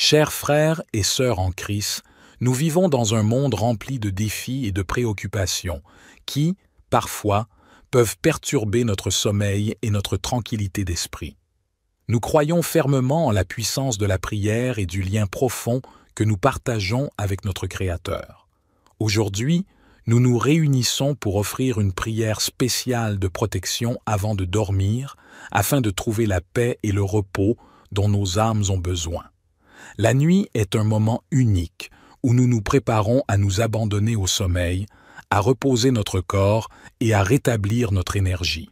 Chers frères et sœurs en Christ, nous vivons dans un monde rempli de défis et de préoccupations qui, parfois, peuvent perturber notre sommeil et notre tranquillité d'esprit. Nous croyons fermement en la puissance de la prière et du lien profond que nous partageons avec notre Créateur. Aujourd'hui, nous nous réunissons pour offrir une prière spéciale de protection avant de dormir, afin de trouver la paix et le repos dont nos âmes ont besoin. La nuit est un moment unique où nous nous préparons à nous abandonner au sommeil, à reposer notre corps et à rétablir notre énergie.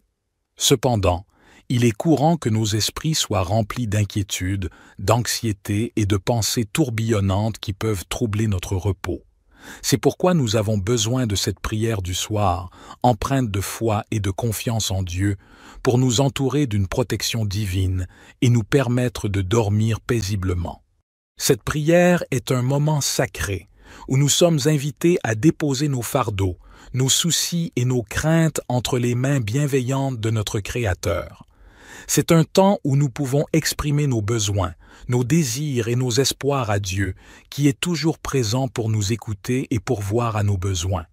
Cependant, il est courant que nos esprits soient remplis d'inquiétudes, d'anxiété et de pensées tourbillonnantes qui peuvent troubler notre repos. C'est pourquoi nous avons besoin de cette prière du soir, empreinte de foi et de confiance en Dieu, pour nous entourer d'une protection divine et nous permettre de dormir paisiblement. Cette prière est un moment sacré où nous sommes invités à déposer nos fardeaux, nos soucis et nos craintes entre les mains bienveillantes de notre Créateur. C'est un temps où nous pouvons exprimer nos besoins, nos désirs et nos espoirs à Dieu, qui est toujours présent pour nous écouter et pour voir à nos besoins.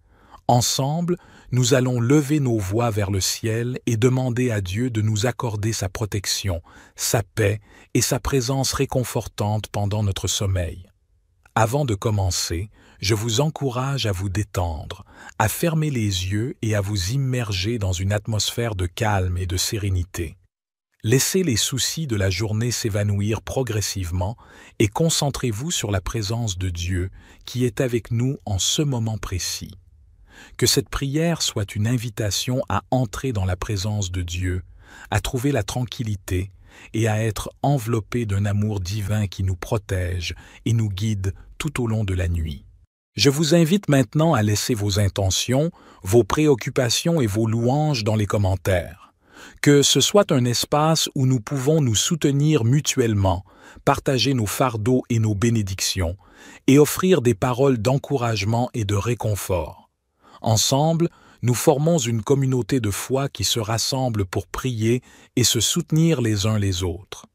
Ensemble, nous allons lever nos voix vers le ciel et demander à Dieu de nous accorder sa protection, sa paix et sa présence réconfortante pendant notre sommeil. Avant de commencer, je vous encourage à vous détendre, à fermer les yeux et à vous immerger dans une atmosphère de calme et de sérénité. Laissez les soucis de la journée s'évanouir progressivement et concentrez-vous sur la présence de Dieu qui est avec nous en ce moment précis que cette prière soit une invitation à entrer dans la présence de Dieu, à trouver la tranquillité et à être enveloppé d'un amour divin qui nous protège et nous guide tout au long de la nuit. Je vous invite maintenant à laisser vos intentions, vos préoccupations et vos louanges dans les commentaires. Que ce soit un espace où nous pouvons nous soutenir mutuellement, partager nos fardeaux et nos bénédictions, et offrir des paroles d'encouragement et de réconfort. Ensemble, nous formons une communauté de foi qui se rassemble pour prier et se soutenir les uns les autres.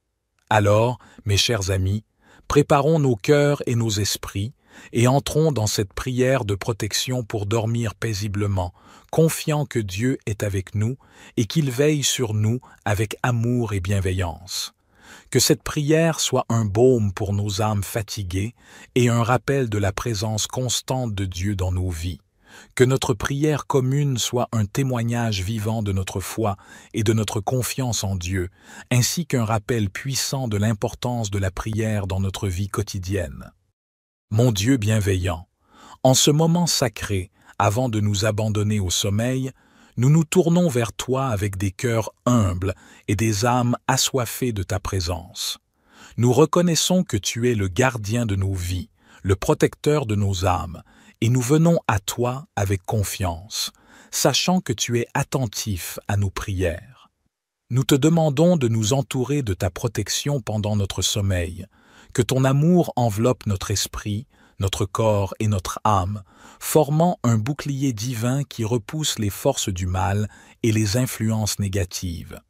Alors, mes chers amis, préparons nos cœurs et nos esprits, et entrons dans cette prière de protection pour dormir paisiblement, confiant que Dieu est avec nous et qu'il veille sur nous avec amour et bienveillance. Que cette prière soit un baume pour nos âmes fatiguées et un rappel de la présence constante de Dieu dans nos vies. Que notre prière commune soit un témoignage vivant de notre foi et de notre confiance en Dieu, ainsi qu'un rappel puissant de l'importance de la prière dans notre vie quotidienne. Mon Dieu bienveillant, en ce moment sacré, avant de nous abandonner au sommeil, nous nous tournons vers toi avec des cœurs humbles et des âmes assoiffées de ta présence. Nous reconnaissons que tu es le gardien de nos vies, le protecteur de nos âmes, et nous venons à toi avec confiance, sachant que tu es attentif à nos prières. Nous te demandons de nous entourer de ta protection pendant notre sommeil, que ton amour enveloppe notre esprit, notre corps et notre âme, formant un bouclier divin qui repousse les forces du mal et les influences négatives.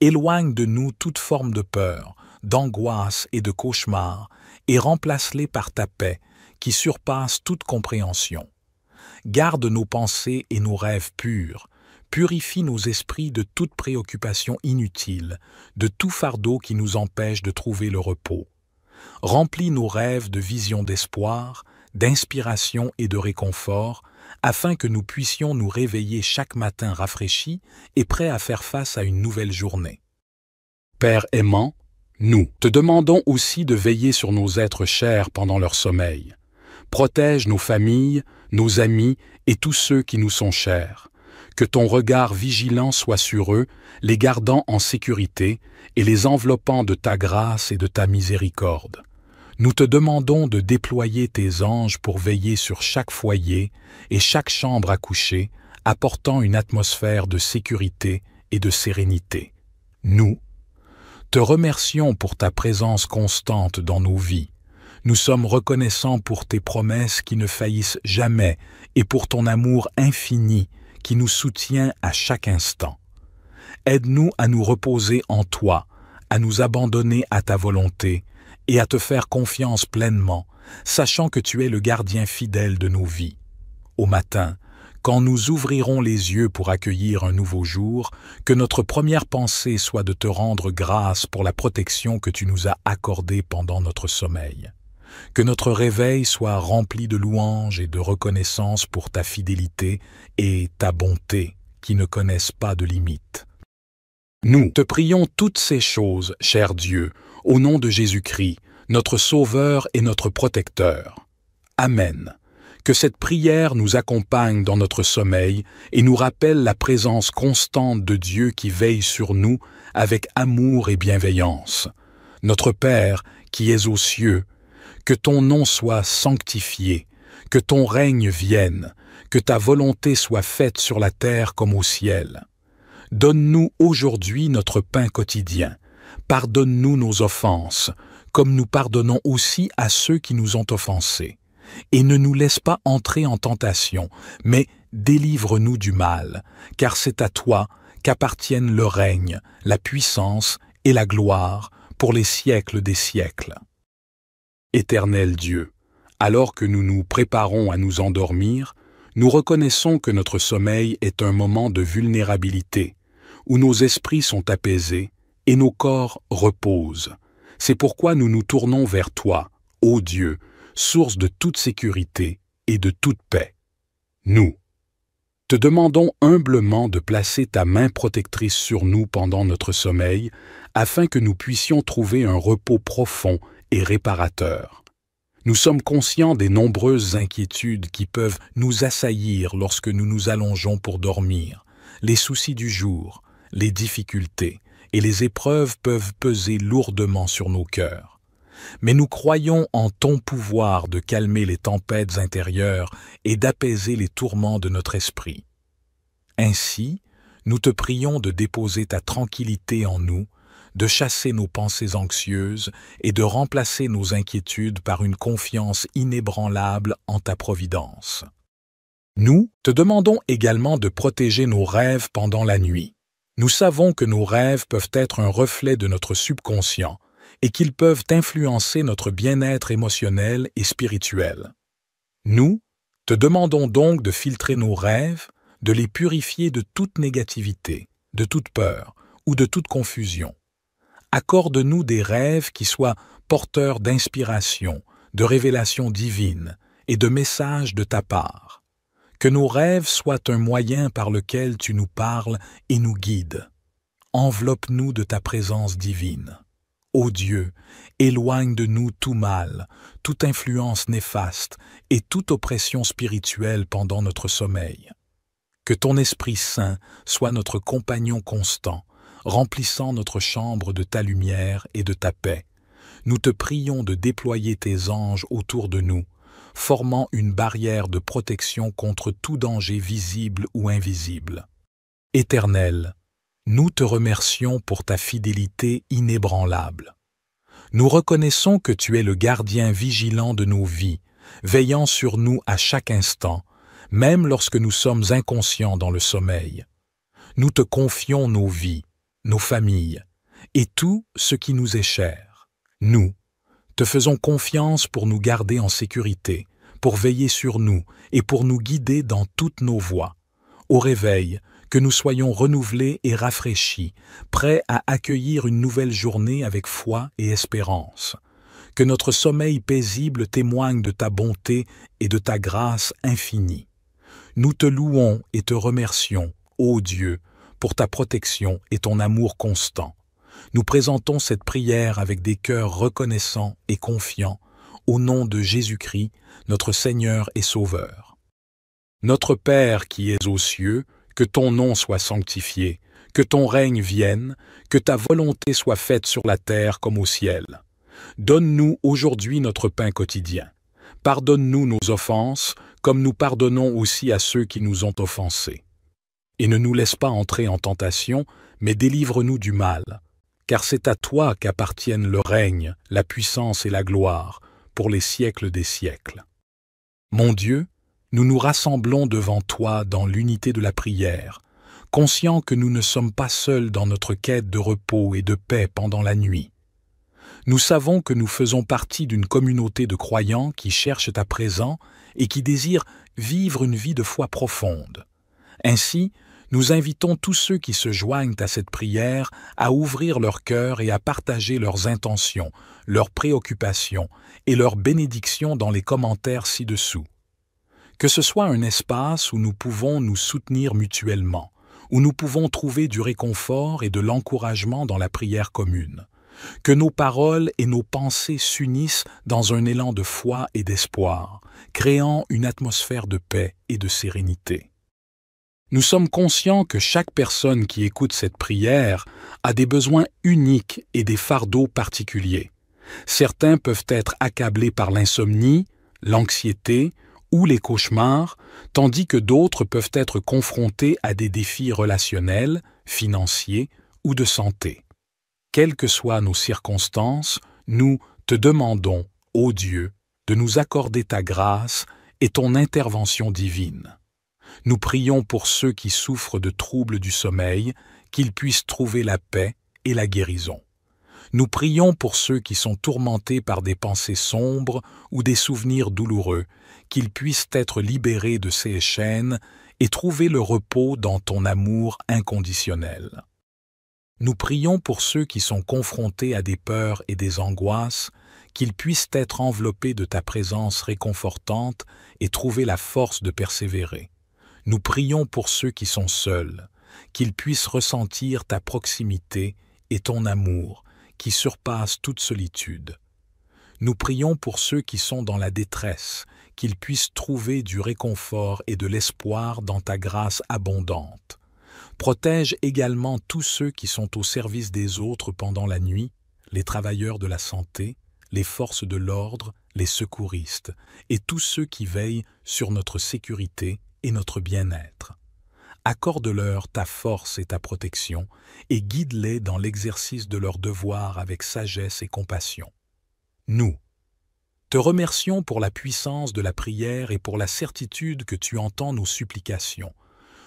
Éloigne de nous toute forme de peur, d'angoisse et de cauchemar, et remplace-les par ta paix, qui surpasse toute compréhension. Garde nos pensées et nos rêves purs, purifie nos esprits de toute préoccupation inutile, de tout fardeau qui nous empêche de trouver le repos. Remplis nos rêves de visions d'espoir, d'inspiration et de réconfort, afin que nous puissions nous réveiller chaque matin rafraîchis et prêts à faire face à une nouvelle journée. Père aimant, nous te demandons aussi de veiller sur nos êtres chers pendant leur sommeil, Protège nos familles, nos amis et tous ceux qui nous sont chers. Que ton regard vigilant soit sur eux, les gardant en sécurité et les enveloppant de ta grâce et de ta miséricorde. Nous te demandons de déployer tes anges pour veiller sur chaque foyer et chaque chambre à coucher, apportant une atmosphère de sécurité et de sérénité. Nous, te remercions pour ta présence constante dans nos vies, nous sommes reconnaissants pour tes promesses qui ne faillissent jamais et pour ton amour infini qui nous soutient à chaque instant. Aide-nous à nous reposer en toi, à nous abandonner à ta volonté et à te faire confiance pleinement, sachant que tu es le gardien fidèle de nos vies. Au matin, quand nous ouvrirons les yeux pour accueillir un nouveau jour, que notre première pensée soit de te rendre grâce pour la protection que tu nous as accordée pendant notre sommeil que notre réveil soit rempli de louanges et de reconnaissance pour ta fidélité et ta bonté qui ne connaissent pas de limites. Nous te prions toutes ces choses, cher Dieu, au nom de Jésus-Christ, notre Sauveur et notre Protecteur. Amen. Que cette prière nous accompagne dans notre sommeil et nous rappelle la présence constante de Dieu qui veille sur nous avec amour et bienveillance. Notre Père, qui es aux cieux, que ton nom soit sanctifié, que ton règne vienne, que ta volonté soit faite sur la terre comme au ciel. Donne-nous aujourd'hui notre pain quotidien. Pardonne-nous nos offenses, comme nous pardonnons aussi à ceux qui nous ont offensés. Et ne nous laisse pas entrer en tentation, mais délivre-nous du mal, car c'est à toi qu'appartiennent le règne, la puissance et la gloire pour les siècles des siècles. Éternel Dieu, alors que nous nous préparons à nous endormir, nous reconnaissons que notre sommeil est un moment de vulnérabilité, où nos esprits sont apaisés et nos corps reposent. C'est pourquoi nous nous tournons vers toi, ô Dieu, source de toute sécurité et de toute paix. Nous, te demandons humblement de placer ta main protectrice sur nous pendant notre sommeil, afin que nous puissions trouver un repos profond réparateur. Nous sommes conscients des nombreuses inquiétudes qui peuvent nous assaillir lorsque nous nous allongeons pour dormir, les soucis du jour, les difficultés et les épreuves peuvent peser lourdement sur nos cœurs. Mais nous croyons en ton pouvoir de calmer les tempêtes intérieures et d'apaiser les tourments de notre esprit. Ainsi, nous te prions de déposer ta tranquillité en nous de chasser nos pensées anxieuses et de remplacer nos inquiétudes par une confiance inébranlable en ta providence. Nous te demandons également de protéger nos rêves pendant la nuit. Nous savons que nos rêves peuvent être un reflet de notre subconscient et qu'ils peuvent influencer notre bien-être émotionnel et spirituel. Nous te demandons donc de filtrer nos rêves, de les purifier de toute négativité, de toute peur ou de toute confusion accorde-nous des rêves qui soient porteurs d'inspiration, de révélations divines et de messages de ta part. Que nos rêves soient un moyen par lequel tu nous parles et nous guides. Enveloppe-nous de ta présence divine. Ô Dieu, éloigne de nous tout mal, toute influence néfaste et toute oppression spirituelle pendant notre sommeil. Que ton Esprit Saint soit notre compagnon constant remplissant notre chambre de ta lumière et de ta paix. Nous te prions de déployer tes anges autour de nous, formant une barrière de protection contre tout danger visible ou invisible. Éternel, nous te remercions pour ta fidélité inébranlable. Nous reconnaissons que tu es le gardien vigilant de nos vies, veillant sur nous à chaque instant, même lorsque nous sommes inconscients dans le sommeil. Nous te confions nos vies, nos familles et tout ce qui nous est cher. Nous, te faisons confiance pour nous garder en sécurité, pour veiller sur nous et pour nous guider dans toutes nos voies. Au réveil, que nous soyons renouvelés et rafraîchis, prêts à accueillir une nouvelle journée avec foi et espérance. Que notre sommeil paisible témoigne de ta bonté et de ta grâce infinie. Nous te louons et te remercions, ô Dieu, pour ta protection et ton amour constant. Nous présentons cette prière avec des cœurs reconnaissants et confiants, au nom de Jésus-Christ, notre Seigneur et Sauveur. Notre Père qui es aux cieux, que ton nom soit sanctifié, que ton règne vienne, que ta volonté soit faite sur la terre comme au ciel. Donne-nous aujourd'hui notre pain quotidien. Pardonne-nous nos offenses, comme nous pardonnons aussi à ceux qui nous ont offensés et ne nous laisse pas entrer en tentation, mais délivre-nous du mal, car c'est à toi qu'appartiennent le règne, la puissance et la gloire, pour les siècles des siècles. Mon Dieu, nous nous rassemblons devant toi dans l'unité de la prière, conscients que nous ne sommes pas seuls dans notre quête de repos et de paix pendant la nuit. Nous savons que nous faisons partie d'une communauté de croyants qui cherchent à présent et qui désirent vivre une vie de foi profonde. Ainsi, nous invitons tous ceux qui se joignent à cette prière à ouvrir leur cœur et à partager leurs intentions, leurs préoccupations et leurs bénédictions dans les commentaires ci-dessous. Que ce soit un espace où nous pouvons nous soutenir mutuellement, où nous pouvons trouver du réconfort et de l'encouragement dans la prière commune. Que nos paroles et nos pensées s'unissent dans un élan de foi et d'espoir, créant une atmosphère de paix et de sérénité. Nous sommes conscients que chaque personne qui écoute cette prière a des besoins uniques et des fardeaux particuliers. Certains peuvent être accablés par l'insomnie, l'anxiété ou les cauchemars, tandis que d'autres peuvent être confrontés à des défis relationnels, financiers ou de santé. Quelles que soient nos circonstances, nous te demandons, ô Dieu, de nous accorder ta grâce et ton intervention divine nous prions pour ceux qui souffrent de troubles du sommeil, qu'ils puissent trouver la paix et la guérison. Nous prions pour ceux qui sont tourmentés par des pensées sombres ou des souvenirs douloureux, qu'ils puissent être libérés de ces chaînes et trouver le repos dans ton amour inconditionnel. Nous prions pour ceux qui sont confrontés à des peurs et des angoisses, qu'ils puissent être enveloppés de ta présence réconfortante et trouver la force de persévérer. Nous prions pour ceux qui sont seuls, qu'ils puissent ressentir ta proximité et ton amour qui surpasse toute solitude. Nous prions pour ceux qui sont dans la détresse, qu'ils puissent trouver du réconfort et de l'espoir dans ta grâce abondante. Protège également tous ceux qui sont au service des autres pendant la nuit, les travailleurs de la santé, les forces de l'ordre, les secouristes, et tous ceux qui veillent sur notre sécurité et notre bien-être. Accorde-leur ta force et ta protection, et guide-les dans l'exercice de leurs devoirs avec sagesse et compassion. Nous, te remercions pour la puissance de la prière et pour la certitude que tu entends nos supplications.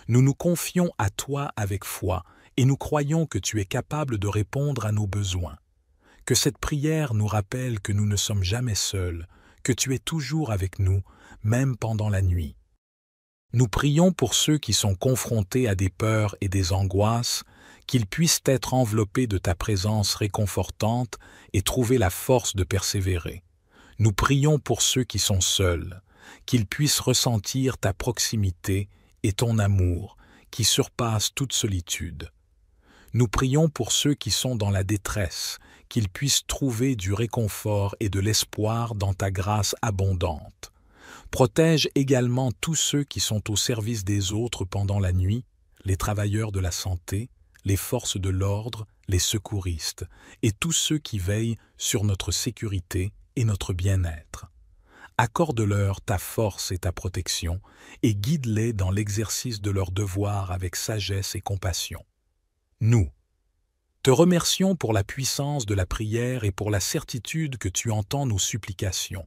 Nous nous confions à toi avec foi, et nous croyons que tu es capable de répondre à nos besoins. Que cette prière nous rappelle que nous ne sommes jamais seuls, que tu es toujours avec nous, même pendant la nuit. Nous prions pour ceux qui sont confrontés à des peurs et des angoisses, qu'ils puissent être enveloppés de ta présence réconfortante et trouver la force de persévérer. Nous prions pour ceux qui sont seuls, qu'ils puissent ressentir ta proximité et ton amour, qui surpasse toute solitude. Nous prions pour ceux qui sont dans la détresse, qu'ils puissent trouver du réconfort et de l'espoir dans ta grâce abondante protège également tous ceux qui sont au service des autres pendant la nuit, les travailleurs de la santé, les forces de l'ordre, les secouristes, et tous ceux qui veillent sur notre sécurité et notre bien-être. Accorde-leur ta force et ta protection, et guide-les dans l'exercice de leurs devoirs avec sagesse et compassion. Nous, te remercions pour la puissance de la prière et pour la certitude que tu entends nos supplications,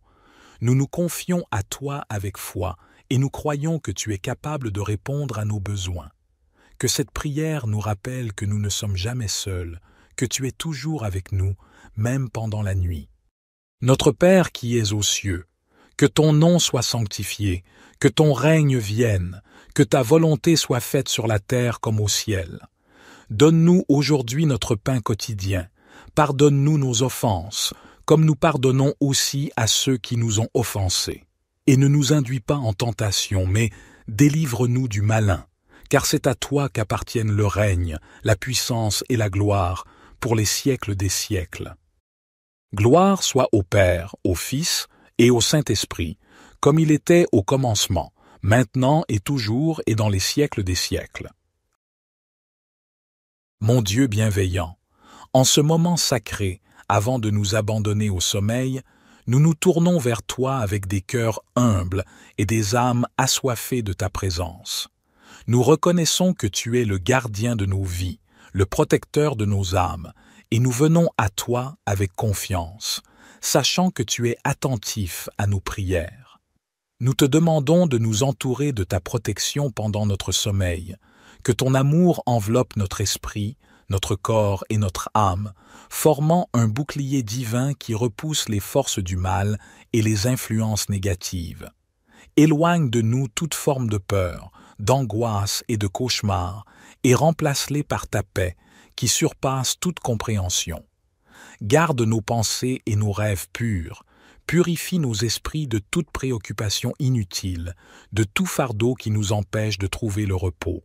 nous nous confions à toi avec foi et nous croyons que tu es capable de répondre à nos besoins. Que cette prière nous rappelle que nous ne sommes jamais seuls, que tu es toujours avec nous, même pendant la nuit. Notre Père qui es aux cieux, que ton nom soit sanctifié, que ton règne vienne, que ta volonté soit faite sur la terre comme au ciel. Donne-nous aujourd'hui notre pain quotidien, pardonne-nous nos offenses, comme nous pardonnons aussi à ceux qui nous ont offensés. Et ne nous induis pas en tentation, mais délivre-nous du malin, car c'est à toi qu'appartiennent le règne, la puissance et la gloire, pour les siècles des siècles. Gloire soit au Père, au Fils et au Saint-Esprit, comme il était au commencement, maintenant et toujours et dans les siècles des siècles. Mon Dieu bienveillant, en ce moment sacré, avant de nous abandonner au sommeil, nous nous tournons vers toi avec des cœurs humbles et des âmes assoiffées de ta présence. Nous reconnaissons que tu es le gardien de nos vies, le protecteur de nos âmes, et nous venons à toi avec confiance, sachant que tu es attentif à nos prières. Nous te demandons de nous entourer de ta protection pendant notre sommeil, que ton amour enveloppe notre esprit, notre corps et notre âme, formant un bouclier divin qui repousse les forces du mal et les influences négatives. Éloigne de nous toute forme de peur, d'angoisse et de cauchemar, et remplace-les par ta paix, qui surpasse toute compréhension. Garde nos pensées et nos rêves purs, purifie nos esprits de toute préoccupation inutile, de tout fardeau qui nous empêche de trouver le repos.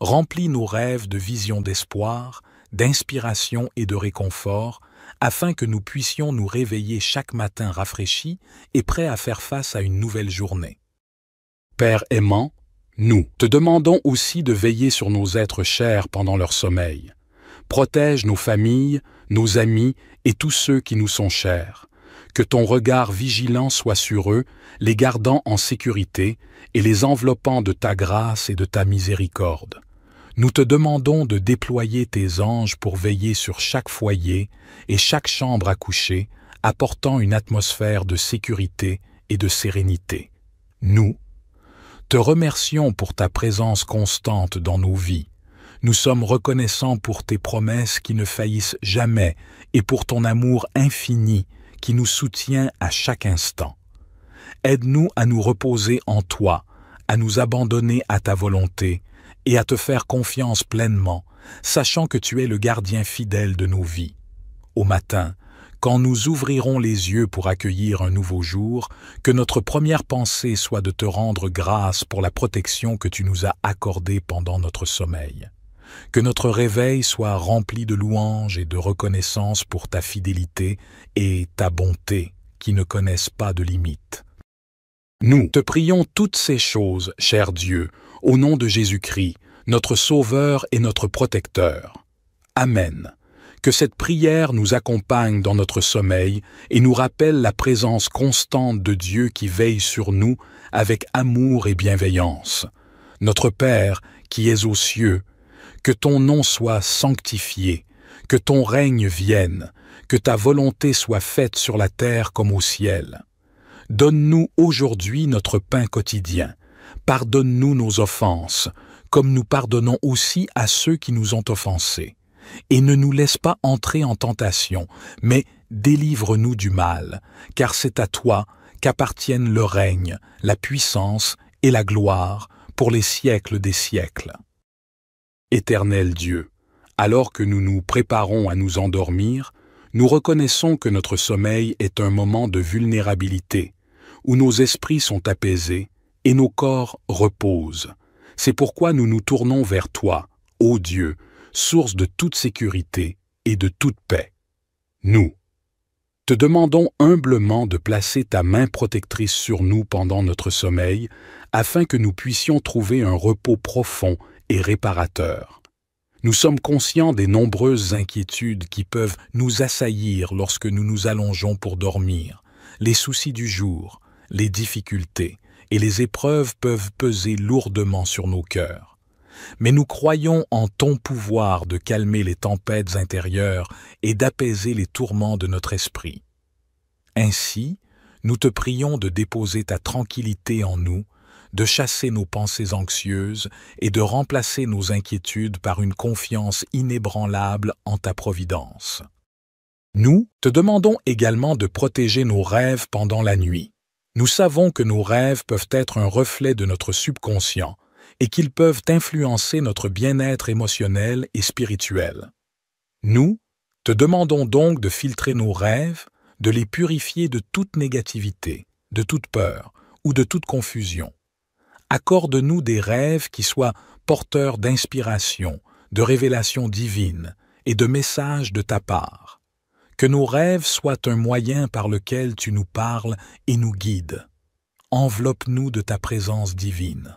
Remplis nos rêves de visions d'espoir, d'inspiration et de réconfort, afin que nous puissions nous réveiller chaque matin rafraîchis et prêts à faire face à une nouvelle journée. Père aimant, nous te demandons aussi de veiller sur nos êtres chers pendant leur sommeil. Protège nos familles, nos amis et tous ceux qui nous sont chers que ton regard vigilant soit sur eux, les gardant en sécurité et les enveloppant de ta grâce et de ta miséricorde. Nous te demandons de déployer tes anges pour veiller sur chaque foyer et chaque chambre à coucher, apportant une atmosphère de sécurité et de sérénité. Nous, te remercions pour ta présence constante dans nos vies. Nous sommes reconnaissants pour tes promesses qui ne faillissent jamais et pour ton amour infini qui nous soutient à chaque instant. Aide-nous à nous reposer en toi, à nous abandonner à ta volonté et à te faire confiance pleinement, sachant que tu es le gardien fidèle de nos vies. Au matin, quand nous ouvrirons les yeux pour accueillir un nouveau jour, que notre première pensée soit de te rendre grâce pour la protection que tu nous as accordée pendant notre sommeil que notre réveil soit rempli de louanges et de reconnaissance pour ta fidélité et ta bonté qui ne connaissent pas de limites. Nous te prions toutes ces choses, cher Dieu, au nom de Jésus-Christ, notre Sauveur et notre Protecteur. Amen. Que cette prière nous accompagne dans notre sommeil et nous rappelle la présence constante de Dieu qui veille sur nous avec amour et bienveillance. Notre Père, qui es aux cieux, que ton nom soit sanctifié, que ton règne vienne, que ta volonté soit faite sur la terre comme au ciel. Donne-nous aujourd'hui notre pain quotidien. Pardonne-nous nos offenses, comme nous pardonnons aussi à ceux qui nous ont offensés. Et ne nous laisse pas entrer en tentation, mais délivre-nous du mal, car c'est à toi qu'appartiennent le règne, la puissance et la gloire pour les siècles des siècles. Éternel Dieu, alors que nous nous préparons à nous endormir, nous reconnaissons que notre sommeil est un moment de vulnérabilité, où nos esprits sont apaisés et nos corps reposent. C'est pourquoi nous nous tournons vers toi, ô Dieu, source de toute sécurité et de toute paix. Nous, te demandons humblement de placer ta main protectrice sur nous pendant notre sommeil, afin que nous puissions trouver un repos profond et réparateur. Nous sommes conscients des nombreuses inquiétudes qui peuvent nous assaillir lorsque nous nous allongeons pour dormir, les soucis du jour, les difficultés et les épreuves peuvent peser lourdement sur nos cœurs. Mais nous croyons en ton pouvoir de calmer les tempêtes intérieures et d'apaiser les tourments de notre esprit. Ainsi, nous te prions de déposer ta tranquillité en nous de chasser nos pensées anxieuses et de remplacer nos inquiétudes par une confiance inébranlable en ta providence. Nous te demandons également de protéger nos rêves pendant la nuit. Nous savons que nos rêves peuvent être un reflet de notre subconscient et qu'ils peuvent influencer notre bien-être émotionnel et spirituel. Nous te demandons donc de filtrer nos rêves, de les purifier de toute négativité, de toute peur ou de toute confusion accorde-nous des rêves qui soient porteurs d'inspiration, de révélations divines et de messages de ta part. Que nos rêves soient un moyen par lequel tu nous parles et nous guides. Enveloppe-nous de ta présence divine.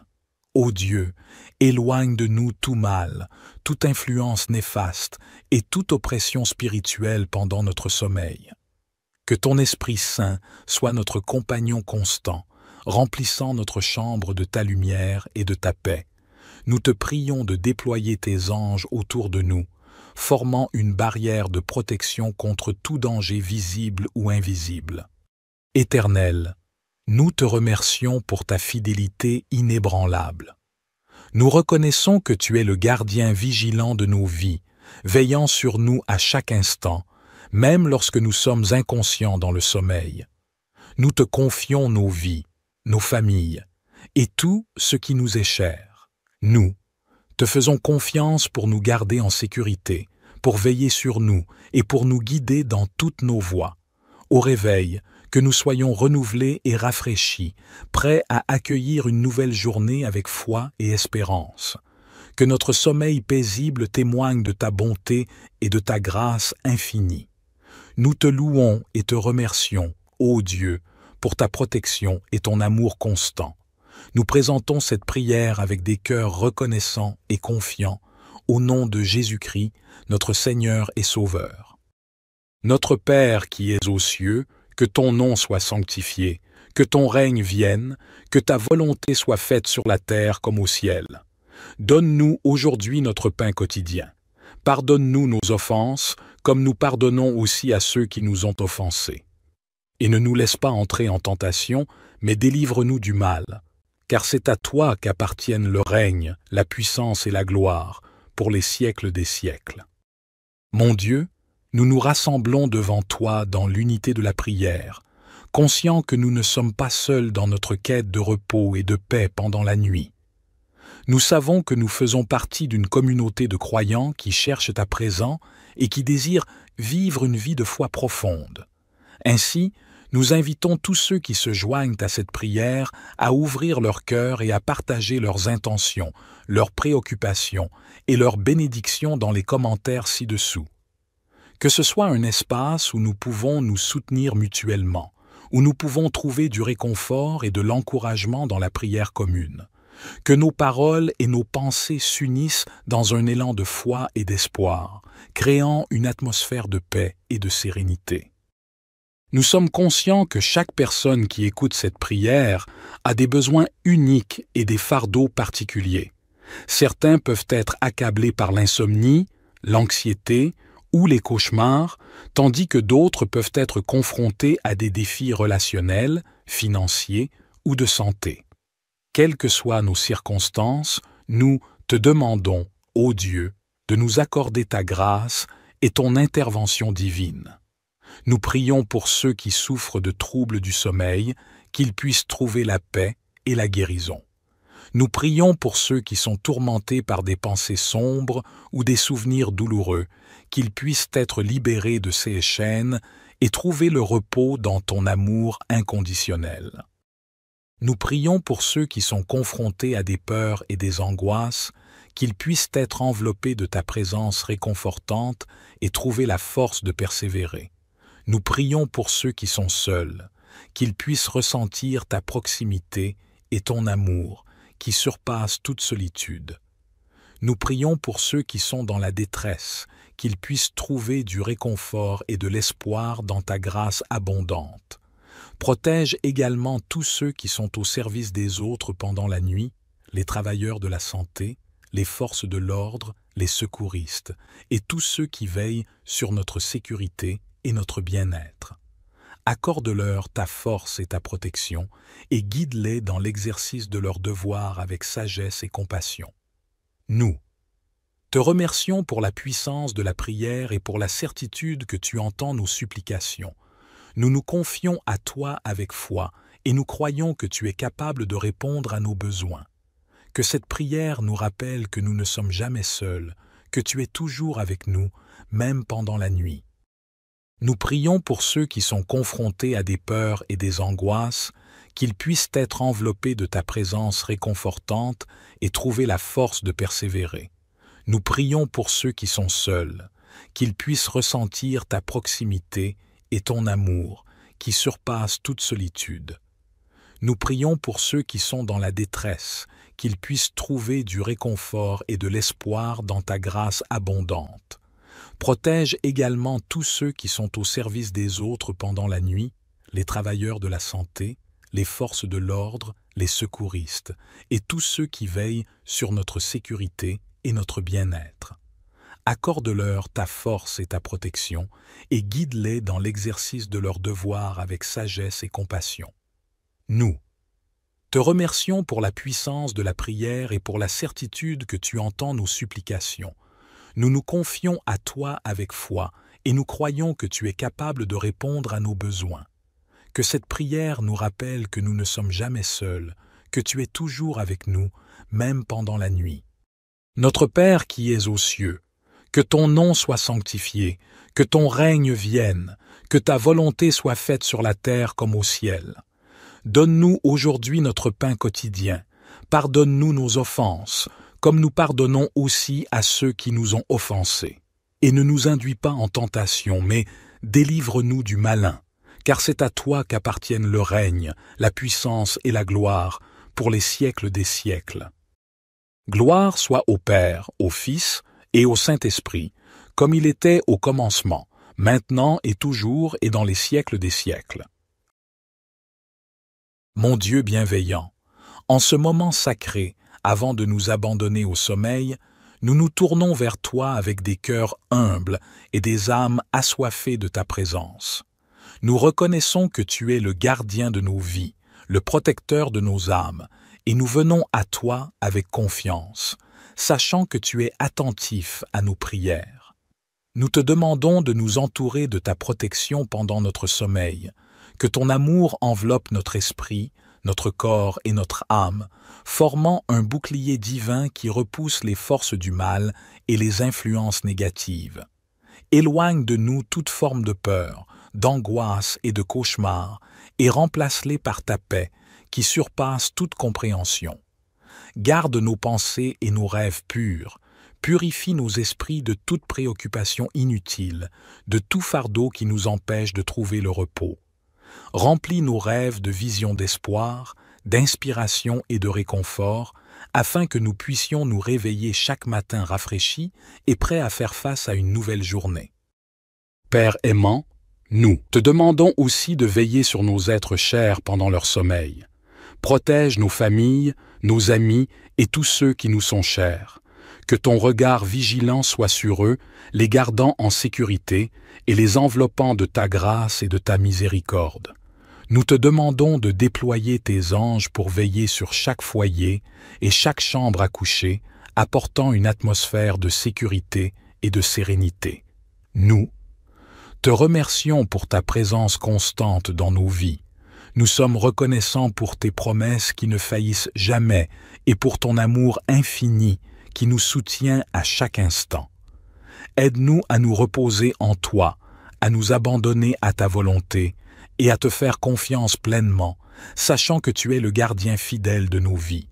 Ô Dieu, éloigne de nous tout mal, toute influence néfaste et toute oppression spirituelle pendant notre sommeil. Que ton Esprit Saint soit notre compagnon constant remplissant notre chambre de ta lumière et de ta paix. Nous te prions de déployer tes anges autour de nous, formant une barrière de protection contre tout danger visible ou invisible. Éternel, nous te remercions pour ta fidélité inébranlable. Nous reconnaissons que tu es le gardien vigilant de nos vies, veillant sur nous à chaque instant, même lorsque nous sommes inconscients dans le sommeil. Nous te confions nos vies, nos familles et tout ce qui nous est cher. Nous, te faisons confiance pour nous garder en sécurité, pour veiller sur nous et pour nous guider dans toutes nos voies. Au réveil, que nous soyons renouvelés et rafraîchis, prêts à accueillir une nouvelle journée avec foi et espérance. Que notre sommeil paisible témoigne de ta bonté et de ta grâce infinie. Nous te louons et te remercions, ô Dieu, pour ta protection et ton amour constant. Nous présentons cette prière avec des cœurs reconnaissants et confiants, au nom de Jésus-Christ, notre Seigneur et Sauveur. Notre Père qui es aux cieux, que ton nom soit sanctifié, que ton règne vienne, que ta volonté soit faite sur la terre comme au ciel. Donne-nous aujourd'hui notre pain quotidien. Pardonne-nous nos offenses, comme nous pardonnons aussi à ceux qui nous ont offensés et ne nous laisse pas entrer en tentation, mais délivre-nous du mal, car c'est à toi qu'appartiennent le règne, la puissance et la gloire, pour les siècles des siècles. Mon Dieu, nous nous rassemblons devant toi dans l'unité de la prière, conscients que nous ne sommes pas seuls dans notre quête de repos et de paix pendant la nuit. Nous savons que nous faisons partie d'une communauté de croyants qui cherchent à présent et qui désirent vivre une vie de foi profonde. Ainsi, nous invitons tous ceux qui se joignent à cette prière à ouvrir leur cœur et à partager leurs intentions, leurs préoccupations et leurs bénédictions dans les commentaires ci-dessous. Que ce soit un espace où nous pouvons nous soutenir mutuellement, où nous pouvons trouver du réconfort et de l'encouragement dans la prière commune. Que nos paroles et nos pensées s'unissent dans un élan de foi et d'espoir, créant une atmosphère de paix et de sérénité. Nous sommes conscients que chaque personne qui écoute cette prière a des besoins uniques et des fardeaux particuliers. Certains peuvent être accablés par l'insomnie, l'anxiété ou les cauchemars, tandis que d'autres peuvent être confrontés à des défis relationnels, financiers ou de santé. Quelles que soient nos circonstances, nous te demandons, ô Dieu, de nous accorder ta grâce et ton intervention divine nous prions pour ceux qui souffrent de troubles du sommeil, qu'ils puissent trouver la paix et la guérison. Nous prions pour ceux qui sont tourmentés par des pensées sombres ou des souvenirs douloureux, qu'ils puissent être libérés de ces chaînes et trouver le repos dans ton amour inconditionnel. Nous prions pour ceux qui sont confrontés à des peurs et des angoisses, qu'ils puissent être enveloppés de ta présence réconfortante et trouver la force de persévérer. Nous prions pour ceux qui sont seuls, qu'ils puissent ressentir ta proximité et ton amour qui surpasse toute solitude. Nous prions pour ceux qui sont dans la détresse, qu'ils puissent trouver du réconfort et de l'espoir dans ta grâce abondante. Protège également tous ceux qui sont au service des autres pendant la nuit, les travailleurs de la santé, les forces de l'ordre, les secouristes, et tous ceux qui veillent sur notre sécurité et notre bien-être. Accorde-leur ta force et ta protection, et guide-les dans l'exercice de leurs devoirs avec sagesse et compassion. Nous, te remercions pour la puissance de la prière et pour la certitude que tu entends nos supplications. Nous nous confions à toi avec foi, et nous croyons que tu es capable de répondre à nos besoins. Que cette prière nous rappelle que nous ne sommes jamais seuls, que tu es toujours avec nous, même pendant la nuit. Nous prions pour ceux qui sont confrontés à des peurs et des angoisses, qu'ils puissent être enveloppés de ta présence réconfortante et trouver la force de persévérer. Nous prions pour ceux qui sont seuls, qu'ils puissent ressentir ta proximité et ton amour, qui surpasse toute solitude. Nous prions pour ceux qui sont dans la détresse, qu'ils puissent trouver du réconfort et de l'espoir dans ta grâce abondante protège également tous ceux qui sont au service des autres pendant la nuit, les travailleurs de la santé, les forces de l'ordre, les secouristes, et tous ceux qui veillent sur notre sécurité et notre bien-être. Accorde-leur ta force et ta protection, et guide-les dans l'exercice de leurs devoirs avec sagesse et compassion. Nous, te remercions pour la puissance de la prière et pour la certitude que tu entends nos supplications, nous nous confions à toi avec foi et nous croyons que tu es capable de répondre à nos besoins. Que cette prière nous rappelle que nous ne sommes jamais seuls, que tu es toujours avec nous, même pendant la nuit. Notre Père qui es aux cieux, que ton nom soit sanctifié, que ton règne vienne, que ta volonté soit faite sur la terre comme au ciel. Donne-nous aujourd'hui notre pain quotidien, pardonne-nous nos offenses, comme nous pardonnons aussi à ceux qui nous ont offensés. Et ne nous induis pas en tentation, mais délivre-nous du malin, car c'est à toi qu'appartiennent le règne, la puissance et la gloire, pour les siècles des siècles. Gloire soit au Père, au Fils et au Saint-Esprit, comme il était au commencement, maintenant et toujours et dans les siècles des siècles. Mon Dieu bienveillant, en ce moment sacré, avant de nous abandonner au sommeil, nous nous tournons vers toi avec des cœurs humbles et des âmes assoiffées de ta présence. Nous reconnaissons que tu es le gardien de nos vies, le protecteur de nos âmes, et nous venons à toi avec confiance, sachant que tu es attentif à nos prières. Nous te demandons de nous entourer de ta protection pendant notre sommeil, que ton amour enveloppe notre esprit, notre corps et notre âme, formant un bouclier divin qui repousse les forces du mal et les influences négatives. Éloigne de nous toute forme de peur, d'angoisse et de cauchemar, et remplace-les par ta paix, qui surpasse toute compréhension. Garde nos pensées et nos rêves purs, purifie nos esprits de toute préoccupation inutile, de tout fardeau qui nous empêche de trouver le repos. Remplis nos rêves de visions d'espoir, d'inspiration et de réconfort, afin que nous puissions nous réveiller chaque matin rafraîchis et prêts à faire face à une nouvelle journée. Père aimant, nous te demandons aussi de veiller sur nos êtres chers pendant leur sommeil. Protège nos familles, nos amis et tous ceux qui nous sont chers que ton regard vigilant soit sur eux, les gardant en sécurité et les enveloppant de ta grâce et de ta miséricorde. Nous te demandons de déployer tes anges pour veiller sur chaque foyer et chaque chambre à coucher, apportant une atmosphère de sécurité et de sérénité. Nous, te remercions pour ta présence constante dans nos vies. Nous sommes reconnaissants pour tes promesses qui ne faillissent jamais et pour ton amour infini qui nous soutient à chaque instant. Aide-nous à nous reposer en toi, à nous abandonner à ta volonté et à te faire confiance pleinement, sachant que tu es le gardien fidèle de nos vies.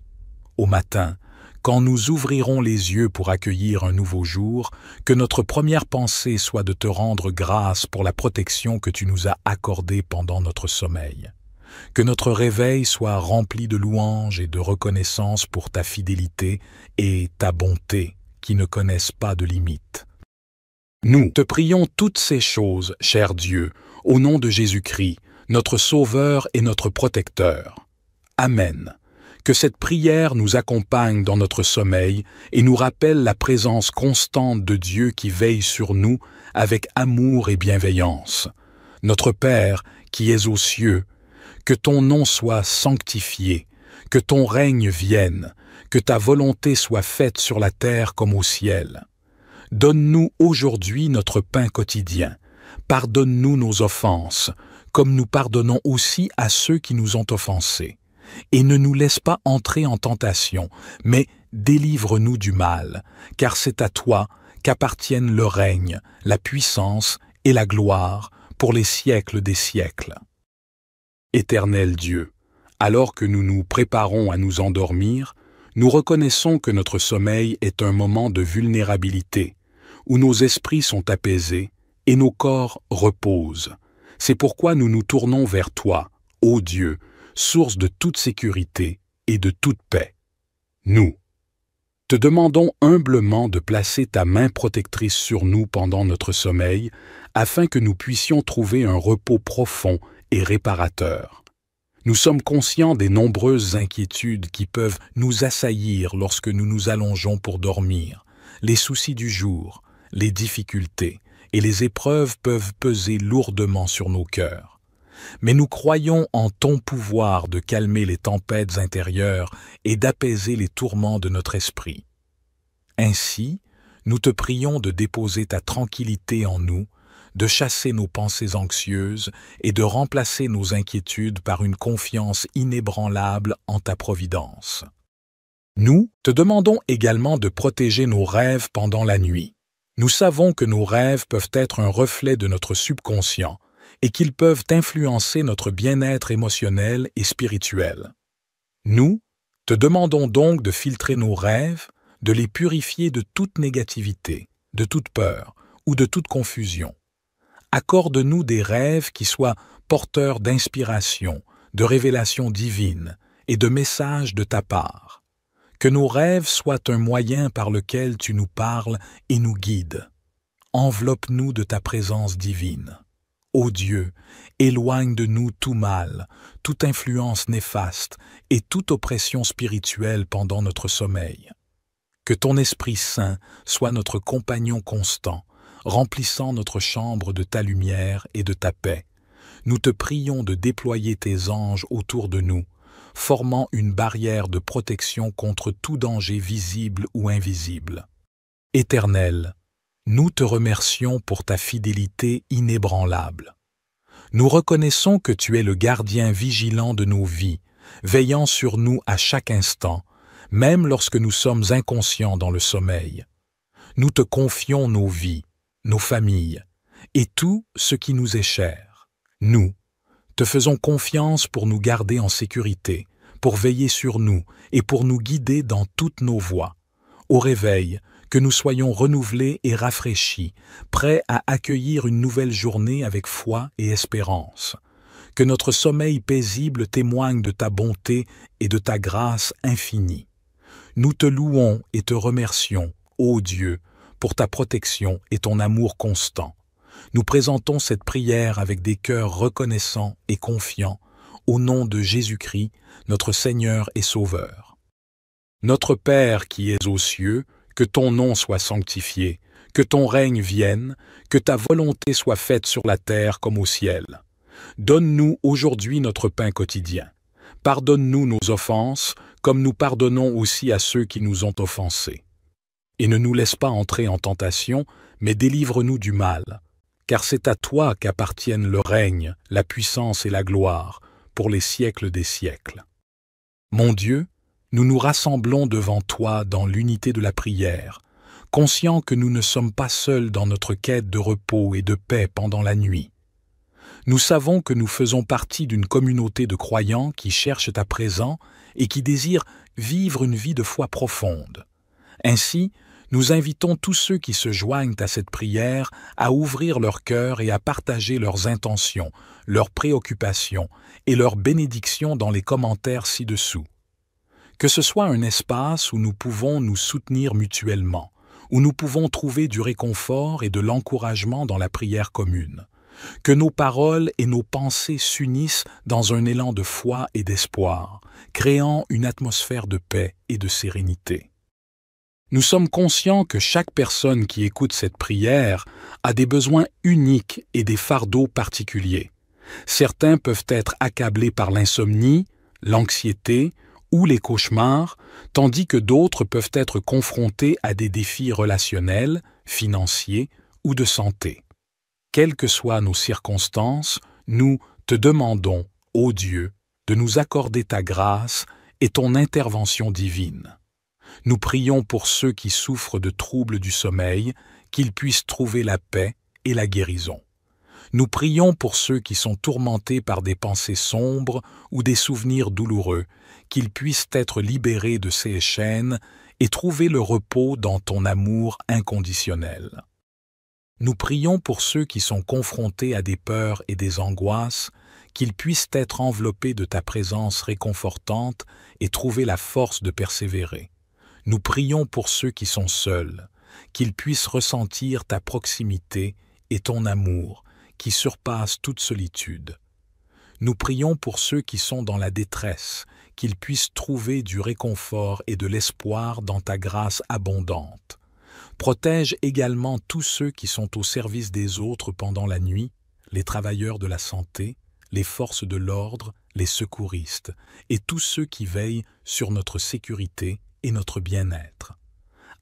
Au matin, quand nous ouvrirons les yeux pour accueillir un nouveau jour, que notre première pensée soit de te rendre grâce pour la protection que tu nous as accordée pendant notre sommeil que notre réveil soit rempli de louanges et de reconnaissance pour ta fidélité et ta bonté qui ne connaissent pas de limites. Nous te prions toutes ces choses, cher Dieu, au nom de Jésus-Christ, notre Sauveur et notre Protecteur. Amen. Que cette prière nous accompagne dans notre sommeil et nous rappelle la présence constante de Dieu qui veille sur nous avec amour et bienveillance. Notre Père, qui es aux cieux, que ton nom soit sanctifié, que ton règne vienne, que ta volonté soit faite sur la terre comme au ciel. Donne-nous aujourd'hui notre pain quotidien. Pardonne-nous nos offenses, comme nous pardonnons aussi à ceux qui nous ont offensés. Et ne nous laisse pas entrer en tentation, mais délivre-nous du mal, car c'est à toi qu'appartiennent le règne, la puissance et la gloire pour les siècles des siècles. Éternel Dieu, alors que nous nous préparons à nous endormir, nous reconnaissons que notre sommeil est un moment de vulnérabilité, où nos esprits sont apaisés et nos corps reposent. C'est pourquoi nous nous tournons vers toi, ô Dieu, source de toute sécurité et de toute paix. Nous te demandons humblement de placer ta main protectrice sur nous pendant notre sommeil, afin que nous puissions trouver un repos profond et réparateur. Nous sommes conscients des nombreuses inquiétudes qui peuvent nous assaillir lorsque nous nous allongeons pour dormir, les soucis du jour, les difficultés et les épreuves peuvent peser lourdement sur nos cœurs. Mais nous croyons en ton pouvoir de calmer les tempêtes intérieures et d'apaiser les tourments de notre esprit. Ainsi, nous te prions de déposer ta tranquillité en nous de chasser nos pensées anxieuses et de remplacer nos inquiétudes par une confiance inébranlable en ta providence. Nous te demandons également de protéger nos rêves pendant la nuit. Nous savons que nos rêves peuvent être un reflet de notre subconscient et qu'ils peuvent influencer notre bien-être émotionnel et spirituel. Nous te demandons donc de filtrer nos rêves, de les purifier de toute négativité, de toute peur ou de toute confusion accorde-nous des rêves qui soient porteurs d'inspiration, de révélations divines et de messages de ta part. Que nos rêves soient un moyen par lequel tu nous parles et nous guides. Enveloppe-nous de ta présence divine. Ô Dieu, éloigne de nous tout mal, toute influence néfaste et toute oppression spirituelle pendant notre sommeil. Que ton Esprit Saint soit notre compagnon constant remplissant notre chambre de ta lumière et de ta paix. Nous te prions de déployer tes anges autour de nous, formant une barrière de protection contre tout danger visible ou invisible. Éternel, nous te remercions pour ta fidélité inébranlable. Nous reconnaissons que tu es le gardien vigilant de nos vies, veillant sur nous à chaque instant, même lorsque nous sommes inconscients dans le sommeil. Nous te confions nos vies, nos familles et tout ce qui nous est cher. Nous, te faisons confiance pour nous garder en sécurité, pour veiller sur nous et pour nous guider dans toutes nos voies. Au réveil, que nous soyons renouvelés et rafraîchis, prêts à accueillir une nouvelle journée avec foi et espérance. Que notre sommeil paisible témoigne de ta bonté et de ta grâce infinie. Nous te louons et te remercions, ô Dieu, pour ta protection et ton amour constant. Nous présentons cette prière avec des cœurs reconnaissants et confiants, au nom de Jésus-Christ, notre Seigneur et Sauveur. Notre Père qui es aux cieux, que ton nom soit sanctifié, que ton règne vienne, que ta volonté soit faite sur la terre comme au ciel. Donne-nous aujourd'hui notre pain quotidien. Pardonne-nous nos offenses, comme nous pardonnons aussi à ceux qui nous ont offensés et ne nous laisse pas entrer en tentation, mais délivre-nous du mal, car c'est à toi qu'appartiennent le règne, la puissance et la gloire, pour les siècles des siècles. Mon Dieu, nous nous rassemblons devant toi dans l'unité de la prière, conscients que nous ne sommes pas seuls dans notre quête de repos et de paix pendant la nuit. Nous savons que nous faisons partie d'une communauté de croyants qui cherchent à présent et qui désirent vivre une vie de foi profonde. Ainsi, nous invitons tous ceux qui se joignent à cette prière à ouvrir leur cœur et à partager leurs intentions, leurs préoccupations et leurs bénédictions dans les commentaires ci-dessous. Que ce soit un espace où nous pouvons nous soutenir mutuellement, où nous pouvons trouver du réconfort et de l'encouragement dans la prière commune. Que nos paroles et nos pensées s'unissent dans un élan de foi et d'espoir, créant une atmosphère de paix et de sérénité. Nous sommes conscients que chaque personne qui écoute cette prière a des besoins uniques et des fardeaux particuliers. Certains peuvent être accablés par l'insomnie, l'anxiété ou les cauchemars, tandis que d'autres peuvent être confrontés à des défis relationnels, financiers ou de santé. Quelles que soient nos circonstances, nous te demandons, ô Dieu, de nous accorder ta grâce et ton intervention divine nous prions pour ceux qui souffrent de troubles du sommeil, qu'ils puissent trouver la paix et la guérison. Nous prions pour ceux qui sont tourmentés par des pensées sombres ou des souvenirs douloureux, qu'ils puissent être libérés de ces chaînes et trouver le repos dans ton amour inconditionnel. Nous prions pour ceux qui sont confrontés à des peurs et des angoisses, qu'ils puissent être enveloppés de ta présence réconfortante et trouver la force de persévérer. Nous prions pour ceux qui sont seuls, qu'ils puissent ressentir ta proximité et ton amour qui surpasse toute solitude. Nous prions pour ceux qui sont dans la détresse, qu'ils puissent trouver du réconfort et de l'espoir dans ta grâce abondante. Protège également tous ceux qui sont au service des autres pendant la nuit, les travailleurs de la santé, les forces de l'ordre, les secouristes, et tous ceux qui veillent sur notre sécurité et notre bien-être.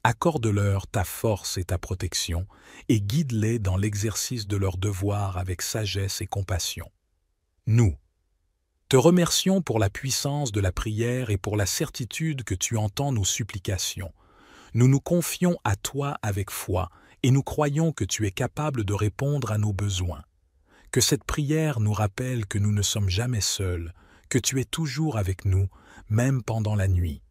Accorde-leur ta force et ta protection, et guide-les dans l'exercice de leurs devoirs avec sagesse et compassion. Nous, te remercions pour la puissance de la prière et pour la certitude que tu entends nos supplications. Nous nous confions à toi avec foi, et nous croyons que tu es capable de répondre à nos besoins. Que cette prière nous rappelle que nous ne sommes jamais seuls, que tu es toujours avec nous, même pendant la nuit.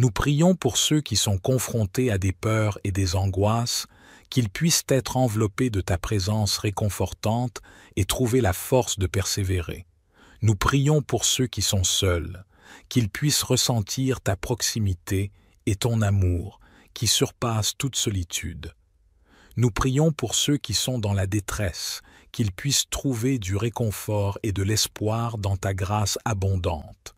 Nous prions pour ceux qui sont confrontés à des peurs et des angoisses, qu'ils puissent être enveloppés de ta présence réconfortante et trouver la force de persévérer. Nous prions pour ceux qui sont seuls, qu'ils puissent ressentir ta proximité et ton amour, qui surpasse toute solitude. Nous prions pour ceux qui sont dans la détresse, qu'ils puissent trouver du réconfort et de l'espoir dans ta grâce abondante.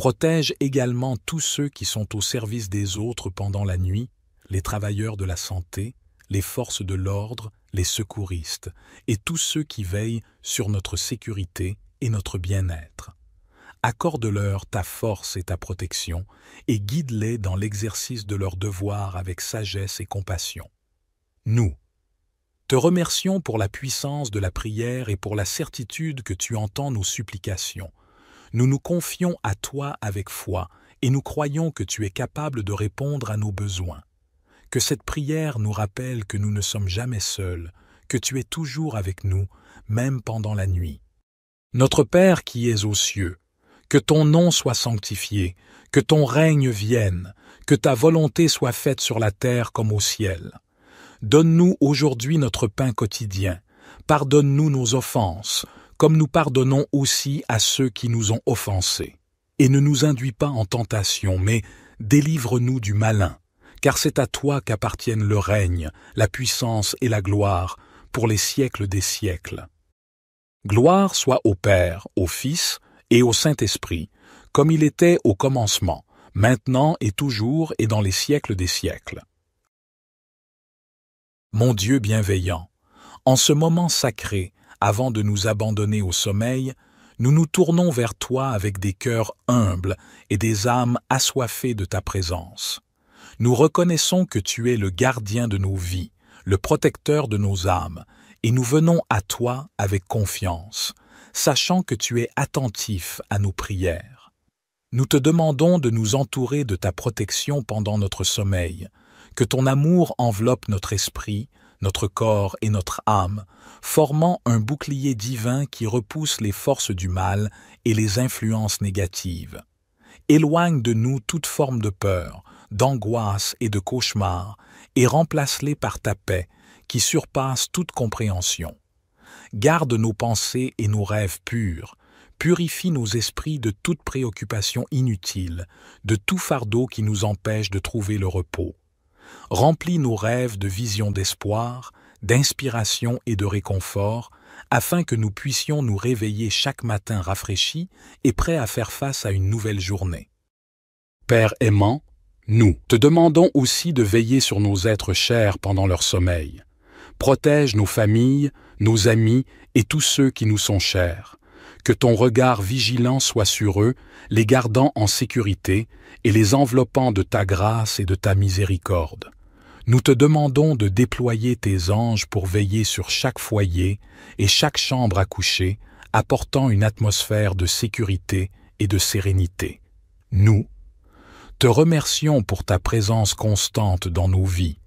Protège également tous ceux qui sont au service des autres pendant la nuit, les travailleurs de la santé, les forces de l'ordre, les secouristes, et tous ceux qui veillent sur notre sécurité et notre bien-être. Accorde-leur ta force et ta protection, et guide-les dans l'exercice de leurs devoirs avec sagesse et compassion. Nous, te remercions pour la puissance de la prière et pour la certitude que tu entends nos supplications, nous nous confions à toi avec foi et nous croyons que tu es capable de répondre à nos besoins. Que cette prière nous rappelle que nous ne sommes jamais seuls, que tu es toujours avec nous, même pendant la nuit. Notre Père qui es aux cieux, que ton nom soit sanctifié, que ton règne vienne, que ta volonté soit faite sur la terre comme au ciel. Donne-nous aujourd'hui notre pain quotidien, pardonne-nous nos offenses, comme nous pardonnons aussi à ceux qui nous ont offensés. Et ne nous induis pas en tentation, mais délivre-nous du malin, car c'est à toi qu'appartiennent le règne, la puissance et la gloire, pour les siècles des siècles. Gloire soit au Père, au Fils et au Saint-Esprit, comme il était au commencement, maintenant et toujours et dans les siècles des siècles. Mon Dieu bienveillant, en ce moment sacré, avant de nous abandonner au sommeil, nous nous tournons vers toi avec des cœurs humbles et des âmes assoiffées de ta présence. Nous reconnaissons que tu es le gardien de nos vies, le protecteur de nos âmes, et nous venons à toi avec confiance, sachant que tu es attentif à nos prières. Nous te demandons de nous entourer de ta protection pendant notre sommeil, que ton amour enveloppe notre esprit, notre corps et notre âme, formant un bouclier divin qui repousse les forces du mal et les influences négatives. Éloigne de nous toute forme de peur, d'angoisse et de cauchemar, et remplace-les par ta paix, qui surpasse toute compréhension. Garde nos pensées et nos rêves purs, purifie nos esprits de toute préoccupation inutile, de tout fardeau qui nous empêche de trouver le repos. Remplis nos rêves de visions d'espoir, d'inspiration et de réconfort, afin que nous puissions nous réveiller chaque matin rafraîchis et prêts à faire face à une nouvelle journée. Père aimant, nous te demandons aussi de veiller sur nos êtres chers pendant leur sommeil. Protège nos familles, nos amis et tous ceux qui nous sont chers que ton regard vigilant soit sur eux, les gardant en sécurité et les enveloppant de ta grâce et de ta miséricorde. Nous te demandons de déployer tes anges pour veiller sur chaque foyer et chaque chambre à coucher, apportant une atmosphère de sécurité et de sérénité. Nous, te remercions pour ta présence constante dans nos vies.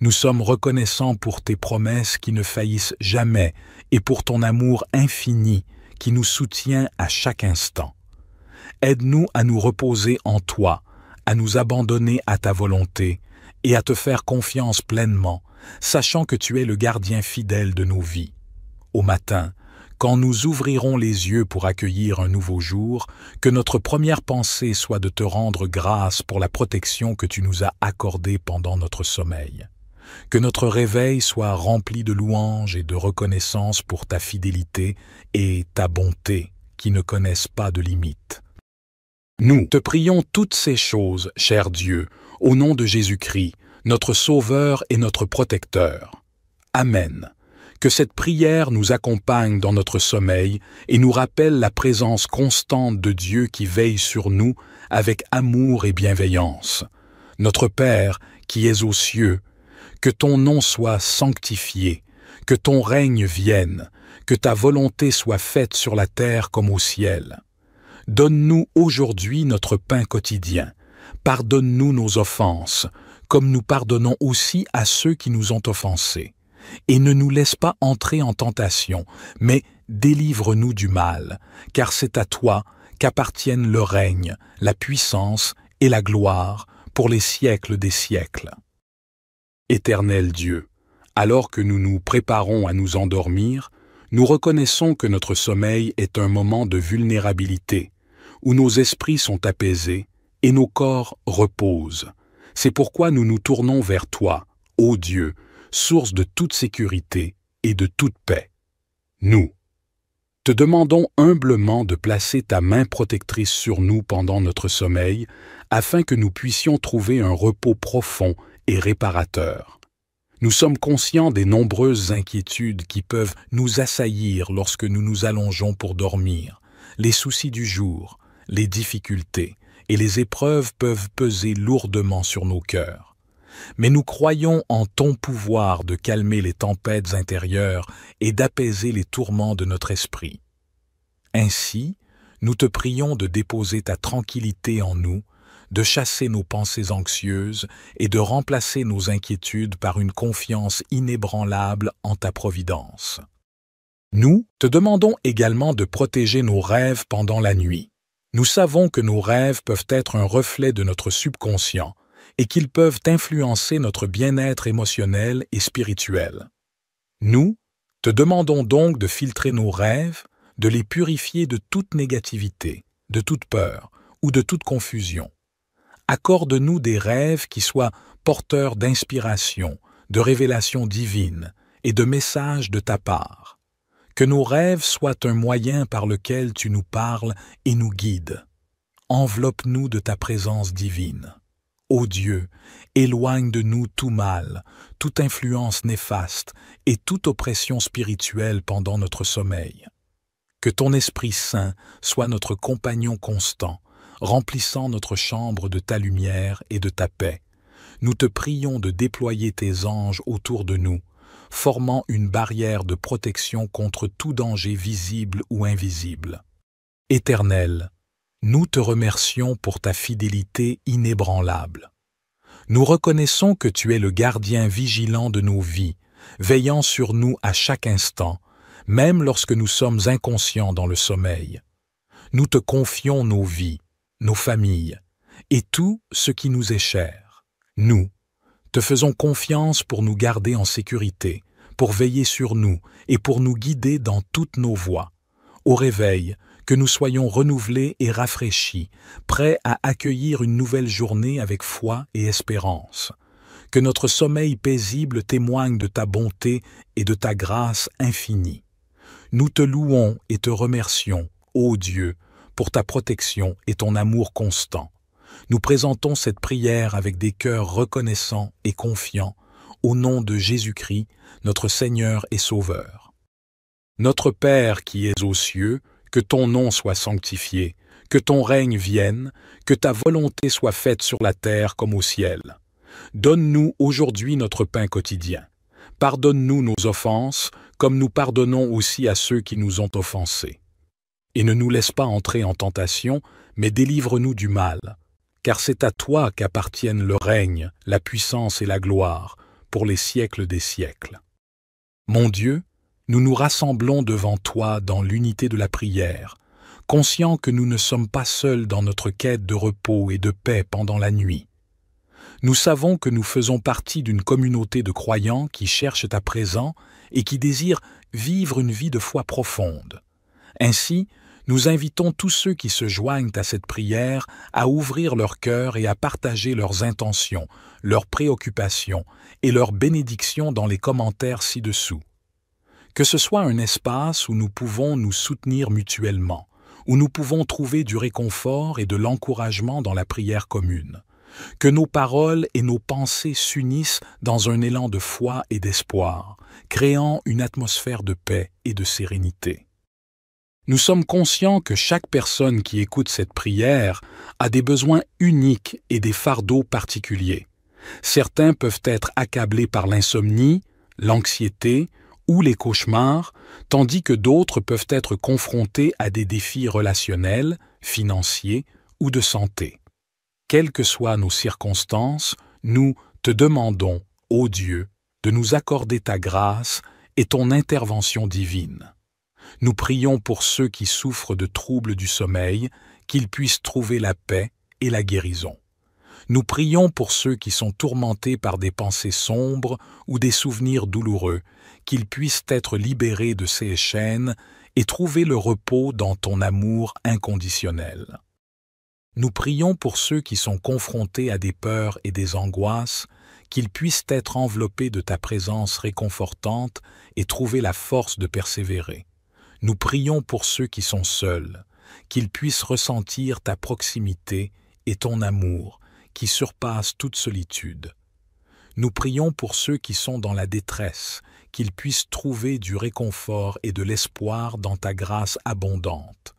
Nous sommes reconnaissants pour tes promesses qui ne faillissent jamais et pour ton amour infini qui nous soutient à chaque instant. Aide-nous à nous reposer en toi, à nous abandonner à ta volonté et à te faire confiance pleinement, sachant que tu es le gardien fidèle de nos vies. Au matin, quand nous ouvrirons les yeux pour accueillir un nouveau jour, que notre première pensée soit de te rendre grâce pour la protection que tu nous as accordée pendant notre sommeil que notre réveil soit rempli de louanges et de reconnaissance pour ta fidélité et ta bonté qui ne connaissent pas de limites. Nous te prions toutes ces choses, cher Dieu, au nom de Jésus-Christ, notre Sauveur et notre Protecteur. Amen. Que cette prière nous accompagne dans notre sommeil et nous rappelle la présence constante de Dieu qui veille sur nous avec amour et bienveillance. Notre Père, qui es aux cieux, que ton nom soit sanctifié, que ton règne vienne, que ta volonté soit faite sur la terre comme au ciel. Donne-nous aujourd'hui notre pain quotidien. Pardonne-nous nos offenses, comme nous pardonnons aussi à ceux qui nous ont offensés. Et ne nous laisse pas entrer en tentation, mais délivre-nous du mal, car c'est à toi qu'appartiennent le règne, la puissance et la gloire pour les siècles des siècles. Éternel Dieu, alors que nous nous préparons à nous endormir, nous reconnaissons que notre sommeil est un moment de vulnérabilité, où nos esprits sont apaisés et nos corps reposent. C'est pourquoi nous nous tournons vers toi, ô Dieu, source de toute sécurité et de toute paix. Nous te demandons humblement de placer ta main protectrice sur nous pendant notre sommeil, afin que nous puissions trouver un repos profond réparateur. Nous sommes conscients des nombreuses inquiétudes qui peuvent nous assaillir lorsque nous nous allongeons pour dormir, les soucis du jour, les difficultés et les épreuves peuvent peser lourdement sur nos cœurs. Mais nous croyons en ton pouvoir de calmer les tempêtes intérieures et d'apaiser les tourments de notre esprit. Ainsi, nous te prions de déposer ta tranquillité en nous de chasser nos pensées anxieuses et de remplacer nos inquiétudes par une confiance inébranlable en ta providence. Nous te demandons également de protéger nos rêves pendant la nuit. Nous savons que nos rêves peuvent être un reflet de notre subconscient et qu'ils peuvent influencer notre bien-être émotionnel et spirituel. Nous te demandons donc de filtrer nos rêves, de les purifier de toute négativité, de toute peur ou de toute confusion accorde-nous des rêves qui soient porteurs d'inspiration, de révélations divines et de messages de ta part. Que nos rêves soient un moyen par lequel tu nous parles et nous guides. Enveloppe-nous de ta présence divine. Ô Dieu, éloigne de nous tout mal, toute influence néfaste et toute oppression spirituelle pendant notre sommeil. Que ton Esprit Saint soit notre compagnon constant remplissant notre chambre de ta lumière et de ta paix. Nous te prions de déployer tes anges autour de nous, formant une barrière de protection contre tout danger visible ou invisible. Éternel, nous te remercions pour ta fidélité inébranlable. Nous reconnaissons que tu es le gardien vigilant de nos vies, veillant sur nous à chaque instant, même lorsque nous sommes inconscients dans le sommeil. Nous te confions nos vies, nos familles et tout ce qui nous est cher. Nous, te faisons confiance pour nous garder en sécurité, pour veiller sur nous et pour nous guider dans toutes nos voies. Au réveil, que nous soyons renouvelés et rafraîchis, prêts à accueillir une nouvelle journée avec foi et espérance. Que notre sommeil paisible témoigne de ta bonté et de ta grâce infinie. Nous te louons et te remercions, ô Dieu, pour ta protection et ton amour constant. Nous présentons cette prière avec des cœurs reconnaissants et confiants, au nom de Jésus-Christ, notre Seigneur et Sauveur. Notre Père qui es aux cieux, que ton nom soit sanctifié, que ton règne vienne, que ta volonté soit faite sur la terre comme au ciel. Donne-nous aujourd'hui notre pain quotidien. Pardonne-nous nos offenses, comme nous pardonnons aussi à ceux qui nous ont offensés et ne nous laisse pas entrer en tentation, mais délivre-nous du mal, car c'est à toi qu'appartiennent le règne, la puissance et la gloire, pour les siècles des siècles. Mon Dieu, nous nous rassemblons devant toi dans l'unité de la prière, conscients que nous ne sommes pas seuls dans notre quête de repos et de paix pendant la nuit. Nous savons que nous faisons partie d'une communauté de croyants qui cherchent à présent et qui désirent vivre une vie de foi profonde. Ainsi, nous invitons tous ceux qui se joignent à cette prière à ouvrir leur cœur et à partager leurs intentions, leurs préoccupations et leurs bénédictions dans les commentaires ci-dessous. Que ce soit un espace où nous pouvons nous soutenir mutuellement, où nous pouvons trouver du réconfort et de l'encouragement dans la prière commune. Que nos paroles et nos pensées s'unissent dans un élan de foi et d'espoir, créant une atmosphère de paix et de sérénité. Nous sommes conscients que chaque personne qui écoute cette prière a des besoins uniques et des fardeaux particuliers. Certains peuvent être accablés par l'insomnie, l'anxiété ou les cauchemars, tandis que d'autres peuvent être confrontés à des défis relationnels, financiers ou de santé. Quelles que soient nos circonstances, nous te demandons, ô Dieu, de nous accorder ta grâce et ton intervention divine nous prions pour ceux qui souffrent de troubles du sommeil, qu'ils puissent trouver la paix et la guérison. Nous prions pour ceux qui sont tourmentés par des pensées sombres ou des souvenirs douloureux, qu'ils puissent être libérés de ces chaînes et trouver le repos dans ton amour inconditionnel. Nous prions pour ceux qui sont confrontés à des peurs et des angoisses, qu'ils puissent être enveloppés de ta présence réconfortante et trouver la force de persévérer. Nous prions pour ceux qui sont seuls, qu'ils puissent ressentir ta proximité et ton amour qui surpasse toute solitude. Nous prions pour ceux qui sont dans la détresse, qu'ils puissent trouver du réconfort et de l'espoir dans ta grâce abondante.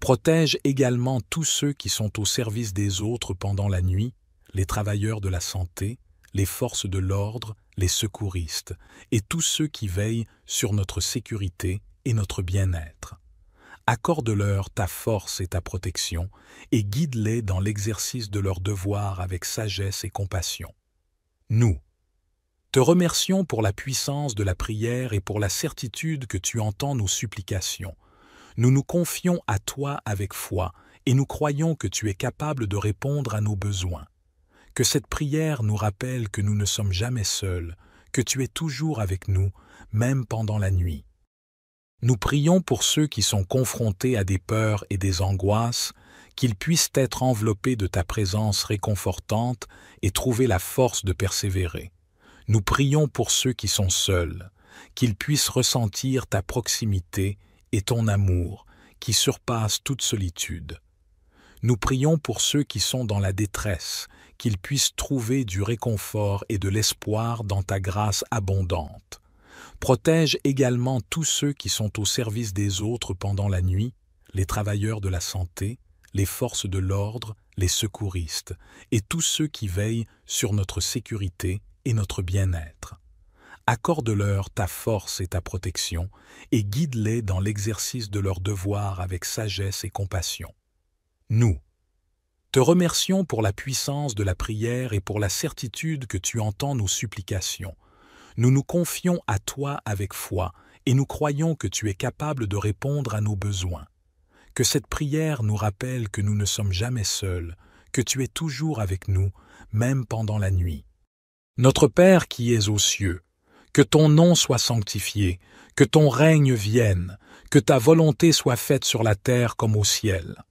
Protège également tous ceux qui sont au service des autres pendant la nuit, les travailleurs de la santé, les forces de l'ordre, les secouristes, et tous ceux qui veillent sur notre sécurité et notre bien-être. Accorde-leur ta force et ta protection, et guide-les dans l'exercice de leurs devoirs avec sagesse et compassion. Nous, te remercions pour la puissance de la prière et pour la certitude que tu entends nos supplications. Nous nous confions à toi avec foi, et nous croyons que tu es capable de répondre à nos besoins. Que cette prière nous rappelle que nous ne sommes jamais seuls, que tu es toujours avec nous, même pendant la nuit. Nous prions pour ceux qui sont confrontés à des peurs et des angoisses, qu'ils puissent être enveloppés de ta présence réconfortante et trouver la force de persévérer. Nous prions pour ceux qui sont seuls, qu'ils puissent ressentir ta proximité et ton amour, qui surpasse toute solitude. Nous prions pour ceux qui sont dans la détresse, qu'ils puissent trouver du réconfort et de l'espoir dans ta grâce abondante protège également tous ceux qui sont au service des autres pendant la nuit, les travailleurs de la santé, les forces de l'ordre, les secouristes, et tous ceux qui veillent sur notre sécurité et notre bien-être. Accorde-leur ta force et ta protection, et guide-les dans l'exercice de leurs devoirs avec sagesse et compassion. Nous, te remercions pour la puissance de la prière et pour la certitude que tu entends nos supplications, nous nous confions à toi avec foi et nous croyons que tu es capable de répondre à nos besoins. Que cette prière nous rappelle que nous ne sommes jamais seuls, que tu es toujours avec nous, même pendant la nuit. Notre Père qui es aux cieux, que ton nom soit sanctifié, que ton règne vienne, que ta volonté soit faite sur la terre comme au ciel.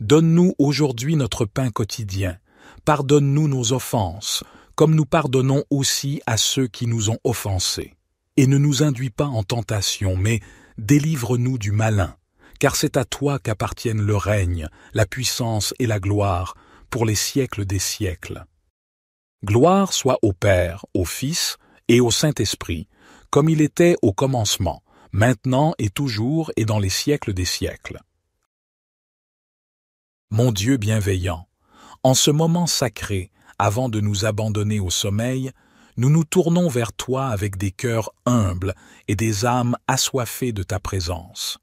Donne-nous aujourd'hui notre pain quotidien, pardonne-nous nos offenses, comme nous pardonnons aussi à ceux qui nous ont offensés. Et ne nous induis pas en tentation, mais délivre-nous du malin, car c'est à toi qu'appartiennent le règne, la puissance et la gloire, pour les siècles des siècles. Gloire soit au Père, au Fils et au Saint-Esprit, comme il était au commencement, maintenant et toujours et dans les siècles des siècles. Mon Dieu bienveillant, en ce moment sacré, avant de nous abandonner au sommeil, nous nous tournons vers toi avec des cœurs humbles et des âmes assoiffées de ta présence.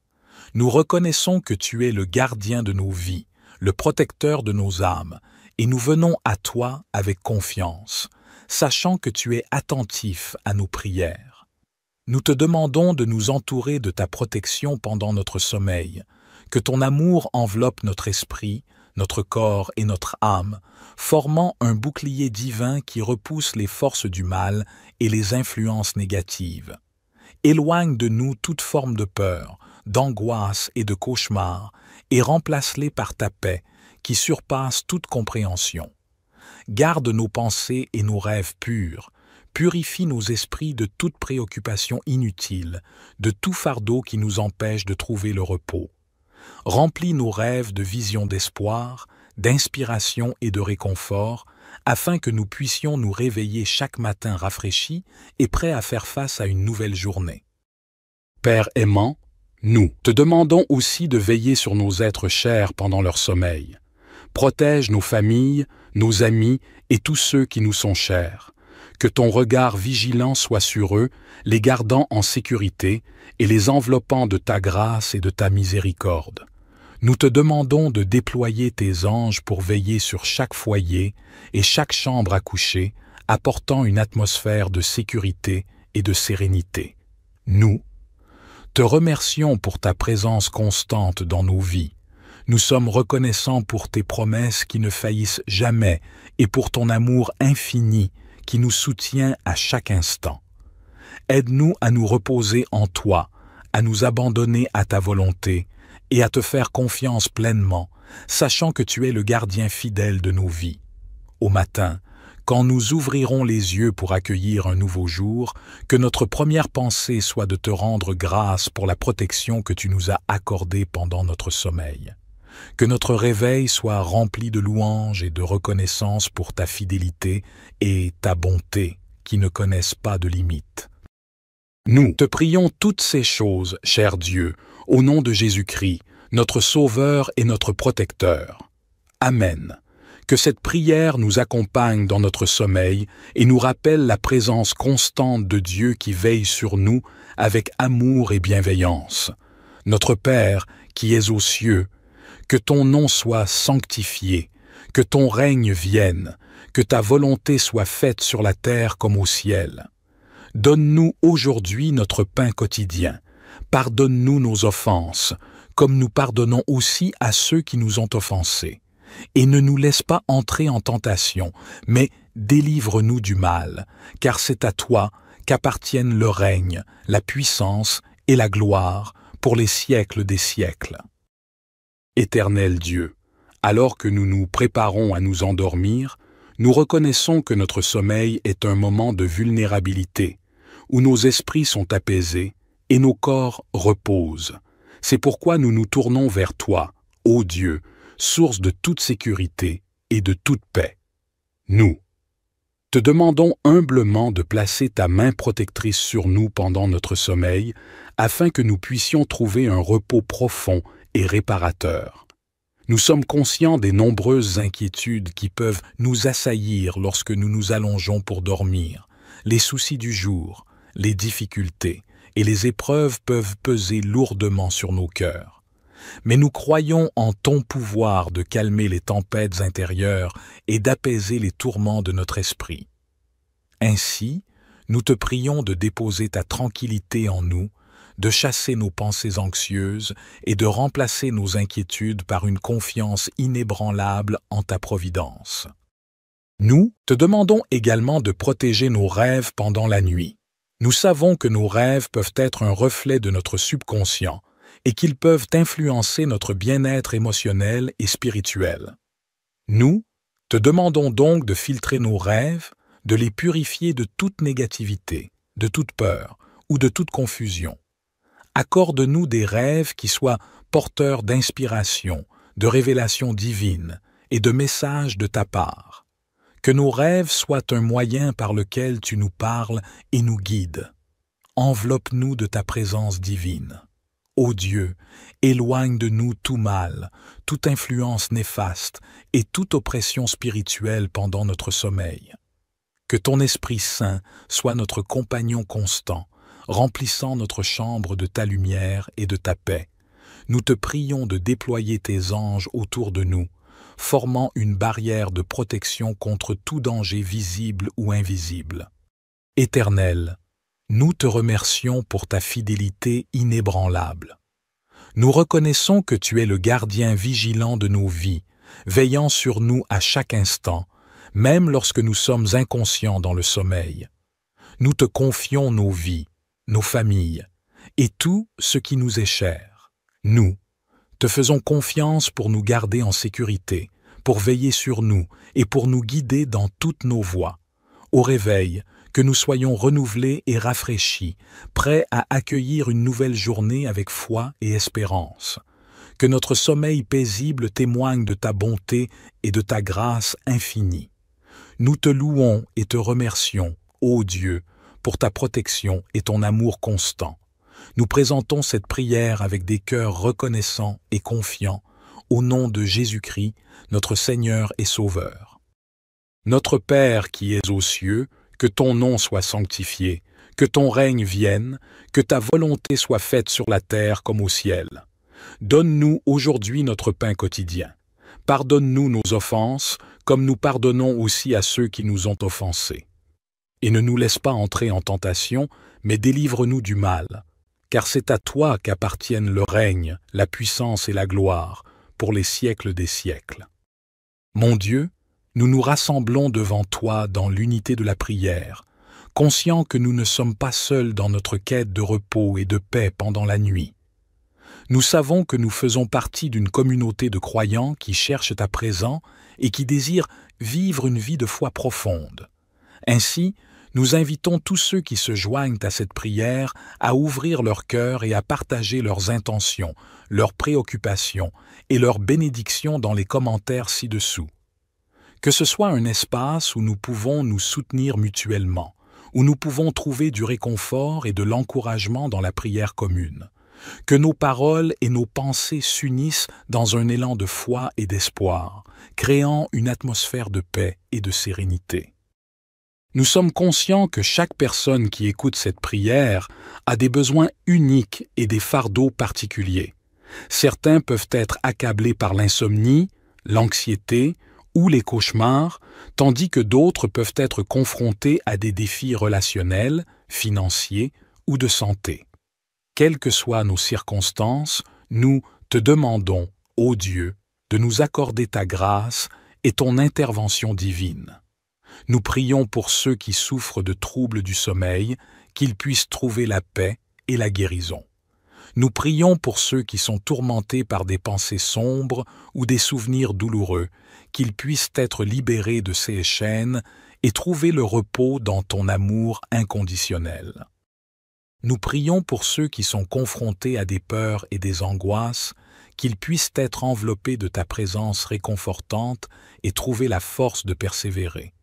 Nous reconnaissons que tu es le gardien de nos vies, le protecteur de nos âmes, et nous venons à toi avec confiance, sachant que tu es attentif à nos prières. Nous te demandons de nous entourer de ta protection pendant notre sommeil, que ton amour enveloppe notre esprit, notre corps et notre âme, formant un bouclier divin qui repousse les forces du mal et les influences négatives. Éloigne de nous toute forme de peur, d'angoisse et de cauchemar, et remplace-les par ta paix, qui surpasse toute compréhension. Garde nos pensées et nos rêves purs, purifie nos esprits de toute préoccupation inutile, de tout fardeau qui nous empêche de trouver le repos. Remplis nos rêves de visions d'espoir, d'inspiration et de réconfort, afin que nous puissions nous réveiller chaque matin rafraîchis et prêts à faire face à une nouvelle journée. Père aimant, nous te demandons aussi de veiller sur nos êtres chers pendant leur sommeil. Protège nos familles, nos amis et tous ceux qui nous sont chers que ton regard vigilant soit sur eux, les gardant en sécurité et les enveloppant de ta grâce et de ta miséricorde. Nous te demandons de déployer tes anges pour veiller sur chaque foyer et chaque chambre à coucher, apportant une atmosphère de sécurité et de sérénité. Nous, te remercions pour ta présence constante dans nos vies. Nous sommes reconnaissants pour tes promesses qui ne faillissent jamais et pour ton amour infini qui nous soutient à chaque instant. Aide-nous à nous reposer en toi, à nous abandonner à ta volonté et à te faire confiance pleinement, sachant que tu es le gardien fidèle de nos vies. Au matin, quand nous ouvrirons les yeux pour accueillir un nouveau jour, que notre première pensée soit de te rendre grâce pour la protection que tu nous as accordée pendant notre sommeil que notre réveil soit rempli de louanges et de reconnaissance pour ta fidélité et ta bonté qui ne connaissent pas de limites. Nous te prions toutes ces choses, cher Dieu, au nom de Jésus-Christ, notre Sauveur et notre Protecteur. Amen. Que cette prière nous accompagne dans notre sommeil et nous rappelle la présence constante de Dieu qui veille sur nous avec amour et bienveillance. Notre Père, qui es aux cieux, que ton nom soit sanctifié, que ton règne vienne, que ta volonté soit faite sur la terre comme au ciel. Donne-nous aujourd'hui notre pain quotidien. Pardonne-nous nos offenses, comme nous pardonnons aussi à ceux qui nous ont offensés. Et ne nous laisse pas entrer en tentation, mais délivre-nous du mal, car c'est à toi qu'appartiennent le règne, la puissance et la gloire pour les siècles des siècles. Éternel Dieu, alors que nous nous préparons à nous endormir, nous reconnaissons que notre sommeil est un moment de vulnérabilité, où nos esprits sont apaisés et nos corps reposent. C'est pourquoi nous nous tournons vers toi, ô Dieu, source de toute sécurité et de toute paix. Nous te demandons humblement de placer ta main protectrice sur nous pendant notre sommeil, afin que nous puissions trouver un repos profond et réparateur. Nous sommes conscients des nombreuses inquiétudes qui peuvent nous assaillir lorsque nous nous allongeons pour dormir, les soucis du jour, les difficultés et les épreuves peuvent peser lourdement sur nos cœurs. Mais nous croyons en ton pouvoir de calmer les tempêtes intérieures et d'apaiser les tourments de notre esprit. Ainsi, nous te prions de déposer ta tranquillité en nous de chasser nos pensées anxieuses et de remplacer nos inquiétudes par une confiance inébranlable en ta providence. Nous te demandons également de protéger nos rêves pendant la nuit. Nous savons que nos rêves peuvent être un reflet de notre subconscient et qu'ils peuvent influencer notre bien-être émotionnel et spirituel. Nous te demandons donc de filtrer nos rêves, de les purifier de toute négativité, de toute peur ou de toute confusion accorde-nous des rêves qui soient porteurs d'inspiration, de révélations divines et de messages de ta part. Que nos rêves soient un moyen par lequel tu nous parles et nous guides. Enveloppe-nous de ta présence divine. Ô Dieu, éloigne de nous tout mal, toute influence néfaste et toute oppression spirituelle pendant notre sommeil. Que ton Esprit Saint soit notre compagnon constant remplissant notre chambre de ta lumière et de ta paix. Nous te prions de déployer tes anges autour de nous, formant une barrière de protection contre tout danger visible ou invisible. Éternel, nous te remercions pour ta fidélité inébranlable. Nous reconnaissons que tu es le gardien vigilant de nos vies, veillant sur nous à chaque instant, même lorsque nous sommes inconscients dans le sommeil. Nous te confions nos vies, nos familles et tout ce qui nous est cher. Nous, te faisons confiance pour nous garder en sécurité, pour veiller sur nous et pour nous guider dans toutes nos voies. Au réveil, que nous soyons renouvelés et rafraîchis, prêts à accueillir une nouvelle journée avec foi et espérance. Que notre sommeil paisible témoigne de ta bonté et de ta grâce infinie. Nous te louons et te remercions, ô Dieu, pour ta protection et ton amour constant. Nous présentons cette prière avec des cœurs reconnaissants et confiants, au nom de Jésus-Christ, notre Seigneur et Sauveur. Notre Père qui es aux cieux, que ton nom soit sanctifié, que ton règne vienne, que ta volonté soit faite sur la terre comme au ciel. Donne-nous aujourd'hui notre pain quotidien. Pardonne-nous nos offenses, comme nous pardonnons aussi à ceux qui nous ont offensés et ne nous laisse pas entrer en tentation, mais délivre-nous du mal, car c'est à toi qu'appartiennent le règne, la puissance et la gloire, pour les siècles des siècles. Mon Dieu, nous nous rassemblons devant toi dans l'unité de la prière, conscients que nous ne sommes pas seuls dans notre quête de repos et de paix pendant la nuit. Nous savons que nous faisons partie d'une communauté de croyants qui cherchent à présent et qui désirent vivre une vie de foi profonde. Ainsi, nous invitons tous ceux qui se joignent à cette prière à ouvrir leur cœur et à partager leurs intentions, leurs préoccupations et leurs bénédictions dans les commentaires ci-dessous. Que ce soit un espace où nous pouvons nous soutenir mutuellement, où nous pouvons trouver du réconfort et de l'encouragement dans la prière commune. Que nos paroles et nos pensées s'unissent dans un élan de foi et d'espoir, créant une atmosphère de paix et de sérénité. Nous sommes conscients que chaque personne qui écoute cette prière a des besoins uniques et des fardeaux particuliers. Certains peuvent être accablés par l'insomnie, l'anxiété ou les cauchemars, tandis que d'autres peuvent être confrontés à des défis relationnels, financiers ou de santé. Quelles que soient nos circonstances, nous te demandons, ô Dieu, de nous accorder ta grâce et ton intervention divine nous prions pour ceux qui souffrent de troubles du sommeil, qu'ils puissent trouver la paix et la guérison. Nous prions pour ceux qui sont tourmentés par des pensées sombres ou des souvenirs douloureux, qu'ils puissent être libérés de ces chaînes et trouver le repos dans ton amour inconditionnel. Nous prions pour ceux qui sont confrontés à des peurs et des angoisses, qu'ils puissent être enveloppés de ta présence réconfortante et trouver la force de persévérer.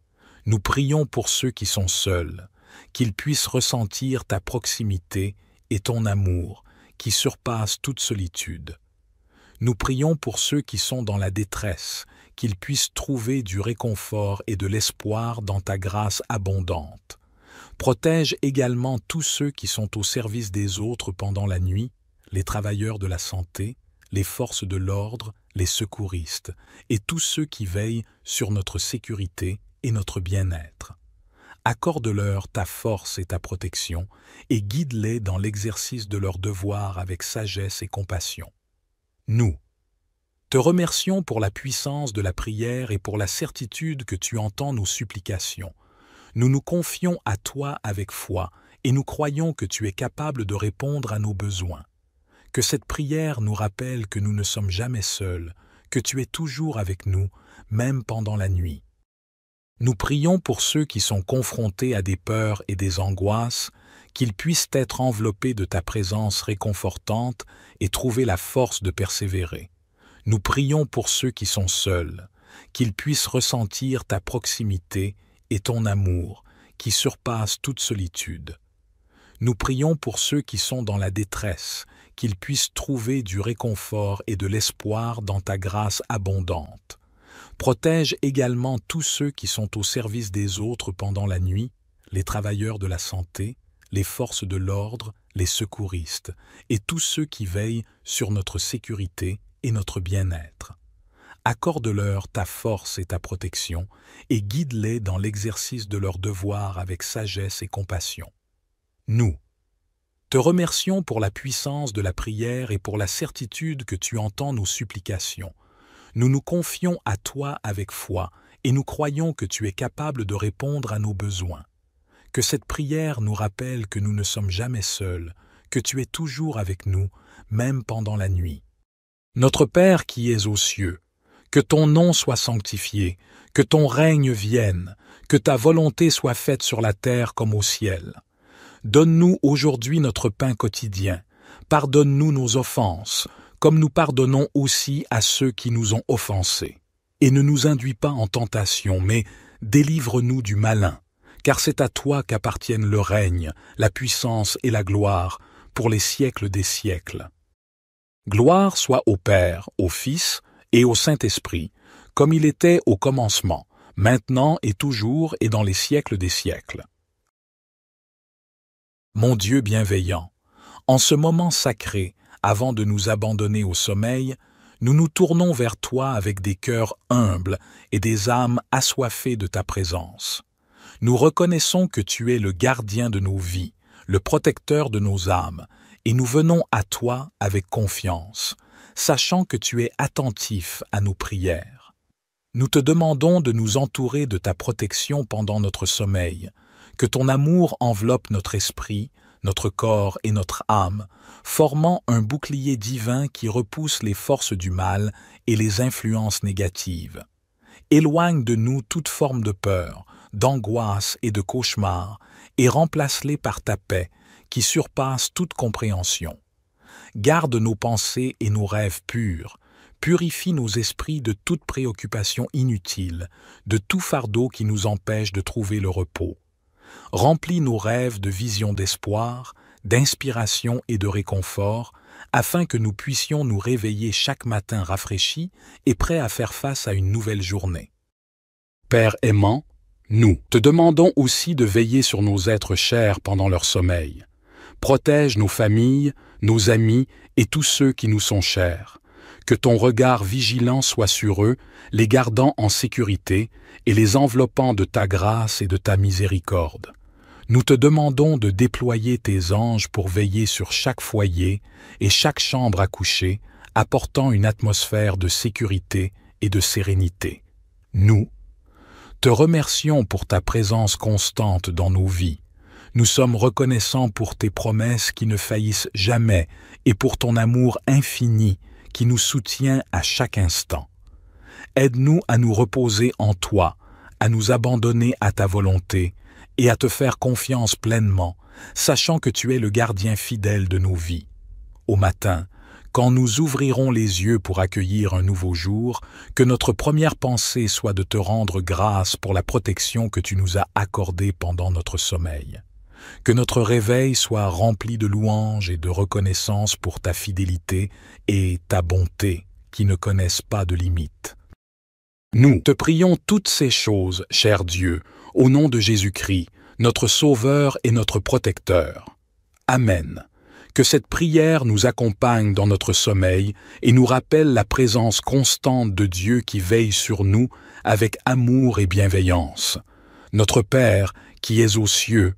Nous prions pour ceux qui sont seuls, qu'ils puissent ressentir ta proximité et ton amour qui surpasse toute solitude. Nous prions pour ceux qui sont dans la détresse, qu'ils puissent trouver du réconfort et de l'espoir dans ta grâce abondante. Protège également tous ceux qui sont au service des autres pendant la nuit, les travailleurs de la santé, les forces de l'ordre, les secouristes, et tous ceux qui veillent sur notre sécurité et notre bien-être. Accorde-leur ta force et ta protection, et guide-les dans l'exercice de leurs devoirs avec sagesse et compassion. Nous, te remercions pour la puissance de la prière et pour la certitude que tu entends nos supplications. Nous nous confions à toi avec foi, et nous croyons que tu es capable de répondre à nos besoins. Que cette prière nous rappelle que nous ne sommes jamais seuls, que tu es toujours avec nous, même pendant la nuit. Nous prions pour ceux qui sont confrontés à des peurs et des angoisses, qu'ils puissent être enveloppés de ta présence réconfortante et trouver la force de persévérer. Nous prions pour ceux qui sont seuls, qu'ils puissent ressentir ta proximité et ton amour, qui surpasse toute solitude. Nous prions pour ceux qui sont dans la détresse, qu'ils puissent trouver du réconfort et de l'espoir dans ta grâce abondante. Protège également tous ceux qui sont au service des autres pendant la nuit, les travailleurs de la santé, les forces de l'ordre, les secouristes, et tous ceux qui veillent sur notre sécurité et notre bien-être. Accorde-leur ta force et ta protection, et guide-les dans l'exercice de leurs devoirs avec sagesse et compassion. Nous, te remercions pour la puissance de la prière et pour la certitude que tu entends nos supplications, nous nous confions à toi avec foi et nous croyons que tu es capable de répondre à nos besoins. Que cette prière nous rappelle que nous ne sommes jamais seuls, que tu es toujours avec nous, même pendant la nuit. Notre Père qui es aux cieux, que ton nom soit sanctifié, que ton règne vienne, que ta volonté soit faite sur la terre comme au ciel. Donne-nous aujourd'hui notre pain quotidien, pardonne-nous nos offenses, comme nous pardonnons aussi à ceux qui nous ont offensés. Et ne nous induis pas en tentation, mais délivre-nous du malin, car c'est à toi qu'appartiennent le règne, la puissance et la gloire, pour les siècles des siècles. Gloire soit au Père, au Fils et au Saint-Esprit, comme il était au commencement, maintenant et toujours et dans les siècles des siècles. Mon Dieu bienveillant, en ce moment sacré, avant de nous abandonner au sommeil, nous nous tournons vers toi avec des cœurs humbles et des âmes assoiffées de ta présence. Nous reconnaissons que tu es le gardien de nos vies, le protecteur de nos âmes, et nous venons à toi avec confiance, sachant que tu es attentif à nos prières. Nous te demandons de nous entourer de ta protection pendant notre sommeil, que ton amour enveloppe notre esprit, notre corps et notre âme, formant un bouclier divin qui repousse les forces du mal et les influences négatives. Éloigne de nous toute forme de peur, d'angoisse et de cauchemar, et remplace-les par ta paix, qui surpasse toute compréhension. Garde nos pensées et nos rêves purs, purifie nos esprits de toute préoccupation inutile, de tout fardeau qui nous empêche de trouver le repos. Remplis nos rêves de visions d'espoir, d'inspiration et de réconfort, afin que nous puissions nous réveiller chaque matin rafraîchis et prêts à faire face à une nouvelle journée. Père aimant, nous te demandons aussi de veiller sur nos êtres chers pendant leur sommeil. Protège nos familles, nos amis et tous ceux qui nous sont chers. Que ton regard vigilant soit sur eux, les gardant en sécurité et les enveloppant de ta grâce et de ta miséricorde. Nous te demandons de déployer tes anges pour veiller sur chaque foyer et chaque chambre à coucher, apportant une atmosphère de sécurité et de sérénité. Nous, te remercions pour ta présence constante dans nos vies. Nous sommes reconnaissants pour tes promesses qui ne faillissent jamais et pour ton amour infini qui nous soutient à chaque instant. Aide-nous à nous reposer en toi, à nous abandonner à ta volonté et à te faire confiance pleinement, sachant que tu es le gardien fidèle de nos vies. Au matin, quand nous ouvrirons les yeux pour accueillir un nouveau jour, que notre première pensée soit de te rendre grâce pour la protection que tu nous as accordée pendant notre sommeil. Que notre réveil soit rempli de louanges et de reconnaissance pour ta fidélité et ta bonté qui ne connaissent pas de limites. Nous te prions toutes ces choses, cher Dieu, au nom de Jésus-Christ, notre Sauveur et notre Protecteur. Amen. Que cette prière nous accompagne dans notre sommeil et nous rappelle la présence constante de Dieu qui veille sur nous avec amour et bienveillance. Notre Père, qui es aux cieux,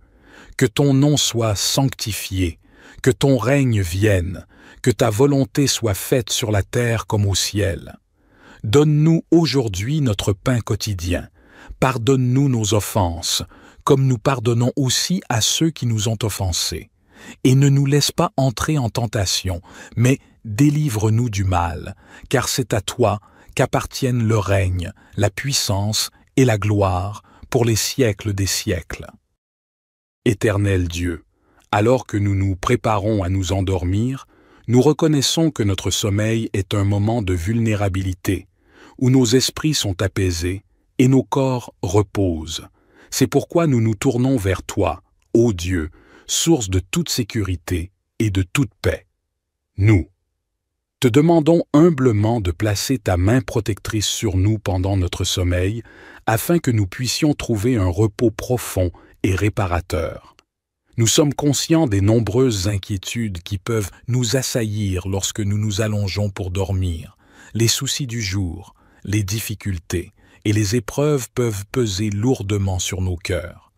que ton nom soit sanctifié, que ton règne vienne, que ta volonté soit faite sur la terre comme au ciel. Donne-nous aujourd'hui notre pain quotidien Pardonne-nous nos offenses, comme nous pardonnons aussi à ceux qui nous ont offensés. Et ne nous laisse pas entrer en tentation, mais délivre-nous du mal, car c'est à toi qu'appartiennent le règne, la puissance et la gloire pour les siècles des siècles. Éternel Dieu, alors que nous nous préparons à nous endormir, nous reconnaissons que notre sommeil est un moment de vulnérabilité, où nos esprits sont apaisés et nos corps reposent. C'est pourquoi nous nous tournons vers toi, ô Dieu, source de toute sécurité et de toute paix. Nous, te demandons humblement de placer ta main protectrice sur nous pendant notre sommeil, afin que nous puissions trouver un repos profond et réparateur. Nous sommes conscients des nombreuses inquiétudes qui peuvent nous assaillir lorsque nous nous allongeons pour dormir, les soucis du jour, les difficultés et les épreuves peuvent peser lourdement sur nos cœurs.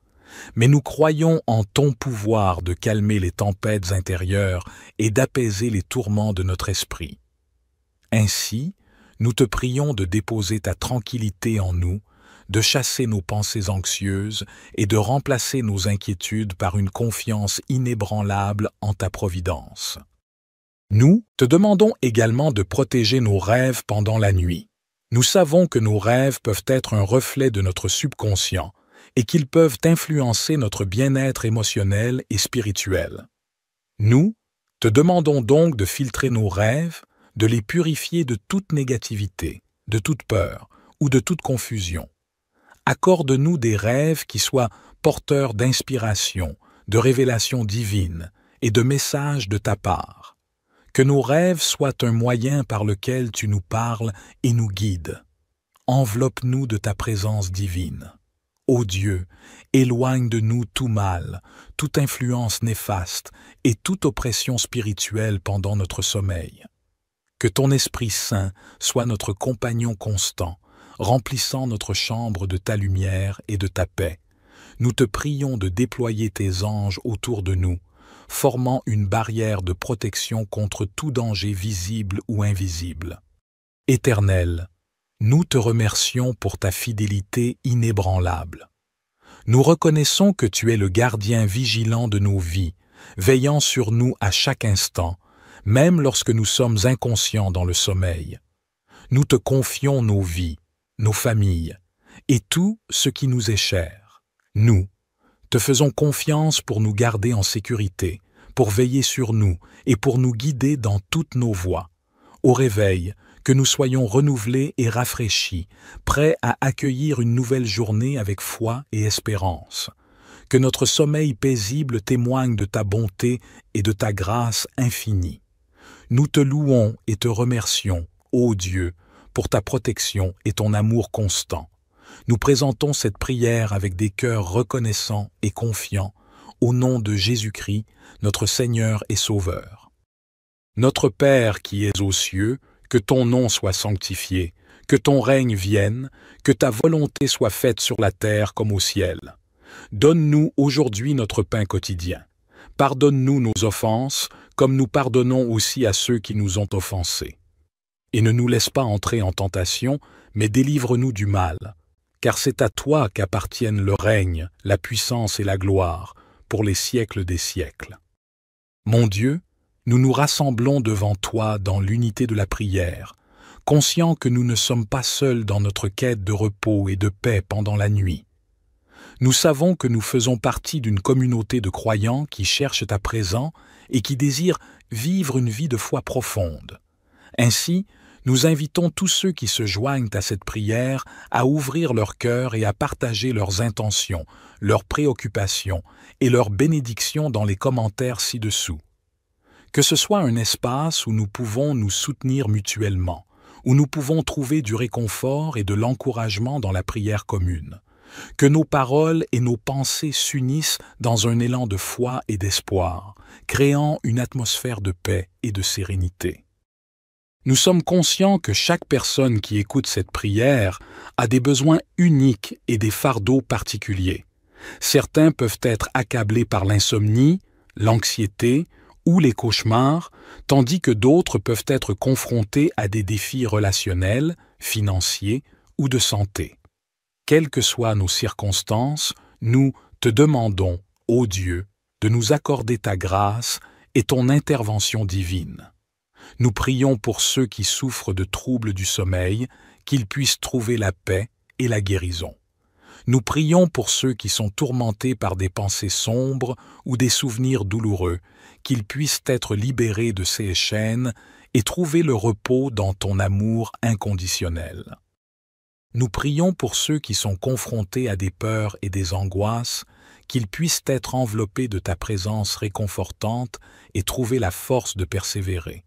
Mais nous croyons en ton pouvoir de calmer les tempêtes intérieures et d'apaiser les tourments de notre esprit. Ainsi, nous te prions de déposer ta tranquillité en nous, de chasser nos pensées anxieuses et de remplacer nos inquiétudes par une confiance inébranlable en ta providence. Nous te demandons également de protéger nos rêves pendant la nuit. Nous savons que nos rêves peuvent être un reflet de notre subconscient et qu'ils peuvent influencer notre bien-être émotionnel et spirituel. Nous te demandons donc de filtrer nos rêves, de les purifier de toute négativité, de toute peur ou de toute confusion. Accorde-nous des rêves qui soient porteurs d'inspiration, de révélations divines et de messages de ta part. Que nos rêves soient un moyen par lequel tu nous parles et nous guides. Enveloppe-nous de ta présence divine. Ô Dieu, éloigne de nous tout mal, toute influence néfaste et toute oppression spirituelle pendant notre sommeil. Que ton Esprit Saint soit notre compagnon constant, remplissant notre chambre de ta lumière et de ta paix. Nous te prions de déployer tes anges autour de nous, formant une barrière de protection contre tout danger visible ou invisible. Éternel, nous te remercions pour ta fidélité inébranlable. Nous reconnaissons que tu es le gardien vigilant de nos vies, veillant sur nous à chaque instant, même lorsque nous sommes inconscients dans le sommeil. Nous te confions nos vies, nos familles, et tout ce qui nous est cher. Nous, te faisons confiance pour nous garder en sécurité, pour veiller sur nous et pour nous guider dans toutes nos voies. Au réveil, que nous soyons renouvelés et rafraîchis, prêts à accueillir une nouvelle journée avec foi et espérance. Que notre sommeil paisible témoigne de ta bonté et de ta grâce infinie. Nous te louons et te remercions, ô Dieu, pour ta protection et ton amour constant nous présentons cette prière avec des cœurs reconnaissants et confiants au nom de Jésus-Christ, notre Seigneur et Sauveur. Notre Père qui es aux cieux, que ton nom soit sanctifié, que ton règne vienne, que ta volonté soit faite sur la terre comme au ciel. Donne-nous aujourd'hui notre pain quotidien. Pardonne-nous nos offenses, comme nous pardonnons aussi à ceux qui nous ont offensés. Et ne nous laisse pas entrer en tentation, mais délivre-nous du mal car c'est à toi qu'appartiennent le règne, la puissance et la gloire, pour les siècles des siècles. Mon Dieu, nous nous rassemblons devant toi dans l'unité de la prière, conscients que nous ne sommes pas seuls dans notre quête de repos et de paix pendant la nuit. Nous savons que nous faisons partie d'une communauté de croyants qui cherchent à présent et qui désirent vivre une vie de foi profonde. Ainsi, nous invitons tous ceux qui se joignent à cette prière à ouvrir leur cœur et à partager leurs intentions, leurs préoccupations et leurs bénédictions dans les commentaires ci-dessous. Que ce soit un espace où nous pouvons nous soutenir mutuellement, où nous pouvons trouver du réconfort et de l'encouragement dans la prière commune. Que nos paroles et nos pensées s'unissent dans un élan de foi et d'espoir, créant une atmosphère de paix et de sérénité. Nous sommes conscients que chaque personne qui écoute cette prière a des besoins uniques et des fardeaux particuliers. Certains peuvent être accablés par l'insomnie, l'anxiété ou les cauchemars, tandis que d'autres peuvent être confrontés à des défis relationnels, financiers ou de santé. Quelles que soient nos circonstances, nous te demandons, ô Dieu, de nous accorder ta grâce et ton intervention divine nous prions pour ceux qui souffrent de troubles du sommeil, qu'ils puissent trouver la paix et la guérison. Nous prions pour ceux qui sont tourmentés par des pensées sombres ou des souvenirs douloureux, qu'ils puissent être libérés de ces chaînes et trouver le repos dans ton amour inconditionnel. Nous prions pour ceux qui sont confrontés à des peurs et des angoisses, qu'ils puissent être enveloppés de ta présence réconfortante et trouver la force de persévérer.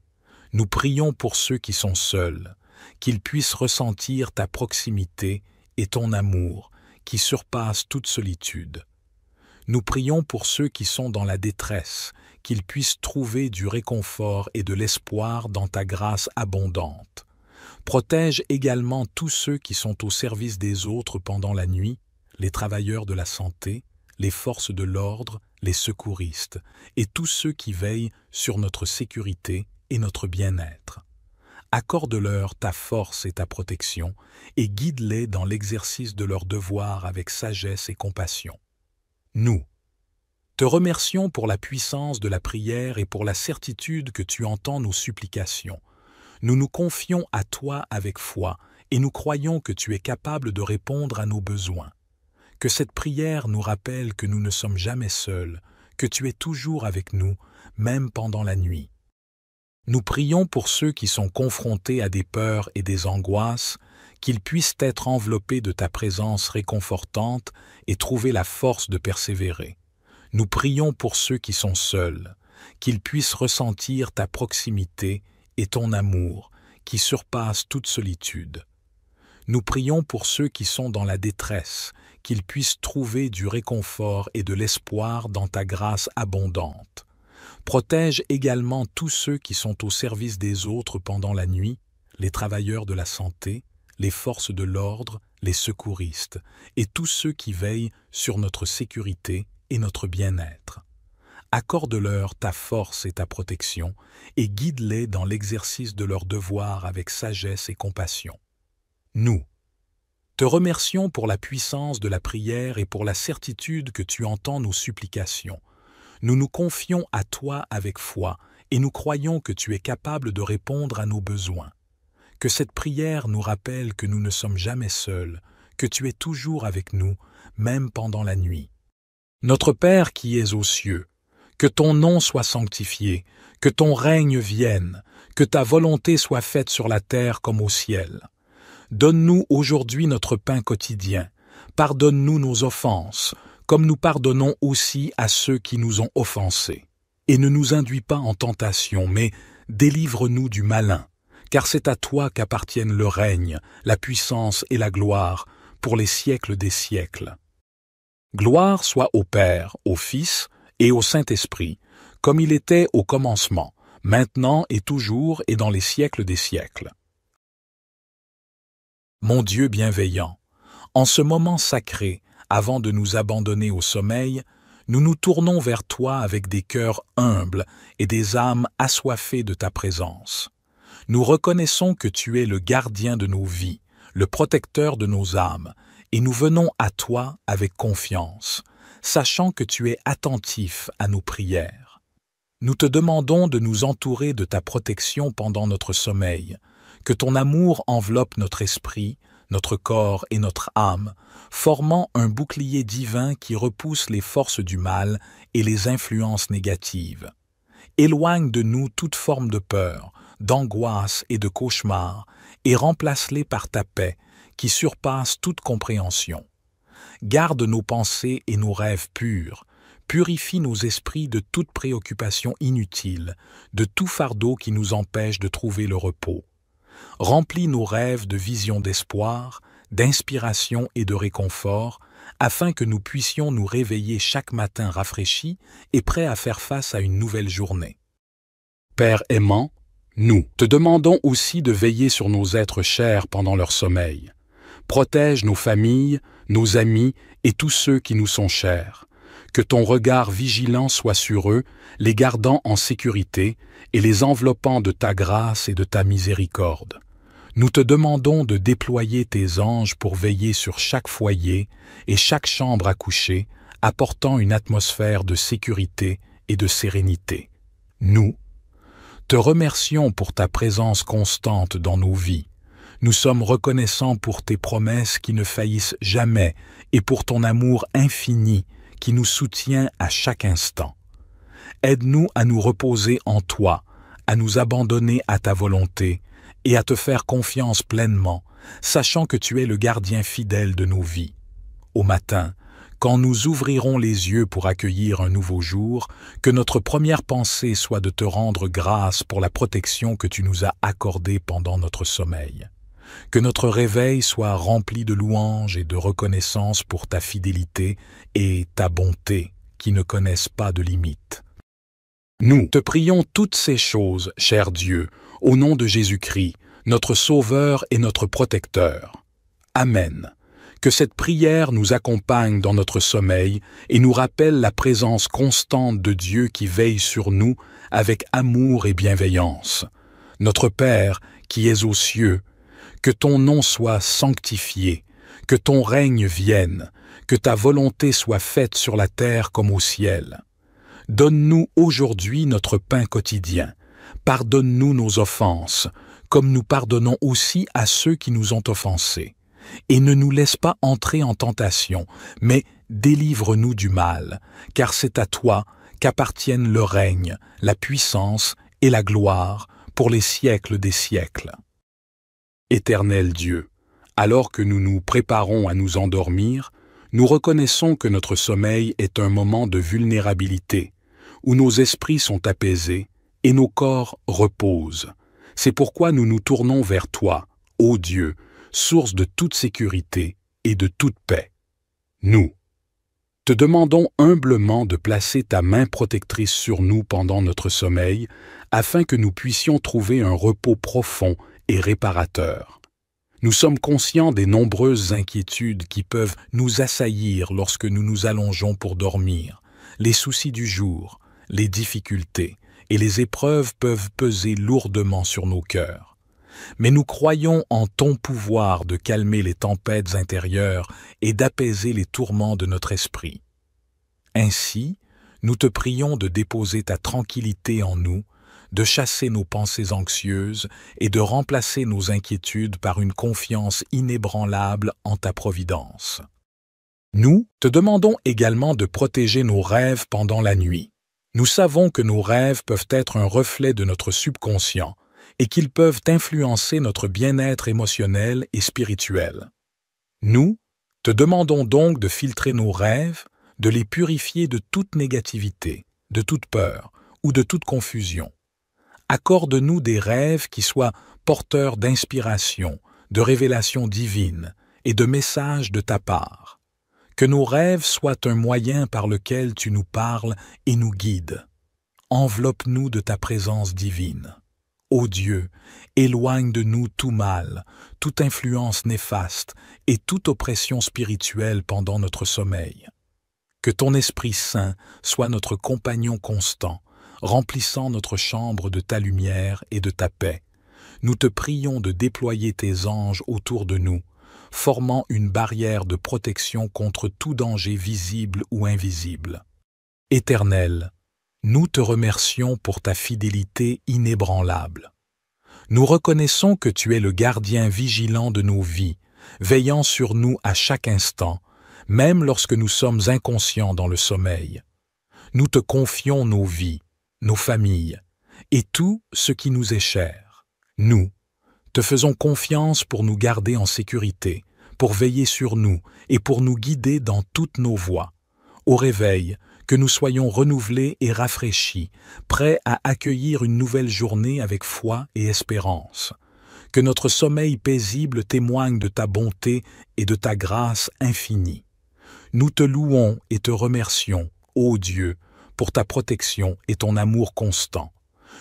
Nous prions pour ceux qui sont seuls, qu'ils puissent ressentir ta proximité et ton amour qui surpasse toute solitude. Nous prions pour ceux qui sont dans la détresse, qu'ils puissent trouver du réconfort et de l'espoir dans ta grâce abondante. Protège également tous ceux qui sont au service des autres pendant la nuit, les travailleurs de la santé, les forces de l'ordre, les secouristes, et tous ceux qui veillent sur notre sécurité et notre bien-être. Accorde-leur ta force et ta protection, et guide-les dans l'exercice de leurs devoirs avec sagesse et compassion. Nous, te remercions pour la puissance de la prière et pour la certitude que tu entends nos supplications. Nous nous confions à toi avec foi, et nous croyons que tu es capable de répondre à nos besoins. Que cette prière nous rappelle que nous ne sommes jamais seuls, que tu es toujours avec nous, même pendant la nuit. Nous prions pour ceux qui sont confrontés à des peurs et des angoisses, qu'ils puissent être enveloppés de ta présence réconfortante et trouver la force de persévérer. Nous prions pour ceux qui sont seuls, qu'ils puissent ressentir ta proximité et ton amour, qui surpasse toute solitude. Nous prions pour ceux qui sont dans la détresse, qu'ils puissent trouver du réconfort et de l'espoir dans ta grâce abondante. Protège également tous ceux qui sont au service des autres pendant la nuit, les travailleurs de la santé, les forces de l'ordre, les secouristes, et tous ceux qui veillent sur notre sécurité et notre bien-être. Accorde-leur ta force et ta protection, et guide-les dans l'exercice de leurs devoirs avec sagesse et compassion. Nous, te remercions pour la puissance de la prière et pour la certitude que tu entends nos supplications, nous nous confions à toi avec foi et nous croyons que tu es capable de répondre à nos besoins. Que cette prière nous rappelle que nous ne sommes jamais seuls, que tu es toujours avec nous, même pendant la nuit. Notre Père qui es aux cieux, que ton nom soit sanctifié, que ton règne vienne, que ta volonté soit faite sur la terre comme au ciel. Donne-nous aujourd'hui notre pain quotidien, pardonne-nous nos offenses, comme nous pardonnons aussi à ceux qui nous ont offensés. Et ne nous induis pas en tentation, mais délivre-nous du malin, car c'est à toi qu'appartiennent le règne, la puissance et la gloire, pour les siècles des siècles. Gloire soit au Père, au Fils et au Saint-Esprit, comme il était au commencement, maintenant et toujours et dans les siècles des siècles. Mon Dieu bienveillant, en ce moment sacré, avant de nous abandonner au sommeil, nous nous tournons vers toi avec des cœurs humbles et des âmes assoiffées de ta présence. Nous reconnaissons que tu es le gardien de nos vies, le protecteur de nos âmes, et nous venons à toi avec confiance, sachant que tu es attentif à nos prières. Nous te demandons de nous entourer de ta protection pendant notre sommeil, que ton amour enveloppe notre esprit, notre corps et notre âme, formant un bouclier divin qui repousse les forces du mal et les influences négatives. Éloigne de nous toute forme de peur, d'angoisse et de cauchemar, et remplace-les par ta paix, qui surpasse toute compréhension. Garde nos pensées et nos rêves purs, purifie nos esprits de toute préoccupation inutile, de tout fardeau qui nous empêche de trouver le repos. Remplis nos rêves de visions d'espoir, d'inspiration et de réconfort, afin que nous puissions nous réveiller chaque matin rafraîchis et prêts à faire face à une nouvelle journée. Père aimant, nous te demandons aussi de veiller sur nos êtres chers pendant leur sommeil. Protège nos familles, nos amis et tous ceux qui nous sont chers que ton regard vigilant soit sur eux, les gardant en sécurité et les enveloppant de ta grâce et de ta miséricorde. Nous te demandons de déployer tes anges pour veiller sur chaque foyer et chaque chambre à coucher, apportant une atmosphère de sécurité et de sérénité. Nous, te remercions pour ta présence constante dans nos vies. Nous sommes reconnaissants pour tes promesses qui ne faillissent jamais et pour ton amour infini qui nous soutient à chaque instant. Aide-nous à nous reposer en toi, à nous abandonner à ta volonté et à te faire confiance pleinement, sachant que tu es le gardien fidèle de nos vies. Au matin, quand nous ouvrirons les yeux pour accueillir un nouveau jour, que notre première pensée soit de te rendre grâce pour la protection que tu nous as accordée pendant notre sommeil que notre réveil soit rempli de louanges et de reconnaissance pour ta fidélité et ta bonté qui ne connaissent pas de limites. Nous te prions toutes ces choses, cher Dieu, au nom de Jésus-Christ, notre Sauveur et notre Protecteur. Amen. Que cette prière nous accompagne dans notre sommeil et nous rappelle la présence constante de Dieu qui veille sur nous avec amour et bienveillance. Notre Père, qui es aux cieux, que ton nom soit sanctifié, que ton règne vienne, que ta volonté soit faite sur la terre comme au ciel. Donne-nous aujourd'hui notre pain quotidien. Pardonne-nous nos offenses, comme nous pardonnons aussi à ceux qui nous ont offensés. Et ne nous laisse pas entrer en tentation, mais délivre-nous du mal, car c'est à toi qu'appartiennent le règne, la puissance et la gloire pour les siècles des siècles. Éternel Dieu, alors que nous nous préparons à nous endormir, nous reconnaissons que notre sommeil est un moment de vulnérabilité, où nos esprits sont apaisés et nos corps reposent. C'est pourquoi nous nous tournons vers toi, ô Dieu, source de toute sécurité et de toute paix. Nous, te demandons humblement de placer ta main protectrice sur nous pendant notre sommeil, afin que nous puissions trouver un repos profond et réparateur. Nous sommes conscients des nombreuses inquiétudes qui peuvent nous assaillir lorsque nous nous allongeons pour dormir, les soucis du jour, les difficultés et les épreuves peuvent peser lourdement sur nos cœurs. Mais nous croyons en ton pouvoir de calmer les tempêtes intérieures et d'apaiser les tourments de notre esprit. Ainsi, nous te prions de déposer ta tranquillité en nous de chasser nos pensées anxieuses et de remplacer nos inquiétudes par une confiance inébranlable en ta providence. Nous te demandons également de protéger nos rêves pendant la nuit. Nous savons que nos rêves peuvent être un reflet de notre subconscient et qu'ils peuvent influencer notre bien-être émotionnel et spirituel. Nous te demandons donc de filtrer nos rêves, de les purifier de toute négativité, de toute peur ou de toute confusion accorde-nous des rêves qui soient porteurs d'inspiration, de révélations divines et de messages de ta part. Que nos rêves soient un moyen par lequel tu nous parles et nous guides. Enveloppe-nous de ta présence divine. Ô Dieu, éloigne de nous tout mal, toute influence néfaste et toute oppression spirituelle pendant notre sommeil. Que ton Esprit Saint soit notre compagnon constant remplissant notre chambre de ta lumière et de ta paix. Nous te prions de déployer tes anges autour de nous, formant une barrière de protection contre tout danger visible ou invisible. Éternel, nous te remercions pour ta fidélité inébranlable. Nous reconnaissons que tu es le gardien vigilant de nos vies, veillant sur nous à chaque instant, même lorsque nous sommes inconscients dans le sommeil. Nous te confions nos vies, nos familles et tout ce qui nous est cher. Nous, te faisons confiance pour nous garder en sécurité, pour veiller sur nous et pour nous guider dans toutes nos voies. Au réveil, que nous soyons renouvelés et rafraîchis, prêts à accueillir une nouvelle journée avec foi et espérance. Que notre sommeil paisible témoigne de ta bonté et de ta grâce infinie. Nous te louons et te remercions, ô Dieu, pour ta protection et ton amour constant.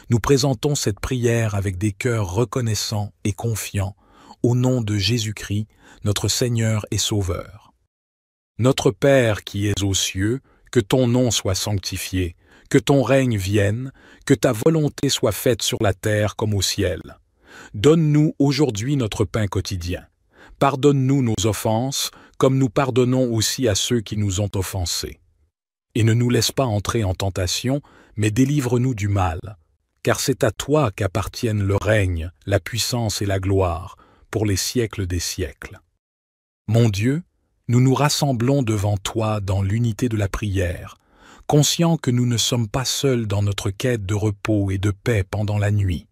Nous présentons cette prière avec des cœurs reconnaissants et confiants, au nom de Jésus-Christ, notre Seigneur et Sauveur. Notre Père qui es aux cieux, que ton nom soit sanctifié, que ton règne vienne, que ta volonté soit faite sur la terre comme au ciel. Donne-nous aujourd'hui notre pain quotidien. Pardonne-nous nos offenses, comme nous pardonnons aussi à ceux qui nous ont offensés et ne nous laisse pas entrer en tentation, mais délivre-nous du mal. Car c'est à toi qu'appartiennent le règne, la puissance et la gloire, pour les siècles des siècles. Mon Dieu, nous nous rassemblons devant toi dans l'unité de la prière, conscients que nous ne sommes pas seuls dans notre quête de repos et de paix pendant la nuit.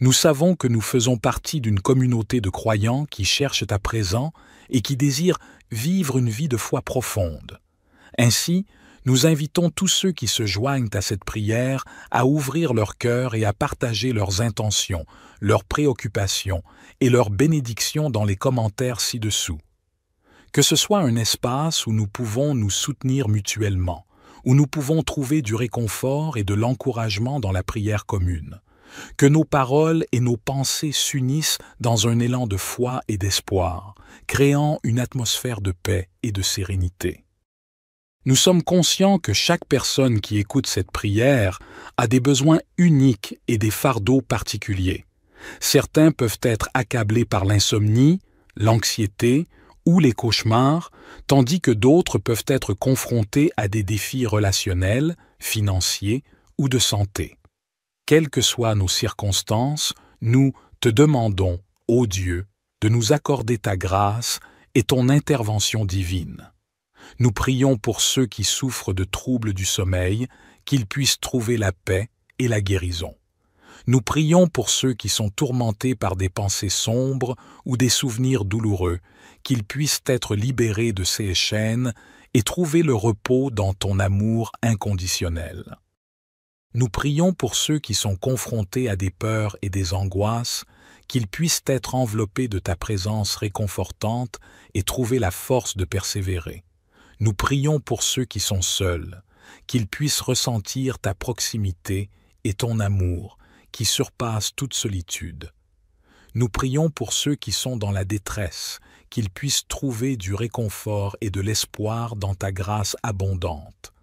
Nous savons que nous faisons partie d'une communauté de croyants qui cherchent à présent et qui désirent vivre une vie de foi profonde. Ainsi, nous invitons tous ceux qui se joignent à cette prière à ouvrir leur cœur et à partager leurs intentions, leurs préoccupations et leurs bénédictions dans les commentaires ci-dessous. Que ce soit un espace où nous pouvons nous soutenir mutuellement, où nous pouvons trouver du réconfort et de l'encouragement dans la prière commune. Que nos paroles et nos pensées s'unissent dans un élan de foi et d'espoir, créant une atmosphère de paix et de sérénité. Nous sommes conscients que chaque personne qui écoute cette prière a des besoins uniques et des fardeaux particuliers. Certains peuvent être accablés par l'insomnie, l'anxiété ou les cauchemars, tandis que d'autres peuvent être confrontés à des défis relationnels, financiers ou de santé. Quelles que soient nos circonstances, nous te demandons, ô Dieu, de nous accorder ta grâce et ton intervention divine nous prions pour ceux qui souffrent de troubles du sommeil, qu'ils puissent trouver la paix et la guérison. Nous prions pour ceux qui sont tourmentés par des pensées sombres ou des souvenirs douloureux, qu'ils puissent être libérés de ces chaînes et trouver le repos dans ton amour inconditionnel. Nous prions pour ceux qui sont confrontés à des peurs et des angoisses, qu'ils puissent être enveloppés de ta présence réconfortante et trouver la force de persévérer. Nous prions pour ceux qui sont seuls, qu'ils puissent ressentir ta proximité et ton amour qui surpasse toute solitude. Nous prions pour ceux qui sont dans la détresse, qu'ils puissent trouver du réconfort et de l'espoir dans ta grâce abondante.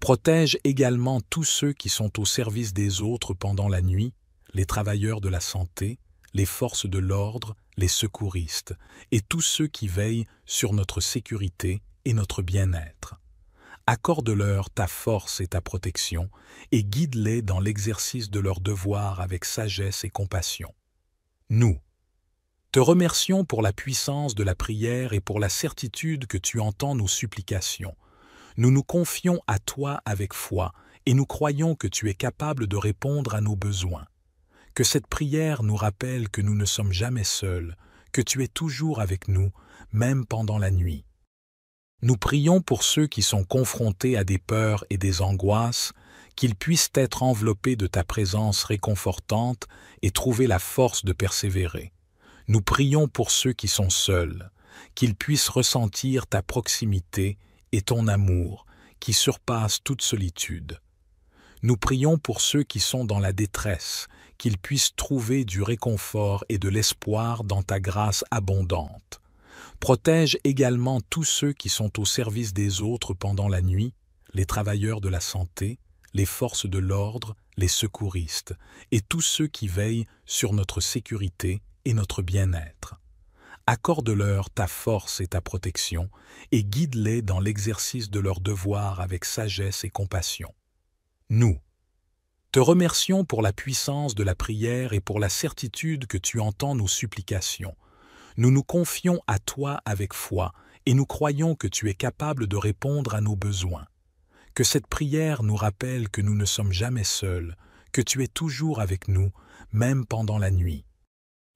Protège également tous ceux qui sont au service des autres pendant la nuit, les travailleurs de la santé, les forces de l'ordre, les secouristes, et tous ceux qui veillent sur notre sécurité et notre bien-être. Accorde-leur ta force et ta protection, et guide-les dans l'exercice de leurs devoirs avec sagesse et compassion. Nous, te remercions pour la puissance de la prière et pour la certitude que tu entends nos supplications. Nous nous confions à toi avec foi, et nous croyons que tu es capable de répondre à nos besoins. Que cette prière nous rappelle que nous ne sommes jamais seuls, que tu es toujours avec nous, même pendant la nuit. Nous prions pour ceux qui sont confrontés à des peurs et des angoisses, qu'ils puissent être enveloppés de ta présence réconfortante et trouver la force de persévérer. Nous prions pour ceux qui sont seuls, qu'ils puissent ressentir ta proximité et ton amour, qui surpasse toute solitude. Nous prions pour ceux qui sont dans la détresse, qu'ils puissent trouver du réconfort et de l'espoir dans ta grâce abondante protège également tous ceux qui sont au service des autres pendant la nuit, les travailleurs de la santé, les forces de l'ordre, les secouristes, et tous ceux qui veillent sur notre sécurité et notre bien-être. Accorde-leur ta force et ta protection, et guide-les dans l'exercice de leurs devoirs avec sagesse et compassion. Nous, te remercions pour la puissance de la prière et pour la certitude que tu entends nos supplications, nous nous confions à toi avec foi et nous croyons que tu es capable de répondre à nos besoins. Que cette prière nous rappelle que nous ne sommes jamais seuls, que tu es toujours avec nous, même pendant la nuit.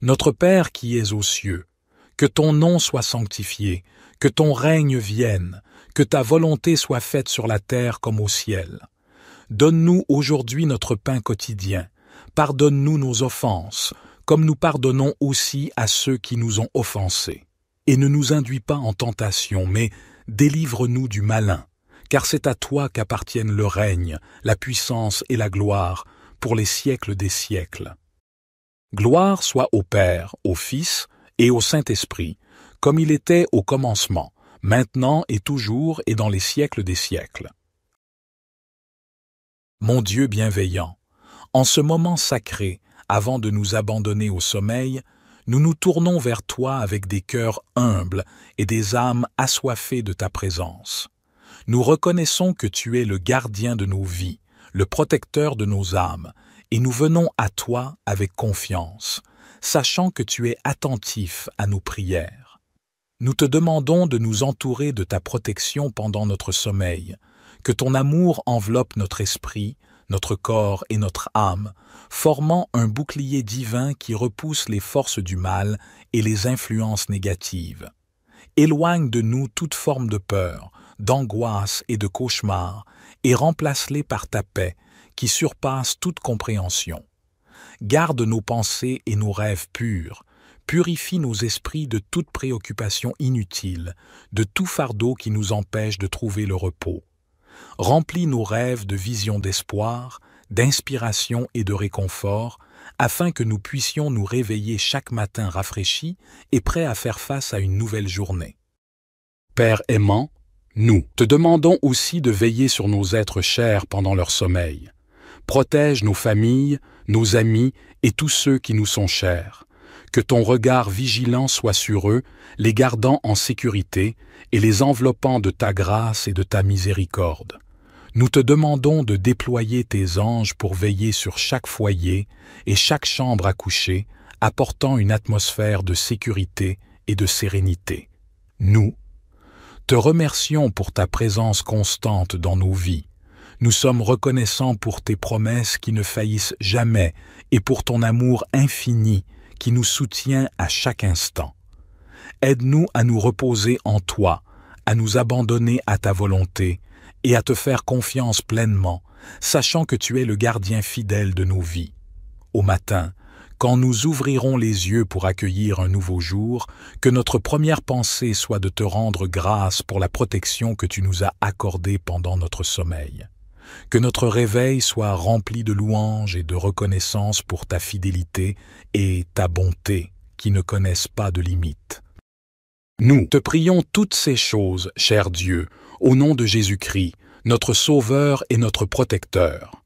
Notre Père qui es aux cieux, que ton nom soit sanctifié, que ton règne vienne, que ta volonté soit faite sur la terre comme au ciel. Donne-nous aujourd'hui notre pain quotidien, pardonne-nous nos offenses, comme nous pardonnons aussi à ceux qui nous ont offensés. Et ne nous induis pas en tentation, mais délivre-nous du malin, car c'est à toi qu'appartiennent le règne, la puissance et la gloire, pour les siècles des siècles. Gloire soit au Père, au Fils et au Saint-Esprit, comme il était au commencement, maintenant et toujours et dans les siècles des siècles. Mon Dieu bienveillant, en ce moment sacré, avant de nous abandonner au sommeil, nous nous tournons vers toi avec des cœurs humbles et des âmes assoiffées de ta présence. Nous reconnaissons que tu es le gardien de nos vies, le protecteur de nos âmes, et nous venons à toi avec confiance, sachant que tu es attentif à nos prières. Nous te demandons de nous entourer de ta protection pendant notre sommeil, que ton amour enveloppe notre esprit, notre corps et notre âme, formant un bouclier divin qui repousse les forces du mal et les influences négatives. Éloigne de nous toute forme de peur, d'angoisse et de cauchemar, et remplace-les par ta paix, qui surpasse toute compréhension. Garde nos pensées et nos rêves purs, purifie nos esprits de toute préoccupation inutile, de tout fardeau qui nous empêche de trouver le repos. Remplis nos rêves de visions d'espoir, d'inspiration et de réconfort, afin que nous puissions nous réveiller chaque matin rafraîchis et prêts à faire face à une nouvelle journée. Père aimant, nous te demandons aussi de veiller sur nos êtres chers pendant leur sommeil. Protège nos familles, nos amis et tous ceux qui nous sont chers. Que ton regard vigilant soit sur eux, les gardant en sécurité, et les enveloppant de ta grâce et de ta miséricorde. Nous te demandons de déployer tes anges pour veiller sur chaque foyer et chaque chambre à coucher, apportant une atmosphère de sécurité et de sérénité. Nous, te remercions pour ta présence constante dans nos vies. Nous sommes reconnaissants pour tes promesses qui ne faillissent jamais et pour ton amour infini qui nous soutient à chaque instant aide-nous à nous reposer en toi, à nous abandonner à ta volonté et à te faire confiance pleinement, sachant que tu es le gardien fidèle de nos vies. Au matin, quand nous ouvrirons les yeux pour accueillir un nouveau jour, que notre première pensée soit de te rendre grâce pour la protection que tu nous as accordée pendant notre sommeil. Que notre réveil soit rempli de louanges et de reconnaissance pour ta fidélité et ta bonté qui ne connaissent pas de limites. Nous te prions toutes ces choses, cher Dieu, au nom de Jésus-Christ, notre Sauveur et notre Protecteur.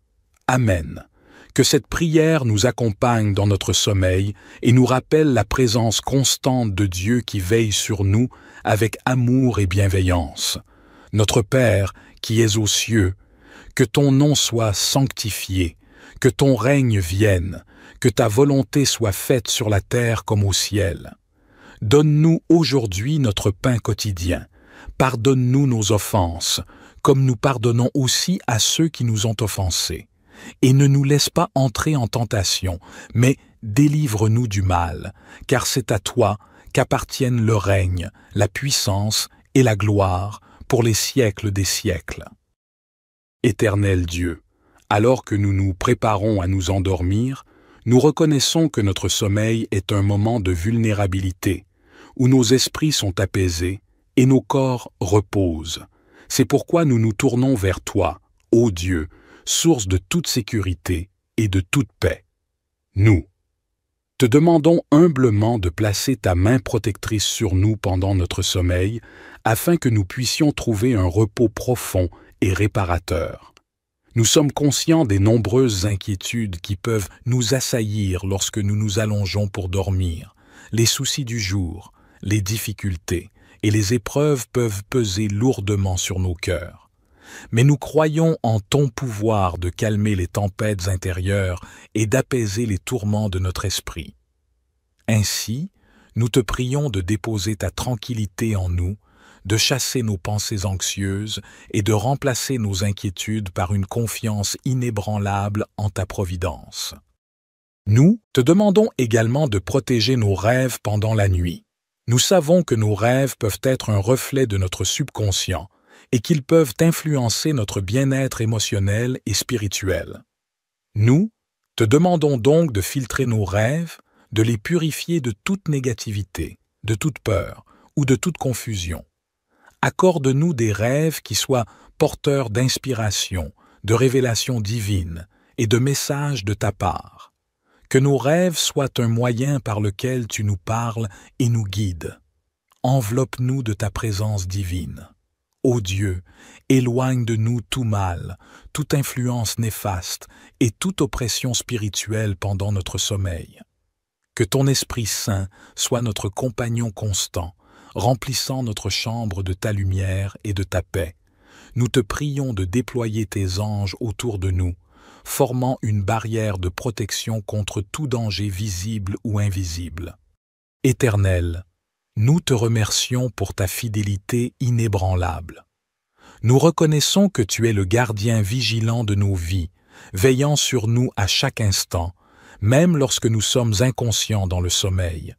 Amen. Que cette prière nous accompagne dans notre sommeil et nous rappelle la présence constante de Dieu qui veille sur nous avec amour et bienveillance. Notre Père, qui es aux cieux, que ton nom soit sanctifié, que ton règne vienne, que ta volonté soit faite sur la terre comme au ciel. Donne-nous aujourd'hui notre pain quotidien. Pardonne-nous nos offenses, comme nous pardonnons aussi à ceux qui nous ont offensés. Et ne nous laisse pas entrer en tentation, mais délivre-nous du mal, car c'est à toi qu'appartiennent le règne, la puissance et la gloire pour les siècles des siècles. Éternel Dieu, alors que nous nous préparons à nous endormir, nous reconnaissons que notre sommeil est un moment de vulnérabilité, où nos esprits sont apaisés et nos corps reposent. C'est pourquoi nous nous tournons vers toi, ô Dieu, source de toute sécurité et de toute paix. Nous, te demandons humblement de placer ta main protectrice sur nous pendant notre sommeil, afin que nous puissions trouver un repos profond et réparateur. Nous sommes conscients des nombreuses inquiétudes qui peuvent nous assaillir lorsque nous nous allongeons pour dormir, les soucis du jour, les difficultés et les épreuves peuvent peser lourdement sur nos cœurs. Mais nous croyons en ton pouvoir de calmer les tempêtes intérieures et d'apaiser les tourments de notre esprit. Ainsi, nous te prions de déposer ta tranquillité en nous, de chasser nos pensées anxieuses et de remplacer nos inquiétudes par une confiance inébranlable en ta providence. Nous te demandons également de protéger nos rêves pendant la nuit. Nous savons que nos rêves peuvent être un reflet de notre subconscient et qu'ils peuvent influencer notre bien-être émotionnel et spirituel. Nous te demandons donc de filtrer nos rêves, de les purifier de toute négativité, de toute peur ou de toute confusion. Accorde-nous des rêves qui soient porteurs d'inspiration, de révélations divines et de messages de ta part. Que nos rêves soient un moyen par lequel tu nous parles et nous guides. Enveloppe-nous de ta présence divine. Ô Dieu, éloigne de nous tout mal, toute influence néfaste et toute oppression spirituelle pendant notre sommeil. Que ton Esprit Saint soit notre compagnon constant, remplissant notre chambre de ta lumière et de ta paix. Nous te prions de déployer tes anges autour de nous, formant une barrière de protection contre tout danger visible ou invisible. Éternel, nous te remercions pour ta fidélité inébranlable. Nous reconnaissons que tu es le gardien vigilant de nos vies, veillant sur nous à chaque instant, même lorsque nous sommes inconscients dans le sommeil.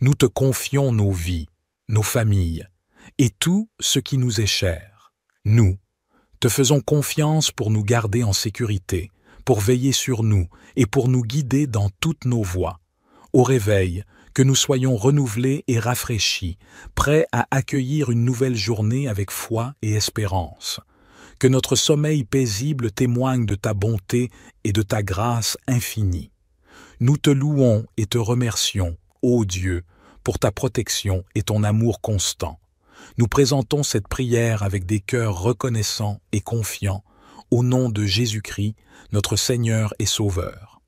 Nous te confions nos vies, nos familles, et tout ce qui nous est cher. Nous, te faisons confiance pour nous garder en sécurité, pour veiller sur nous et pour nous guider dans toutes nos voies. Au réveil, que nous soyons renouvelés et rafraîchis, prêts à accueillir une nouvelle journée avec foi et espérance. Que notre sommeil paisible témoigne de ta bonté et de ta grâce infinie. Nous te louons et te remercions, ô Dieu, pour ta protection et ton amour constant nous présentons cette prière avec des cœurs reconnaissants et confiants, au nom de Jésus-Christ, notre Seigneur et Sauveur.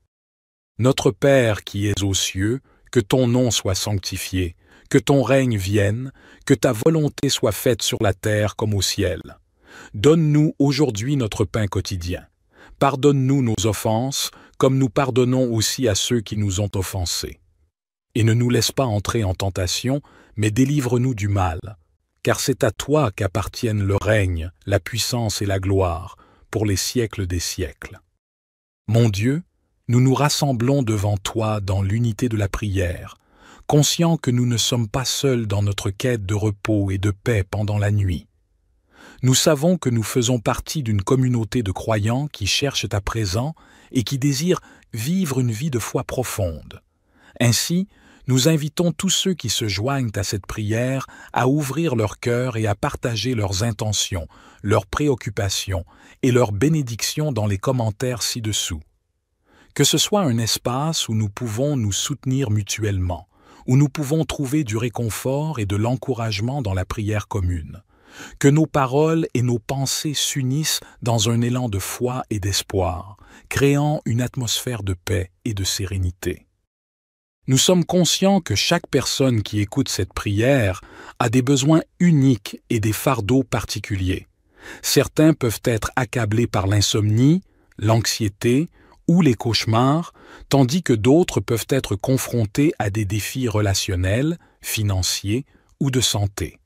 Notre Père qui es aux cieux, que ton nom soit sanctifié, que ton règne vienne, que ta volonté soit faite sur la terre comme au ciel. Donne-nous aujourd'hui notre pain quotidien. Pardonne-nous nos offenses, comme nous pardonnons aussi à ceux qui nous ont offensés. Et ne nous laisse pas entrer en tentation, mais délivre-nous du mal car c'est à toi qu'appartiennent le règne, la puissance et la gloire, pour les siècles des siècles. Mon Dieu, nous nous rassemblons devant toi dans l'unité de la prière, conscients que nous ne sommes pas seuls dans notre quête de repos et de paix pendant la nuit. Nous savons que nous faisons partie d'une communauté de croyants qui cherchent à présent et qui désirent vivre une vie de foi profonde. Ainsi, nous invitons tous ceux qui se joignent à cette prière à ouvrir leur cœur et à partager leurs intentions, leurs préoccupations et leurs bénédictions dans les commentaires ci-dessous. Que ce soit un espace où nous pouvons nous soutenir mutuellement, où nous pouvons trouver du réconfort et de l'encouragement dans la prière commune. Que nos paroles et nos pensées s'unissent dans un élan de foi et d'espoir, créant une atmosphère de paix et de sérénité. Nous sommes conscients que chaque personne qui écoute cette prière a des besoins uniques et des fardeaux particuliers. Certains peuvent être accablés par l'insomnie, l'anxiété ou les cauchemars, tandis que d'autres peuvent être confrontés à des défis relationnels, financiers ou de santé.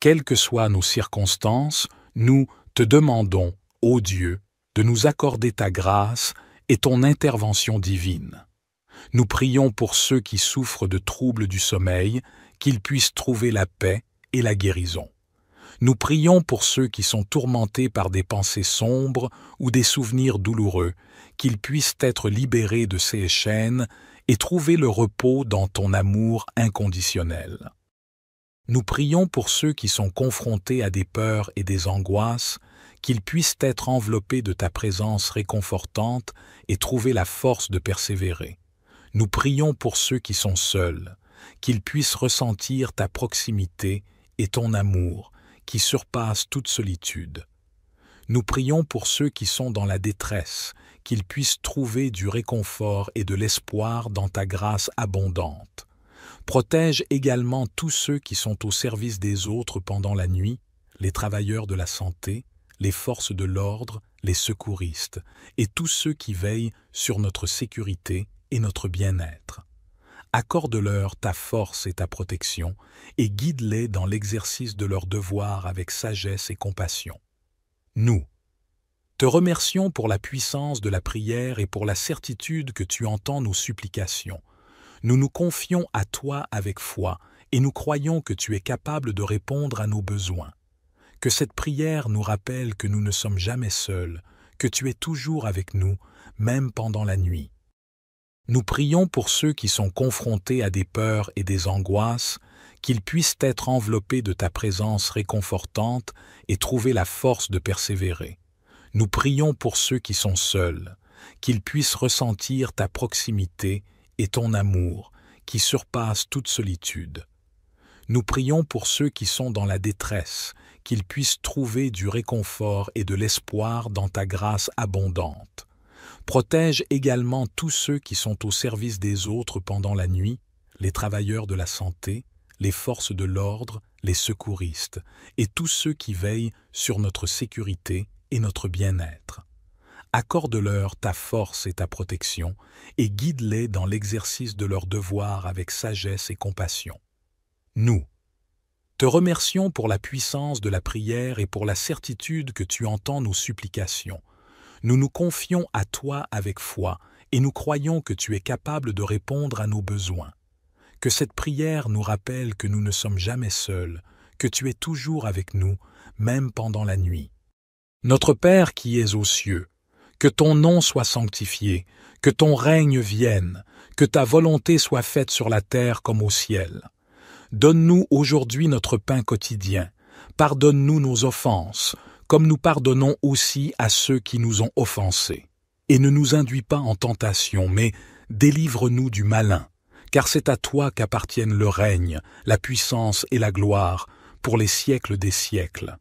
Quelles que soient nos circonstances, nous te demandons, ô Dieu, de nous accorder ta grâce et ton intervention divine nous prions pour ceux qui souffrent de troubles du sommeil, qu'ils puissent trouver la paix et la guérison. Nous prions pour ceux qui sont tourmentés par des pensées sombres ou des souvenirs douloureux, qu'ils puissent être libérés de ces chaînes et trouver le repos dans ton amour inconditionnel. Nous prions pour ceux qui sont confrontés à des peurs et des angoisses, qu'ils puissent être enveloppés de ta présence réconfortante et trouver la force de persévérer. Nous prions pour ceux qui sont seuls, qu'ils puissent ressentir ta proximité et ton amour qui surpasse toute solitude. Nous prions pour ceux qui sont dans la détresse, qu'ils puissent trouver du réconfort et de l'espoir dans ta grâce abondante. Protège également tous ceux qui sont au service des autres pendant la nuit, les travailleurs de la santé, les forces de l'ordre, les secouristes, et tous ceux qui veillent sur notre sécurité et notre bien-être. Accorde-leur ta force et ta protection, et guide-les dans l'exercice de leurs devoirs avec sagesse et compassion. Nous, te remercions pour la puissance de la prière et pour la certitude que tu entends nos supplications. Nous nous confions à toi avec foi, et nous croyons que tu es capable de répondre à nos besoins. Que cette prière nous rappelle que nous ne sommes jamais seuls, que tu es toujours avec nous, même pendant la nuit. Nous prions pour ceux qui sont confrontés à des peurs et des angoisses, qu'ils puissent être enveloppés de ta présence réconfortante et trouver la force de persévérer. Nous prions pour ceux qui sont seuls, qu'ils puissent ressentir ta proximité et ton amour, qui surpasse toute solitude. Nous prions pour ceux qui sont dans la détresse, qu'ils puissent trouver du réconfort et de l'espoir dans ta grâce abondante. Protège également tous ceux qui sont au service des autres pendant la nuit, les travailleurs de la santé, les forces de l'ordre, les secouristes, et tous ceux qui veillent sur notre sécurité et notre bien-être. Accorde-leur ta force et ta protection, et guide-les dans l'exercice de leurs devoirs avec sagesse et compassion. Nous, te remercions pour la puissance de la prière et pour la certitude que tu entends nos supplications, nous nous confions à toi avec foi et nous croyons que tu es capable de répondre à nos besoins. Que cette prière nous rappelle que nous ne sommes jamais seuls, que tu es toujours avec nous, même pendant la nuit. Notre Père qui es aux cieux, que ton nom soit sanctifié, que ton règne vienne, que ta volonté soit faite sur la terre comme au ciel. Donne-nous aujourd'hui notre pain quotidien, pardonne-nous nos offenses, comme nous pardonnons aussi à ceux qui nous ont offensés. Et ne nous induis pas en tentation, mais délivre-nous du malin, car c'est à toi qu'appartiennent le règne, la puissance et la gloire, pour les siècles des siècles.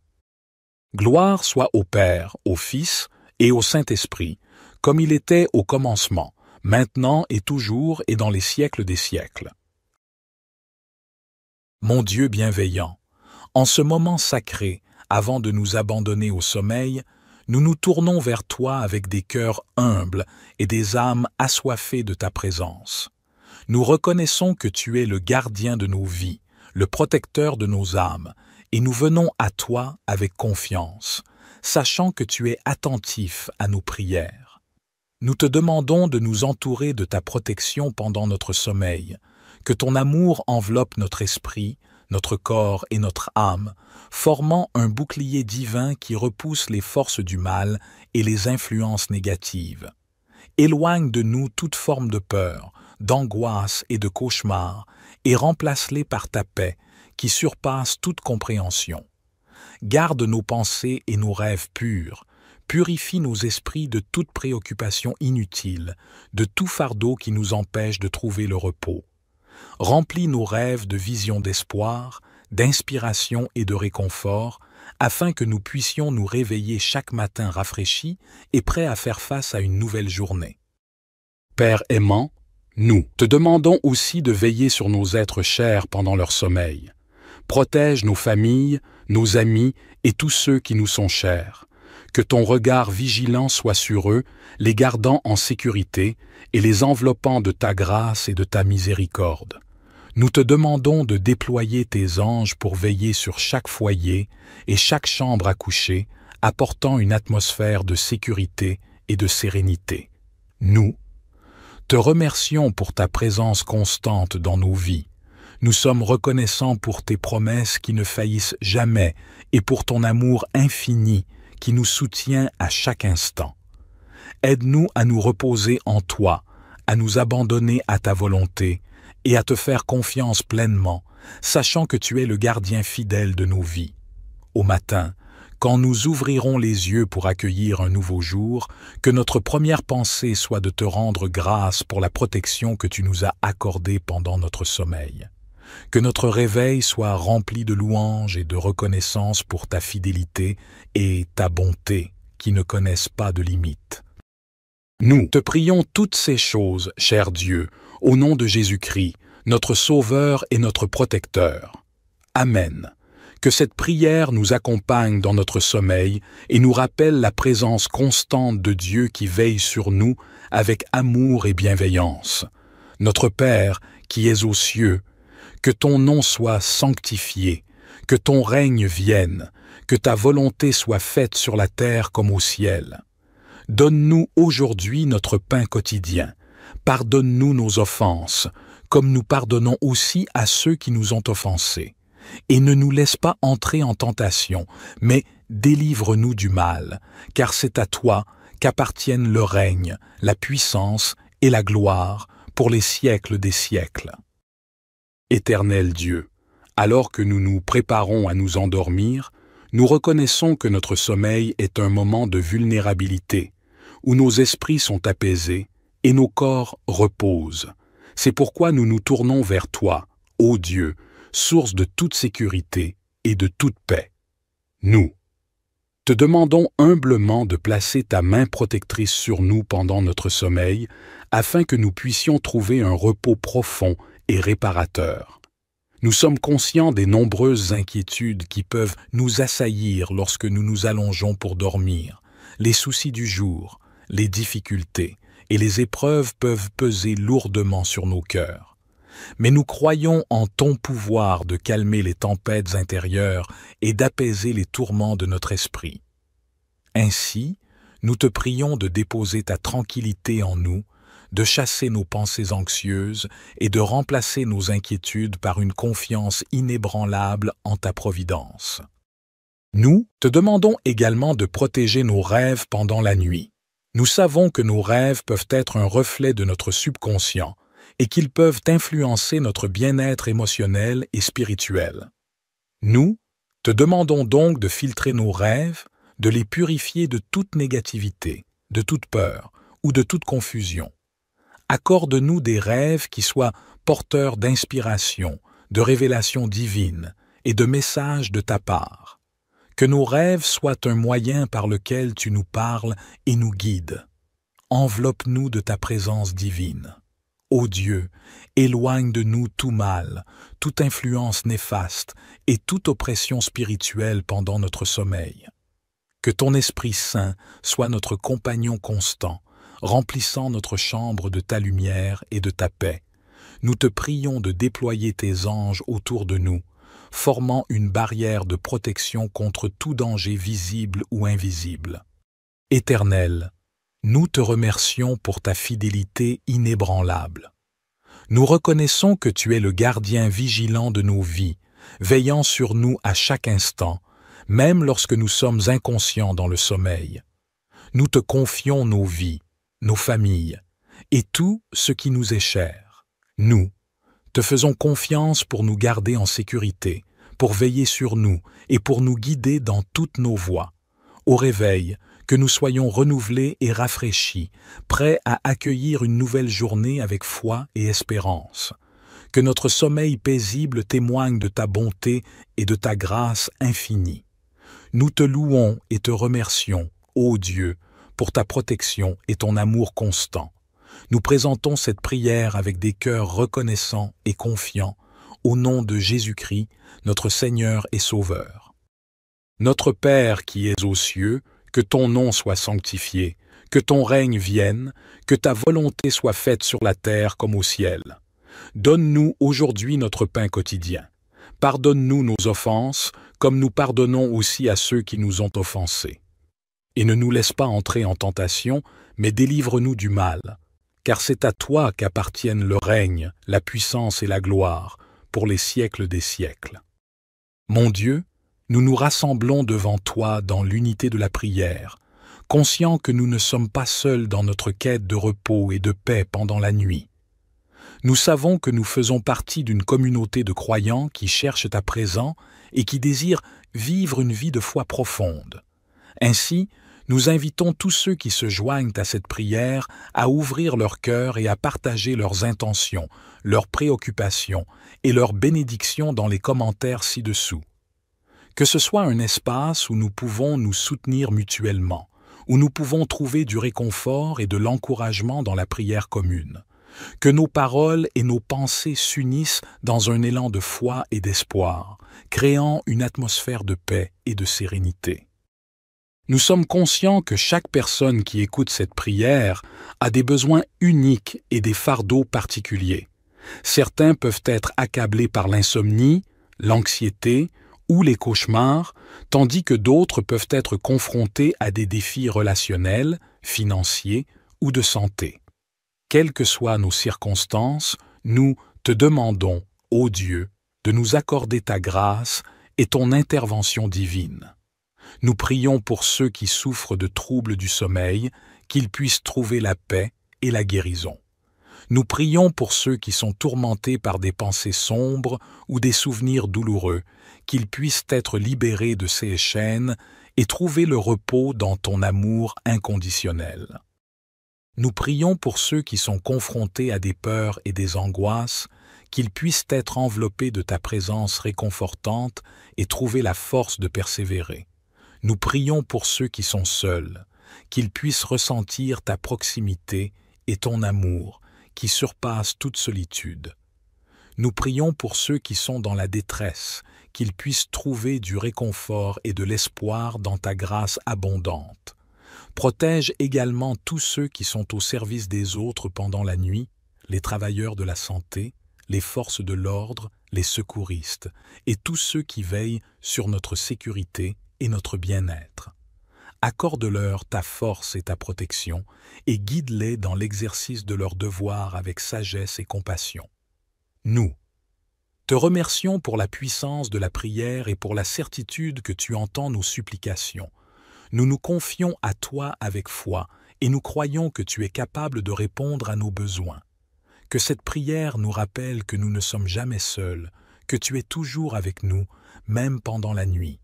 Gloire soit au Père, au Fils et au Saint-Esprit, comme il était au commencement, maintenant et toujours et dans les siècles des siècles. Mon Dieu bienveillant, en ce moment sacré, avant de nous abandonner au sommeil, nous nous tournons vers toi avec des cœurs humbles et des âmes assoiffées de ta présence. Nous reconnaissons que tu es le gardien de nos vies, le protecteur de nos âmes, et nous venons à toi avec confiance, sachant que tu es attentif à nos prières. Nous te demandons de nous entourer de ta protection pendant notre sommeil, que ton amour enveloppe notre esprit, notre corps et notre âme, formant un bouclier divin qui repousse les forces du mal et les influences négatives. Éloigne de nous toute forme de peur, d'angoisse et de cauchemar, et remplace-les par ta paix, qui surpasse toute compréhension. Garde nos pensées et nos rêves purs, purifie nos esprits de toute préoccupation inutile, de tout fardeau qui nous empêche de trouver le repos. Remplis nos rêves de visions d'espoir, d'inspiration et de réconfort, afin que nous puissions nous réveiller chaque matin rafraîchis et prêts à faire face à une nouvelle journée. Père aimant, nous te demandons aussi de veiller sur nos êtres chers pendant leur sommeil. Protège nos familles, nos amis et tous ceux qui nous sont chers. Que ton regard vigilant soit sur eux, les gardant en sécurité et les enveloppant de ta grâce et de ta miséricorde. Nous te demandons de déployer tes anges pour veiller sur chaque foyer et chaque chambre à coucher, apportant une atmosphère de sécurité et de sérénité. Nous, te remercions pour ta présence constante dans nos vies. Nous sommes reconnaissants pour tes promesses qui ne faillissent jamais et pour ton amour infini qui nous soutient à chaque instant. Aide-nous à nous reposer en toi, à nous abandonner à ta volonté et à te faire confiance pleinement, sachant que tu es le gardien fidèle de nos vies. Au matin, quand nous ouvrirons les yeux pour accueillir un nouveau jour, que notre première pensée soit de te rendre grâce pour la protection que tu nous as accordée pendant notre sommeil. Que notre réveil soit rempli de louanges et de reconnaissance pour ta fidélité et ta bonté qui ne connaissent pas de limites. Nous te prions toutes ces choses, cher Dieu, au nom de Jésus-Christ, notre Sauveur et notre Protecteur. Amen. Que cette prière nous accompagne dans notre sommeil et nous rappelle la présence constante de Dieu qui veille sur nous avec amour et bienveillance. Notre Père, qui es aux cieux, que ton nom soit sanctifié, que ton règne vienne, que ta volonté soit faite sur la terre comme au ciel. Donne-nous aujourd'hui notre pain quotidien Pardonne-nous nos offenses, comme nous pardonnons aussi à ceux qui nous ont offensés. Et ne nous laisse pas entrer en tentation, mais délivre-nous du mal, car c'est à toi qu'appartiennent le règne, la puissance et la gloire pour les siècles des siècles. Éternel Dieu, alors que nous nous préparons à nous endormir, nous reconnaissons que notre sommeil est un moment de vulnérabilité, où nos esprits sont apaisés et nos corps reposent. C'est pourquoi nous nous tournons vers toi, ô Dieu, source de toute sécurité et de toute paix. Nous, te demandons humblement de placer ta main protectrice sur nous pendant notre sommeil, afin que nous puissions trouver un repos profond et réparateur. Nous sommes conscients des nombreuses inquiétudes qui peuvent nous assaillir lorsque nous nous allongeons pour dormir, les soucis du jour, les difficultés et les épreuves peuvent peser lourdement sur nos cœurs. Mais nous croyons en ton pouvoir de calmer les tempêtes intérieures et d'apaiser les tourments de notre esprit. Ainsi, nous te prions de déposer ta tranquillité en nous, de chasser nos pensées anxieuses et de remplacer nos inquiétudes par une confiance inébranlable en ta providence. Nous te demandons également de protéger nos rêves pendant la nuit. Nous savons que nos rêves peuvent être un reflet de notre subconscient et qu'ils peuvent influencer notre bien-être émotionnel et spirituel. Nous te demandons donc de filtrer nos rêves, de les purifier de toute négativité, de toute peur ou de toute confusion. Accorde-nous des rêves qui soient porteurs d'inspiration, de révélations divines et de messages de ta part. Que nos rêves soient un moyen par lequel tu nous parles et nous guides. Enveloppe-nous de ta présence divine. Ô Dieu, éloigne de nous tout mal, toute influence néfaste et toute oppression spirituelle pendant notre sommeil. Que ton Esprit Saint soit notre compagnon constant, remplissant notre chambre de ta lumière et de ta paix. Nous te prions de déployer tes anges autour de nous, formant une barrière de protection contre tout danger visible ou invisible. Éternel, nous te remercions pour ta fidélité inébranlable. Nous reconnaissons que tu es le gardien vigilant de nos vies, veillant sur nous à chaque instant, même lorsque nous sommes inconscients dans le sommeil. Nous te confions nos vies, nos familles, et tout ce qui nous est cher. Nous, te faisons confiance pour nous garder en sécurité, pour veiller sur nous et pour nous guider dans toutes nos voies. Au réveil, que nous soyons renouvelés et rafraîchis, prêts à accueillir une nouvelle journée avec foi et espérance. Que notre sommeil paisible témoigne de ta bonté et de ta grâce infinie. Nous te louons et te remercions, ô Dieu, pour ta protection et ton amour constant nous présentons cette prière avec des cœurs reconnaissants et confiants au nom de Jésus-Christ, notre Seigneur et Sauveur. Notre Père qui es aux cieux, que ton nom soit sanctifié, que ton règne vienne, que ta volonté soit faite sur la terre comme au ciel. Donne-nous aujourd'hui notre pain quotidien. Pardonne-nous nos offenses, comme nous pardonnons aussi à ceux qui nous ont offensés. Et ne nous laisse pas entrer en tentation, mais délivre-nous du mal car c'est à toi qu'appartiennent le règne, la puissance et la gloire, pour les siècles des siècles. Mon Dieu, nous nous rassemblons devant toi dans l'unité de la prière, conscients que nous ne sommes pas seuls dans notre quête de repos et de paix pendant la nuit. Nous savons que nous faisons partie d'une communauté de croyants qui cherchent à présent et qui désirent vivre une vie de foi profonde. Ainsi, nous invitons tous ceux qui se joignent à cette prière à ouvrir leur cœur et à partager leurs intentions, leurs préoccupations et leurs bénédictions dans les commentaires ci-dessous. Que ce soit un espace où nous pouvons nous soutenir mutuellement, où nous pouvons trouver du réconfort et de l'encouragement dans la prière commune. Que nos paroles et nos pensées s'unissent dans un élan de foi et d'espoir, créant une atmosphère de paix et de sérénité. Nous sommes conscients que chaque personne qui écoute cette prière a des besoins uniques et des fardeaux particuliers. Certains peuvent être accablés par l'insomnie, l'anxiété ou les cauchemars, tandis que d'autres peuvent être confrontés à des défis relationnels, financiers ou de santé. Quelles que soient nos circonstances, nous te demandons, ô Dieu, de nous accorder ta grâce et ton intervention divine nous prions pour ceux qui souffrent de troubles du sommeil, qu'ils puissent trouver la paix et la guérison. Nous prions pour ceux qui sont tourmentés par des pensées sombres ou des souvenirs douloureux, qu'ils puissent être libérés de ces chaînes et trouver le repos dans ton amour inconditionnel. Nous prions pour ceux qui sont confrontés à des peurs et des angoisses, qu'ils puissent être enveloppés de ta présence réconfortante et trouver la force de persévérer. Nous prions pour ceux qui sont seuls, qu'ils puissent ressentir ta proximité et ton amour qui surpasse toute solitude. Nous prions pour ceux qui sont dans la détresse, qu'ils puissent trouver du réconfort et de l'espoir dans ta grâce abondante. Protège également tous ceux qui sont au service des autres pendant la nuit, les travailleurs de la santé, les forces de l'ordre, les secouristes, et tous ceux qui veillent sur notre sécurité et notre bien-être. Accorde-leur ta force et ta protection, et guide-les dans l'exercice de leurs devoirs avec sagesse et compassion. Nous, te remercions pour la puissance de la prière et pour la certitude que tu entends nos supplications. Nous nous confions à toi avec foi, et nous croyons que tu es capable de répondre à nos besoins. Que cette prière nous rappelle que nous ne sommes jamais seuls, que tu es toujours avec nous, même pendant la nuit.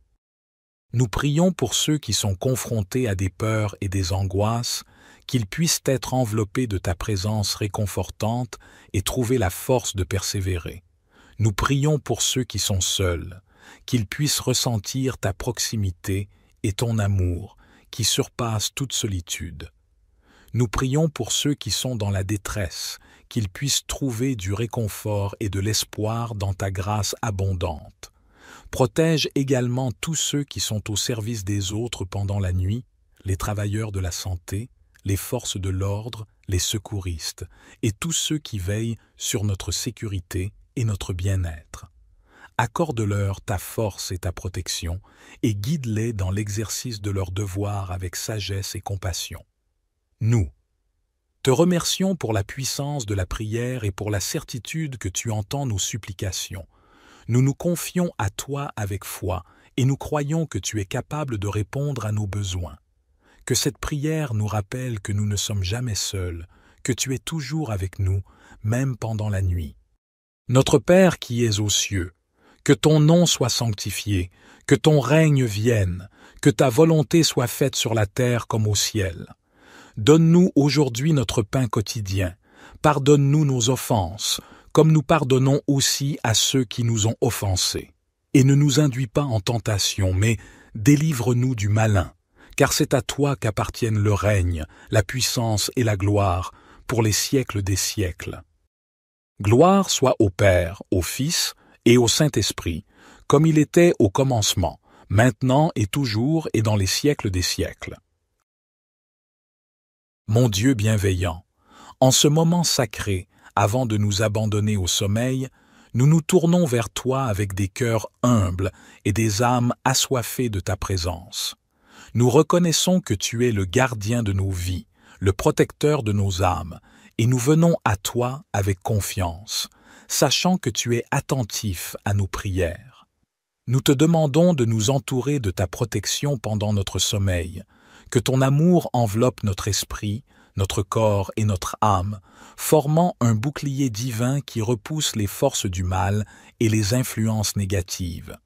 Nous prions pour ceux qui sont confrontés à des peurs et des angoisses, qu'ils puissent être enveloppés de ta présence réconfortante et trouver la force de persévérer. Nous prions pour ceux qui sont seuls, qu'ils puissent ressentir ta proximité et ton amour, qui surpasse toute solitude. Nous prions pour ceux qui sont dans la détresse, qu'ils puissent trouver du réconfort et de l'espoir dans ta grâce abondante protège également tous ceux qui sont au service des autres pendant la nuit, les travailleurs de la santé, les forces de l'ordre, les secouristes, et tous ceux qui veillent sur notre sécurité et notre bien-être. Accorde-leur ta force et ta protection, et guide-les dans l'exercice de leurs devoirs avec sagesse et compassion. Nous, te remercions pour la puissance de la prière et pour la certitude que tu entends nos supplications, nous nous confions à toi avec foi et nous croyons que tu es capable de répondre à nos besoins. Que cette prière nous rappelle que nous ne sommes jamais seuls, que tu es toujours avec nous, même pendant la nuit. Notre Père qui es aux cieux, que ton nom soit sanctifié, que ton règne vienne, que ta volonté soit faite sur la terre comme au ciel. Donne-nous aujourd'hui notre pain quotidien, pardonne-nous nos offenses, comme nous pardonnons aussi à ceux qui nous ont offensés. Et ne nous induis pas en tentation, mais délivre-nous du malin, car c'est à toi qu'appartiennent le règne, la puissance et la gloire, pour les siècles des siècles. Gloire soit au Père, au Fils et au Saint-Esprit, comme il était au commencement, maintenant et toujours et dans les siècles des siècles. Mon Dieu bienveillant, en ce moment sacré, avant de nous abandonner au sommeil, nous nous tournons vers toi avec des cœurs humbles et des âmes assoiffées de ta présence. Nous reconnaissons que tu es le gardien de nos vies, le protecteur de nos âmes, et nous venons à toi avec confiance, sachant que tu es attentif à nos prières. Nous te demandons de nous entourer de ta protection pendant notre sommeil, que ton amour enveloppe notre esprit, notre corps et notre âme, formant un bouclier divin qui repousse les forces du mal et les influences négatives.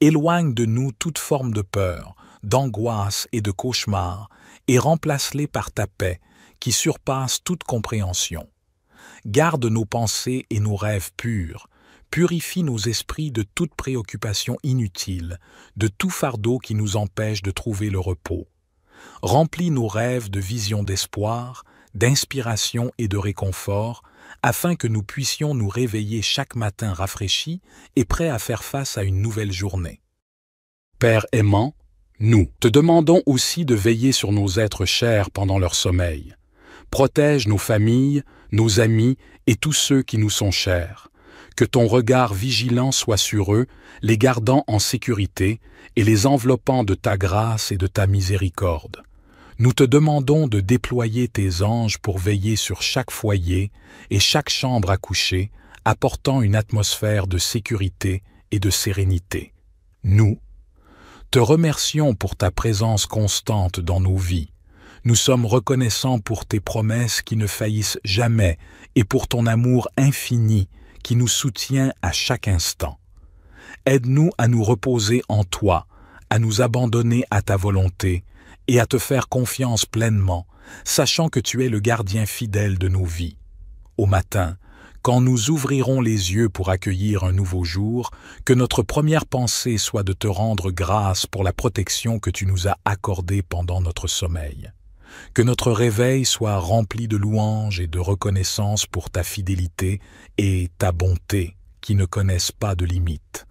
Éloigne de nous toute forme de peur, d'angoisse et de cauchemar, et remplace-les par ta paix, qui surpasse toute compréhension. Garde nos pensées et nos rêves purs, purifie nos esprits de toute préoccupation inutile, de tout fardeau qui nous empêche de trouver le repos. Remplis nos rêves de visions d'espoir, d'inspiration et de réconfort, afin que nous puissions nous réveiller chaque matin rafraîchis et prêts à faire face à une nouvelle journée. Père aimant, nous te demandons aussi de veiller sur nos êtres chers pendant leur sommeil. Protège nos familles, nos amis et tous ceux qui nous sont chers que ton regard vigilant soit sur eux, les gardant en sécurité et les enveloppant de ta grâce et de ta miséricorde. Nous te demandons de déployer tes anges pour veiller sur chaque foyer et chaque chambre à coucher, apportant une atmosphère de sécurité et de sérénité. Nous, te remercions pour ta présence constante dans nos vies. Nous sommes reconnaissants pour tes promesses qui ne faillissent jamais et pour ton amour infini qui nous soutient à chaque instant. Aide-nous à nous reposer en toi, à nous abandonner à ta volonté et à te faire confiance pleinement, sachant que tu es le gardien fidèle de nos vies. Au matin, quand nous ouvrirons les yeux pour accueillir un nouveau jour, que notre première pensée soit de te rendre grâce pour la protection que tu nous as accordée pendant notre sommeil que notre réveil soit rempli de louanges et de reconnaissance pour ta fidélité et ta bonté qui ne connaissent pas de limites.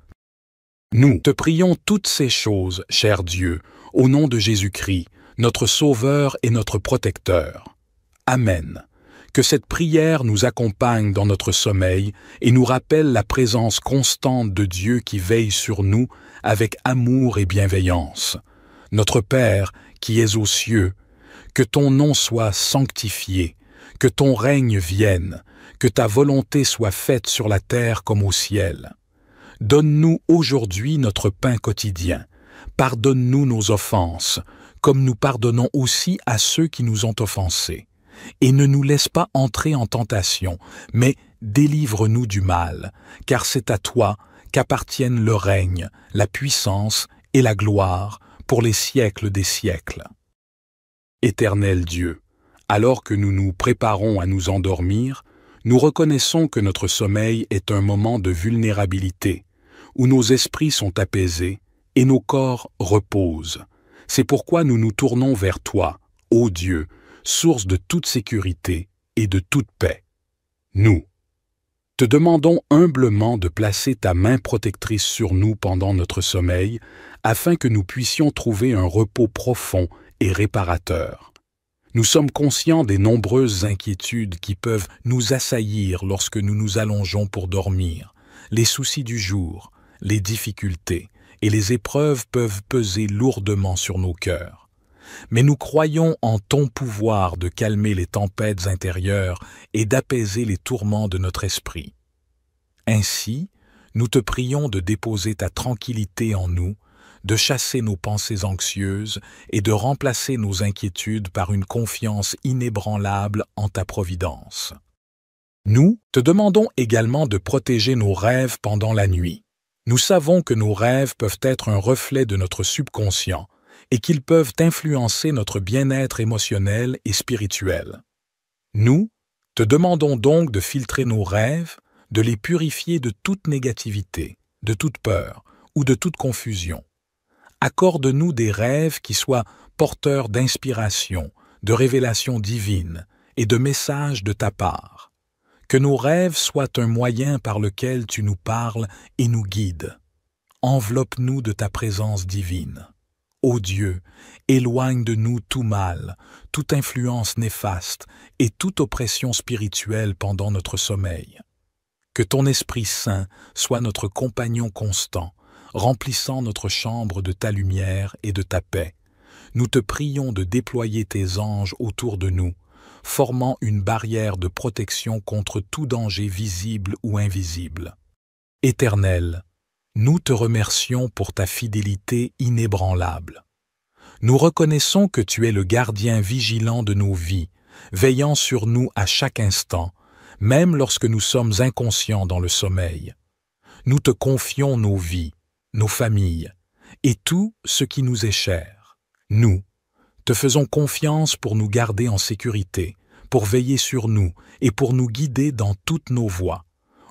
Nous te prions toutes ces choses, cher Dieu, au nom de Jésus-Christ, notre Sauveur et notre Protecteur. Amen. Que cette prière nous accompagne dans notre sommeil et nous rappelle la présence constante de Dieu qui veille sur nous avec amour et bienveillance. Notre Père, qui es aux cieux, que ton nom soit sanctifié, que ton règne vienne, que ta volonté soit faite sur la terre comme au ciel. Donne-nous aujourd'hui notre pain quotidien. Pardonne-nous nos offenses, comme nous pardonnons aussi à ceux qui nous ont offensés. Et ne nous laisse pas entrer en tentation, mais délivre-nous du mal, car c'est à toi qu'appartiennent le règne, la puissance et la gloire pour les siècles des siècles. Éternel Dieu, alors que nous nous préparons à nous endormir, nous reconnaissons que notre sommeil est un moment de vulnérabilité, où nos esprits sont apaisés et nos corps reposent. C'est pourquoi nous nous tournons vers toi, ô Dieu, source de toute sécurité et de toute paix. Nous, te demandons humblement de placer ta main protectrice sur nous pendant notre sommeil, afin que nous puissions trouver un repos profond et réparateur. Nous sommes conscients des nombreuses inquiétudes qui peuvent nous assaillir lorsque nous nous allongeons pour dormir, les soucis du jour, les difficultés et les épreuves peuvent peser lourdement sur nos cœurs. Mais nous croyons en ton pouvoir de calmer les tempêtes intérieures et d'apaiser les tourments de notre esprit. Ainsi, nous te prions de déposer ta tranquillité en nous de chasser nos pensées anxieuses et de remplacer nos inquiétudes par une confiance inébranlable en ta providence. Nous te demandons également de protéger nos rêves pendant la nuit. Nous savons que nos rêves peuvent être un reflet de notre subconscient et qu'ils peuvent influencer notre bien-être émotionnel et spirituel. Nous te demandons donc de filtrer nos rêves, de les purifier de toute négativité, de toute peur ou de toute confusion accorde-nous des rêves qui soient porteurs d'inspiration, de révélations divines et de messages de ta part. Que nos rêves soient un moyen par lequel tu nous parles et nous guides. Enveloppe-nous de ta présence divine. Ô Dieu, éloigne de nous tout mal, toute influence néfaste et toute oppression spirituelle pendant notre sommeil. Que ton Esprit Saint soit notre compagnon constant remplissant notre chambre de ta lumière et de ta paix. Nous te prions de déployer tes anges autour de nous, formant une barrière de protection contre tout danger visible ou invisible. Éternel, nous te remercions pour ta fidélité inébranlable. Nous reconnaissons que tu es le gardien vigilant de nos vies, veillant sur nous à chaque instant, même lorsque nous sommes inconscients dans le sommeil. Nous te confions nos vies, nos familles et tout ce qui nous est cher. Nous, te faisons confiance pour nous garder en sécurité, pour veiller sur nous et pour nous guider dans toutes nos voies.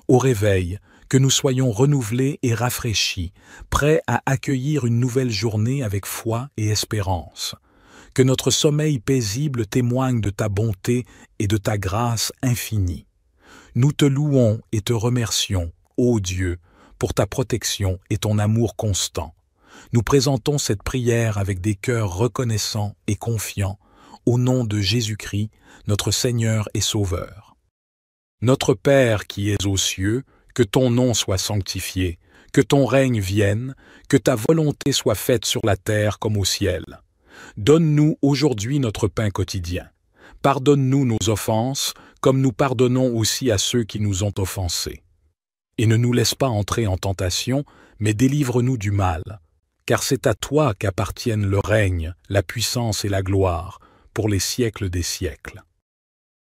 Au réveil, que nous soyons renouvelés et rafraîchis, prêts à accueillir une nouvelle journée avec foi et espérance. Que notre sommeil paisible témoigne de ta bonté et de ta grâce infinie. Nous te louons et te remercions, ô Dieu, pour ta protection et ton amour constant. Nous présentons cette prière avec des cœurs reconnaissants et confiants, au nom de Jésus-Christ, notre Seigneur et Sauveur. Notre Père qui es aux cieux, que ton nom soit sanctifié, que ton règne vienne, que ta volonté soit faite sur la terre comme au ciel. Donne-nous aujourd'hui notre pain quotidien. Pardonne-nous nos offenses, comme nous pardonnons aussi à ceux qui nous ont offensés et ne nous laisse pas entrer en tentation, mais délivre-nous du mal, car c'est à toi qu'appartiennent le règne, la puissance et la gloire, pour les siècles des siècles.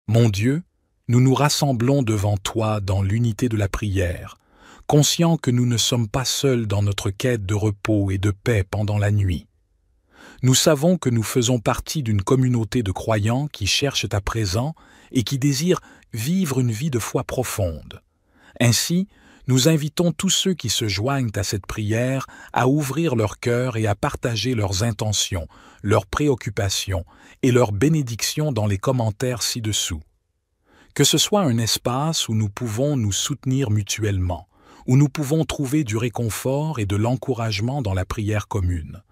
Mon Dieu, nous nous rassemblons devant toi dans l'unité de la prière, conscients que nous ne sommes pas seuls dans notre quête de repos et de paix pendant la nuit. Nous savons que nous faisons partie d'une communauté de croyants qui cherchent à présent et qui désirent vivre une vie de foi profonde. Ainsi, nous invitons tous ceux qui se joignent à cette prière à ouvrir leur cœur et à partager leurs intentions, leurs préoccupations et leurs bénédictions dans les commentaires ci-dessous. Que ce soit un espace où nous pouvons nous soutenir mutuellement, où nous pouvons trouver du réconfort et de l'encouragement dans la prière commune.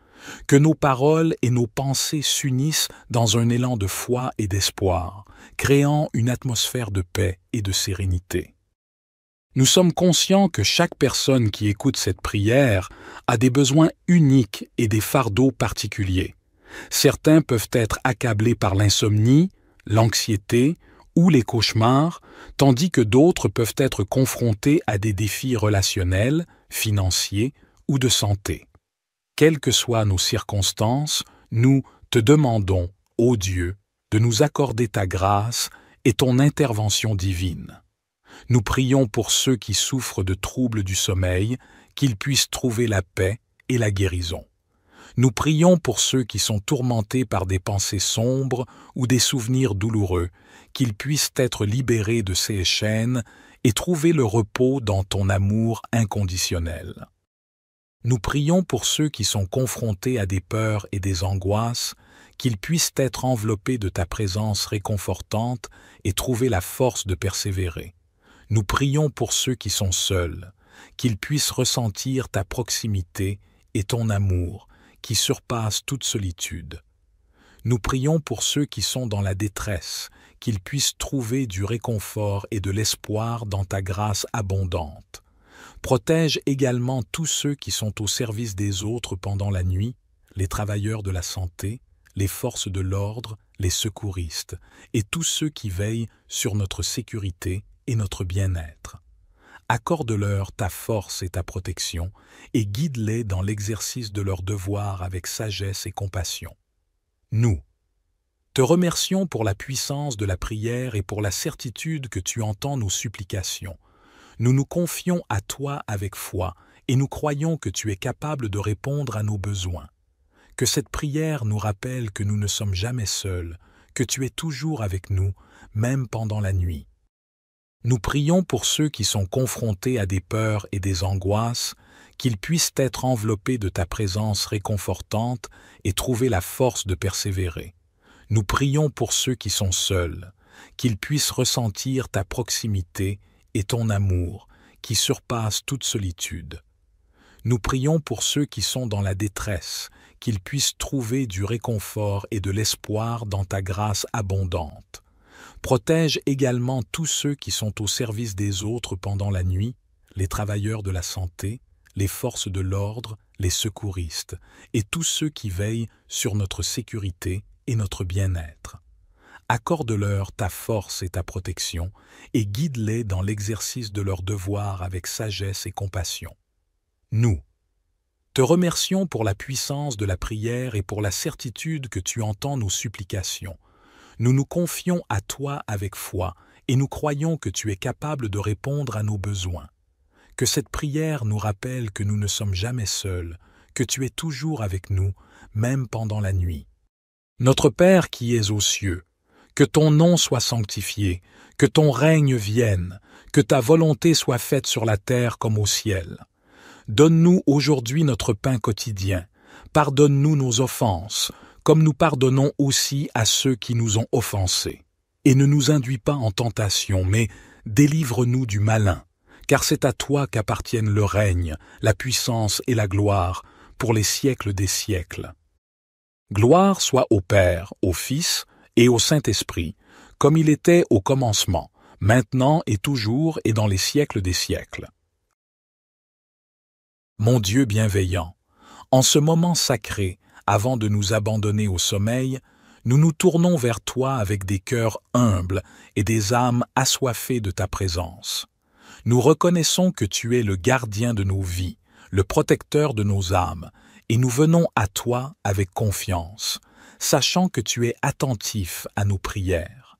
Que nos paroles et nos pensées s'unissent dans un élan de foi et d'espoir, créant une atmosphère de paix et de sérénité. Nous sommes conscients que chaque personne qui écoute cette prière a des besoins uniques et des fardeaux particuliers. Certains peuvent être accablés par l'insomnie, l'anxiété ou les cauchemars, tandis que d'autres peuvent être confrontés à des défis relationnels, financiers ou de santé. Quelles que soient nos circonstances, nous te demandons, ô Dieu, de nous accorder ta grâce et ton intervention divine nous prions pour ceux qui souffrent de troubles du sommeil, qu'ils puissent trouver la paix et la guérison. Nous prions pour ceux qui sont tourmentés par des pensées sombres ou des souvenirs douloureux, qu'ils puissent être libérés de ces chaînes et trouver le repos dans ton amour inconditionnel. Nous prions pour ceux qui sont confrontés à des peurs et des angoisses, qu'ils puissent être enveloppés de ta présence réconfortante et trouver la force de persévérer. Nous prions pour ceux qui sont seuls, qu'ils puissent ressentir ta proximité et ton amour qui surpasse toute solitude. Nous prions pour ceux qui sont dans la détresse, qu'ils puissent trouver du réconfort et de l'espoir dans ta grâce abondante. Protège également tous ceux qui sont au service des autres pendant la nuit, les travailleurs de la santé, les forces de l'ordre, les secouristes, et tous ceux qui veillent sur notre sécurité et notre bien-être. Accorde-leur ta force et ta protection, et guide-les dans l'exercice de leurs devoirs avec sagesse et compassion. Nous, te remercions pour la puissance de la prière et pour la certitude que tu entends nos supplications. Nous nous confions à toi avec foi, et nous croyons que tu es capable de répondre à nos besoins. Que cette prière nous rappelle que nous ne sommes jamais seuls, que tu es toujours avec nous, même pendant la nuit. Nous prions pour ceux qui sont confrontés à des peurs et des angoisses, qu'ils puissent être enveloppés de ta présence réconfortante et trouver la force de persévérer. Nous prions pour ceux qui sont seuls, qu'ils puissent ressentir ta proximité et ton amour, qui surpasse toute solitude. Nous prions pour ceux qui sont dans la détresse, qu'ils puissent trouver du réconfort et de l'espoir dans ta grâce abondante. Protège également tous ceux qui sont au service des autres pendant la nuit, les travailleurs de la santé, les forces de l'ordre, les secouristes, et tous ceux qui veillent sur notre sécurité et notre bien-être. Accorde-leur ta force et ta protection, et guide-les dans l'exercice de leurs devoirs avec sagesse et compassion. Nous, te remercions pour la puissance de la prière et pour la certitude que tu entends nos supplications, nous nous confions à toi avec foi et nous croyons que tu es capable de répondre à nos besoins. Que cette prière nous rappelle que nous ne sommes jamais seuls, que tu es toujours avec nous, même pendant la nuit. Notre Père qui es aux cieux, que ton nom soit sanctifié, que ton règne vienne, que ta volonté soit faite sur la terre comme au ciel. Donne-nous aujourd'hui notre pain quotidien, pardonne-nous nos offenses, comme nous pardonnons aussi à ceux qui nous ont offensés. Et ne nous induis pas en tentation, mais délivre-nous du malin, car c'est à toi qu'appartiennent le règne, la puissance et la gloire, pour les siècles des siècles. Gloire soit au Père, au Fils et au Saint-Esprit, comme il était au commencement, maintenant et toujours et dans les siècles des siècles. Mon Dieu bienveillant, en ce moment sacré, avant de nous abandonner au sommeil, nous nous tournons vers toi avec des cœurs humbles et des âmes assoiffées de ta présence. Nous reconnaissons que tu es le gardien de nos vies, le protecteur de nos âmes, et nous venons à toi avec confiance, sachant que tu es attentif à nos prières.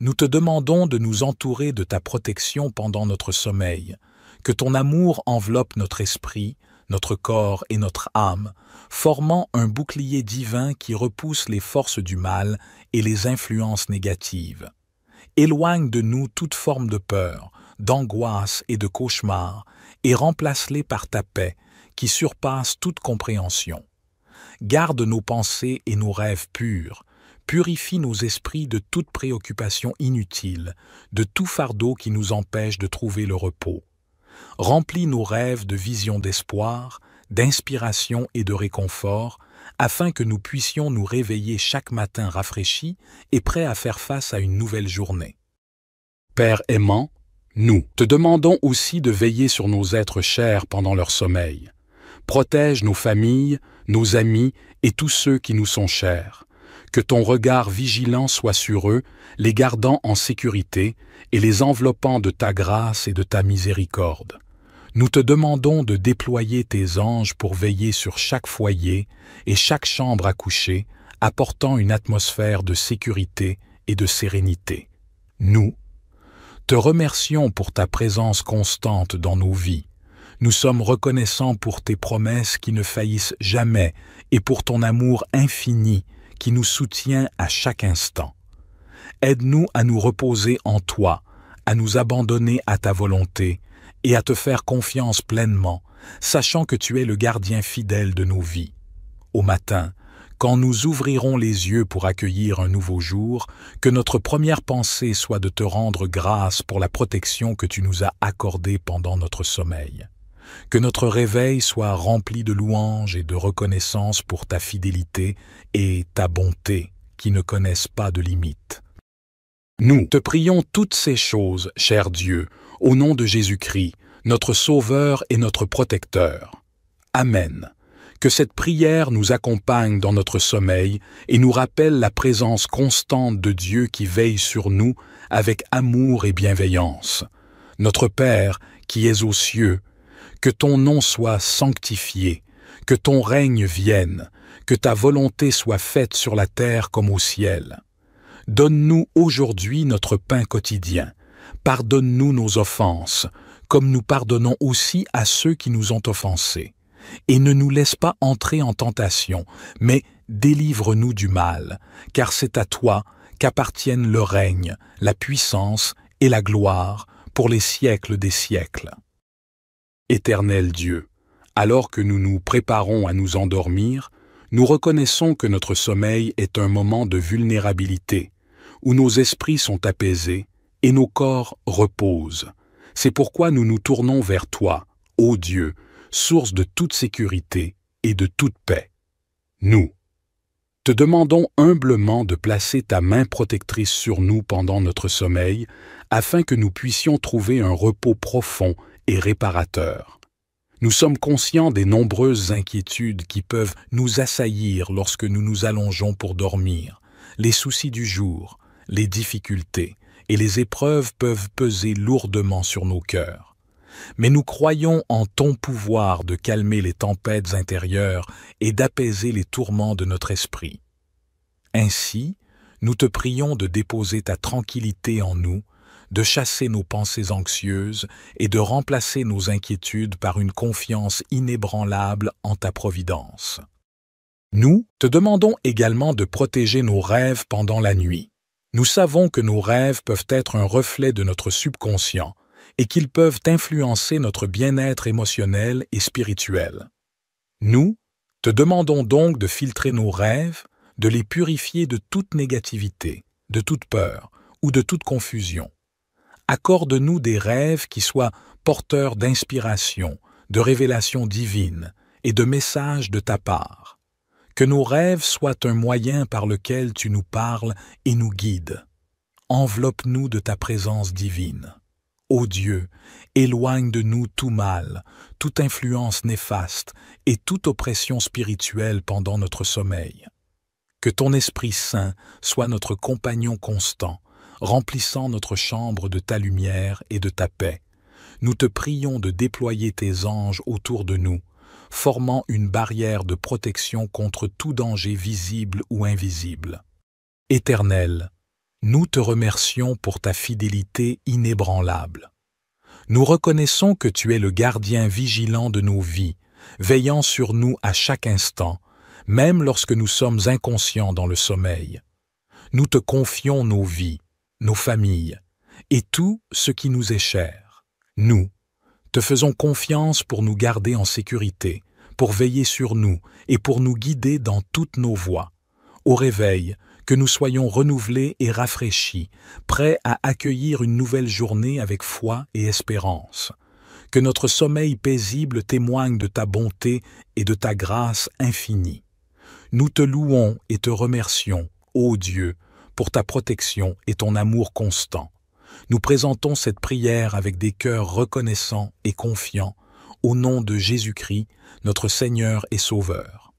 Nous te demandons de nous entourer de ta protection pendant notre sommeil, que ton amour enveloppe notre esprit, notre corps et notre âme, formant un bouclier divin qui repousse les forces du mal et les influences négatives. Éloigne de nous toute forme de peur, d'angoisse et de cauchemar, et remplace-les par ta paix, qui surpasse toute compréhension. Garde nos pensées et nos rêves purs, purifie nos esprits de toute préoccupation inutile, de tout fardeau qui nous empêche de trouver le repos. Remplis nos rêves de visions d'espoir, d'inspiration et de réconfort, afin que nous puissions nous réveiller chaque matin rafraîchis et prêts à faire face à une nouvelle journée. Père aimant, nous te demandons aussi de veiller sur nos êtres chers pendant leur sommeil. Protège nos familles, nos amis et tous ceux qui nous sont chers que ton regard vigilant soit sur eux, les gardant en sécurité et les enveloppant de ta grâce et de ta miséricorde. Nous te demandons de déployer tes anges pour veiller sur chaque foyer et chaque chambre à coucher, apportant une atmosphère de sécurité et de sérénité. Nous, te remercions pour ta présence constante dans nos vies. Nous sommes reconnaissants pour tes promesses qui ne faillissent jamais et pour ton amour infini qui nous soutient à chaque instant. Aide-nous à nous reposer en toi, à nous abandonner à ta volonté et à te faire confiance pleinement, sachant que tu es le gardien fidèle de nos vies. Au matin, quand nous ouvrirons les yeux pour accueillir un nouveau jour, que notre première pensée soit de te rendre grâce pour la protection que tu nous as accordée pendant notre sommeil que notre réveil soit rempli de louanges et de reconnaissance pour ta fidélité et ta bonté qui ne connaissent pas de limites. Nous te prions toutes ces choses, cher Dieu, au nom de Jésus-Christ, notre Sauveur et notre Protecteur. Amen. Que cette prière nous accompagne dans notre sommeil et nous rappelle la présence constante de Dieu qui veille sur nous avec amour et bienveillance. Notre Père, qui es aux cieux, que ton nom soit sanctifié, que ton règne vienne, que ta volonté soit faite sur la terre comme au ciel. Donne-nous aujourd'hui notre pain quotidien. Pardonne-nous nos offenses, comme nous pardonnons aussi à ceux qui nous ont offensés. Et ne nous laisse pas entrer en tentation, mais délivre-nous du mal, car c'est à toi qu'appartiennent le règne, la puissance et la gloire pour les siècles des siècles. Éternel Dieu, alors que nous nous préparons à nous endormir, nous reconnaissons que notre sommeil est un moment de vulnérabilité, où nos esprits sont apaisés et nos corps reposent. C'est pourquoi nous nous tournons vers toi, ô Dieu, source de toute sécurité et de toute paix. Nous te demandons humblement de placer ta main protectrice sur nous pendant notre sommeil, afin que nous puissions trouver un repos profond et réparateur. Nous sommes conscients des nombreuses inquiétudes qui peuvent nous assaillir lorsque nous nous allongeons pour dormir, les soucis du jour, les difficultés et les épreuves peuvent peser lourdement sur nos cœurs. Mais nous croyons en ton pouvoir de calmer les tempêtes intérieures et d'apaiser les tourments de notre esprit. Ainsi, nous te prions de déposer ta tranquillité en nous de chasser nos pensées anxieuses et de remplacer nos inquiétudes par une confiance inébranlable en ta providence. Nous te demandons également de protéger nos rêves pendant la nuit. Nous savons que nos rêves peuvent être un reflet de notre subconscient et qu'ils peuvent influencer notre bien-être émotionnel et spirituel. Nous te demandons donc de filtrer nos rêves, de les purifier de toute négativité, de toute peur ou de toute confusion accorde-nous des rêves qui soient porteurs d'inspiration, de révélations divines et de messages de ta part. Que nos rêves soient un moyen par lequel tu nous parles et nous guides. Enveloppe-nous de ta présence divine. Ô Dieu, éloigne de nous tout mal, toute influence néfaste et toute oppression spirituelle pendant notre sommeil. Que ton Esprit Saint soit notre compagnon constant remplissant notre chambre de ta lumière et de ta paix. Nous te prions de déployer tes anges autour de nous, formant une barrière de protection contre tout danger visible ou invisible. Éternel, nous te remercions pour ta fidélité inébranlable. Nous reconnaissons que tu es le gardien vigilant de nos vies, veillant sur nous à chaque instant, même lorsque nous sommes inconscients dans le sommeil. Nous te confions nos vies, nos familles et tout ce qui nous est cher. Nous, te faisons confiance pour nous garder en sécurité, pour veiller sur nous et pour nous guider dans toutes nos voies. Au réveil, que nous soyons renouvelés et rafraîchis, prêts à accueillir une nouvelle journée avec foi et espérance. Que notre sommeil paisible témoigne de ta bonté et de ta grâce infinie. Nous te louons et te remercions, ô Dieu, pour ta protection et ton amour constant. Nous présentons cette prière avec des cœurs reconnaissants et confiants, au nom de Jésus-Christ, notre Seigneur et Sauveur.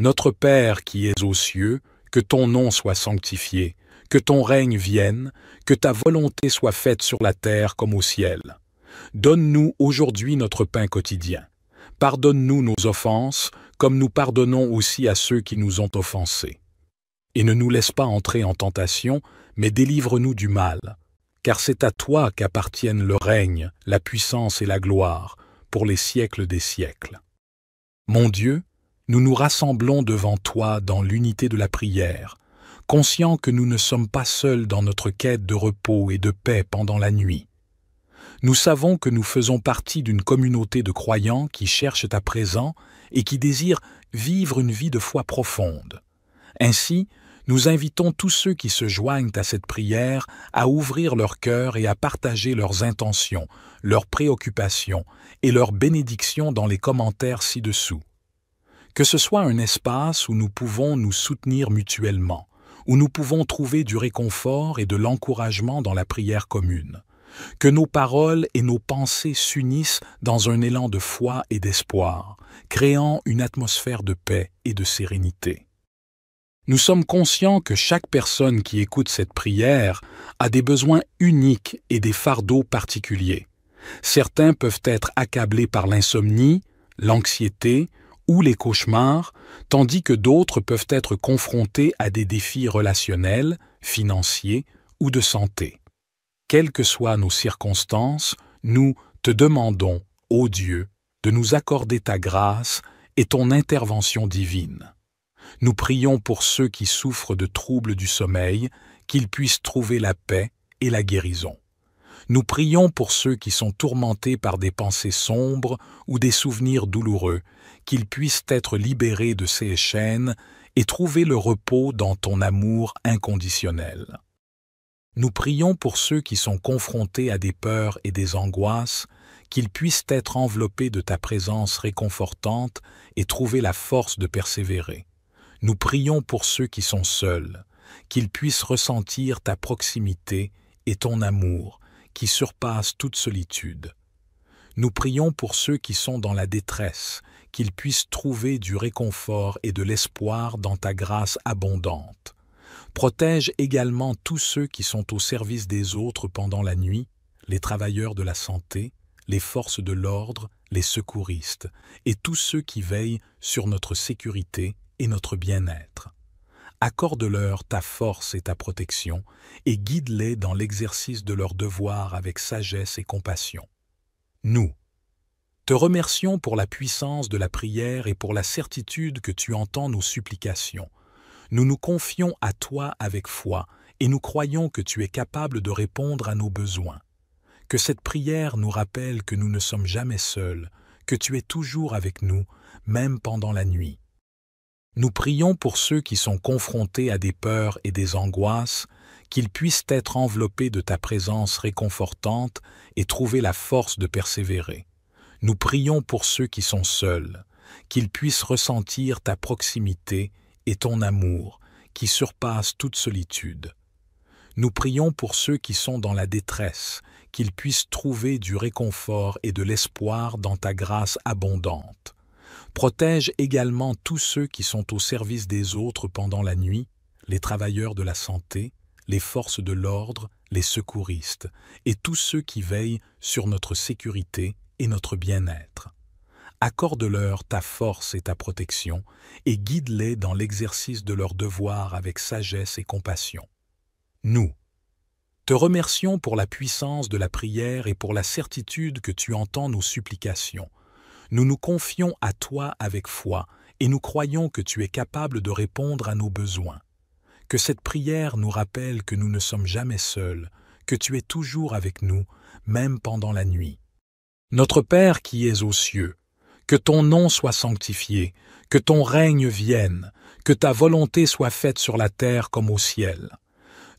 Notre Père qui es aux cieux, que ton nom soit sanctifié, que ton règne vienne, que ta volonté soit faite sur la terre comme au ciel. Donne-nous aujourd'hui notre pain quotidien. Pardonne-nous nos offenses, comme nous pardonnons aussi à ceux qui nous ont offensés et ne nous laisse pas entrer en tentation, mais délivre-nous du mal, car c'est à toi qu'appartiennent le règne, la puissance et la gloire, pour les siècles des siècles. Mon Dieu, nous nous rassemblons devant toi dans l'unité de la prière, conscients que nous ne sommes pas seuls dans notre quête de repos et de paix pendant la nuit. Nous savons que nous faisons partie d'une communauté de croyants qui cherchent à présent et qui désirent vivre une vie de foi profonde. Ainsi, nous invitons tous ceux qui se joignent à cette prière à ouvrir leur cœur et à partager leurs intentions, leurs préoccupations et leurs bénédictions dans les commentaires ci-dessous. Que ce soit un espace où nous pouvons nous soutenir mutuellement, où nous pouvons trouver du réconfort et de l'encouragement dans la prière commune. Que nos paroles et nos pensées s'unissent dans un élan de foi et d'espoir, créant une atmosphère de paix et de sérénité. Nous sommes conscients que chaque personne qui écoute cette prière a des besoins uniques et des fardeaux particuliers. Certains peuvent être accablés par l'insomnie, l'anxiété ou les cauchemars, tandis que d'autres peuvent être confrontés à des défis relationnels, financiers ou de santé. Quelles que soient nos circonstances, nous te demandons, ô Dieu, de nous accorder ta grâce et ton intervention divine nous prions pour ceux qui souffrent de troubles du sommeil, qu'ils puissent trouver la paix et la guérison. Nous prions pour ceux qui sont tourmentés par des pensées sombres ou des souvenirs douloureux, qu'ils puissent être libérés de ces chaînes et trouver le repos dans ton amour inconditionnel. Nous prions pour ceux qui sont confrontés à des peurs et des angoisses, qu'ils puissent être enveloppés de ta présence réconfortante et trouver la force de persévérer. Nous prions pour ceux qui sont seuls, qu'ils puissent ressentir ta proximité et ton amour qui surpasse toute solitude. Nous prions pour ceux qui sont dans la détresse, qu'ils puissent trouver du réconfort et de l'espoir dans ta grâce abondante. Protège également tous ceux qui sont au service des autres pendant la nuit, les travailleurs de la santé, les forces de l'ordre, les secouristes, et tous ceux qui veillent sur notre sécurité et notre bien-être. Accorde-leur ta force et ta protection, et guide-les dans l'exercice de leurs devoirs avec sagesse et compassion. Nous, te remercions pour la puissance de la prière et pour la certitude que tu entends nos supplications. Nous nous confions à toi avec foi, et nous croyons que tu es capable de répondre à nos besoins. Que cette prière nous rappelle que nous ne sommes jamais seuls, que tu es toujours avec nous, même pendant la nuit. Nous prions pour ceux qui sont confrontés à des peurs et des angoisses, qu'ils puissent être enveloppés de ta présence réconfortante et trouver la force de persévérer. Nous prions pour ceux qui sont seuls, qu'ils puissent ressentir ta proximité et ton amour, qui surpasse toute solitude. Nous prions pour ceux qui sont dans la détresse, qu'ils puissent trouver du réconfort et de l'espoir dans ta grâce abondante. Protège également tous ceux qui sont au service des autres pendant la nuit, les travailleurs de la santé, les forces de l'ordre, les secouristes, et tous ceux qui veillent sur notre sécurité et notre bien-être. Accorde-leur ta force et ta protection, et guide-les dans l'exercice de leurs devoirs avec sagesse et compassion. Nous, te remercions pour la puissance de la prière et pour la certitude que tu entends nos supplications, nous nous confions à toi avec foi et nous croyons que tu es capable de répondre à nos besoins. Que cette prière nous rappelle que nous ne sommes jamais seuls, que tu es toujours avec nous, même pendant la nuit. Notre Père qui es aux cieux, que ton nom soit sanctifié, que ton règne vienne, que ta volonté soit faite sur la terre comme au ciel.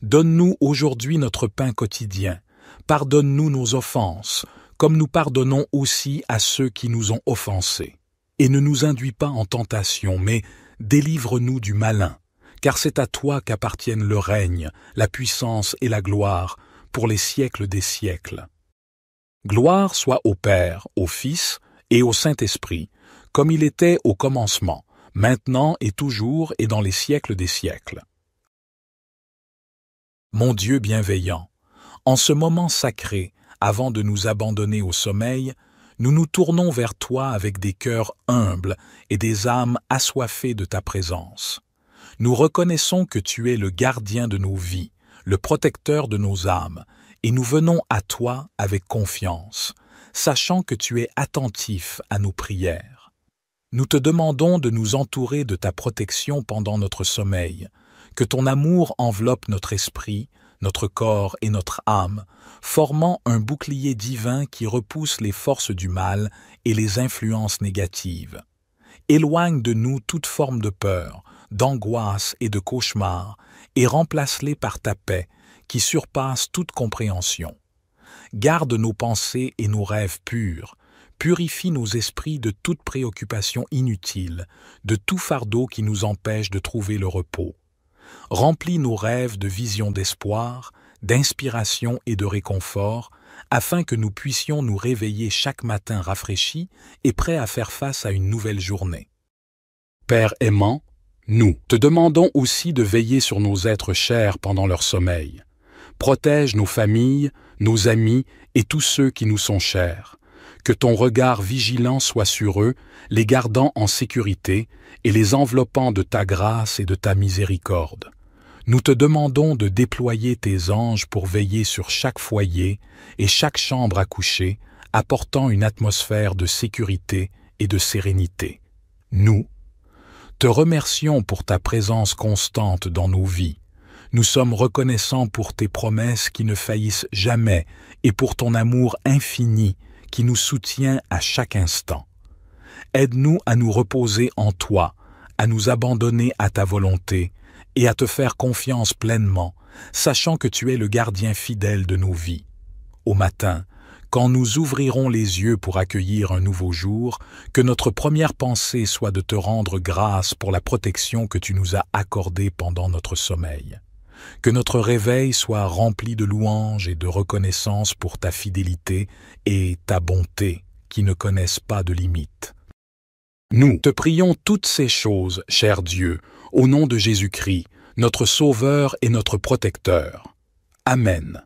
Donne-nous aujourd'hui notre pain quotidien, pardonne-nous nos offenses, comme nous pardonnons aussi à ceux qui nous ont offensés. Et ne nous induis pas en tentation, mais délivre-nous du malin, car c'est à toi qu'appartiennent le règne, la puissance et la gloire, pour les siècles des siècles. Gloire soit au Père, au Fils et au Saint-Esprit, comme il était au commencement, maintenant et toujours et dans les siècles des siècles. Mon Dieu bienveillant, en ce moment sacré, avant de nous abandonner au sommeil, nous nous tournons vers toi avec des cœurs humbles et des âmes assoiffées de ta présence. Nous reconnaissons que tu es le gardien de nos vies, le protecteur de nos âmes, et nous venons à toi avec confiance, sachant que tu es attentif à nos prières. Nous te demandons de nous entourer de ta protection pendant notre sommeil, que ton amour enveloppe notre esprit, notre corps et notre âme, formant un bouclier divin qui repousse les forces du mal et les influences négatives. Éloigne de nous toute forme de peur, d'angoisse et de cauchemar, et remplace-les par ta paix, qui surpasse toute compréhension. Garde nos pensées et nos rêves purs, purifie nos esprits de toute préoccupation inutile, de tout fardeau qui nous empêche de trouver le repos. Remplis nos rêves de visions d'espoir, d'inspiration et de réconfort, afin que nous puissions nous réveiller chaque matin rafraîchis et prêts à faire face à une nouvelle journée. Père aimant, nous te demandons aussi de veiller sur nos êtres chers pendant leur sommeil. Protège nos familles, nos amis et tous ceux qui nous sont chers que ton regard vigilant soit sur eux, les gardant en sécurité et les enveloppant de ta grâce et de ta miséricorde. Nous te demandons de déployer tes anges pour veiller sur chaque foyer et chaque chambre à coucher, apportant une atmosphère de sécurité et de sérénité. Nous, te remercions pour ta présence constante dans nos vies. Nous sommes reconnaissants pour tes promesses qui ne faillissent jamais et pour ton amour infini qui nous soutient à chaque instant. Aide-nous à nous reposer en toi, à nous abandonner à ta volonté et à te faire confiance pleinement, sachant que tu es le gardien fidèle de nos vies. Au matin, quand nous ouvrirons les yeux pour accueillir un nouveau jour, que notre première pensée soit de te rendre grâce pour la protection que tu nous as accordée pendant notre sommeil que notre réveil soit rempli de louanges et de reconnaissance pour ta fidélité et ta bonté qui ne connaissent pas de limites. Nous te prions toutes ces choses, cher Dieu, au nom de Jésus-Christ, notre Sauveur et notre Protecteur. Amen.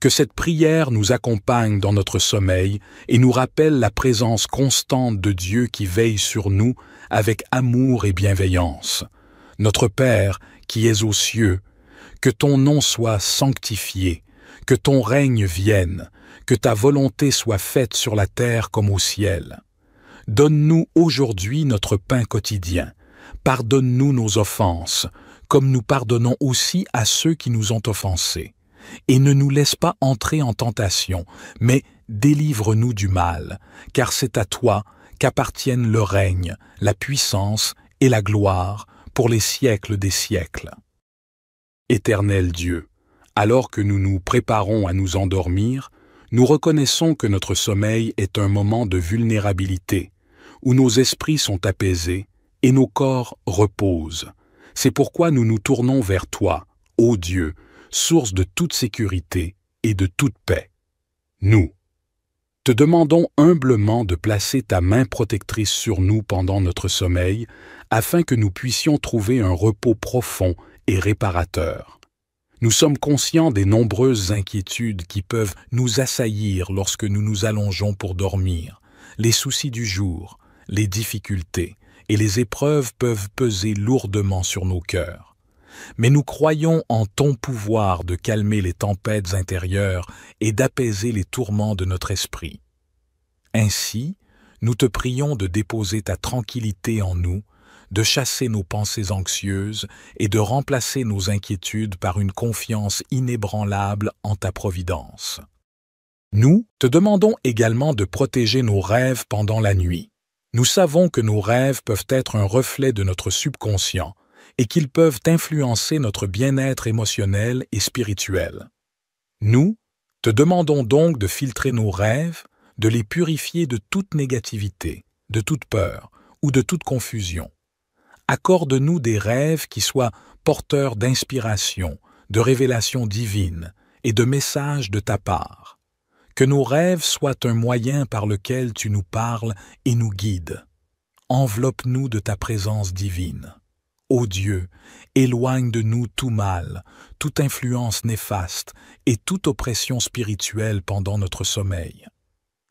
Que cette prière nous accompagne dans notre sommeil et nous rappelle la présence constante de Dieu qui veille sur nous avec amour et bienveillance. Notre Père, qui es aux cieux, que ton nom soit sanctifié, que ton règne vienne, que ta volonté soit faite sur la terre comme au ciel. Donne-nous aujourd'hui notre pain quotidien. Pardonne-nous nos offenses, comme nous pardonnons aussi à ceux qui nous ont offensés. Et ne nous laisse pas entrer en tentation, mais délivre-nous du mal, car c'est à toi qu'appartiennent le règne, la puissance et la gloire pour les siècles des siècles. Éternel Dieu, alors que nous nous préparons à nous endormir, nous reconnaissons que notre sommeil est un moment de vulnérabilité, où nos esprits sont apaisés et nos corps reposent. C'est pourquoi nous nous tournons vers toi, ô Dieu, source de toute sécurité et de toute paix. Nous, te demandons humblement de placer ta main protectrice sur nous pendant notre sommeil, afin que nous puissions trouver un repos profond réparateur. Nous sommes conscients des nombreuses inquiétudes qui peuvent nous assaillir lorsque nous nous allongeons pour dormir, les soucis du jour, les difficultés et les épreuves peuvent peser lourdement sur nos cœurs. Mais nous croyons en ton pouvoir de calmer les tempêtes intérieures et d'apaiser les tourments de notre esprit. Ainsi, nous te prions de déposer ta tranquillité en nous de chasser nos pensées anxieuses et de remplacer nos inquiétudes par une confiance inébranlable en ta providence. Nous te demandons également de protéger nos rêves pendant la nuit. Nous savons que nos rêves peuvent être un reflet de notre subconscient et qu'ils peuvent influencer notre bien-être émotionnel et spirituel. Nous te demandons donc de filtrer nos rêves, de les purifier de toute négativité, de toute peur ou de toute confusion accorde-nous des rêves qui soient porteurs d'inspiration, de révélations divines et de messages de ta part. Que nos rêves soient un moyen par lequel tu nous parles et nous guides. Enveloppe-nous de ta présence divine. Ô Dieu, éloigne de nous tout mal, toute influence néfaste et toute oppression spirituelle pendant notre sommeil.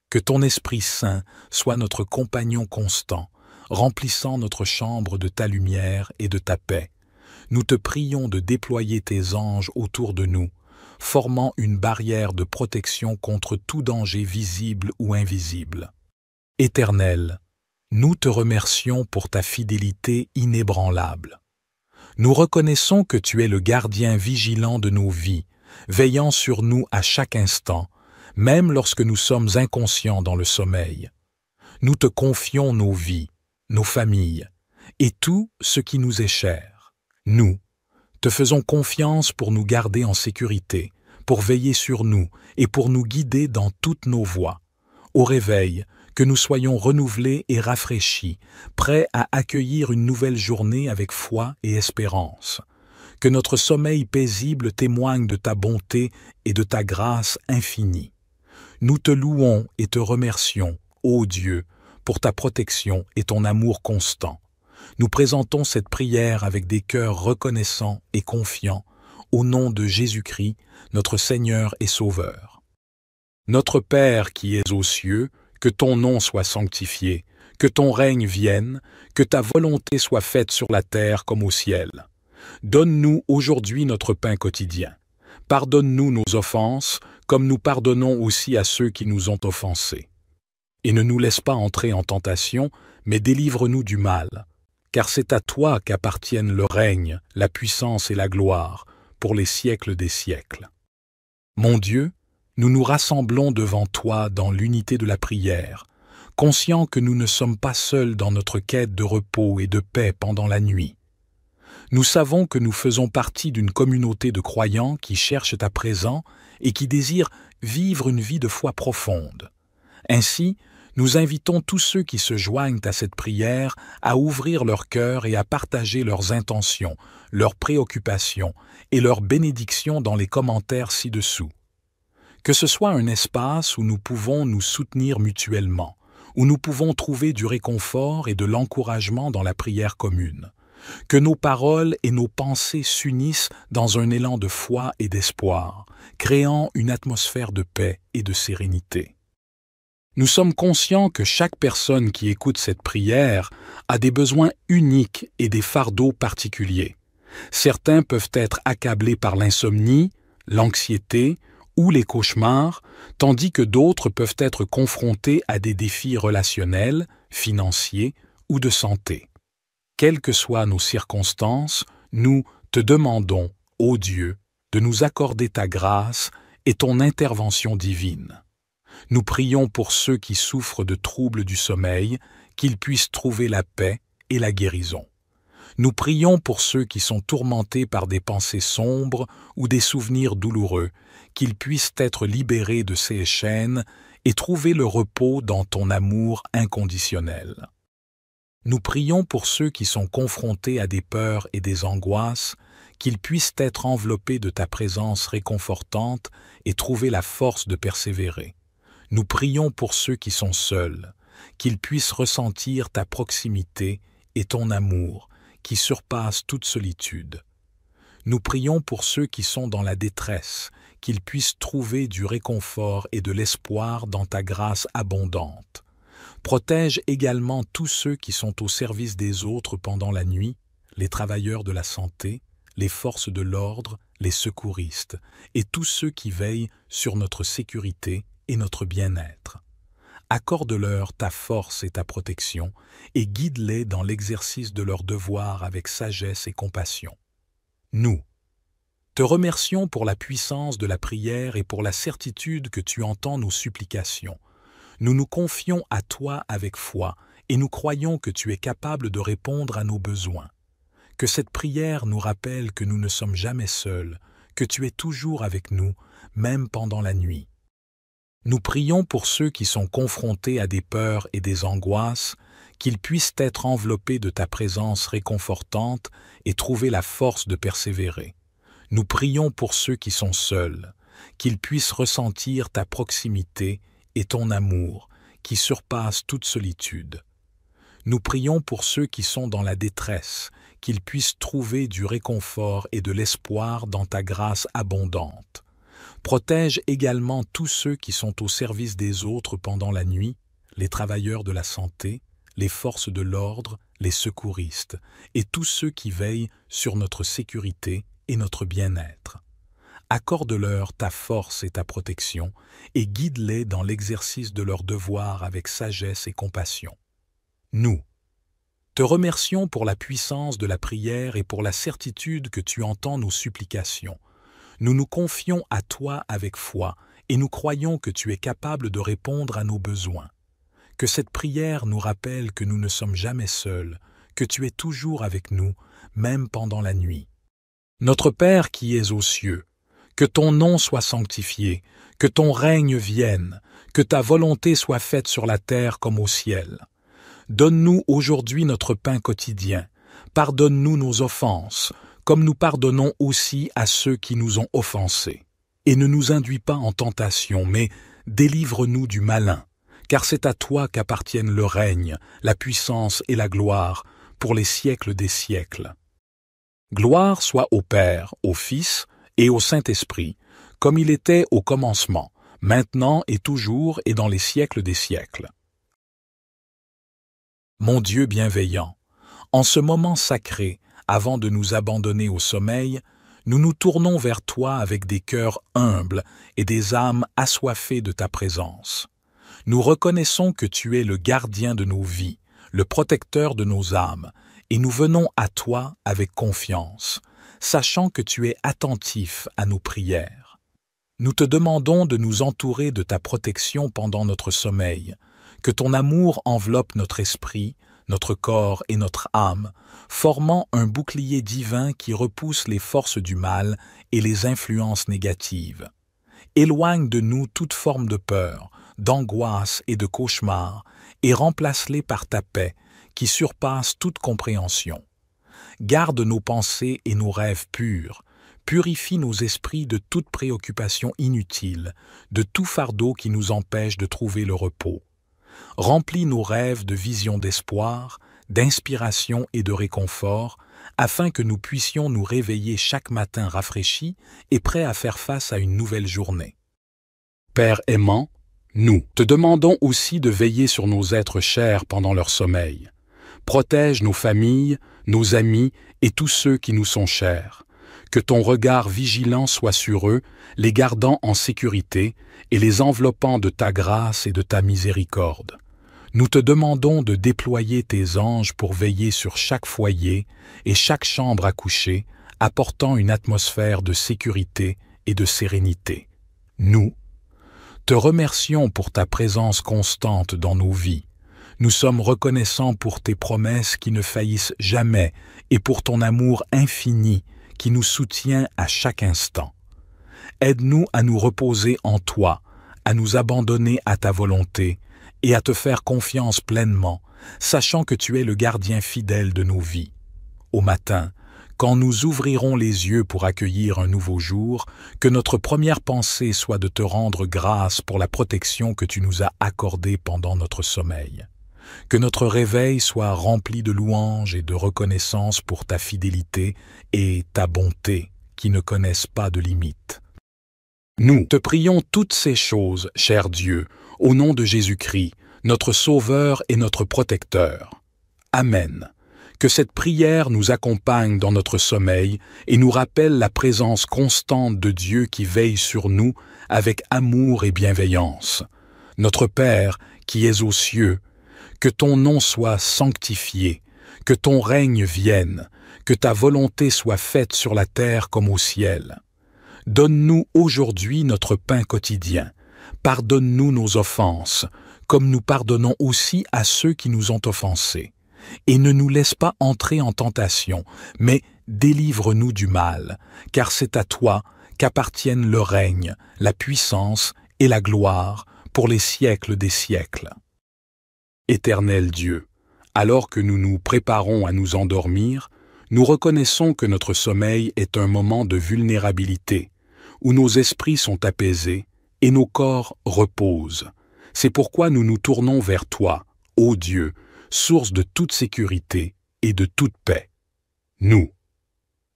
Que ton Esprit Saint soit notre compagnon constant remplissant notre chambre de ta lumière et de ta paix. Nous te prions de déployer tes anges autour de nous, formant une barrière de protection contre tout danger visible ou invisible. Éternel, nous te remercions pour ta fidélité inébranlable. Nous reconnaissons que tu es le gardien vigilant de nos vies, veillant sur nous à chaque instant, même lorsque nous sommes inconscients dans le sommeil. Nous te confions nos vies, nos familles et tout ce qui nous est cher. Nous, te faisons confiance pour nous garder en sécurité, pour veiller sur nous et pour nous guider dans toutes nos voies. Au réveil, que nous soyons renouvelés et rafraîchis, prêts à accueillir une nouvelle journée avec foi et espérance. Que notre sommeil paisible témoigne de ta bonté et de ta grâce infinie. Nous te louons et te remercions, ô Dieu, pour ta protection et ton amour constant. Nous présentons cette prière avec des cœurs reconnaissants et confiants, au nom de Jésus-Christ, notre Seigneur et Sauveur. Notre Père qui es aux cieux, que ton nom soit sanctifié, que ton règne vienne, que ta volonté soit faite sur la terre comme au ciel. Donne-nous aujourd'hui notre pain quotidien. Pardonne-nous nos offenses, comme nous pardonnons aussi à ceux qui nous ont offensés et ne nous laisse pas entrer en tentation, mais délivre-nous du mal, car c'est à toi qu'appartiennent le règne, la puissance et la gloire, pour les siècles des siècles. Mon Dieu, nous nous rassemblons devant toi dans l'unité de la prière, conscients que nous ne sommes pas seuls dans notre quête de repos et de paix pendant la nuit. Nous savons que nous faisons partie d'une communauté de croyants qui cherchent à présent et qui désirent vivre une vie de foi profonde. Ainsi, nous invitons tous ceux qui se joignent à cette prière à ouvrir leur cœur et à partager leurs intentions, leurs préoccupations et leurs bénédictions dans les commentaires ci-dessous. Que ce soit un espace où nous pouvons nous soutenir mutuellement, où nous pouvons trouver du réconfort et de l'encouragement dans la prière commune. Que nos paroles et nos pensées s'unissent dans un élan de foi et d'espoir, créant une atmosphère de paix et de sérénité. Nous sommes conscients que chaque personne qui écoute cette prière a des besoins uniques et des fardeaux particuliers. Certains peuvent être accablés par l'insomnie, l'anxiété ou les cauchemars, tandis que d'autres peuvent être confrontés à des défis relationnels, financiers ou de santé. Quelles que soient nos circonstances, nous te demandons, ô Dieu, de nous accorder ta grâce et ton intervention divine nous prions pour ceux qui souffrent de troubles du sommeil, qu'ils puissent trouver la paix et la guérison. Nous prions pour ceux qui sont tourmentés par des pensées sombres ou des souvenirs douloureux, qu'ils puissent être libérés de ces chaînes et trouver le repos dans ton amour inconditionnel. Nous prions pour ceux qui sont confrontés à des peurs et des angoisses, qu'ils puissent être enveloppés de ta présence réconfortante et trouver la force de persévérer. Nous prions pour ceux qui sont seuls, qu'ils puissent ressentir ta proximité et ton amour qui surpasse toute solitude. Nous prions pour ceux qui sont dans la détresse, qu'ils puissent trouver du réconfort et de l'espoir dans ta grâce abondante. Protège également tous ceux qui sont au service des autres pendant la nuit, les travailleurs de la santé, les forces de l'ordre, les secouristes, et tous ceux qui veillent sur notre sécurité et notre bien-être. Accorde-leur ta force et ta protection, et guide-les dans l'exercice de leurs devoirs avec sagesse et compassion. Nous, te remercions pour la puissance de la prière et pour la certitude que tu entends nos supplications. Nous nous confions à toi avec foi, et nous croyons que tu es capable de répondre à nos besoins. Que cette prière nous rappelle que nous ne sommes jamais seuls, que tu es toujours avec nous, même pendant la nuit. Nous prions pour ceux qui sont confrontés à des peurs et des angoisses, qu'ils puissent être enveloppés de ta présence réconfortante et trouver la force de persévérer. Nous prions pour ceux qui sont seuls, qu'ils puissent ressentir ta proximité et ton amour, qui surpasse toute solitude. Nous prions pour ceux qui sont dans la détresse, qu'ils puissent trouver du réconfort et de l'espoir dans ta grâce abondante protège également tous ceux qui sont au service des autres pendant la nuit, les travailleurs de la santé, les forces de l'ordre, les secouristes, et tous ceux qui veillent sur notre sécurité et notre bien-être. Accorde-leur ta force et ta protection, et guide-les dans l'exercice de leurs devoirs avec sagesse et compassion. Nous, te remercions pour la puissance de la prière et pour la certitude que tu entends nos supplications, nous nous confions à toi avec foi et nous croyons que tu es capable de répondre à nos besoins. Que cette prière nous rappelle que nous ne sommes jamais seuls, que tu es toujours avec nous, même pendant la nuit. Notre Père qui es aux cieux, que ton nom soit sanctifié, que ton règne vienne, que ta volonté soit faite sur la terre comme au ciel. Donne-nous aujourd'hui notre pain quotidien, pardonne-nous nos offenses, comme nous pardonnons aussi à ceux qui nous ont offensés. Et ne nous induis pas en tentation, mais délivre-nous du malin, car c'est à toi qu'appartiennent le règne, la puissance et la gloire, pour les siècles des siècles. Gloire soit au Père, au Fils et au Saint-Esprit, comme il était au commencement, maintenant et toujours et dans les siècles des siècles. Mon Dieu bienveillant, en ce moment sacré, avant de nous abandonner au sommeil, nous nous tournons vers toi avec des cœurs humbles et des âmes assoiffées de ta présence. Nous reconnaissons que tu es le gardien de nos vies, le protecteur de nos âmes, et nous venons à toi avec confiance, sachant que tu es attentif à nos prières. Nous te demandons de nous entourer de ta protection pendant notre sommeil, que ton amour enveloppe notre esprit, notre corps et notre âme, formant un bouclier divin qui repousse les forces du mal et les influences négatives. Éloigne de nous toute forme de peur, d'angoisse et de cauchemar, et remplace-les par ta paix, qui surpasse toute compréhension. Garde nos pensées et nos rêves purs, purifie nos esprits de toute préoccupation inutile, de tout fardeau qui nous empêche de trouver le repos. Remplis nos rêves de visions d'espoir, d'inspiration et de réconfort, afin que nous puissions nous réveiller chaque matin rafraîchis et prêts à faire face à une nouvelle journée. Père aimant, nous te demandons aussi de veiller sur nos êtres chers pendant leur sommeil. Protège nos familles, nos amis et tous ceux qui nous sont chers que ton regard vigilant soit sur eux, les gardant en sécurité et les enveloppant de ta grâce et de ta miséricorde. Nous te demandons de déployer tes anges pour veiller sur chaque foyer et chaque chambre à coucher, apportant une atmosphère de sécurité et de sérénité. Nous, te remercions pour ta présence constante dans nos vies. Nous sommes reconnaissants pour tes promesses qui ne faillissent jamais et pour ton amour infini qui nous soutient à chaque instant. Aide-nous à nous reposer en toi, à nous abandonner à ta volonté et à te faire confiance pleinement, sachant que tu es le gardien fidèle de nos vies. Au matin, quand nous ouvrirons les yeux pour accueillir un nouveau jour, que notre première pensée soit de te rendre grâce pour la protection que tu nous as accordée pendant notre sommeil que notre réveil soit rempli de louanges et de reconnaissance pour ta fidélité et ta bonté qui ne connaissent pas de limites. Nous te prions toutes ces choses, cher Dieu, au nom de Jésus-Christ, notre Sauveur et notre Protecteur. Amen. Que cette prière nous accompagne dans notre sommeil et nous rappelle la présence constante de Dieu qui veille sur nous avec amour et bienveillance. Notre Père, qui es aux cieux, que ton nom soit sanctifié, que ton règne vienne, que ta volonté soit faite sur la terre comme au ciel. Donne-nous aujourd'hui notre pain quotidien. Pardonne-nous nos offenses, comme nous pardonnons aussi à ceux qui nous ont offensés. Et ne nous laisse pas entrer en tentation, mais délivre-nous du mal, car c'est à toi qu'appartiennent le règne, la puissance et la gloire pour les siècles des siècles. Éternel Dieu, alors que nous nous préparons à nous endormir, nous reconnaissons que notre sommeil est un moment de vulnérabilité, où nos esprits sont apaisés et nos corps reposent. C'est pourquoi nous nous tournons vers toi, ô Dieu, source de toute sécurité et de toute paix. Nous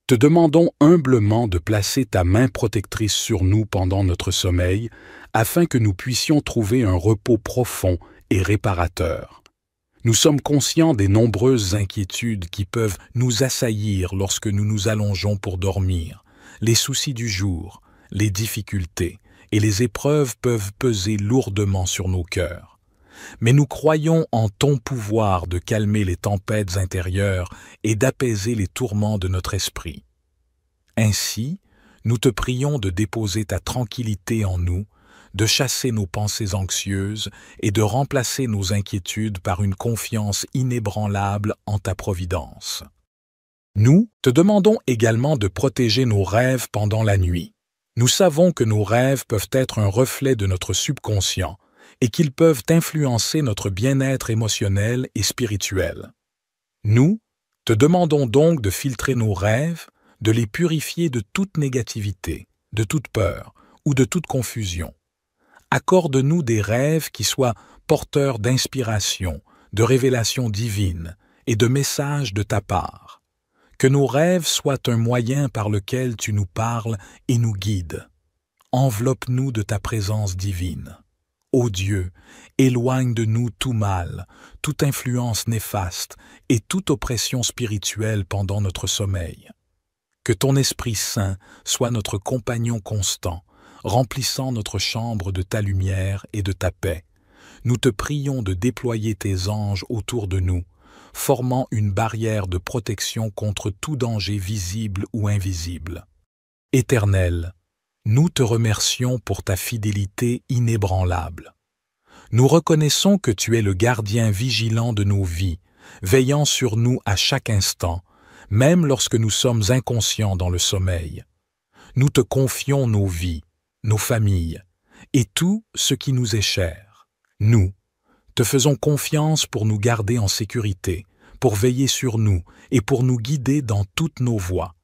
te demandons humblement de placer ta main protectrice sur nous pendant notre sommeil, afin que nous puissions trouver un repos profond et réparateur. Nous sommes conscients des nombreuses inquiétudes qui peuvent nous assaillir lorsque nous nous allongeons pour dormir, les soucis du jour, les difficultés et les épreuves peuvent peser lourdement sur nos cœurs. Mais nous croyons en ton pouvoir de calmer les tempêtes intérieures et d'apaiser les tourments de notre esprit. Ainsi, nous te prions de déposer ta tranquillité en nous de chasser nos pensées anxieuses et de remplacer nos inquiétudes par une confiance inébranlable en ta providence. Nous te demandons également de protéger nos rêves pendant la nuit. Nous savons que nos rêves peuvent être un reflet de notre subconscient et qu'ils peuvent influencer notre bien-être émotionnel et spirituel. Nous te demandons donc de filtrer nos rêves, de les purifier de toute négativité, de toute peur ou de toute confusion accorde-nous des rêves qui soient porteurs d'inspiration, de révélations divines et de messages de ta part. Que nos rêves soient un moyen par lequel tu nous parles et nous guides. Enveloppe-nous de ta présence divine. Ô Dieu, éloigne de nous tout mal, toute influence néfaste et toute oppression spirituelle pendant notre sommeil. Que ton Esprit Saint soit notre compagnon constant remplissant notre chambre de ta lumière et de ta paix. Nous te prions de déployer tes anges autour de nous, formant une barrière de protection contre tout danger visible ou invisible. Éternel, nous te remercions pour ta fidélité inébranlable. Nous reconnaissons que tu es le gardien vigilant de nos vies, veillant sur nous à chaque instant, même lorsque nous sommes inconscients dans le sommeil. Nous te confions nos vies, nos familles et tout ce qui nous est cher. Nous, te faisons confiance pour nous garder en sécurité, pour veiller sur nous et pour nous guider dans toutes nos voies.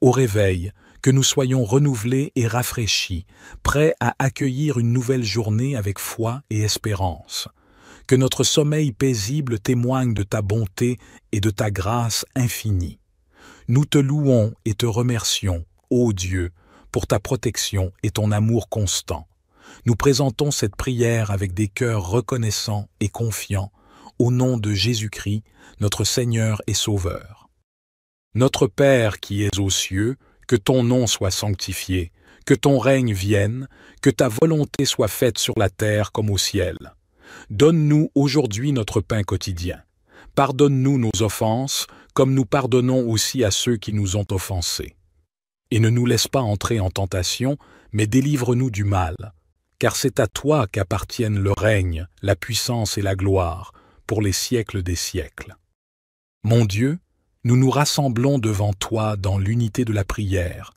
Au réveil, que nous soyons renouvelés et rafraîchis, prêts à accueillir une nouvelle journée avec foi et espérance. Que notre sommeil paisible témoigne de ta bonté et de ta grâce infinie. Nous te louons et te remercions, ô Dieu, pour ta protection et ton amour constant. Nous présentons cette prière avec des cœurs reconnaissants et confiants, au nom de Jésus-Christ, notre Seigneur et Sauveur. Notre Père qui es aux cieux, que ton nom soit sanctifié, que ton règne vienne, que ta volonté soit faite sur la terre comme au ciel. Donne-nous aujourd'hui notre pain quotidien. Pardonne-nous nos offenses, comme nous pardonnons aussi à ceux qui nous ont offensés et ne nous laisse pas entrer en tentation, mais délivre-nous du mal, car c'est à toi qu'appartiennent le règne, la puissance et la gloire, pour les siècles des siècles. Mon Dieu, nous nous rassemblons devant toi dans l'unité de la prière,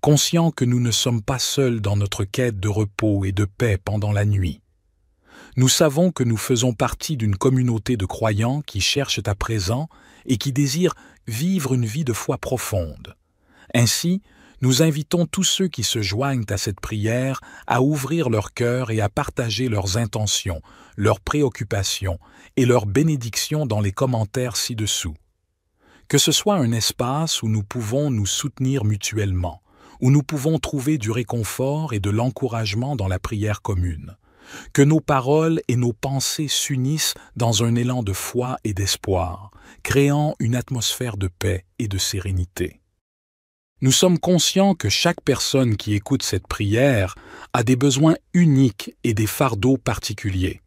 conscients que nous ne sommes pas seuls dans notre quête de repos et de paix pendant la nuit. Nous savons que nous faisons partie d'une communauté de croyants qui cherchent à présent et qui désirent vivre une vie de foi profonde. Ainsi, nous invitons tous ceux qui se joignent à cette prière à ouvrir leur cœur et à partager leurs intentions, leurs préoccupations et leurs bénédictions dans les commentaires ci-dessous. Que ce soit un espace où nous pouvons nous soutenir mutuellement, où nous pouvons trouver du réconfort et de l'encouragement dans la prière commune. Que nos paroles et nos pensées s'unissent dans un élan de foi et d'espoir, créant une atmosphère de paix et de sérénité. Nous sommes conscients que chaque personne qui écoute cette prière a des besoins uniques et des fardeaux particuliers.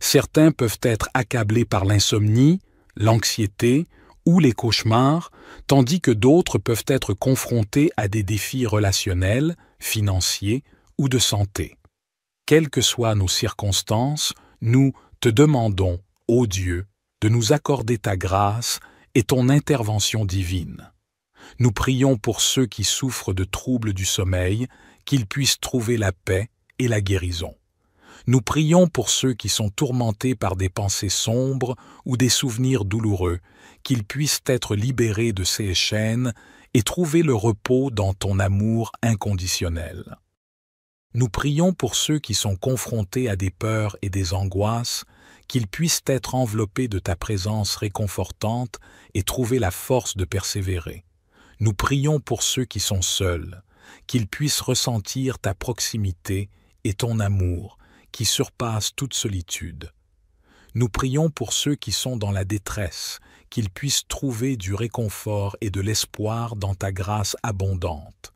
Certains peuvent être accablés par l'insomnie, l'anxiété ou les cauchemars, tandis que d'autres peuvent être confrontés à des défis relationnels, financiers ou de santé. Quelles que soient nos circonstances, nous te demandons, ô Dieu, de nous accorder ta grâce et ton intervention divine nous prions pour ceux qui souffrent de troubles du sommeil, qu'ils puissent trouver la paix et la guérison. Nous prions pour ceux qui sont tourmentés par des pensées sombres ou des souvenirs douloureux, qu'ils puissent être libérés de ces chaînes et trouver le repos dans ton amour inconditionnel. Nous prions pour ceux qui sont confrontés à des peurs et des angoisses, qu'ils puissent être enveloppés de ta présence réconfortante et trouver la force de persévérer. Nous prions pour ceux qui sont seuls, qu'ils puissent ressentir ta proximité et ton amour qui surpasse toute solitude. Nous prions pour ceux qui sont dans la détresse, qu'ils puissent trouver du réconfort et de l'espoir dans ta grâce abondante.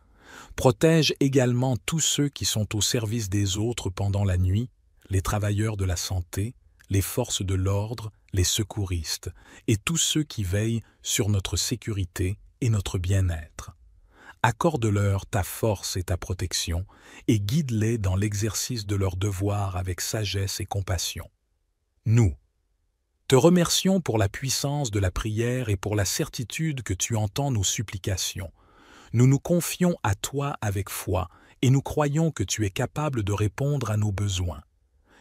Protège également tous ceux qui sont au service des autres pendant la nuit, les travailleurs de la santé, les forces de l'ordre, les secouristes, et tous ceux qui veillent sur notre sécurité et notre bien-être. Accorde-leur ta force et ta protection, et guide-les dans l'exercice de leurs devoirs avec sagesse et compassion. Nous, te remercions pour la puissance de la prière et pour la certitude que tu entends nos supplications. Nous nous confions à toi avec foi, et nous croyons que tu es capable de répondre à nos besoins.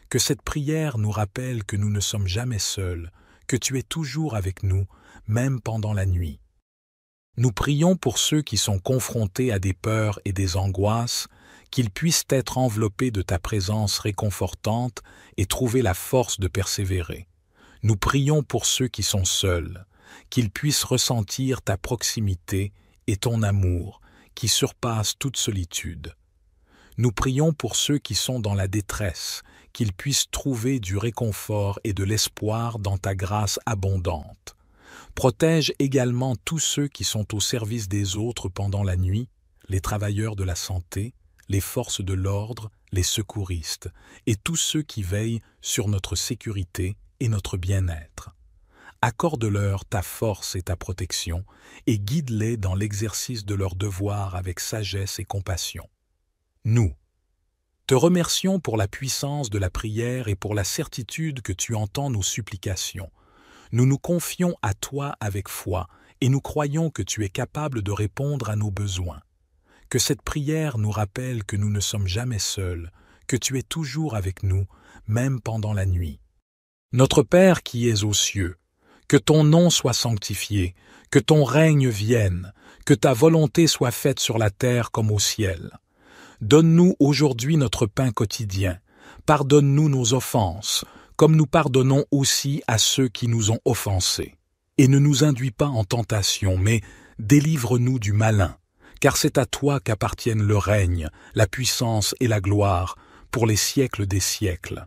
Que cette prière nous rappelle que nous ne sommes jamais seuls, que tu es toujours avec nous, même pendant la nuit. Nous prions pour ceux qui sont confrontés à des peurs et des angoisses, qu'ils puissent être enveloppés de ta présence réconfortante et trouver la force de persévérer. Nous prions pour ceux qui sont seuls, qu'ils puissent ressentir ta proximité et ton amour, qui surpasse toute solitude. Nous prions pour ceux qui sont dans la détresse, qu'ils puissent trouver du réconfort et de l'espoir dans ta grâce abondante. Protège également tous ceux qui sont au service des autres pendant la nuit, les travailleurs de la santé, les forces de l'ordre, les secouristes, et tous ceux qui veillent sur notre sécurité et notre bien-être. Accorde-leur ta force et ta protection, et guide-les dans l'exercice de leurs devoirs avec sagesse et compassion. Nous, te remercions pour la puissance de la prière et pour la certitude que tu entends nos supplications, nous nous confions à toi avec foi et nous croyons que tu es capable de répondre à nos besoins. Que cette prière nous rappelle que nous ne sommes jamais seuls, que tu es toujours avec nous, même pendant la nuit. Notre Père qui es aux cieux, que ton nom soit sanctifié, que ton règne vienne, que ta volonté soit faite sur la terre comme au ciel. Donne-nous aujourd'hui notre pain quotidien, pardonne-nous nos offenses, comme nous pardonnons aussi à ceux qui nous ont offensés. Et ne nous induis pas en tentation, mais délivre-nous du malin, car c'est à toi qu'appartiennent le règne, la puissance et la gloire, pour les siècles des siècles.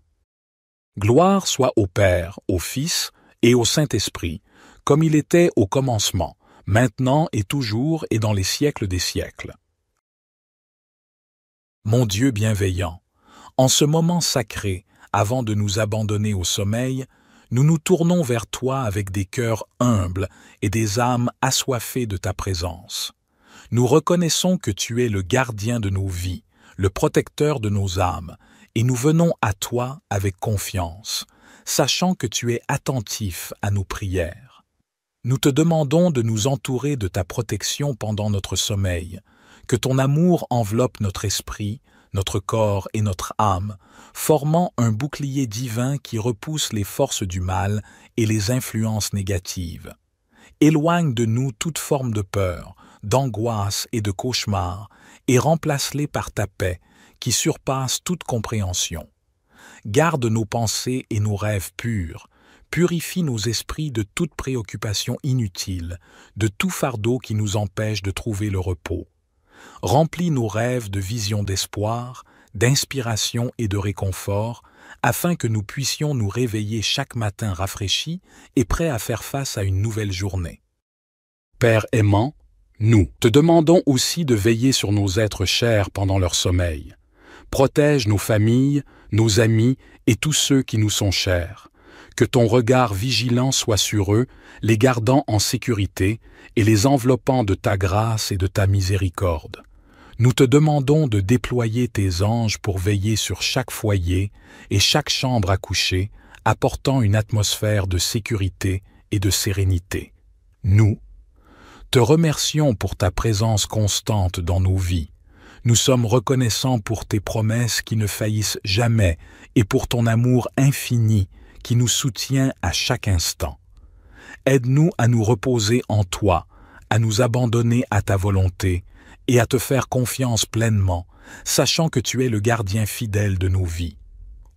Gloire soit au Père, au Fils et au Saint-Esprit, comme il était au commencement, maintenant et toujours et dans les siècles des siècles. Mon Dieu bienveillant, en ce moment sacré, avant de nous abandonner au sommeil, nous nous tournons vers toi avec des cœurs humbles et des âmes assoiffées de ta présence. Nous reconnaissons que tu es le gardien de nos vies, le protecteur de nos âmes, et nous venons à toi avec confiance, sachant que tu es attentif à nos prières. Nous te demandons de nous entourer de ta protection pendant notre sommeil, que ton amour enveloppe notre esprit, notre corps et notre âme, formant un bouclier divin qui repousse les forces du mal et les influences négatives. Éloigne de nous toute forme de peur, d'angoisse et de cauchemar, et remplace-les par ta paix, qui surpasse toute compréhension. Garde nos pensées et nos rêves purs, purifie nos esprits de toute préoccupation inutile, de tout fardeau qui nous empêche de trouver le repos. Remplis nos rêves de visions d'espoir, d'inspiration et de réconfort, afin que nous puissions nous réveiller chaque matin rafraîchis et prêts à faire face à une nouvelle journée. Père aimant, nous te demandons aussi de veiller sur nos êtres chers pendant leur sommeil. Protège nos familles, nos amis et tous ceux qui nous sont chers que ton regard vigilant soit sur eux, les gardant en sécurité et les enveloppant de ta grâce et de ta miséricorde. Nous te demandons de déployer tes anges pour veiller sur chaque foyer et chaque chambre à coucher, apportant une atmosphère de sécurité et de sérénité. Nous, te remercions pour ta présence constante dans nos vies. Nous sommes reconnaissants pour tes promesses qui ne faillissent jamais et pour ton amour infini qui nous soutient à chaque instant. Aide-nous à nous reposer en toi, à nous abandonner à ta volonté et à te faire confiance pleinement, sachant que tu es le gardien fidèle de nos vies.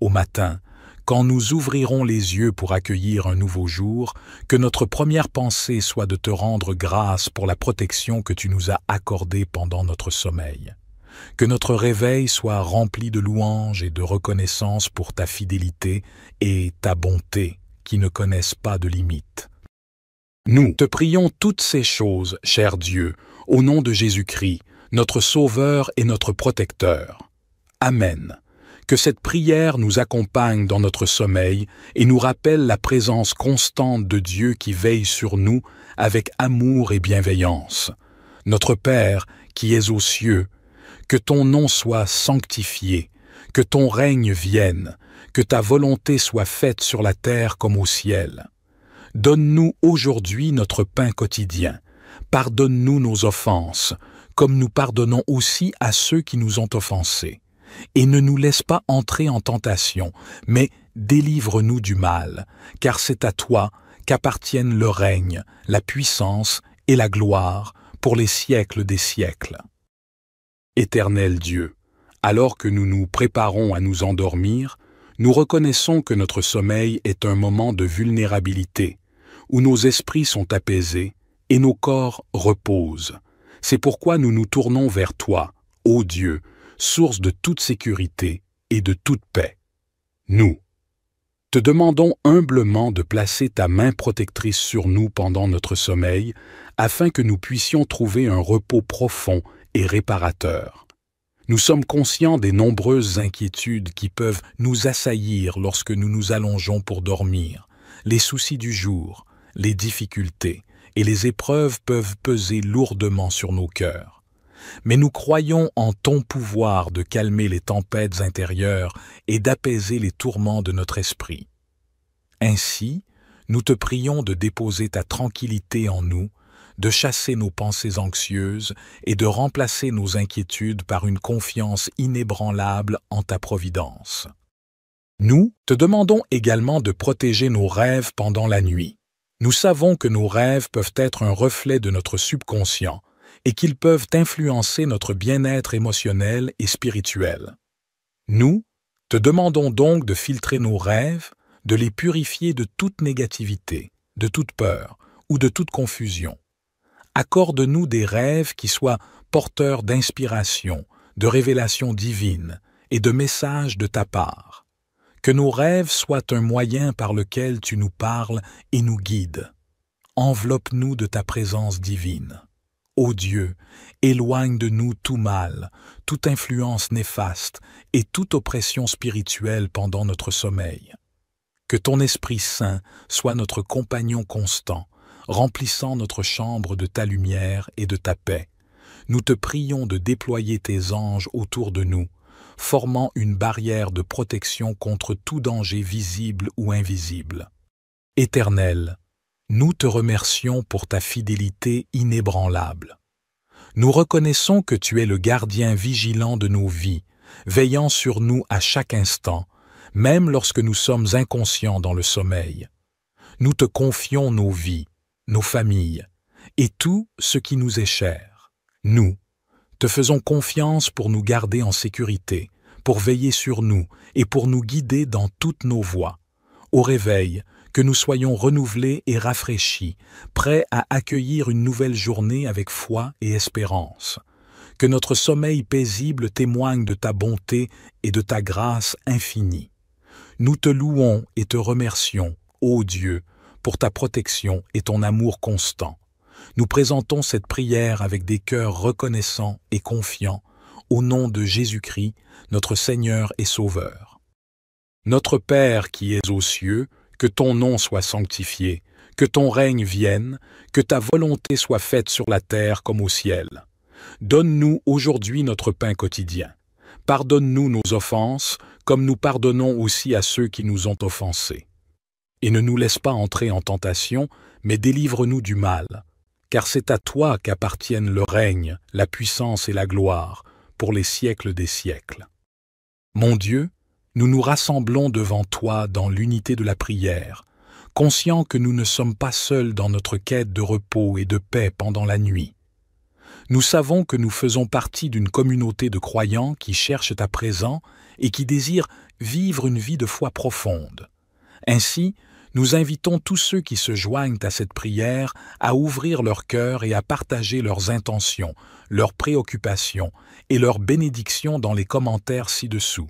Au matin, quand nous ouvrirons les yeux pour accueillir un nouveau jour, que notre première pensée soit de te rendre grâce pour la protection que tu nous as accordée pendant notre sommeil que notre réveil soit rempli de louanges et de reconnaissance pour ta fidélité et ta bonté qui ne connaissent pas de limites. Nous te prions toutes ces choses, cher Dieu, au nom de Jésus-Christ, notre Sauveur et notre Protecteur. Amen. Que cette prière nous accompagne dans notre sommeil et nous rappelle la présence constante de Dieu qui veille sur nous avec amour et bienveillance. Notre Père, qui es aux cieux, que ton nom soit sanctifié, que ton règne vienne, que ta volonté soit faite sur la terre comme au ciel. Donne-nous aujourd'hui notre pain quotidien. Pardonne-nous nos offenses, comme nous pardonnons aussi à ceux qui nous ont offensés. Et ne nous laisse pas entrer en tentation, mais délivre-nous du mal, car c'est à toi qu'appartiennent le règne, la puissance et la gloire pour les siècles des siècles. Éternel Dieu, alors que nous nous préparons à nous endormir, nous reconnaissons que notre sommeil est un moment de vulnérabilité, où nos esprits sont apaisés et nos corps reposent. C'est pourquoi nous nous tournons vers toi, ô Dieu, source de toute sécurité et de toute paix. Nous, te demandons humblement de placer ta main protectrice sur nous pendant notre sommeil, afin que nous puissions trouver un repos profond et réparateur. Nous sommes conscients des nombreuses inquiétudes qui peuvent nous assaillir lorsque nous nous allongeons pour dormir, les soucis du jour, les difficultés et les épreuves peuvent peser lourdement sur nos cœurs. Mais nous croyons en ton pouvoir de calmer les tempêtes intérieures et d'apaiser les tourments de notre esprit. Ainsi, nous te prions de déposer ta tranquillité en nous de chasser nos pensées anxieuses et de remplacer nos inquiétudes par une confiance inébranlable en ta providence. Nous te demandons également de protéger nos rêves pendant la nuit. Nous savons que nos rêves peuvent être un reflet de notre subconscient et qu'ils peuvent influencer notre bien-être émotionnel et spirituel. Nous te demandons donc de filtrer nos rêves, de les purifier de toute négativité, de toute peur ou de toute confusion accorde-nous des rêves qui soient porteurs d'inspiration, de révélations divines et de messages de ta part. Que nos rêves soient un moyen par lequel tu nous parles et nous guides. Enveloppe-nous de ta présence divine. Ô Dieu, éloigne de nous tout mal, toute influence néfaste et toute oppression spirituelle pendant notre sommeil. Que ton Esprit Saint soit notre compagnon constant remplissant notre chambre de ta lumière et de ta paix. Nous te prions de déployer tes anges autour de nous, formant une barrière de protection contre tout danger visible ou invisible. Éternel, nous te remercions pour ta fidélité inébranlable. Nous reconnaissons que tu es le gardien vigilant de nos vies, veillant sur nous à chaque instant, même lorsque nous sommes inconscients dans le sommeil. Nous te confions nos vies, nos familles et tout ce qui nous est cher. Nous, te faisons confiance pour nous garder en sécurité, pour veiller sur nous et pour nous guider dans toutes nos voies. Au réveil, que nous soyons renouvelés et rafraîchis, prêts à accueillir une nouvelle journée avec foi et espérance. Que notre sommeil paisible témoigne de ta bonté et de ta grâce infinie. Nous te louons et te remercions, ô Dieu, pour ta protection et ton amour constant. Nous présentons cette prière avec des cœurs reconnaissants et confiants, au nom de Jésus-Christ, notre Seigneur et Sauveur. Notre Père qui es aux cieux, que ton nom soit sanctifié, que ton règne vienne, que ta volonté soit faite sur la terre comme au ciel. Donne-nous aujourd'hui notre pain quotidien. Pardonne-nous nos offenses, comme nous pardonnons aussi à ceux qui nous ont offensés et ne nous laisse pas entrer en tentation, mais délivre-nous du mal. Car c'est à toi qu'appartiennent le règne, la puissance et la gloire, pour les siècles des siècles. Mon Dieu, nous nous rassemblons devant toi dans l'unité de la prière, conscients que nous ne sommes pas seuls dans notre quête de repos et de paix pendant la nuit. Nous savons que nous faisons partie d'une communauté de croyants qui cherchent à présent et qui désirent vivre une vie de foi profonde. Ainsi, nous invitons tous ceux qui se joignent à cette prière à ouvrir leur cœur et à partager leurs intentions, leurs préoccupations et leurs bénédictions dans les commentaires ci-dessous.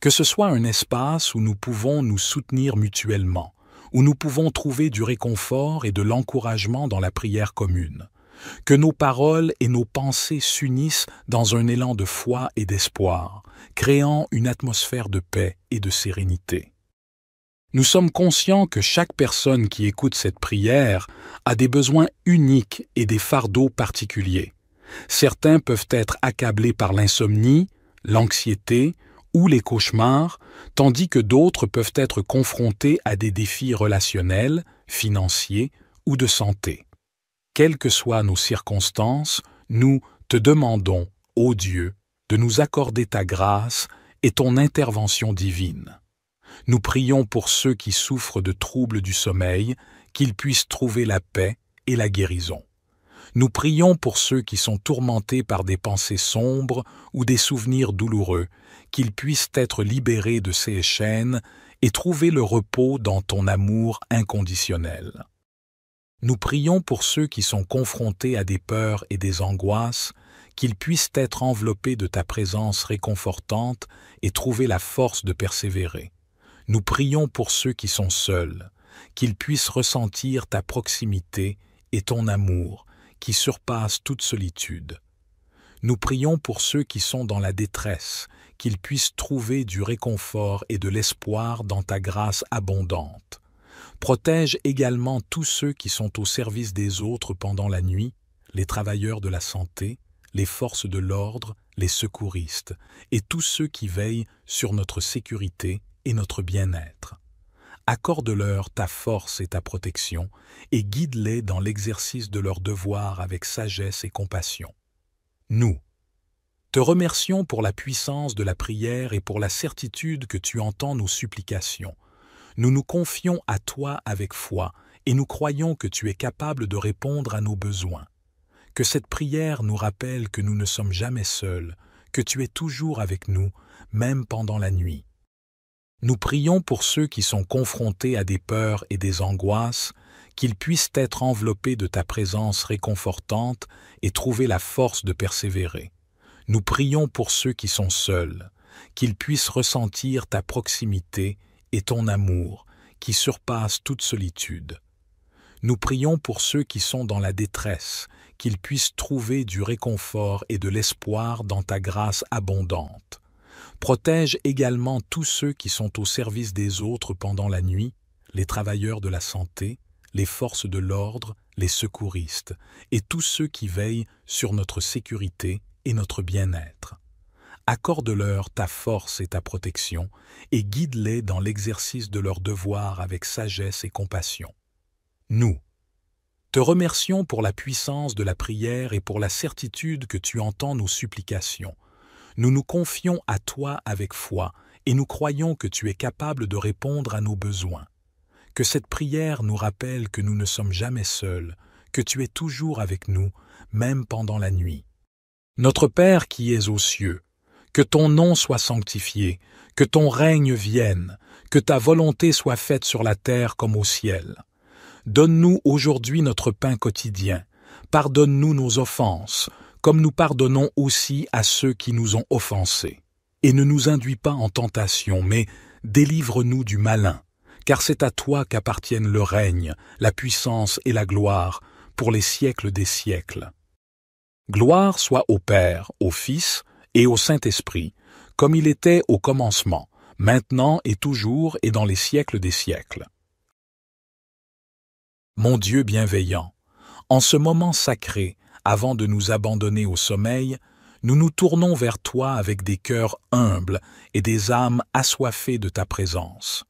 Que ce soit un espace où nous pouvons nous soutenir mutuellement, où nous pouvons trouver du réconfort et de l'encouragement dans la prière commune. Que nos paroles et nos pensées s'unissent dans un élan de foi et d'espoir, créant une atmosphère de paix et de sérénité. Nous sommes conscients que chaque personne qui écoute cette prière a des besoins uniques et des fardeaux particuliers. Certains peuvent être accablés par l'insomnie, l'anxiété ou les cauchemars, tandis que d'autres peuvent être confrontés à des défis relationnels, financiers ou de santé. Quelles que soient nos circonstances, nous te demandons, ô Dieu, de nous accorder ta grâce et ton intervention divine nous prions pour ceux qui souffrent de troubles du sommeil, qu'ils puissent trouver la paix et la guérison. Nous prions pour ceux qui sont tourmentés par des pensées sombres ou des souvenirs douloureux, qu'ils puissent être libérés de ces chaînes et trouver le repos dans ton amour inconditionnel. Nous prions pour ceux qui sont confrontés à des peurs et des angoisses, qu'ils puissent être enveloppés de ta présence réconfortante et trouver la force de persévérer. Nous prions pour ceux qui sont seuls, qu'ils puissent ressentir ta proximité et ton amour qui surpasse toute solitude. Nous prions pour ceux qui sont dans la détresse, qu'ils puissent trouver du réconfort et de l'espoir dans ta grâce abondante. Protège également tous ceux qui sont au service des autres pendant la nuit, les travailleurs de la santé, les forces de l'ordre, les secouristes, et tous ceux qui veillent sur notre sécurité et notre bien-être. Accorde-leur ta force et ta protection, et guide-les dans l'exercice de leurs devoirs avec sagesse et compassion. Nous, te remercions pour la puissance de la prière et pour la certitude que tu entends nos supplications. Nous nous confions à toi avec foi, et nous croyons que tu es capable de répondre à nos besoins. Que cette prière nous rappelle que nous ne sommes jamais seuls, que tu es toujours avec nous, même pendant la nuit. Nous prions pour ceux qui sont confrontés à des peurs et des angoisses, qu'ils puissent être enveloppés de ta présence réconfortante et trouver la force de persévérer. Nous prions pour ceux qui sont seuls, qu'ils puissent ressentir ta proximité et ton amour, qui surpasse toute solitude. Nous prions pour ceux qui sont dans la détresse, qu'ils puissent trouver du réconfort et de l'espoir dans ta grâce abondante. Protège également tous ceux qui sont au service des autres pendant la nuit, les travailleurs de la santé, les forces de l'ordre, les secouristes, et tous ceux qui veillent sur notre sécurité et notre bien-être. Accorde-leur ta force et ta protection, et guide-les dans l'exercice de leurs devoirs avec sagesse et compassion. Nous, te remercions pour la puissance de la prière et pour la certitude que tu entends nos supplications, nous nous confions à toi avec foi et nous croyons que tu es capable de répondre à nos besoins. Que cette prière nous rappelle que nous ne sommes jamais seuls, que tu es toujours avec nous, même pendant la nuit. Notre Père qui es aux cieux, que ton nom soit sanctifié, que ton règne vienne, que ta volonté soit faite sur la terre comme au ciel. Donne-nous aujourd'hui notre pain quotidien, pardonne-nous nos offenses, comme nous pardonnons aussi à ceux qui nous ont offensés. Et ne nous induis pas en tentation, mais délivre-nous du malin, car c'est à toi qu'appartiennent le règne, la puissance et la gloire, pour les siècles des siècles. Gloire soit au Père, au Fils et au Saint-Esprit, comme il était au commencement, maintenant et toujours et dans les siècles des siècles. Mon Dieu bienveillant, en ce moment sacré, avant de nous abandonner au sommeil, nous nous tournons vers toi avec des cœurs humbles et des âmes assoiffées de ta présence.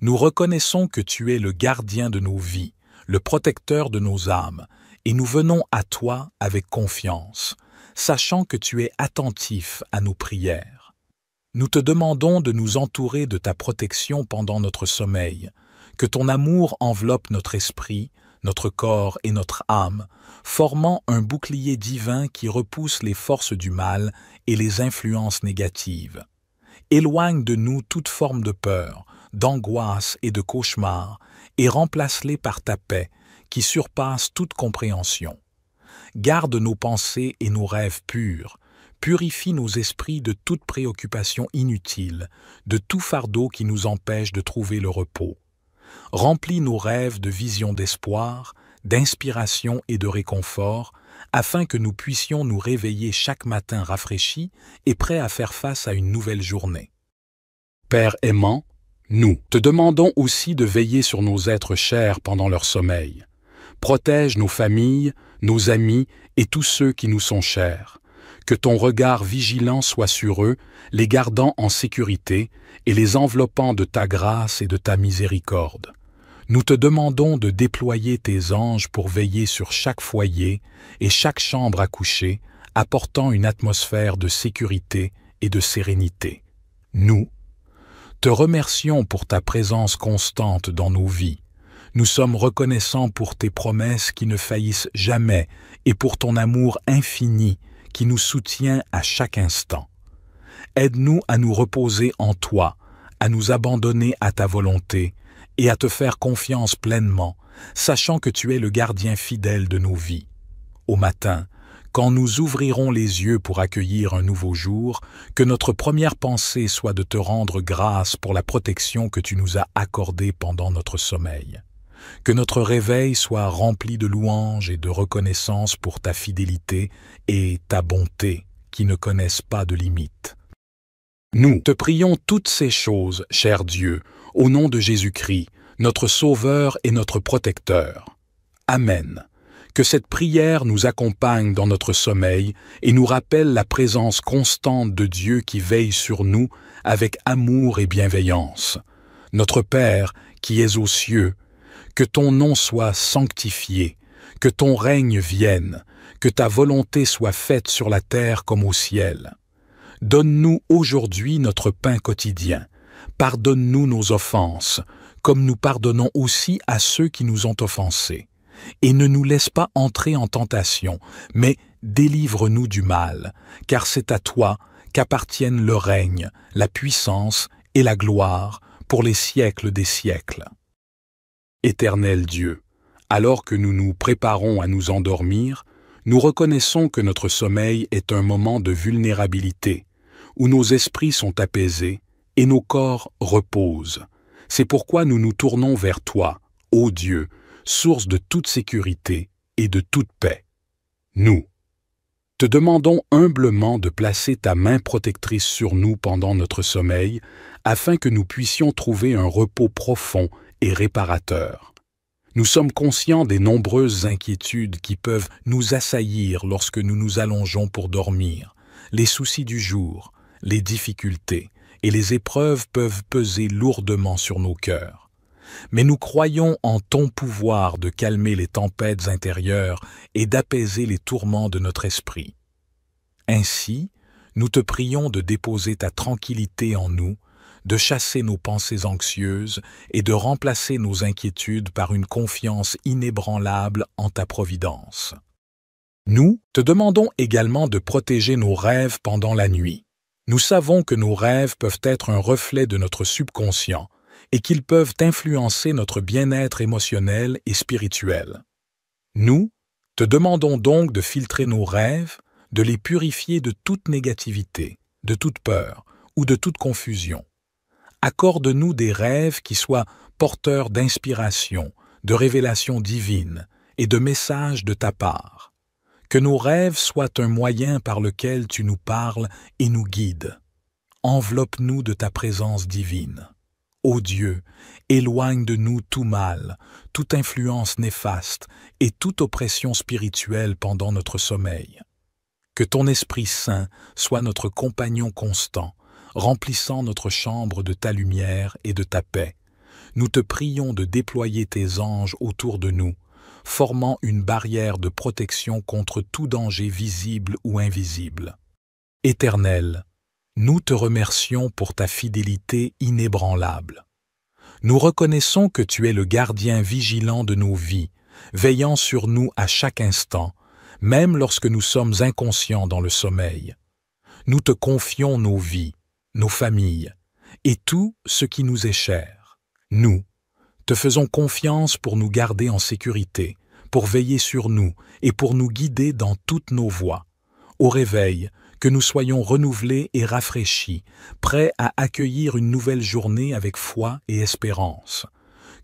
Nous reconnaissons que tu es le gardien de nos vies, le protecteur de nos âmes, et nous venons à toi avec confiance, sachant que tu es attentif à nos prières. Nous te demandons de nous entourer de ta protection pendant notre sommeil, que ton amour enveloppe notre esprit, notre corps et notre âme, formant un bouclier divin qui repousse les forces du mal et les influences négatives. Éloigne de nous toute forme de peur, d'angoisse et de cauchemar, et remplace-les par ta paix, qui surpasse toute compréhension. Garde nos pensées et nos rêves purs, purifie nos esprits de toute préoccupation inutile, de tout fardeau qui nous empêche de trouver le repos. Remplis nos rêves de visions d'espoir, d'inspiration et de réconfort, afin que nous puissions nous réveiller chaque matin rafraîchis et prêts à faire face à une nouvelle journée. Père aimant, nous te demandons aussi de veiller sur nos êtres chers pendant leur sommeil. Protège nos familles, nos amis et tous ceux qui nous sont chers que ton regard vigilant soit sur eux, les gardant en sécurité et les enveloppant de ta grâce et de ta miséricorde. Nous te demandons de déployer tes anges pour veiller sur chaque foyer et chaque chambre à coucher, apportant une atmosphère de sécurité et de sérénité. Nous, te remercions pour ta présence constante dans nos vies. Nous sommes reconnaissants pour tes promesses qui ne faillissent jamais et pour ton amour infini qui nous soutient à chaque instant. Aide-nous à nous reposer en toi, à nous abandonner à ta volonté et à te faire confiance pleinement, sachant que tu es le gardien fidèle de nos vies. Au matin, quand nous ouvrirons les yeux pour accueillir un nouveau jour, que notre première pensée soit de te rendre grâce pour la protection que tu nous as accordée pendant notre sommeil que notre réveil soit rempli de louanges et de reconnaissance pour ta fidélité et ta bonté qui ne connaissent pas de limites. Nous te prions toutes ces choses, cher Dieu, au nom de Jésus-Christ, notre Sauveur et notre Protecteur. Amen. Que cette prière nous accompagne dans notre sommeil et nous rappelle la présence constante de Dieu qui veille sur nous avec amour et bienveillance. Notre Père, qui es aux cieux, que ton nom soit sanctifié, que ton règne vienne, que ta volonté soit faite sur la terre comme au ciel. Donne-nous aujourd'hui notre pain quotidien. Pardonne-nous nos offenses, comme nous pardonnons aussi à ceux qui nous ont offensés. Et ne nous laisse pas entrer en tentation, mais délivre-nous du mal, car c'est à toi qu'appartiennent le règne, la puissance et la gloire pour les siècles des siècles. Éternel Dieu, alors que nous nous préparons à nous endormir, nous reconnaissons que notre sommeil est un moment de vulnérabilité, où nos esprits sont apaisés et nos corps reposent. C'est pourquoi nous nous tournons vers toi, ô Dieu, source de toute sécurité et de toute paix. Nous, te demandons humblement de placer ta main protectrice sur nous pendant notre sommeil, afin que nous puissions trouver un repos profond et réparateur. Nous sommes conscients des nombreuses inquiétudes qui peuvent nous assaillir lorsque nous nous allongeons pour dormir, les soucis du jour, les difficultés et les épreuves peuvent peser lourdement sur nos cœurs. Mais nous croyons en ton pouvoir de calmer les tempêtes intérieures et d'apaiser les tourments de notre esprit. Ainsi, nous te prions de déposer ta tranquillité en nous de chasser nos pensées anxieuses et de remplacer nos inquiétudes par une confiance inébranlable en ta providence. Nous te demandons également de protéger nos rêves pendant la nuit. Nous savons que nos rêves peuvent être un reflet de notre subconscient et qu'ils peuvent influencer notre bien-être émotionnel et spirituel. Nous te demandons donc de filtrer nos rêves, de les purifier de toute négativité, de toute peur ou de toute confusion accorde-nous des rêves qui soient porteurs d'inspiration, de révélations divines et de messages de ta part. Que nos rêves soient un moyen par lequel tu nous parles et nous guides. Enveloppe-nous de ta présence divine. Ô Dieu, éloigne de nous tout mal, toute influence néfaste et toute oppression spirituelle pendant notre sommeil. Que ton Esprit Saint soit notre compagnon constant remplissant notre chambre de ta lumière et de ta paix. Nous te prions de déployer tes anges autour de nous, formant une barrière de protection contre tout danger visible ou invisible. Éternel, nous te remercions pour ta fidélité inébranlable. Nous reconnaissons que tu es le gardien vigilant de nos vies, veillant sur nous à chaque instant, même lorsque nous sommes inconscients dans le sommeil. Nous te confions nos vies, nos familles et tout ce qui nous est cher. Nous, te faisons confiance pour nous garder en sécurité, pour veiller sur nous et pour nous guider dans toutes nos voies. Au réveil, que nous soyons renouvelés et rafraîchis, prêts à accueillir une nouvelle journée avec foi et espérance.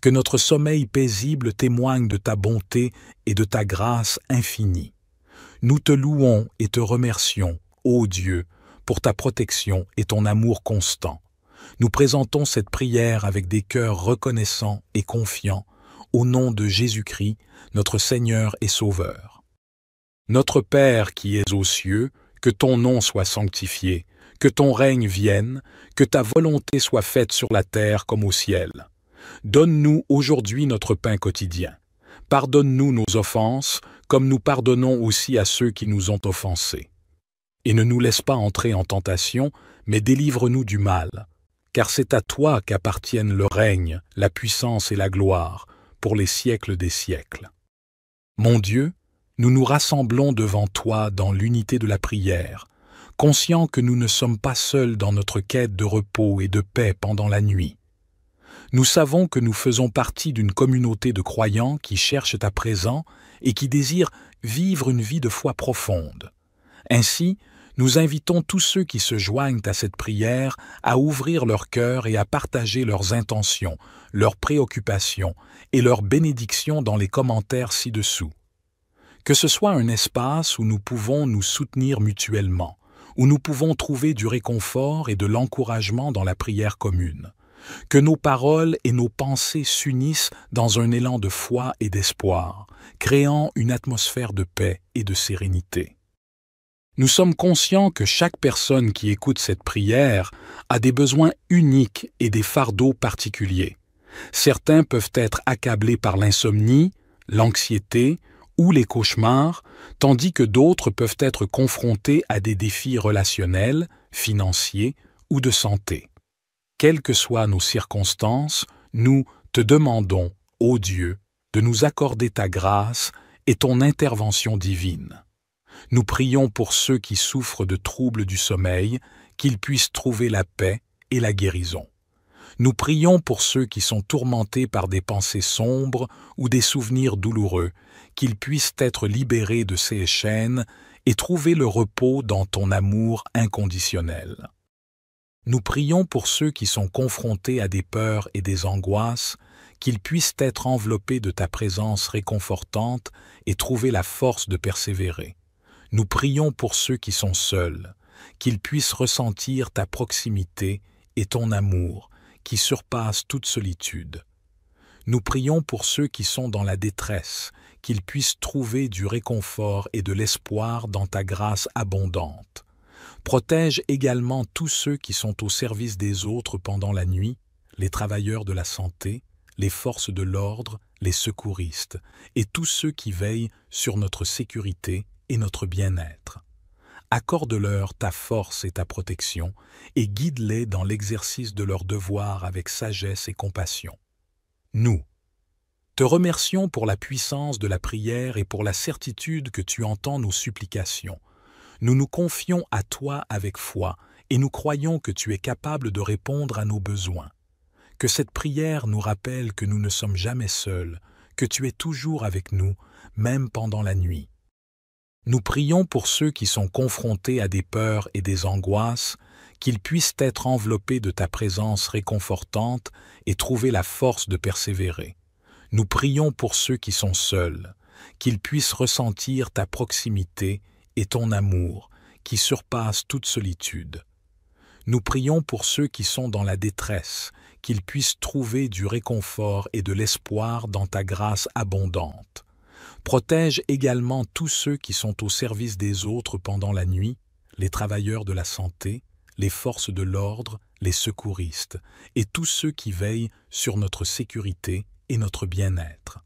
Que notre sommeil paisible témoigne de ta bonté et de ta grâce infinie. Nous te louons et te remercions, ô Dieu, pour ta protection et ton amour constant. Nous présentons cette prière avec des cœurs reconnaissants et confiants, au nom de Jésus-Christ, notre Seigneur et Sauveur. Notre Père qui es aux cieux, que ton nom soit sanctifié, que ton règne vienne, que ta volonté soit faite sur la terre comme au ciel. Donne-nous aujourd'hui notre pain quotidien. Pardonne-nous nos offenses, comme nous pardonnons aussi à ceux qui nous ont offensés et ne nous laisse pas entrer en tentation, mais délivre-nous du mal. Car c'est à toi qu'appartiennent le règne, la puissance et la gloire, pour les siècles des siècles. Mon Dieu, nous nous rassemblons devant toi dans l'unité de la prière, conscients que nous ne sommes pas seuls dans notre quête de repos et de paix pendant la nuit. Nous savons que nous faisons partie d'une communauté de croyants qui cherchent à présent et qui désirent vivre une vie de foi profonde. Ainsi, nous invitons tous ceux qui se joignent à cette prière à ouvrir leur cœur et à partager leurs intentions, leurs préoccupations et leurs bénédictions dans les commentaires ci-dessous. Que ce soit un espace où nous pouvons nous soutenir mutuellement, où nous pouvons trouver du réconfort et de l'encouragement dans la prière commune. Que nos paroles et nos pensées s'unissent dans un élan de foi et d'espoir, créant une atmosphère de paix et de sérénité. Nous sommes conscients que chaque personne qui écoute cette prière a des besoins uniques et des fardeaux particuliers. Certains peuvent être accablés par l'insomnie, l'anxiété ou les cauchemars, tandis que d'autres peuvent être confrontés à des défis relationnels, financiers ou de santé. Quelles que soient nos circonstances, nous te demandons, ô Dieu, de nous accorder ta grâce et ton intervention divine nous prions pour ceux qui souffrent de troubles du sommeil, qu'ils puissent trouver la paix et la guérison. Nous prions pour ceux qui sont tourmentés par des pensées sombres ou des souvenirs douloureux, qu'ils puissent être libérés de ces chaînes et trouver le repos dans ton amour inconditionnel. Nous prions pour ceux qui sont confrontés à des peurs et des angoisses, qu'ils puissent être enveloppés de ta présence réconfortante et trouver la force de persévérer. Nous prions pour ceux qui sont seuls, qu'ils puissent ressentir ta proximité et ton amour qui surpasse toute solitude. Nous prions pour ceux qui sont dans la détresse, qu'ils puissent trouver du réconfort et de l'espoir dans ta grâce abondante. Protège également tous ceux qui sont au service des autres pendant la nuit, les travailleurs de la santé, les forces de l'ordre, les secouristes, et tous ceux qui veillent sur notre sécurité et notre bien-être. Accorde-leur ta force et ta protection, et guide-les dans l'exercice de leurs devoirs avec sagesse et compassion. Nous, te remercions pour la puissance de la prière et pour la certitude que tu entends nos supplications. Nous nous confions à toi avec foi, et nous croyons que tu es capable de répondre à nos besoins. Que cette prière nous rappelle que nous ne sommes jamais seuls, que tu es toujours avec nous, même pendant la nuit. Nous prions pour ceux qui sont confrontés à des peurs et des angoisses, qu'ils puissent être enveloppés de ta présence réconfortante et trouver la force de persévérer. Nous prions pour ceux qui sont seuls, qu'ils puissent ressentir ta proximité et ton amour, qui surpasse toute solitude. Nous prions pour ceux qui sont dans la détresse, qu'ils puissent trouver du réconfort et de l'espoir dans ta grâce abondante protège également tous ceux qui sont au service des autres pendant la nuit, les travailleurs de la santé, les forces de l'ordre, les secouristes, et tous ceux qui veillent sur notre sécurité et notre bien-être.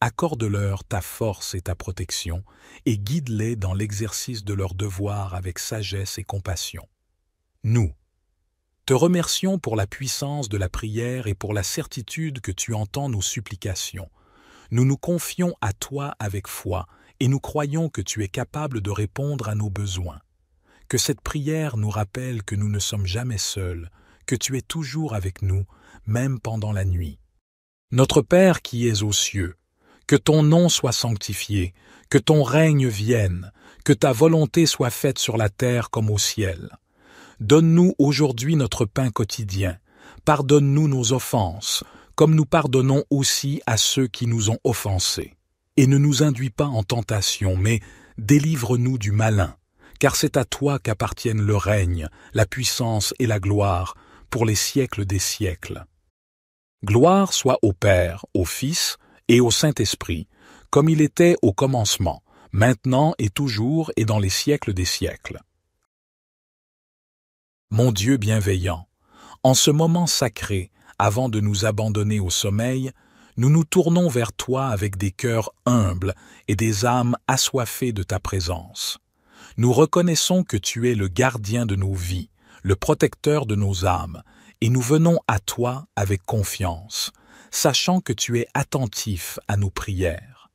Accorde-leur ta force et ta protection, et guide-les dans l'exercice de leurs devoirs avec sagesse et compassion. Nous, te remercions pour la puissance de la prière et pour la certitude que tu entends nos supplications, nous nous confions à toi avec foi et nous croyons que tu es capable de répondre à nos besoins. Que cette prière nous rappelle que nous ne sommes jamais seuls, que tu es toujours avec nous, même pendant la nuit. Notre Père qui es aux cieux, que ton nom soit sanctifié, que ton règne vienne, que ta volonté soit faite sur la terre comme au ciel. Donne-nous aujourd'hui notre pain quotidien, pardonne-nous nos offenses, comme nous pardonnons aussi à ceux qui nous ont offensés. Et ne nous induis pas en tentation, mais délivre-nous du malin, car c'est à toi qu'appartiennent le règne, la puissance et la gloire, pour les siècles des siècles. Gloire soit au Père, au Fils et au Saint-Esprit, comme il était au commencement, maintenant et toujours et dans les siècles des siècles. Mon Dieu bienveillant, en ce moment sacré, avant de nous abandonner au sommeil, nous nous tournons vers toi avec des cœurs humbles et des âmes assoiffées de ta présence. Nous reconnaissons que tu es le gardien de nos vies, le protecteur de nos âmes, et nous venons à toi avec confiance, sachant que tu es attentif à nos prières.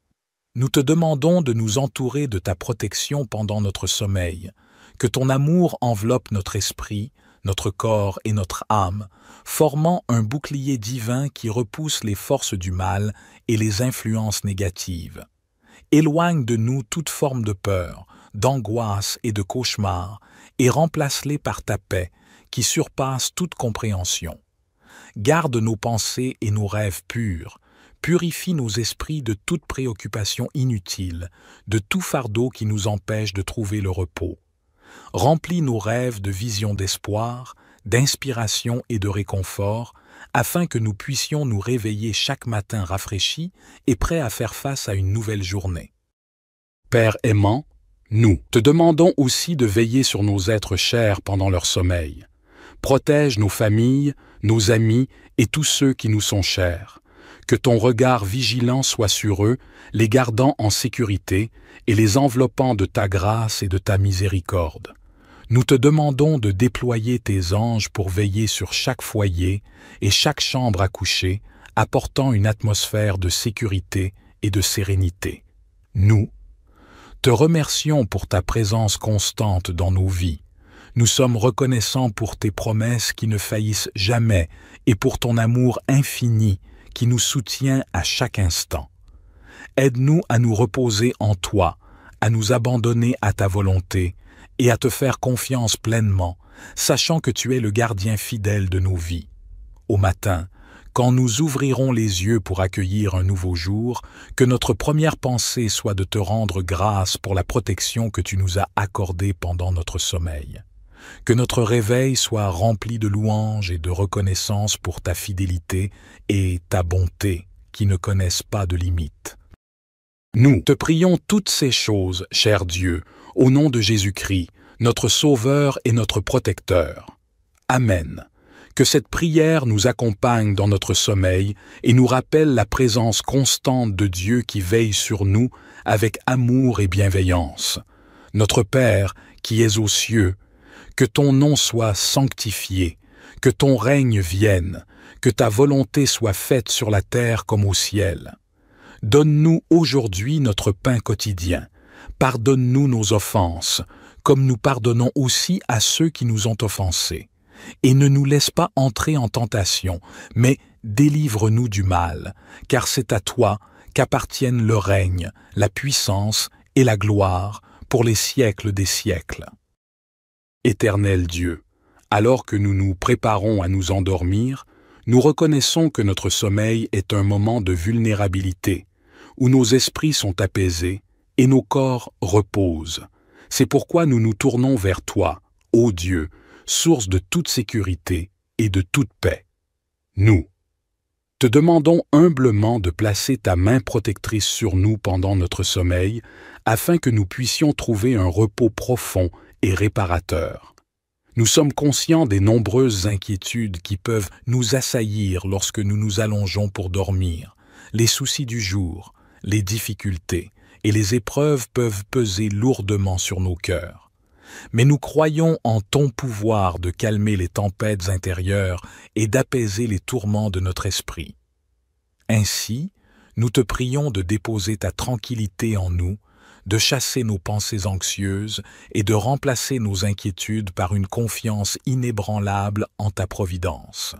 Nous te demandons de nous entourer de ta protection pendant notre sommeil, que ton amour enveloppe notre esprit, notre corps et notre âme, formant un bouclier divin qui repousse les forces du mal et les influences négatives. Éloigne de nous toute forme de peur, d'angoisse et de cauchemar, et remplace-les par ta paix, qui surpasse toute compréhension. Garde nos pensées et nos rêves purs, purifie nos esprits de toute préoccupation inutile, de tout fardeau qui nous empêche de trouver le repos. Remplis nos rêves de visions d'espoir, d'inspiration et de réconfort, afin que nous puissions nous réveiller chaque matin rafraîchis et prêts à faire face à une nouvelle journée. Père aimant, nous te demandons aussi de veiller sur nos êtres chers pendant leur sommeil. Protège nos familles, nos amis et tous ceux qui nous sont chers. Que ton regard vigilant soit sur eux, les gardant en sécurité, et les enveloppant de ta grâce et de ta miséricorde. Nous te demandons de déployer tes anges pour veiller sur chaque foyer et chaque chambre à coucher, apportant une atmosphère de sécurité et de sérénité. Nous, te remercions pour ta présence constante dans nos vies. Nous sommes reconnaissants pour tes promesses qui ne faillissent jamais et pour ton amour infini qui nous soutient à chaque instant. Aide-nous à nous reposer en toi, à nous abandonner à ta volonté et à te faire confiance pleinement, sachant que tu es le gardien fidèle de nos vies. Au matin, quand nous ouvrirons les yeux pour accueillir un nouveau jour, que notre première pensée soit de te rendre grâce pour la protection que tu nous as accordée pendant notre sommeil. Que notre réveil soit rempli de louanges et de reconnaissance pour ta fidélité et ta bonté qui ne connaissent pas de limites. Nous te prions toutes ces choses, cher Dieu, au nom de Jésus-Christ, notre Sauveur et notre Protecteur. Amen. Que cette prière nous accompagne dans notre sommeil et nous rappelle la présence constante de Dieu qui veille sur nous avec amour et bienveillance. Notre Père, qui es aux cieux, que ton nom soit sanctifié, que ton règne vienne, que ta volonté soit faite sur la terre comme au ciel. Donne-nous aujourd'hui notre pain quotidien. Pardonne-nous nos offenses, comme nous pardonnons aussi à ceux qui nous ont offensés. Et ne nous laisse pas entrer en tentation, mais délivre-nous du mal, car c'est à toi qu'appartiennent le règne, la puissance et la gloire pour les siècles des siècles. Éternel Dieu, alors que nous nous préparons à nous endormir, nous reconnaissons que notre sommeil est un moment de vulnérabilité, où nos esprits sont apaisés et nos corps reposent. C'est pourquoi nous nous tournons vers toi, ô Dieu, source de toute sécurité et de toute paix. Nous, te demandons humblement de placer ta main protectrice sur nous pendant notre sommeil, afin que nous puissions trouver un repos profond et réparateur. Nous sommes conscients des nombreuses inquiétudes qui peuvent nous assaillir lorsque nous nous allongeons pour dormir, les soucis du jour, les difficultés et les épreuves peuvent peser lourdement sur nos cœurs. Mais nous croyons en ton pouvoir de calmer les tempêtes intérieures et d'apaiser les tourments de notre esprit. Ainsi, nous te prions de déposer ta tranquillité en nous, de chasser nos pensées anxieuses et de remplacer nos inquiétudes par une confiance inébranlable en ta providence.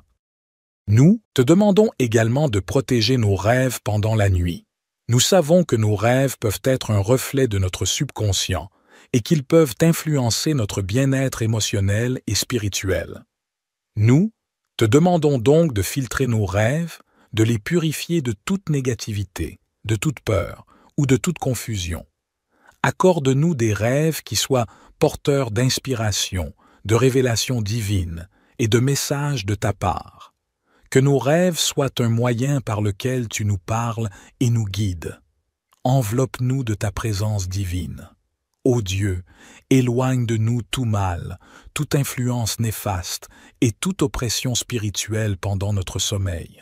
Nous te demandons également de protéger nos rêves pendant la nuit. Nous savons que nos rêves peuvent être un reflet de notre subconscient et qu'ils peuvent influencer notre bien-être émotionnel et spirituel. Nous te demandons donc de filtrer nos rêves, de les purifier de toute négativité, de toute peur ou de toute confusion. Accorde-nous des rêves qui soient porteurs d'inspiration, de révélations divines et de messages de ta part. Que nos rêves soient un moyen par lequel tu nous parles et nous guides. Enveloppe-nous de ta présence divine. Ô Dieu, éloigne de nous tout mal, toute influence néfaste et toute oppression spirituelle pendant notre sommeil.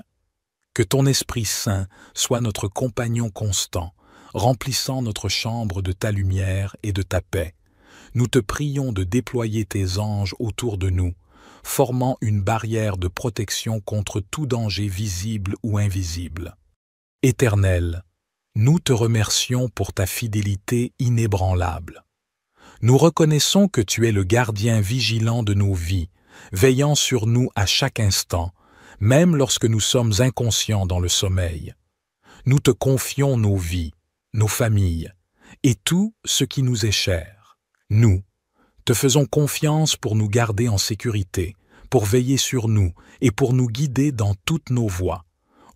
Que ton Esprit Saint soit notre compagnon constant, remplissant notre chambre de ta lumière et de ta paix. Nous te prions de déployer tes anges autour de nous, formant une barrière de protection contre tout danger visible ou invisible. Éternel, nous te remercions pour ta fidélité inébranlable. Nous reconnaissons que tu es le gardien vigilant de nos vies, veillant sur nous à chaque instant, même lorsque nous sommes inconscients dans le sommeil. Nous te confions nos vies, nos familles, et tout ce qui nous est cher. Nous, te faisons confiance pour nous garder en sécurité, pour veiller sur nous et pour nous guider dans toutes nos voies.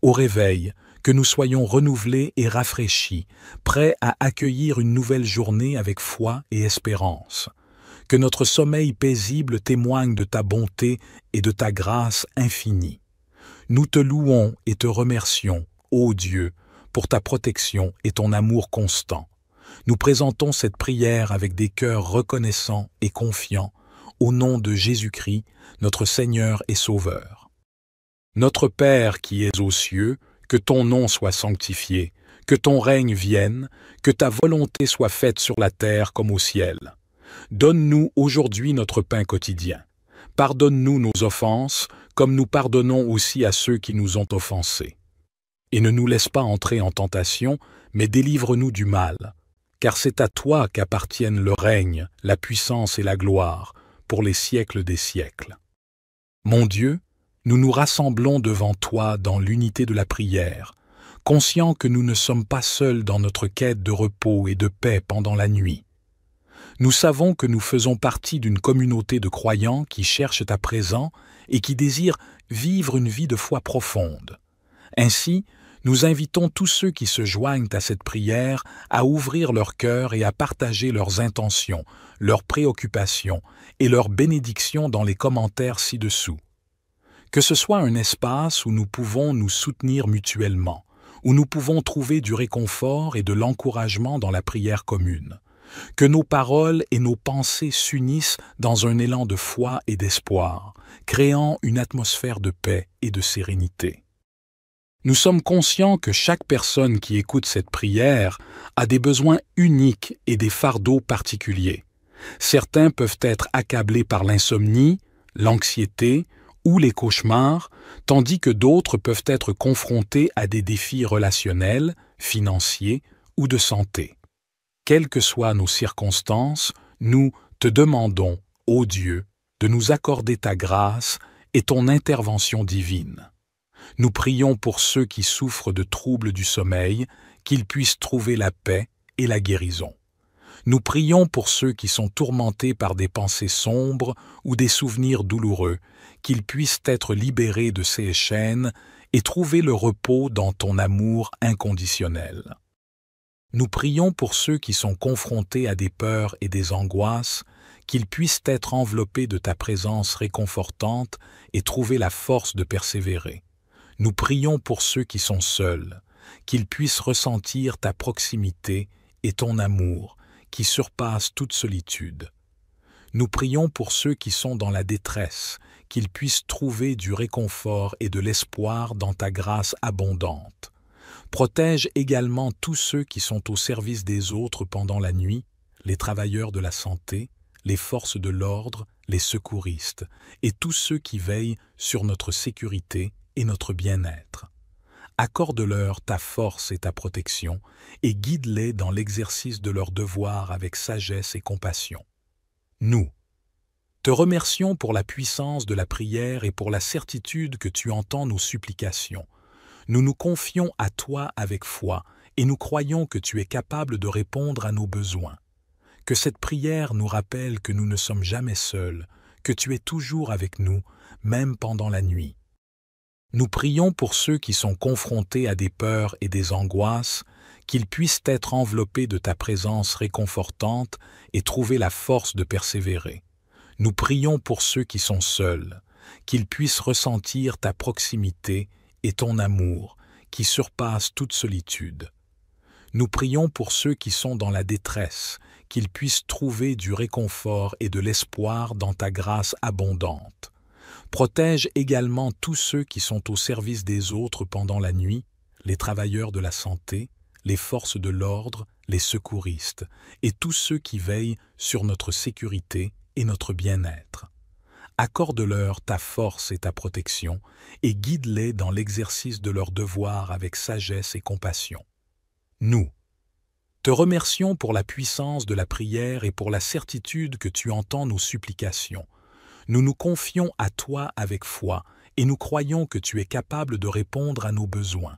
Au réveil, que nous soyons renouvelés et rafraîchis, prêts à accueillir une nouvelle journée avec foi et espérance. Que notre sommeil paisible témoigne de ta bonté et de ta grâce infinie. Nous te louons et te remercions, ô Dieu, pour ta protection et ton amour constant nous présentons cette prière avec des cœurs reconnaissants et confiants au nom de Jésus-Christ, notre Seigneur et Sauveur. Notre Père qui es aux cieux, que ton nom soit sanctifié, que ton règne vienne, que ta volonté soit faite sur la terre comme au ciel. Donne-nous aujourd'hui notre pain quotidien. Pardonne-nous nos offenses, comme nous pardonnons aussi à ceux qui nous ont offensés. Et ne nous laisse pas entrer en tentation, mais délivre-nous du mal car c'est à toi qu'appartiennent le règne, la puissance et la gloire, pour les siècles des siècles. Mon Dieu, nous nous rassemblons devant toi dans l'unité de la prière, conscients que nous ne sommes pas seuls dans notre quête de repos et de paix pendant la nuit. Nous savons que nous faisons partie d'une communauté de croyants qui cherchent à présent et qui désirent vivre une vie de foi profonde. Ainsi, nous invitons tous ceux qui se joignent à cette prière à ouvrir leur cœur et à partager leurs intentions, leurs préoccupations et leurs bénédictions dans les commentaires ci-dessous. Que ce soit un espace où nous pouvons nous soutenir mutuellement, où nous pouvons trouver du réconfort et de l'encouragement dans la prière commune. Que nos paroles et nos pensées s'unissent dans un élan de foi et d'espoir, créant une atmosphère de paix et de sérénité. Nous sommes conscients que chaque personne qui écoute cette prière a des besoins uniques et des fardeaux particuliers. Certains peuvent être accablés par l'insomnie, l'anxiété ou les cauchemars, tandis que d'autres peuvent être confrontés à des défis relationnels, financiers ou de santé. Quelles que soient nos circonstances, nous te demandons, ô Dieu, de nous accorder ta grâce et ton intervention divine nous prions pour ceux qui souffrent de troubles du sommeil, qu'ils puissent trouver la paix et la guérison. Nous prions pour ceux qui sont tourmentés par des pensées sombres ou des souvenirs douloureux, qu'ils puissent être libérés de ces chaînes et trouver le repos dans ton amour inconditionnel. Nous prions pour ceux qui sont confrontés à des peurs et des angoisses, qu'ils puissent être enveloppés de ta présence réconfortante et trouver la force de persévérer. Nous prions pour ceux qui sont seuls, qu'ils puissent ressentir ta proximité et ton amour qui surpasse toute solitude. Nous prions pour ceux qui sont dans la détresse, qu'ils puissent trouver du réconfort et de l'espoir dans ta grâce abondante. Protège également tous ceux qui sont au service des autres pendant la nuit, les travailleurs de la santé, les forces de l'ordre, les secouristes, et tous ceux qui veillent sur notre sécurité et notre bien-être. Accorde-leur ta force et ta protection, et guide-les dans l'exercice de leurs devoirs avec sagesse et compassion. Nous, te remercions pour la puissance de la prière et pour la certitude que tu entends nos supplications. Nous nous confions à toi avec foi, et nous croyons que tu es capable de répondre à nos besoins. Que cette prière nous rappelle que nous ne sommes jamais seuls, que tu es toujours avec nous, même pendant la nuit. Nous prions pour ceux qui sont confrontés à des peurs et des angoisses, qu'ils puissent être enveloppés de ta présence réconfortante et trouver la force de persévérer. Nous prions pour ceux qui sont seuls, qu'ils puissent ressentir ta proximité et ton amour, qui surpasse toute solitude. Nous prions pour ceux qui sont dans la détresse, qu'ils puissent trouver du réconfort et de l'espoir dans ta grâce abondante. Protège également tous ceux qui sont au service des autres pendant la nuit, les travailleurs de la santé, les forces de l'ordre, les secouristes, et tous ceux qui veillent sur notre sécurité et notre bien-être. Accorde-leur ta force et ta protection, et guide-les dans l'exercice de leurs devoirs avec sagesse et compassion. Nous, te remercions pour la puissance de la prière et pour la certitude que tu entends nos supplications, nous nous confions à toi avec foi et nous croyons que tu es capable de répondre à nos besoins.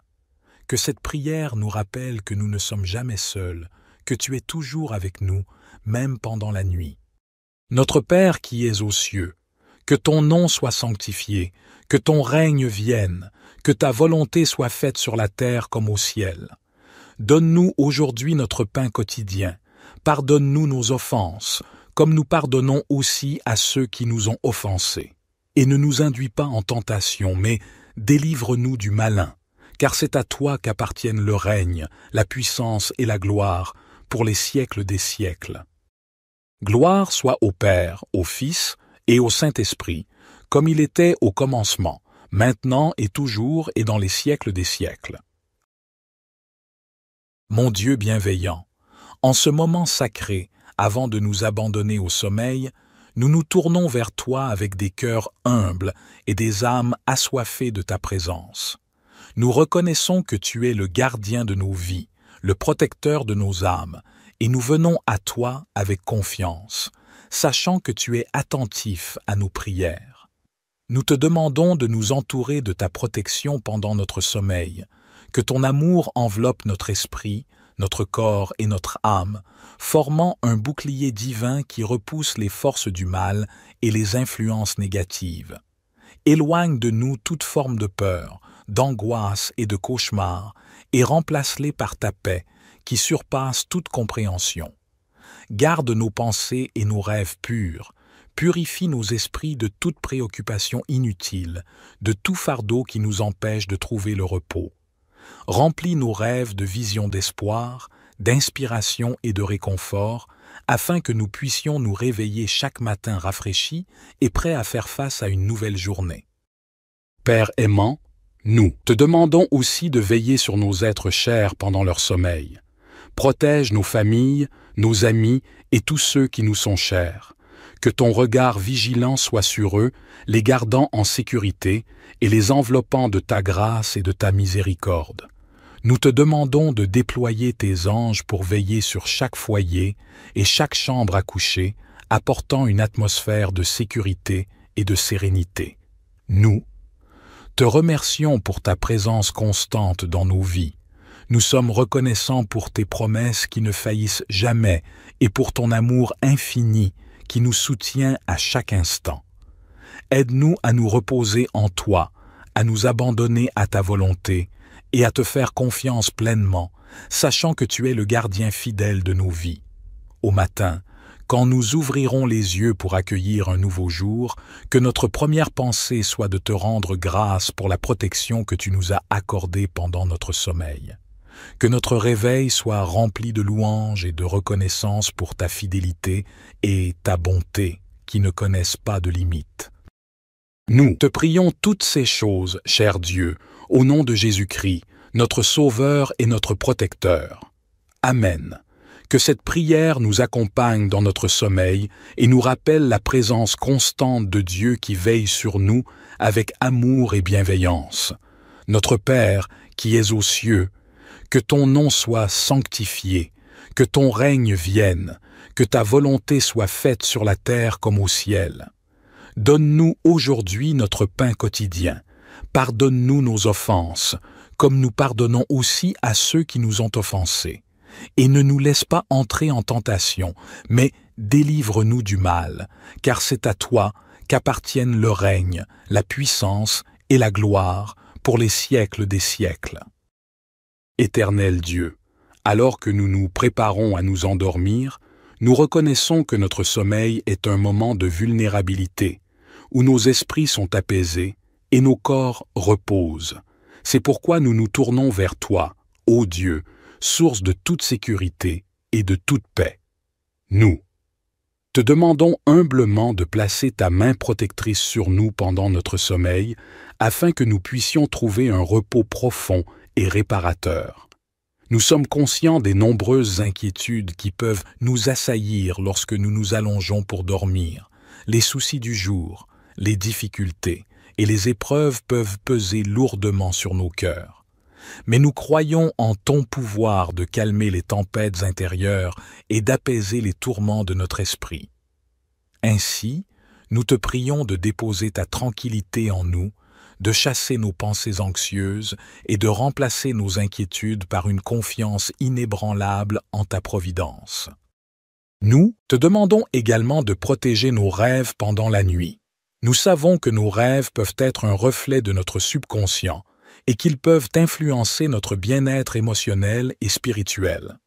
Que cette prière nous rappelle que nous ne sommes jamais seuls, que tu es toujours avec nous, même pendant la nuit. Notre Père qui es aux cieux, que ton nom soit sanctifié, que ton règne vienne, que ta volonté soit faite sur la terre comme au ciel. Donne-nous aujourd'hui notre pain quotidien, pardonne-nous nos offenses, comme nous pardonnons aussi à ceux qui nous ont offensés. Et ne nous induis pas en tentation, mais délivre-nous du malin, car c'est à toi qu'appartiennent le règne, la puissance et la gloire, pour les siècles des siècles. Gloire soit au Père, au Fils et au Saint-Esprit, comme il était au commencement, maintenant et toujours et dans les siècles des siècles. Mon Dieu bienveillant, en ce moment sacré, avant de nous abandonner au sommeil, nous nous tournons vers toi avec des cœurs humbles et des âmes assoiffées de ta présence. Nous reconnaissons que tu es le gardien de nos vies, le protecteur de nos âmes, et nous venons à toi avec confiance, sachant que tu es attentif à nos prières. Nous te demandons de nous entourer de ta protection pendant notre sommeil, que ton amour enveloppe notre esprit, notre corps et notre âme, formant un bouclier divin qui repousse les forces du mal et les influences négatives. Éloigne de nous toute forme de peur, d'angoisse et de cauchemar, et remplace-les par ta paix, qui surpasse toute compréhension. Garde nos pensées et nos rêves purs, purifie nos esprits de toute préoccupation inutile, de tout fardeau qui nous empêche de trouver le repos. Remplis nos rêves de visions d'espoir, d'inspiration et de réconfort, afin que nous puissions nous réveiller chaque matin rafraîchis et prêts à faire face à une nouvelle journée. Père aimant, nous te demandons aussi de veiller sur nos êtres chers pendant leur sommeil. Protège nos familles, nos amis et tous ceux qui nous sont chers. Que ton regard vigilant soit sur eux, les gardant en sécurité et les enveloppant de ta grâce et de ta miséricorde. Nous te demandons de déployer tes anges pour veiller sur chaque foyer et chaque chambre à coucher, apportant une atmosphère de sécurité et de sérénité. Nous, te remercions pour ta présence constante dans nos vies. Nous sommes reconnaissants pour tes promesses qui ne faillissent jamais et pour ton amour infini qui nous soutient à chaque instant. Aide-nous à nous reposer en toi, à nous abandonner à ta volonté et à te faire confiance pleinement, sachant que tu es le gardien fidèle de nos vies. Au matin, quand nous ouvrirons les yeux pour accueillir un nouveau jour, que notre première pensée soit de te rendre grâce pour la protection que tu nous as accordée pendant notre sommeil. Que notre réveil soit rempli de louanges et de reconnaissance pour ta fidélité et ta bonté qui ne connaissent pas de limites. Nous te prions toutes ces choses, cher Dieu, au nom de Jésus-Christ, notre Sauveur et notre Protecteur. Amen. Que cette prière nous accompagne dans notre sommeil et nous rappelle la présence constante de Dieu qui veille sur nous avec amour et bienveillance. Notre Père, qui es aux cieux, que ton nom soit sanctifié, que ton règne vienne, que ta volonté soit faite sur la terre comme au ciel. Donne-nous aujourd'hui notre pain quotidien Pardonne-nous nos offenses, comme nous pardonnons aussi à ceux qui nous ont offensés. Et ne nous laisse pas entrer en tentation, mais délivre-nous du mal, car c'est à toi qu'appartiennent le règne, la puissance et la gloire pour les siècles des siècles. Éternel Dieu, alors que nous nous préparons à nous endormir, nous reconnaissons que notre sommeil est un moment de vulnérabilité, où nos esprits sont apaisés et nos corps reposent. C'est pourquoi nous nous tournons vers toi, ô Dieu, source de toute sécurité et de toute paix. Nous, te demandons humblement de placer ta main protectrice sur nous pendant notre sommeil, afin que nous puissions trouver un repos profond et réparateur. Nous sommes conscients des nombreuses inquiétudes qui peuvent nous assaillir lorsque nous nous allongeons pour dormir, les soucis du jour, les difficultés et les épreuves peuvent peser lourdement sur nos cœurs. Mais nous croyons en ton pouvoir de calmer les tempêtes intérieures et d'apaiser les tourments de notre esprit. Ainsi, nous te prions de déposer ta tranquillité en nous, de chasser nos pensées anxieuses et de remplacer nos inquiétudes par une confiance inébranlable en ta providence. Nous te demandons également de protéger nos rêves pendant la nuit. Nous savons que nos rêves peuvent être un reflet de notre subconscient et qu'ils peuvent influencer notre bien-être émotionnel et spirituel.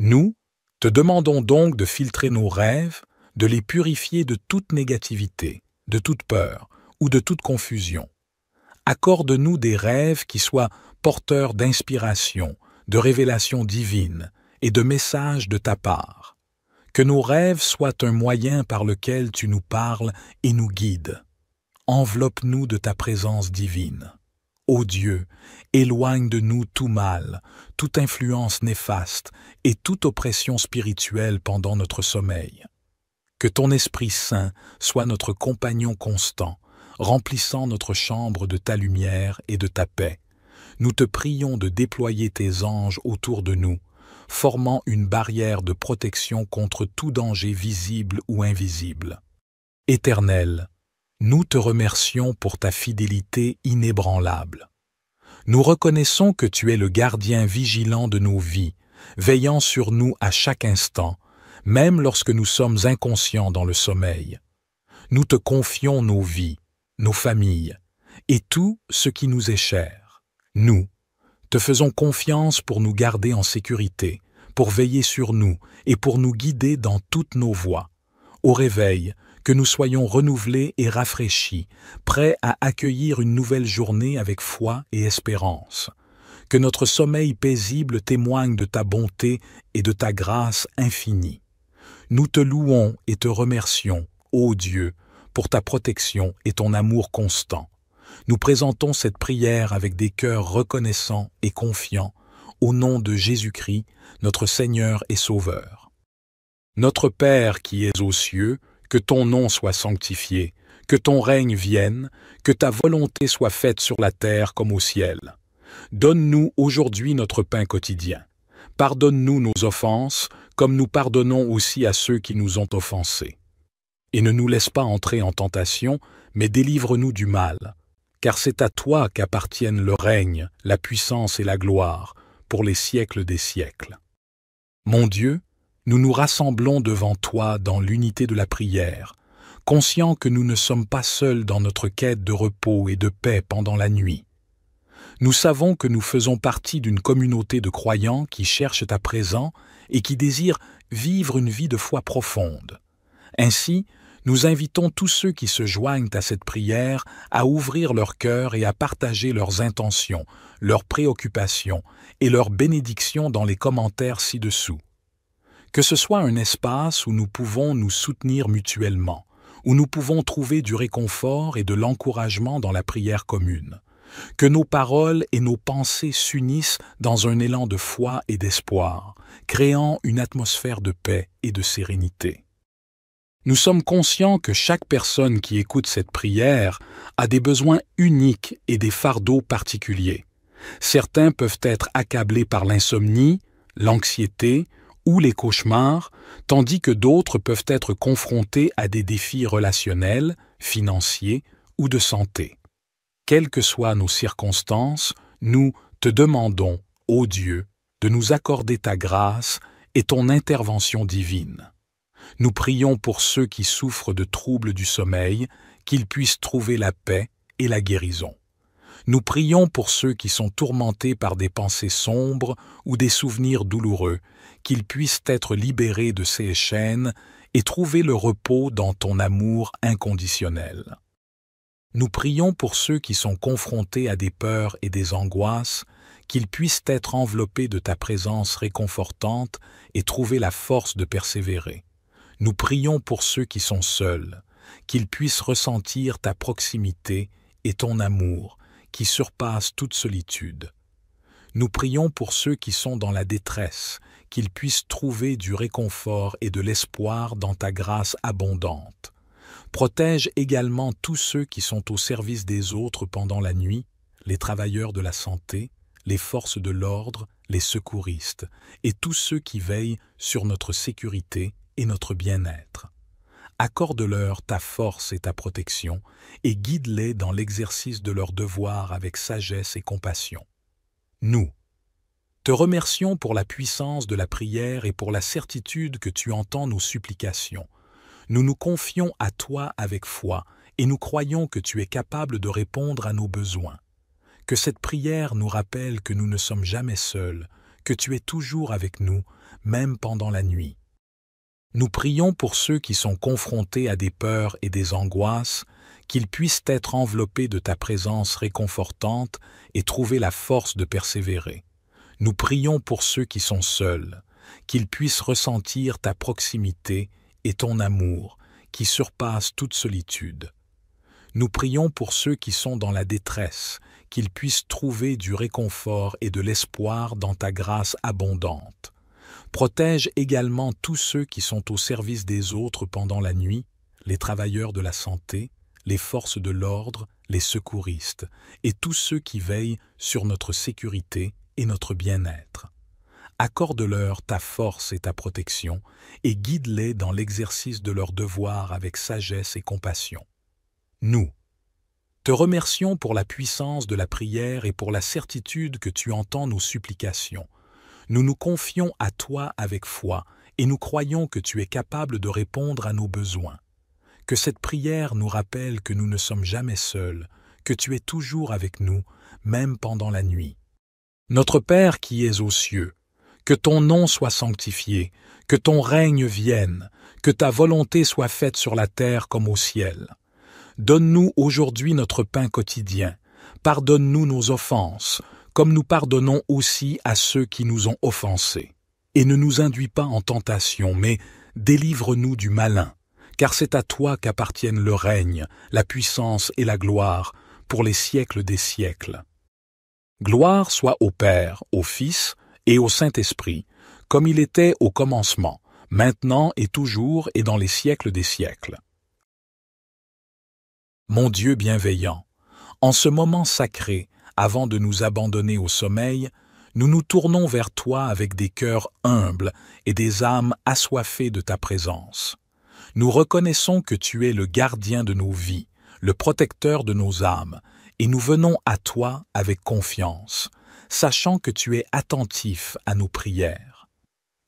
Nous te demandons donc de filtrer nos rêves, de les purifier de toute négativité, de toute peur ou de toute confusion. Accorde-nous des rêves qui soient porteurs d'inspiration, de révélations divines et de messages de ta part. Que nos rêves soient un moyen par lequel tu nous parles et nous guides. Enveloppe-nous de ta présence divine. Ô Dieu, éloigne de nous tout mal, toute influence néfaste et toute oppression spirituelle pendant notre sommeil. Que ton Esprit Saint soit notre compagnon constant, remplissant notre chambre de ta lumière et de ta paix. Nous te prions de déployer tes anges autour de nous, formant une barrière de protection contre tout danger visible ou invisible. Éternel, nous te remercions pour ta fidélité inébranlable. Nous reconnaissons que tu es le gardien vigilant de nos vies, veillant sur nous à chaque instant, même lorsque nous sommes inconscients dans le sommeil. Nous te confions nos vies, nos familles, et tout ce qui nous est cher. Nous, te faisons confiance pour nous garder en sécurité, pour veiller sur nous et pour nous guider dans toutes nos voies. Au réveil, que nous soyons renouvelés et rafraîchis, prêts à accueillir une nouvelle journée avec foi et espérance. Que notre sommeil paisible témoigne de ta bonté et de ta grâce infinie. Nous te louons et te remercions, ô Dieu, pour ta protection et ton amour constant nous présentons cette prière avec des cœurs reconnaissants et confiants au nom de Jésus-Christ, notre Seigneur et Sauveur. Notre Père qui es aux cieux, que ton nom soit sanctifié, que ton règne vienne, que ta volonté soit faite sur la terre comme au ciel. Donne-nous aujourd'hui notre pain quotidien. Pardonne-nous nos offenses, comme nous pardonnons aussi à ceux qui nous ont offensés. Et ne nous laisse pas entrer en tentation, mais délivre-nous du mal car c'est à toi qu'appartiennent le règne, la puissance et la gloire, pour les siècles des siècles. Mon Dieu, nous nous rassemblons devant toi dans l'unité de la prière, conscients que nous ne sommes pas seuls dans notre quête de repos et de paix pendant la nuit. Nous savons que nous faisons partie d'une communauté de croyants qui cherchent à présent et qui désirent vivre une vie de foi profonde. Ainsi, nous invitons tous ceux qui se joignent à cette prière à ouvrir leur cœur et à partager leurs intentions, leurs préoccupations et leurs bénédictions dans les commentaires ci-dessous. Que ce soit un espace où nous pouvons nous soutenir mutuellement, où nous pouvons trouver du réconfort et de l'encouragement dans la prière commune. Que nos paroles et nos pensées s'unissent dans un élan de foi et d'espoir, créant une atmosphère de paix et de sérénité. Nous sommes conscients que chaque personne qui écoute cette prière a des besoins uniques et des fardeaux particuliers. Certains peuvent être accablés par l'insomnie, l'anxiété ou les cauchemars, tandis que d'autres peuvent être confrontés à des défis relationnels, financiers ou de santé. Quelles que soient nos circonstances, nous te demandons, ô Dieu, de nous accorder ta grâce et ton intervention divine nous prions pour ceux qui souffrent de troubles du sommeil, qu'ils puissent trouver la paix et la guérison. Nous prions pour ceux qui sont tourmentés par des pensées sombres ou des souvenirs douloureux, qu'ils puissent être libérés de ces chaînes et trouver le repos dans ton amour inconditionnel. Nous prions pour ceux qui sont confrontés à des peurs et des angoisses, qu'ils puissent être enveloppés de ta présence réconfortante et trouver la force de persévérer. Nous prions pour ceux qui sont seuls, qu'ils puissent ressentir ta proximité et ton amour qui surpasse toute solitude. Nous prions pour ceux qui sont dans la détresse, qu'ils puissent trouver du réconfort et de l'espoir dans ta grâce abondante. Protège également tous ceux qui sont au service des autres pendant la nuit, les travailleurs de la santé, les forces de l'ordre, les secouristes, et tous ceux qui veillent sur notre sécurité et notre bien-être. Accorde-leur ta force et ta protection, et guide-les dans l'exercice de leurs devoirs avec sagesse et compassion. Nous, te remercions pour la puissance de la prière et pour la certitude que tu entends nos supplications. Nous nous confions à toi avec foi, et nous croyons que tu es capable de répondre à nos besoins. Que cette prière nous rappelle que nous ne sommes jamais seuls, que tu es toujours avec nous, même pendant la nuit. Nous prions pour ceux qui sont confrontés à des peurs et des angoisses, qu'ils puissent être enveloppés de ta présence réconfortante et trouver la force de persévérer. Nous prions pour ceux qui sont seuls, qu'ils puissent ressentir ta proximité et ton amour, qui surpasse toute solitude. Nous prions pour ceux qui sont dans la détresse, qu'ils puissent trouver du réconfort et de l'espoir dans ta grâce abondante protège également tous ceux qui sont au service des autres pendant la nuit, les travailleurs de la santé, les forces de l'ordre, les secouristes, et tous ceux qui veillent sur notre sécurité et notre bien-être. Accorde-leur ta force et ta protection, et guide-les dans l'exercice de leurs devoirs avec sagesse et compassion. Nous, te remercions pour la puissance de la prière et pour la certitude que tu entends nos supplications, nous nous confions à toi avec foi et nous croyons que tu es capable de répondre à nos besoins. Que cette prière nous rappelle que nous ne sommes jamais seuls, que tu es toujours avec nous, même pendant la nuit. Notre Père qui es aux cieux, que ton nom soit sanctifié, que ton règne vienne, que ta volonté soit faite sur la terre comme au ciel. Donne-nous aujourd'hui notre pain quotidien, pardonne-nous nos offenses, comme nous pardonnons aussi à ceux qui nous ont offensés. Et ne nous induis pas en tentation, mais délivre-nous du malin, car c'est à toi qu'appartiennent le règne, la puissance et la gloire, pour les siècles des siècles. Gloire soit au Père, au Fils et au Saint-Esprit, comme il était au commencement, maintenant et toujours et dans les siècles des siècles. Mon Dieu bienveillant, en ce moment sacré, avant de nous abandonner au sommeil, nous nous tournons vers toi avec des cœurs humbles et des âmes assoiffées de ta présence. Nous reconnaissons que tu es le gardien de nos vies, le protecteur de nos âmes, et nous venons à toi avec confiance, sachant que tu es attentif à nos prières.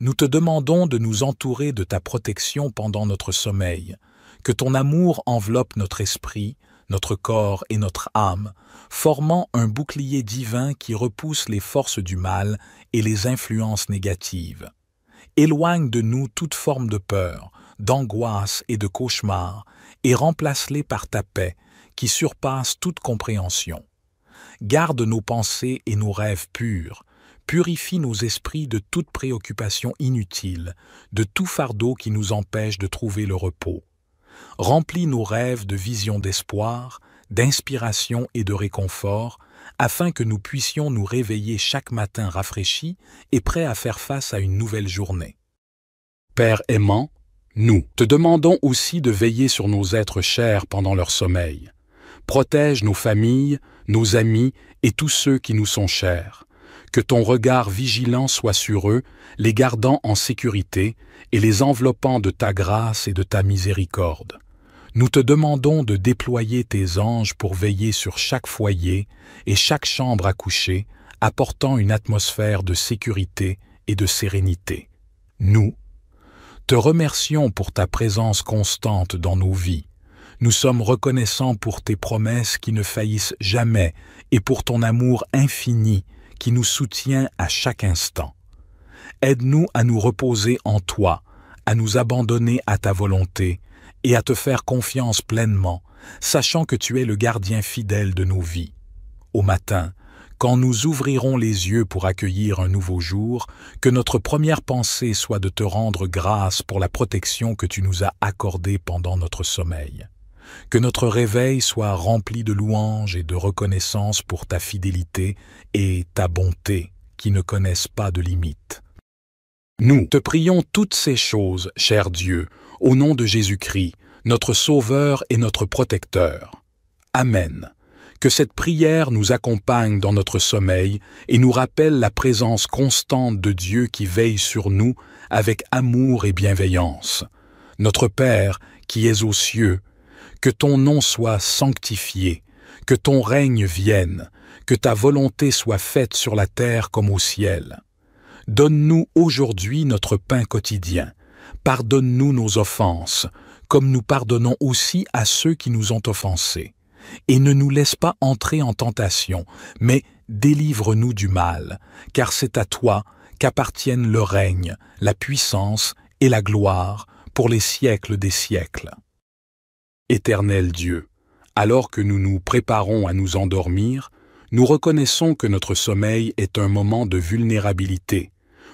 Nous te demandons de nous entourer de ta protection pendant notre sommeil, que ton amour enveloppe notre esprit, notre corps et notre âme, formant un bouclier divin qui repousse les forces du mal et les influences négatives. Éloigne de nous toute forme de peur, d'angoisse et de cauchemar, et remplace-les par ta paix, qui surpasse toute compréhension. Garde nos pensées et nos rêves purs, purifie nos esprits de toute préoccupation inutile, de tout fardeau qui nous empêche de trouver le repos. Remplis nos rêves de visions d'espoir, d'inspiration et de réconfort, afin que nous puissions nous réveiller chaque matin rafraîchis et prêts à faire face à une nouvelle journée. Père aimant, nous te demandons aussi de veiller sur nos êtres chers pendant leur sommeil. Protège nos familles, nos amis et tous ceux qui nous sont chers que ton regard vigilant soit sur eux, les gardant en sécurité et les enveloppant de ta grâce et de ta miséricorde. Nous te demandons de déployer tes anges pour veiller sur chaque foyer et chaque chambre à coucher, apportant une atmosphère de sécurité et de sérénité. Nous, te remercions pour ta présence constante dans nos vies. Nous sommes reconnaissants pour tes promesses qui ne faillissent jamais et pour ton amour infini qui nous soutient à chaque instant. Aide-nous à nous reposer en toi, à nous abandonner à ta volonté et à te faire confiance pleinement, sachant que tu es le gardien fidèle de nos vies. Au matin, quand nous ouvrirons les yeux pour accueillir un nouveau jour, que notre première pensée soit de te rendre grâce pour la protection que tu nous as accordée pendant notre sommeil que notre réveil soit rempli de louanges et de reconnaissance pour ta fidélité et ta bonté qui ne connaissent pas de limites. Nous te prions toutes ces choses, cher Dieu, au nom de Jésus-Christ, notre Sauveur et notre Protecteur. Amen. Que cette prière nous accompagne dans notre sommeil et nous rappelle la présence constante de Dieu qui veille sur nous avec amour et bienveillance. Notre Père, qui es aux cieux, que ton nom soit sanctifié, que ton règne vienne, que ta volonté soit faite sur la terre comme au ciel. Donne-nous aujourd'hui notre pain quotidien. Pardonne-nous nos offenses, comme nous pardonnons aussi à ceux qui nous ont offensés. Et ne nous laisse pas entrer en tentation, mais délivre-nous du mal, car c'est à toi qu'appartiennent le règne, la puissance et la gloire pour les siècles des siècles. Éternel Dieu, alors que nous nous préparons à nous endormir, nous reconnaissons que notre sommeil est un moment de vulnérabilité,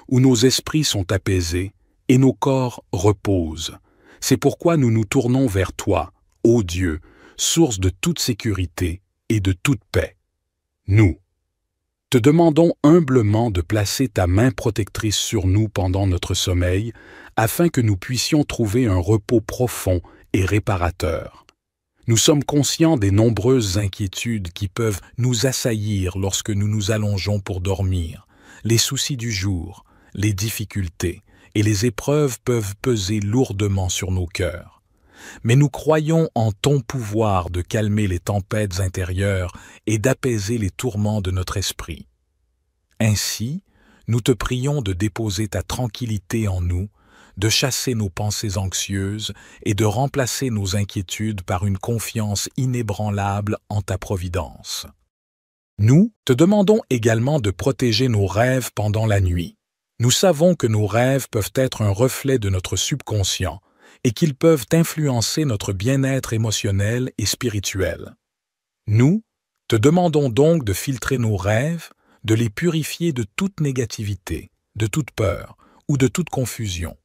où nos esprits sont apaisés et nos corps reposent. C'est pourquoi nous nous tournons vers toi, ô Dieu, source de toute sécurité et de toute paix. Nous te demandons humblement de placer ta main protectrice sur nous pendant notre sommeil, afin que nous puissions trouver un repos profond et réparateur. Nous sommes conscients des nombreuses inquiétudes qui peuvent nous assaillir lorsque nous nous allongeons pour dormir, les soucis du jour, les difficultés et les épreuves peuvent peser lourdement sur nos cœurs. Mais nous croyons en ton pouvoir de calmer les tempêtes intérieures et d'apaiser les tourments de notre esprit. Ainsi, nous te prions de déposer ta tranquillité en nous de chasser nos pensées anxieuses et de remplacer nos inquiétudes par une confiance inébranlable en ta providence. Nous te demandons également de protéger nos rêves pendant la nuit. Nous savons que nos rêves peuvent être un reflet de notre subconscient et qu'ils peuvent influencer notre bien-être émotionnel et spirituel. Nous te demandons donc de filtrer nos rêves, de les purifier de toute négativité, de toute peur ou de toute confusion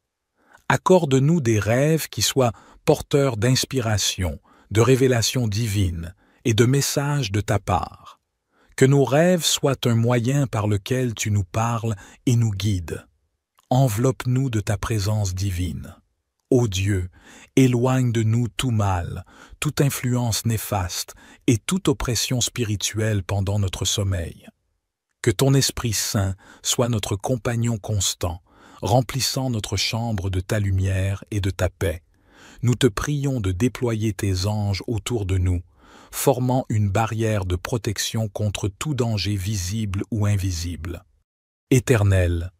accorde-nous des rêves qui soient porteurs d'inspiration, de révélations divines et de messages de ta part. Que nos rêves soient un moyen par lequel tu nous parles et nous guides. Enveloppe-nous de ta présence divine. Ô Dieu, éloigne de nous tout mal, toute influence néfaste et toute oppression spirituelle pendant notre sommeil. Que ton Esprit Saint soit notre compagnon constant remplissant notre chambre de ta lumière et de ta paix. Nous te prions de déployer tes anges autour de nous, formant une barrière de protection contre tout danger visible ou invisible. Éternel,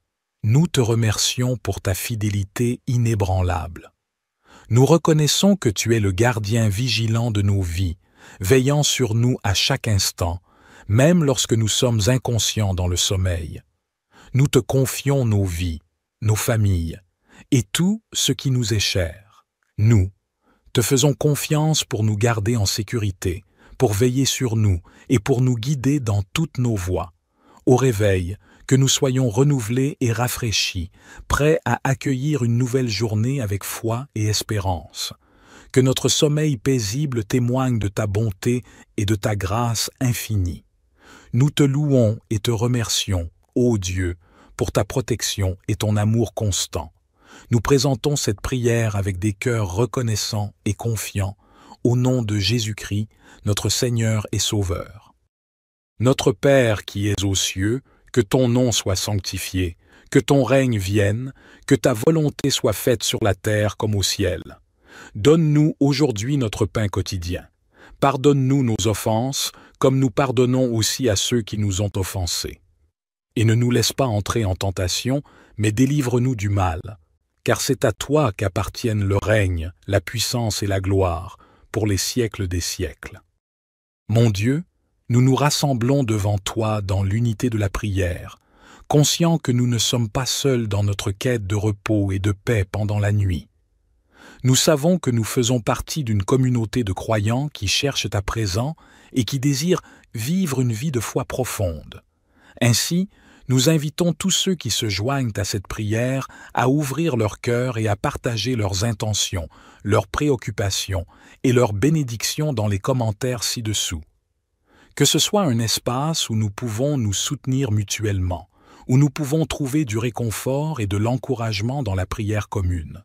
nous te remercions pour ta fidélité inébranlable. Nous reconnaissons que tu es le gardien vigilant de nos vies, veillant sur nous à chaque instant, même lorsque nous sommes inconscients dans le sommeil. Nous te confions nos vies, nos familles et tout ce qui nous est cher. Nous, te faisons confiance pour nous garder en sécurité, pour veiller sur nous et pour nous guider dans toutes nos voies. Au réveil, que nous soyons renouvelés et rafraîchis, prêts à accueillir une nouvelle journée avec foi et espérance. Que notre sommeil paisible témoigne de ta bonté et de ta grâce infinie. Nous te louons et te remercions, ô Dieu, pour ta protection et ton amour constant. Nous présentons cette prière avec des cœurs reconnaissants et confiants, au nom de Jésus-Christ, notre Seigneur et Sauveur. Notre Père qui es aux cieux, que ton nom soit sanctifié, que ton règne vienne, que ta volonté soit faite sur la terre comme au ciel. Donne-nous aujourd'hui notre pain quotidien. Pardonne-nous nos offenses, comme nous pardonnons aussi à ceux qui nous ont offensés et ne nous laisse pas entrer en tentation, mais délivre-nous du mal, car c'est à toi qu'appartiennent le règne, la puissance et la gloire, pour les siècles des siècles. Mon Dieu, nous nous rassemblons devant toi dans l'unité de la prière, conscients que nous ne sommes pas seuls dans notre quête de repos et de paix pendant la nuit. Nous savons que nous faisons partie d'une communauté de croyants qui cherchent à présent et qui désirent vivre une vie de foi profonde. Ainsi, nous invitons tous ceux qui se joignent à cette prière à ouvrir leur cœur et à partager leurs intentions, leurs préoccupations et leurs bénédictions dans les commentaires ci-dessous. Que ce soit un espace où nous pouvons nous soutenir mutuellement, où nous pouvons trouver du réconfort et de l'encouragement dans la prière commune.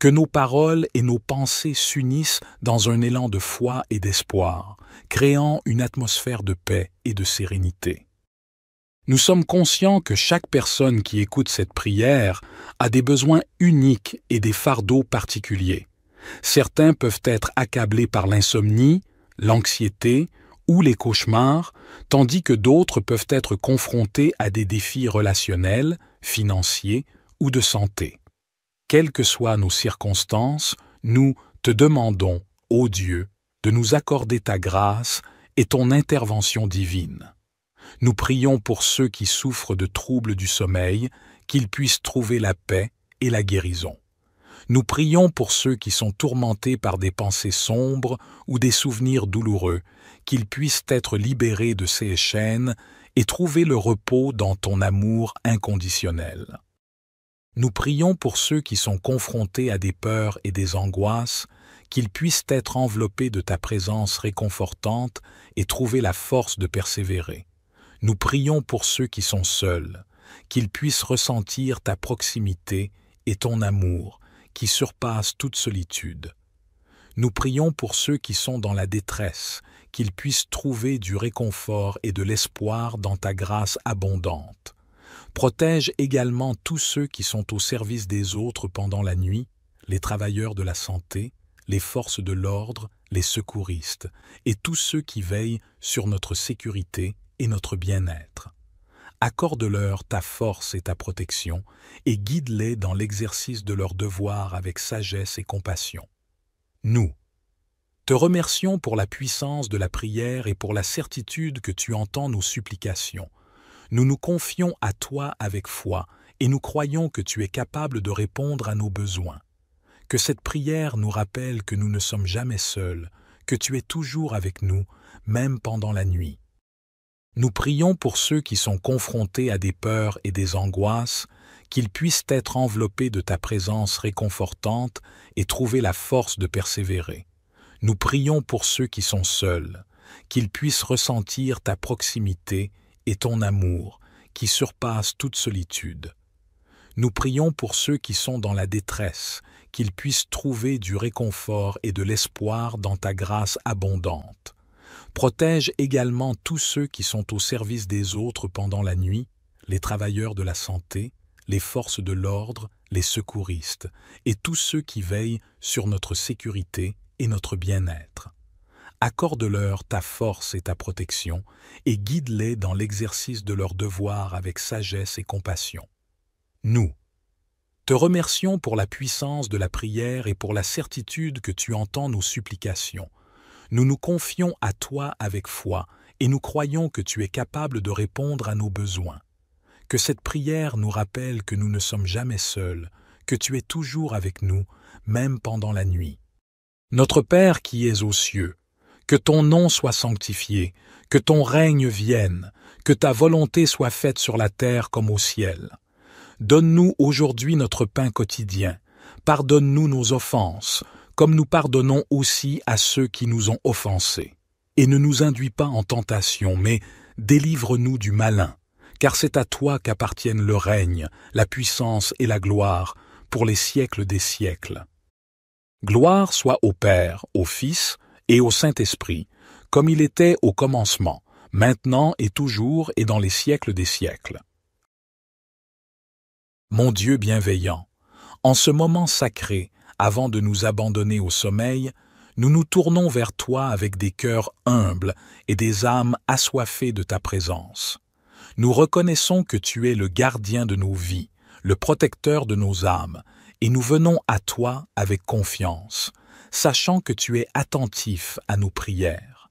Que nos paroles et nos pensées s'unissent dans un élan de foi et d'espoir, créant une atmosphère de paix et de sérénité. Nous sommes conscients que chaque personne qui écoute cette prière a des besoins uniques et des fardeaux particuliers. Certains peuvent être accablés par l'insomnie, l'anxiété ou les cauchemars, tandis que d'autres peuvent être confrontés à des défis relationnels, financiers ou de santé. Quelles que soient nos circonstances, nous te demandons, ô Dieu, de nous accorder ta grâce et ton intervention divine nous prions pour ceux qui souffrent de troubles du sommeil, qu'ils puissent trouver la paix et la guérison. Nous prions pour ceux qui sont tourmentés par des pensées sombres ou des souvenirs douloureux, qu'ils puissent être libérés de ces chaînes et trouver le repos dans ton amour inconditionnel. Nous prions pour ceux qui sont confrontés à des peurs et des angoisses, qu'ils puissent être enveloppés de ta présence réconfortante et trouver la force de persévérer. Nous prions pour ceux qui sont seuls, qu'ils puissent ressentir ta proximité et ton amour qui surpasse toute solitude. Nous prions pour ceux qui sont dans la détresse, qu'ils puissent trouver du réconfort et de l'espoir dans ta grâce abondante. Protège également tous ceux qui sont au service des autres pendant la nuit, les travailleurs de la santé, les forces de l'ordre, les secouristes, et tous ceux qui veillent sur notre sécurité et notre bien-être. Accorde-leur ta force et ta protection, et guide-les dans l'exercice de leurs devoirs avec sagesse et compassion. Nous, te remercions pour la puissance de la prière et pour la certitude que tu entends nos supplications. Nous nous confions à toi avec foi, et nous croyons que tu es capable de répondre à nos besoins. Que cette prière nous rappelle que nous ne sommes jamais seuls, que tu es toujours avec nous, même pendant la nuit. Nous prions pour ceux qui sont confrontés à des peurs et des angoisses, qu'ils puissent être enveloppés de ta présence réconfortante et trouver la force de persévérer. Nous prions pour ceux qui sont seuls, qu'ils puissent ressentir ta proximité et ton amour, qui surpasse toute solitude. Nous prions pour ceux qui sont dans la détresse, qu'ils puissent trouver du réconfort et de l'espoir dans ta grâce abondante. Protège également tous ceux qui sont au service des autres pendant la nuit, les travailleurs de la santé, les forces de l'ordre, les secouristes, et tous ceux qui veillent sur notre sécurité et notre bien-être. Accorde-leur ta force et ta protection, et guide-les dans l'exercice de leurs devoirs avec sagesse et compassion. Nous, te remercions pour la puissance de la prière et pour la certitude que tu entends nos supplications, nous nous confions à toi avec foi et nous croyons que tu es capable de répondre à nos besoins. Que cette prière nous rappelle que nous ne sommes jamais seuls, que tu es toujours avec nous, même pendant la nuit. Notre Père qui es aux cieux, que ton nom soit sanctifié, que ton règne vienne, que ta volonté soit faite sur la terre comme au ciel. Donne-nous aujourd'hui notre pain quotidien, pardonne-nous nos offenses, comme nous pardonnons aussi à ceux qui nous ont offensés. Et ne nous induis pas en tentation, mais délivre-nous du malin, car c'est à toi qu'appartiennent le règne, la puissance et la gloire, pour les siècles des siècles. Gloire soit au Père, au Fils et au Saint-Esprit, comme il était au commencement, maintenant et toujours et dans les siècles des siècles. Mon Dieu bienveillant, en ce moment sacré, avant de nous abandonner au sommeil, nous nous tournons vers toi avec des cœurs humbles et des âmes assoiffées de ta présence. Nous reconnaissons que tu es le gardien de nos vies, le protecteur de nos âmes, et nous venons à toi avec confiance, sachant que tu es attentif à nos prières.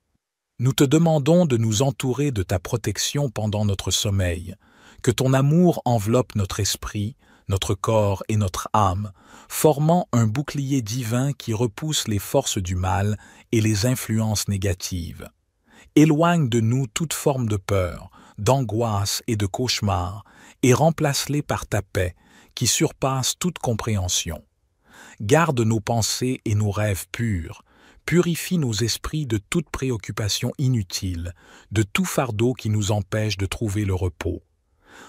Nous te demandons de nous entourer de ta protection pendant notre sommeil, que ton amour enveloppe notre esprit, notre corps et notre âme, formant un bouclier divin qui repousse les forces du mal et les influences négatives. Éloigne de nous toute forme de peur, d'angoisse et de cauchemar, et remplace-les par ta paix, qui surpasse toute compréhension. Garde nos pensées et nos rêves purs, purifie nos esprits de toute préoccupation inutile, de tout fardeau qui nous empêche de trouver le repos.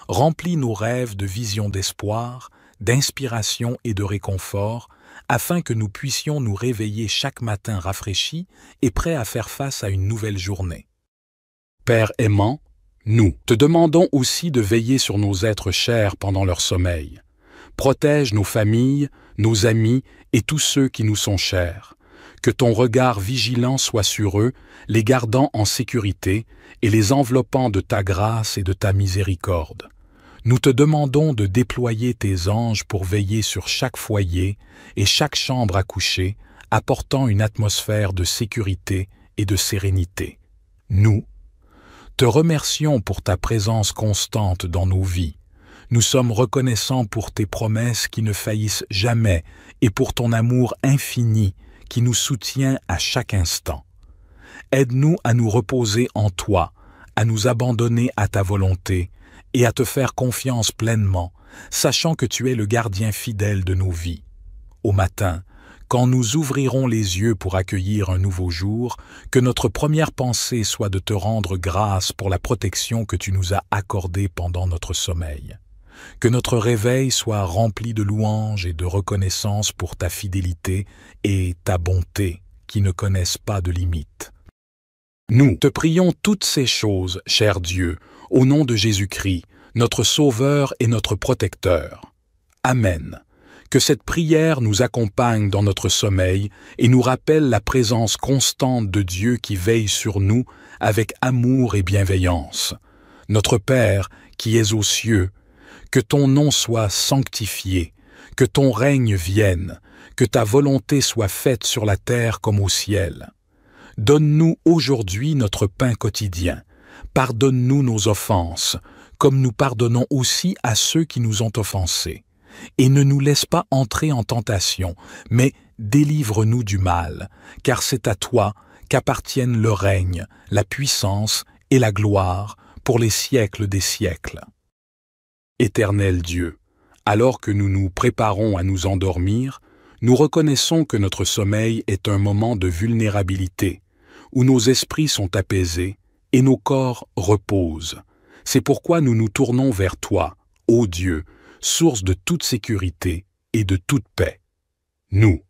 Remplis nos rêves de visions d'espoir, d'inspiration et de réconfort, afin que nous puissions nous réveiller chaque matin rafraîchis et prêts à faire face à une nouvelle journée. Père aimant, nous te demandons aussi de veiller sur nos êtres chers pendant leur sommeil. Protège nos familles, nos amis et tous ceux qui nous sont chers que ton regard vigilant soit sur eux, les gardant en sécurité et les enveloppant de ta grâce et de ta miséricorde. Nous te demandons de déployer tes anges pour veiller sur chaque foyer et chaque chambre à coucher, apportant une atmosphère de sécurité et de sérénité. Nous, te remercions pour ta présence constante dans nos vies. Nous sommes reconnaissants pour tes promesses qui ne faillissent jamais et pour ton amour infini qui nous soutient à chaque instant. Aide-nous à nous reposer en toi, à nous abandonner à ta volonté et à te faire confiance pleinement, sachant que tu es le gardien fidèle de nos vies. Au matin, quand nous ouvrirons les yeux pour accueillir un nouveau jour, que notre première pensée soit de te rendre grâce pour la protection que tu nous as accordée pendant notre sommeil que notre réveil soit rempli de louanges et de reconnaissance pour ta fidélité et ta bonté qui ne connaissent pas de limites. Nous te prions toutes ces choses, cher Dieu, au nom de Jésus-Christ, notre Sauveur et notre Protecteur. Amen. Que cette prière nous accompagne dans notre sommeil et nous rappelle la présence constante de Dieu qui veille sur nous avec amour et bienveillance. Notre Père, qui es aux cieux, que ton nom soit sanctifié, que ton règne vienne, que ta volonté soit faite sur la terre comme au ciel. Donne-nous aujourd'hui notre pain quotidien. Pardonne-nous nos offenses, comme nous pardonnons aussi à ceux qui nous ont offensés. Et ne nous laisse pas entrer en tentation, mais délivre-nous du mal, car c'est à toi qu'appartiennent le règne, la puissance et la gloire pour les siècles des siècles. Éternel Dieu, alors que nous nous préparons à nous endormir, nous reconnaissons que notre sommeil est un moment de vulnérabilité, où nos esprits sont apaisés et nos corps reposent. C'est pourquoi nous nous tournons vers toi, ô Dieu, source de toute sécurité et de toute paix. Nous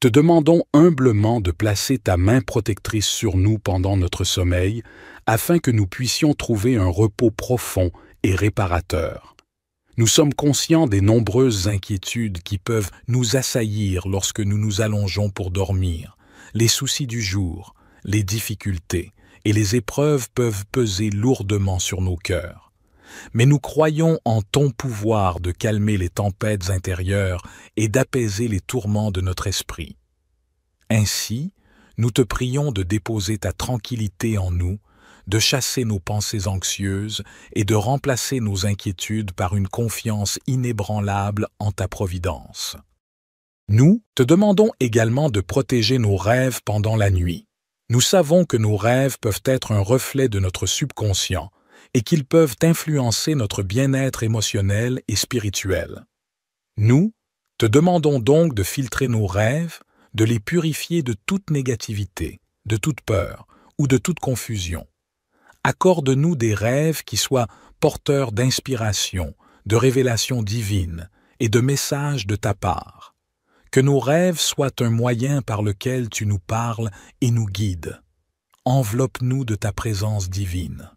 te demandons humblement de placer ta main protectrice sur nous pendant notre sommeil, afin que nous puissions trouver un repos profond et réparateur. Nous sommes conscients des nombreuses inquiétudes qui peuvent nous assaillir lorsque nous nous allongeons pour dormir, les soucis du jour, les difficultés et les épreuves peuvent peser lourdement sur nos cœurs. Mais nous croyons en ton pouvoir de calmer les tempêtes intérieures et d'apaiser les tourments de notre esprit. Ainsi, nous te prions de déposer ta tranquillité en nous de chasser nos pensées anxieuses et de remplacer nos inquiétudes par une confiance inébranlable en ta providence. Nous te demandons également de protéger nos rêves pendant la nuit. Nous savons que nos rêves peuvent être un reflet de notre subconscient et qu'ils peuvent influencer notre bien-être émotionnel et spirituel. Nous te demandons donc de filtrer nos rêves, de les purifier de toute négativité, de toute peur ou de toute confusion accorde-nous des rêves qui soient porteurs d'inspiration, de révélations divines et de messages de ta part. Que nos rêves soient un moyen par lequel tu nous parles et nous guides. Enveloppe-nous de ta présence divine.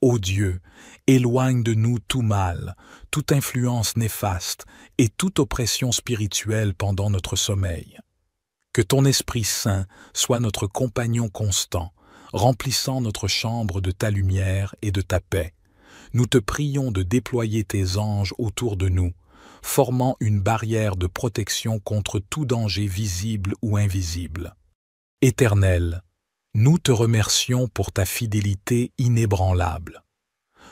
Ô Dieu, éloigne de nous tout mal, toute influence néfaste et toute oppression spirituelle pendant notre sommeil. Que ton Esprit Saint soit notre compagnon constant remplissant notre chambre de ta lumière et de ta paix. Nous te prions de déployer tes anges autour de nous, formant une barrière de protection contre tout danger visible ou invisible. Éternel, nous te remercions pour ta fidélité inébranlable.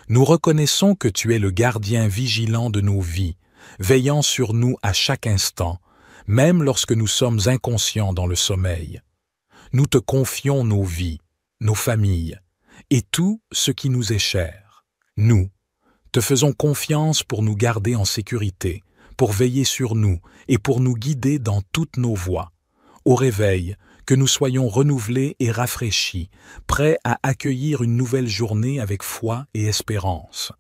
Nous reconnaissons que tu es le gardien vigilant de nos vies, veillant sur nous à chaque instant, même lorsque nous sommes inconscients dans le sommeil. Nous te confions nos vies, nos familles et tout ce qui nous est cher. Nous, te faisons confiance pour nous garder en sécurité, pour veiller sur nous et pour nous guider dans toutes nos voies. Au réveil, que nous soyons renouvelés et rafraîchis, prêts à accueillir une nouvelle journée avec foi et espérance.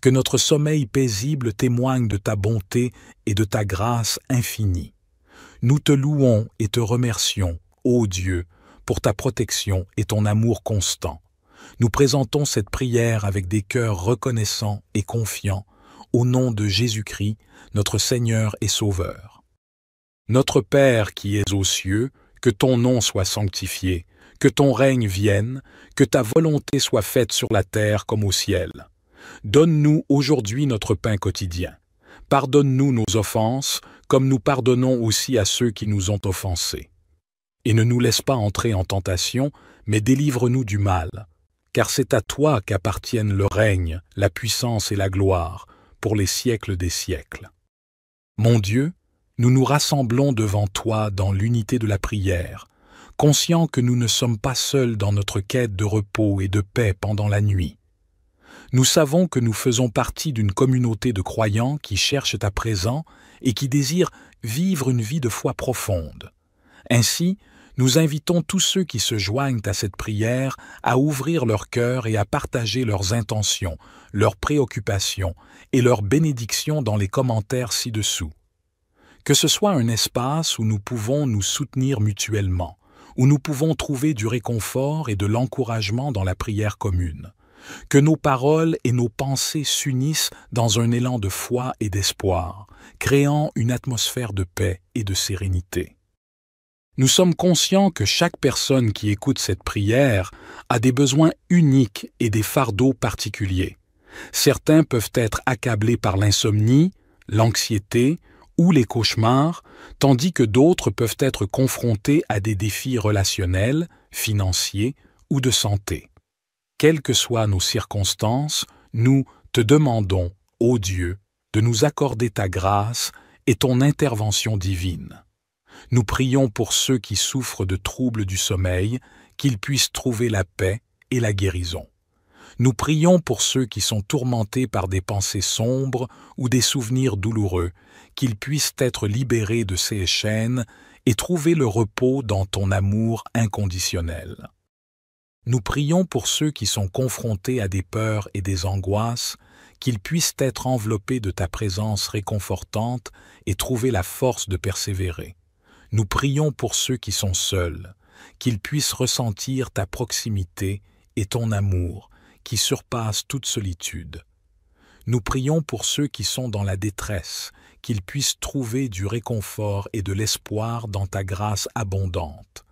Que notre sommeil paisible témoigne de ta bonté et de ta grâce infinie. Nous te louons et te remercions, ô Dieu, pour ta protection et ton amour constant. Nous présentons cette prière avec des cœurs reconnaissants et confiants, au nom de Jésus-Christ, notre Seigneur et Sauveur. Notre Père qui es aux cieux, que ton nom soit sanctifié, que ton règne vienne, que ta volonté soit faite sur la terre comme au ciel. Donne-nous aujourd'hui notre pain quotidien. Pardonne-nous nos offenses, comme nous pardonnons aussi à ceux qui nous ont offensés et ne nous laisse pas entrer en tentation, mais délivre-nous du mal, car c'est à toi qu'appartiennent le règne, la puissance et la gloire, pour les siècles des siècles. Mon Dieu, nous nous rassemblons devant toi dans l'unité de la prière, conscients que nous ne sommes pas seuls dans notre quête de repos et de paix pendant la nuit. Nous savons que nous faisons partie d'une communauté de croyants qui cherchent à présent et qui désirent vivre une vie de foi profonde. Ainsi, nous invitons tous ceux qui se joignent à cette prière à ouvrir leur cœur et à partager leurs intentions, leurs préoccupations et leurs bénédictions dans les commentaires ci-dessous. Que ce soit un espace où nous pouvons nous soutenir mutuellement, où nous pouvons trouver du réconfort et de l'encouragement dans la prière commune. Que nos paroles et nos pensées s'unissent dans un élan de foi et d'espoir, créant une atmosphère de paix et de sérénité. Nous sommes conscients que chaque personne qui écoute cette prière a des besoins uniques et des fardeaux particuliers. Certains peuvent être accablés par l'insomnie, l'anxiété ou les cauchemars, tandis que d'autres peuvent être confrontés à des défis relationnels, financiers ou de santé. Quelles que soient nos circonstances, nous te demandons, ô Dieu, de nous accorder ta grâce et ton intervention divine nous prions pour ceux qui souffrent de troubles du sommeil, qu'ils puissent trouver la paix et la guérison. Nous prions pour ceux qui sont tourmentés par des pensées sombres ou des souvenirs douloureux, qu'ils puissent être libérés de ces chaînes et trouver le repos dans ton amour inconditionnel. Nous prions pour ceux qui sont confrontés à des peurs et des angoisses, qu'ils puissent être enveloppés de ta présence réconfortante et trouver la force de persévérer nous prions pour ceux qui sont seuls, qu'ils puissent ressentir ta proximité et ton amour, qui surpasse toute solitude. Nous prions pour ceux qui sont dans la détresse, qu'ils puissent trouver du réconfort et de l'espoir dans ta grâce abondante.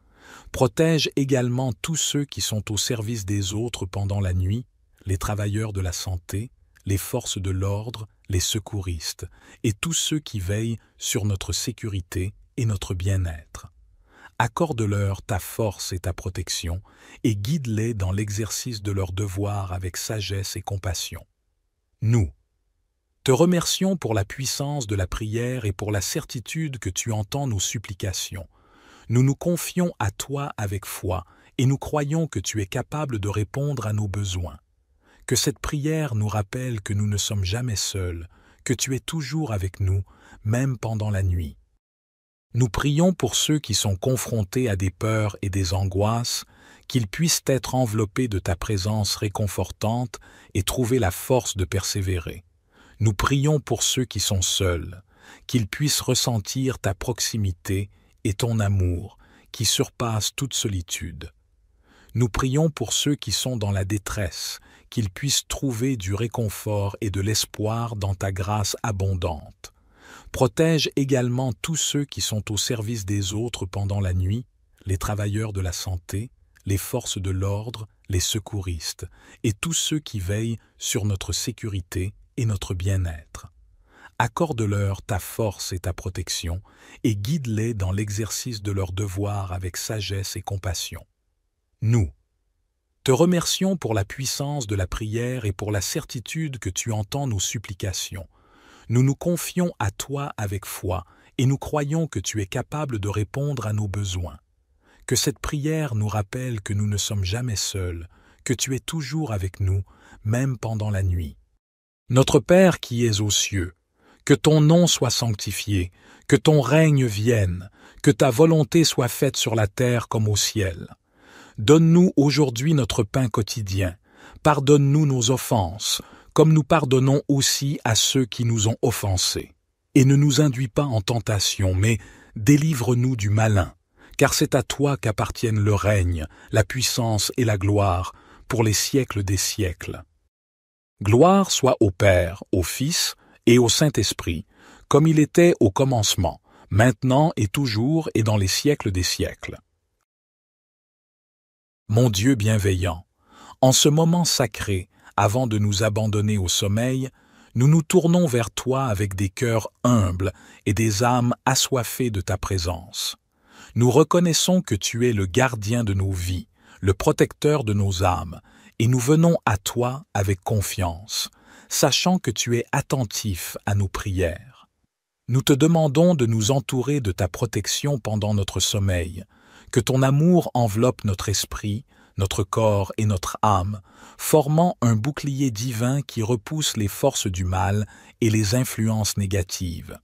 Protège également tous ceux qui sont au service des autres pendant la nuit, les travailleurs de la santé, les forces de l'ordre, les secouristes, et tous ceux qui veillent sur notre sécurité et notre bien-être. Accorde-leur ta force et ta protection, et guide-les dans l'exercice de leurs devoirs avec sagesse et compassion. Nous, te remercions pour la puissance de la prière et pour la certitude que tu entends nos supplications. Nous nous confions à toi avec foi, et nous croyons que tu es capable de répondre à nos besoins. Que cette prière nous rappelle que nous ne sommes jamais seuls, que tu es toujours avec nous, même pendant la nuit. Nous prions pour ceux qui sont confrontés à des peurs et des angoisses, qu'ils puissent être enveloppés de ta présence réconfortante et trouver la force de persévérer. Nous prions pour ceux qui sont seuls, qu'ils puissent ressentir ta proximité et ton amour, qui surpasse toute solitude. Nous prions pour ceux qui sont dans la détresse, qu'ils puissent trouver du réconfort et de l'espoir dans ta grâce abondante. Protège également tous ceux qui sont au service des autres pendant la nuit, les travailleurs de la santé, les forces de l'ordre, les secouristes, et tous ceux qui veillent sur notre sécurité et notre bien-être. Accorde-leur ta force et ta protection, et guide-les dans l'exercice de leurs devoirs avec sagesse et compassion. Nous, te remercions pour la puissance de la prière et pour la certitude que tu entends nos supplications, nous nous confions à toi avec foi et nous croyons que tu es capable de répondre à nos besoins. Que cette prière nous rappelle que nous ne sommes jamais seuls, que tu es toujours avec nous, même pendant la nuit. Notre Père qui es aux cieux, que ton nom soit sanctifié, que ton règne vienne, que ta volonté soit faite sur la terre comme au ciel. Donne-nous aujourd'hui notre pain quotidien, pardonne-nous nos offenses, comme nous pardonnons aussi à ceux qui nous ont offensés. Et ne nous induis pas en tentation, mais délivre-nous du malin, car c'est à toi qu'appartiennent le règne, la puissance et la gloire, pour les siècles des siècles. Gloire soit au Père, au Fils et au Saint-Esprit, comme il était au commencement, maintenant et toujours et dans les siècles des siècles. Mon Dieu bienveillant, en ce moment sacré, avant de nous abandonner au sommeil, nous nous tournons vers toi avec des cœurs humbles et des âmes assoiffées de ta présence. Nous reconnaissons que tu es le gardien de nos vies, le protecteur de nos âmes, et nous venons à toi avec confiance, sachant que tu es attentif à nos prières. Nous te demandons de nous entourer de ta protection pendant notre sommeil, que ton amour enveloppe notre esprit, notre corps et notre âme, formant un bouclier divin qui repousse les forces du mal et les influences négatives.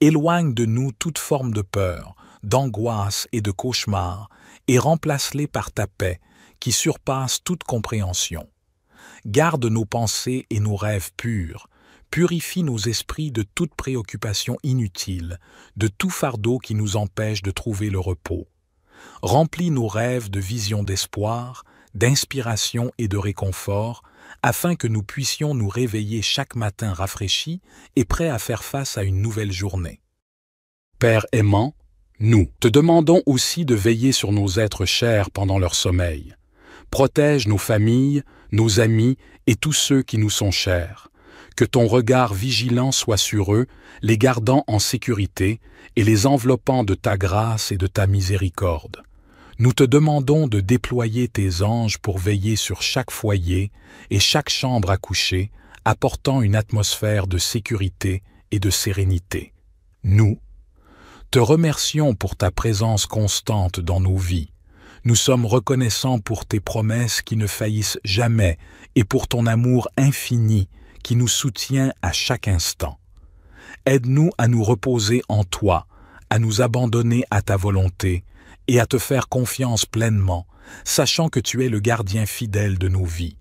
Éloigne de nous toute forme de peur, d'angoisse et de cauchemar, et remplace-les par ta paix, qui surpasse toute compréhension. Garde nos pensées et nos rêves purs, purifie nos esprits de toute préoccupation inutile, de tout fardeau qui nous empêche de trouver le repos. Remplis nos rêves de visions d'espoir, d'inspiration et de réconfort, afin que nous puissions nous réveiller chaque matin rafraîchis et prêts à faire face à une nouvelle journée. Père aimant, nous te demandons aussi de veiller sur nos êtres chers pendant leur sommeil. Protège nos familles, nos amis et tous ceux qui nous sont chers. Que ton regard vigilant soit sur eux, les gardant en sécurité, et les enveloppant de ta grâce et de ta miséricorde. Nous te demandons de déployer tes anges pour veiller sur chaque foyer et chaque chambre à coucher, apportant une atmosphère de sécurité et de sérénité. Nous, te remercions pour ta présence constante dans nos vies. Nous sommes reconnaissants pour tes promesses qui ne faillissent jamais et pour ton amour infini qui nous soutient à chaque instant. Aide-nous à nous reposer en toi, à nous abandonner à ta volonté et à te faire confiance pleinement, sachant que tu es le gardien fidèle de nos vies.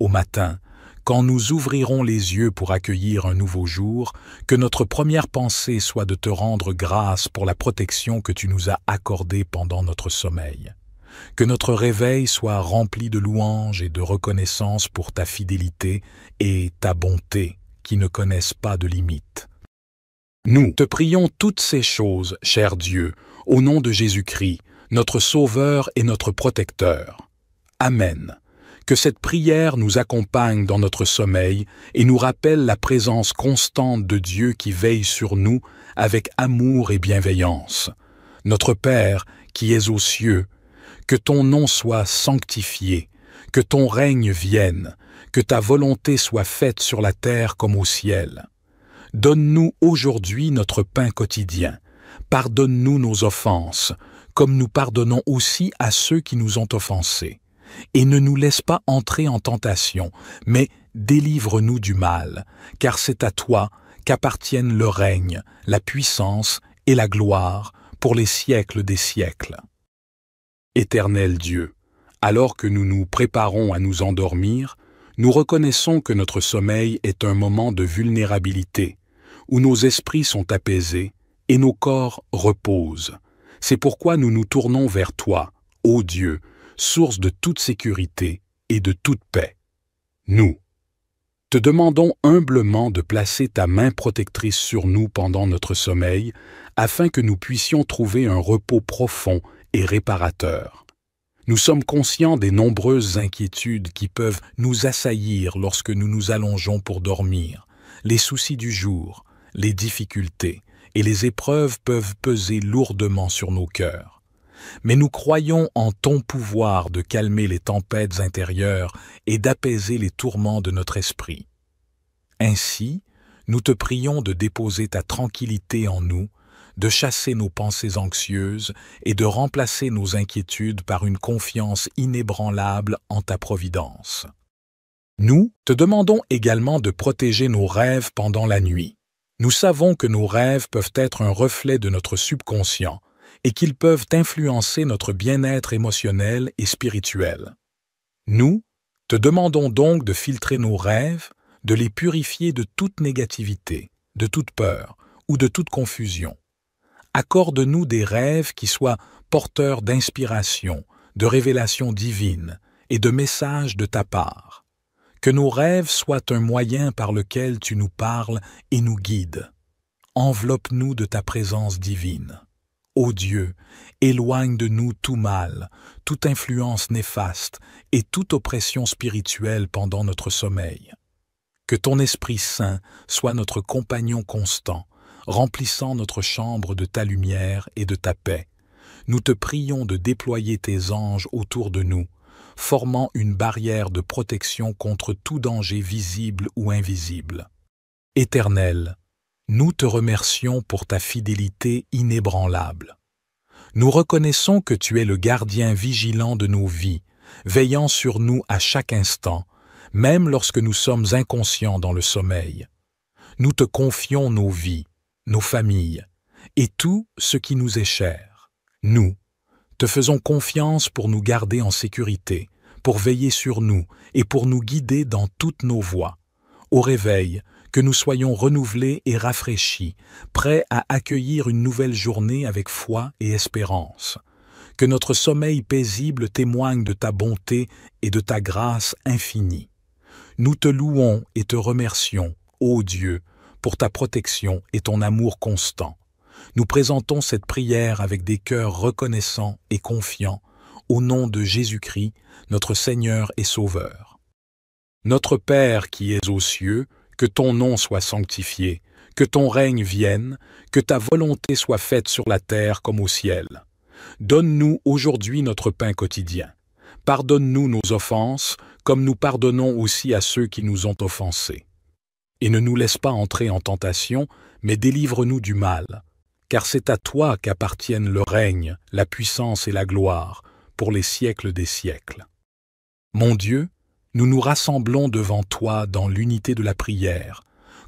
Au matin, quand nous ouvrirons les yeux pour accueillir un nouveau jour, que notre première pensée soit de te rendre grâce pour la protection que tu nous as accordée pendant notre sommeil. Que notre réveil soit rempli de louanges et de reconnaissance pour ta fidélité et ta bonté qui ne connaissent pas de limites. Nous te prions toutes ces choses, cher Dieu, au nom de Jésus-Christ, notre Sauveur et notre Protecteur. Amen. Que cette prière nous accompagne dans notre sommeil et nous rappelle la présence constante de Dieu qui veille sur nous avec amour et bienveillance. Notre Père, qui es aux cieux, que ton nom soit sanctifié, que ton règne vienne, que ta volonté soit faite sur la terre comme au ciel. Donne-nous aujourd'hui notre pain quotidien. Pardonne-nous nos offenses, comme nous pardonnons aussi à ceux qui nous ont offensés. Et ne nous laisse pas entrer en tentation, mais délivre-nous du mal, car c'est à toi qu'appartiennent le règne, la puissance et la gloire pour les siècles des siècles. Éternel Dieu, alors que nous nous préparons à nous endormir, nous reconnaissons que notre sommeil est un moment de vulnérabilité, où nos esprits sont apaisés et nos corps reposent. C'est pourquoi nous nous tournons vers toi, ô Dieu, source de toute sécurité et de toute paix. Nous, te demandons humblement de placer ta main protectrice sur nous pendant notre sommeil, afin que nous puissions trouver un repos profond et réparateur. Nous sommes conscients des nombreuses inquiétudes qui peuvent nous assaillir lorsque nous nous allongeons pour dormir, les soucis du jour, les difficultés et les épreuves peuvent peser lourdement sur nos cœurs. Mais nous croyons en ton pouvoir de calmer les tempêtes intérieures et d'apaiser les tourments de notre esprit. Ainsi, nous te prions de déposer ta tranquillité en nous, de chasser nos pensées anxieuses et de remplacer nos inquiétudes par une confiance inébranlable en ta providence. Nous te demandons également de protéger nos rêves pendant la nuit. Nous savons que nos rêves peuvent être un reflet de notre subconscient et qu'ils peuvent influencer notre bien-être émotionnel et spirituel. Nous te demandons donc de filtrer nos rêves, de les purifier de toute négativité, de toute peur ou de toute confusion. Accorde-nous des rêves qui soient porteurs d'inspiration, de révélations divines et de messages de ta part. Que nos rêves soient un moyen par lequel tu nous parles et nous guides. Enveloppe-nous de ta présence divine. Ô Dieu, éloigne de nous tout mal, toute influence néfaste et toute oppression spirituelle pendant notre sommeil. Que ton Esprit Saint soit notre compagnon constant, remplissant notre chambre de ta lumière et de ta paix. Nous te prions de déployer tes anges autour de nous, formant une barrière de protection contre tout danger visible ou invisible. Éternel, nous te remercions pour ta fidélité inébranlable. Nous reconnaissons que tu es le gardien vigilant de nos vies, veillant sur nous à chaque instant, même lorsque nous sommes inconscients dans le sommeil. Nous te confions nos vies, nos familles, et tout ce qui nous est cher. Nous, te faisons confiance pour nous garder en sécurité, pour veiller sur nous et pour nous guider dans toutes nos voies. Au réveil, que nous soyons renouvelés et rafraîchis, prêts à accueillir une nouvelle journée avec foi et espérance. Que notre sommeil paisible témoigne de ta bonté et de ta grâce infinie. Nous te louons et te remercions, ô Dieu, pour ta protection et ton amour constant. Nous présentons cette prière avec des cœurs reconnaissants et confiants au nom de Jésus-Christ, notre Seigneur et Sauveur. Notre Père qui es aux cieux, que ton nom soit sanctifié, que ton règne vienne, que ta volonté soit faite sur la terre comme au ciel. Donne-nous aujourd'hui notre pain quotidien. Pardonne-nous nos offenses, comme nous pardonnons aussi à ceux qui nous ont offensés. Et ne nous laisse pas entrer en tentation, mais délivre-nous du mal car c'est à toi qu'appartiennent le règne, la puissance et la gloire, pour les siècles des siècles. Mon Dieu, nous nous rassemblons devant toi dans l'unité de la prière,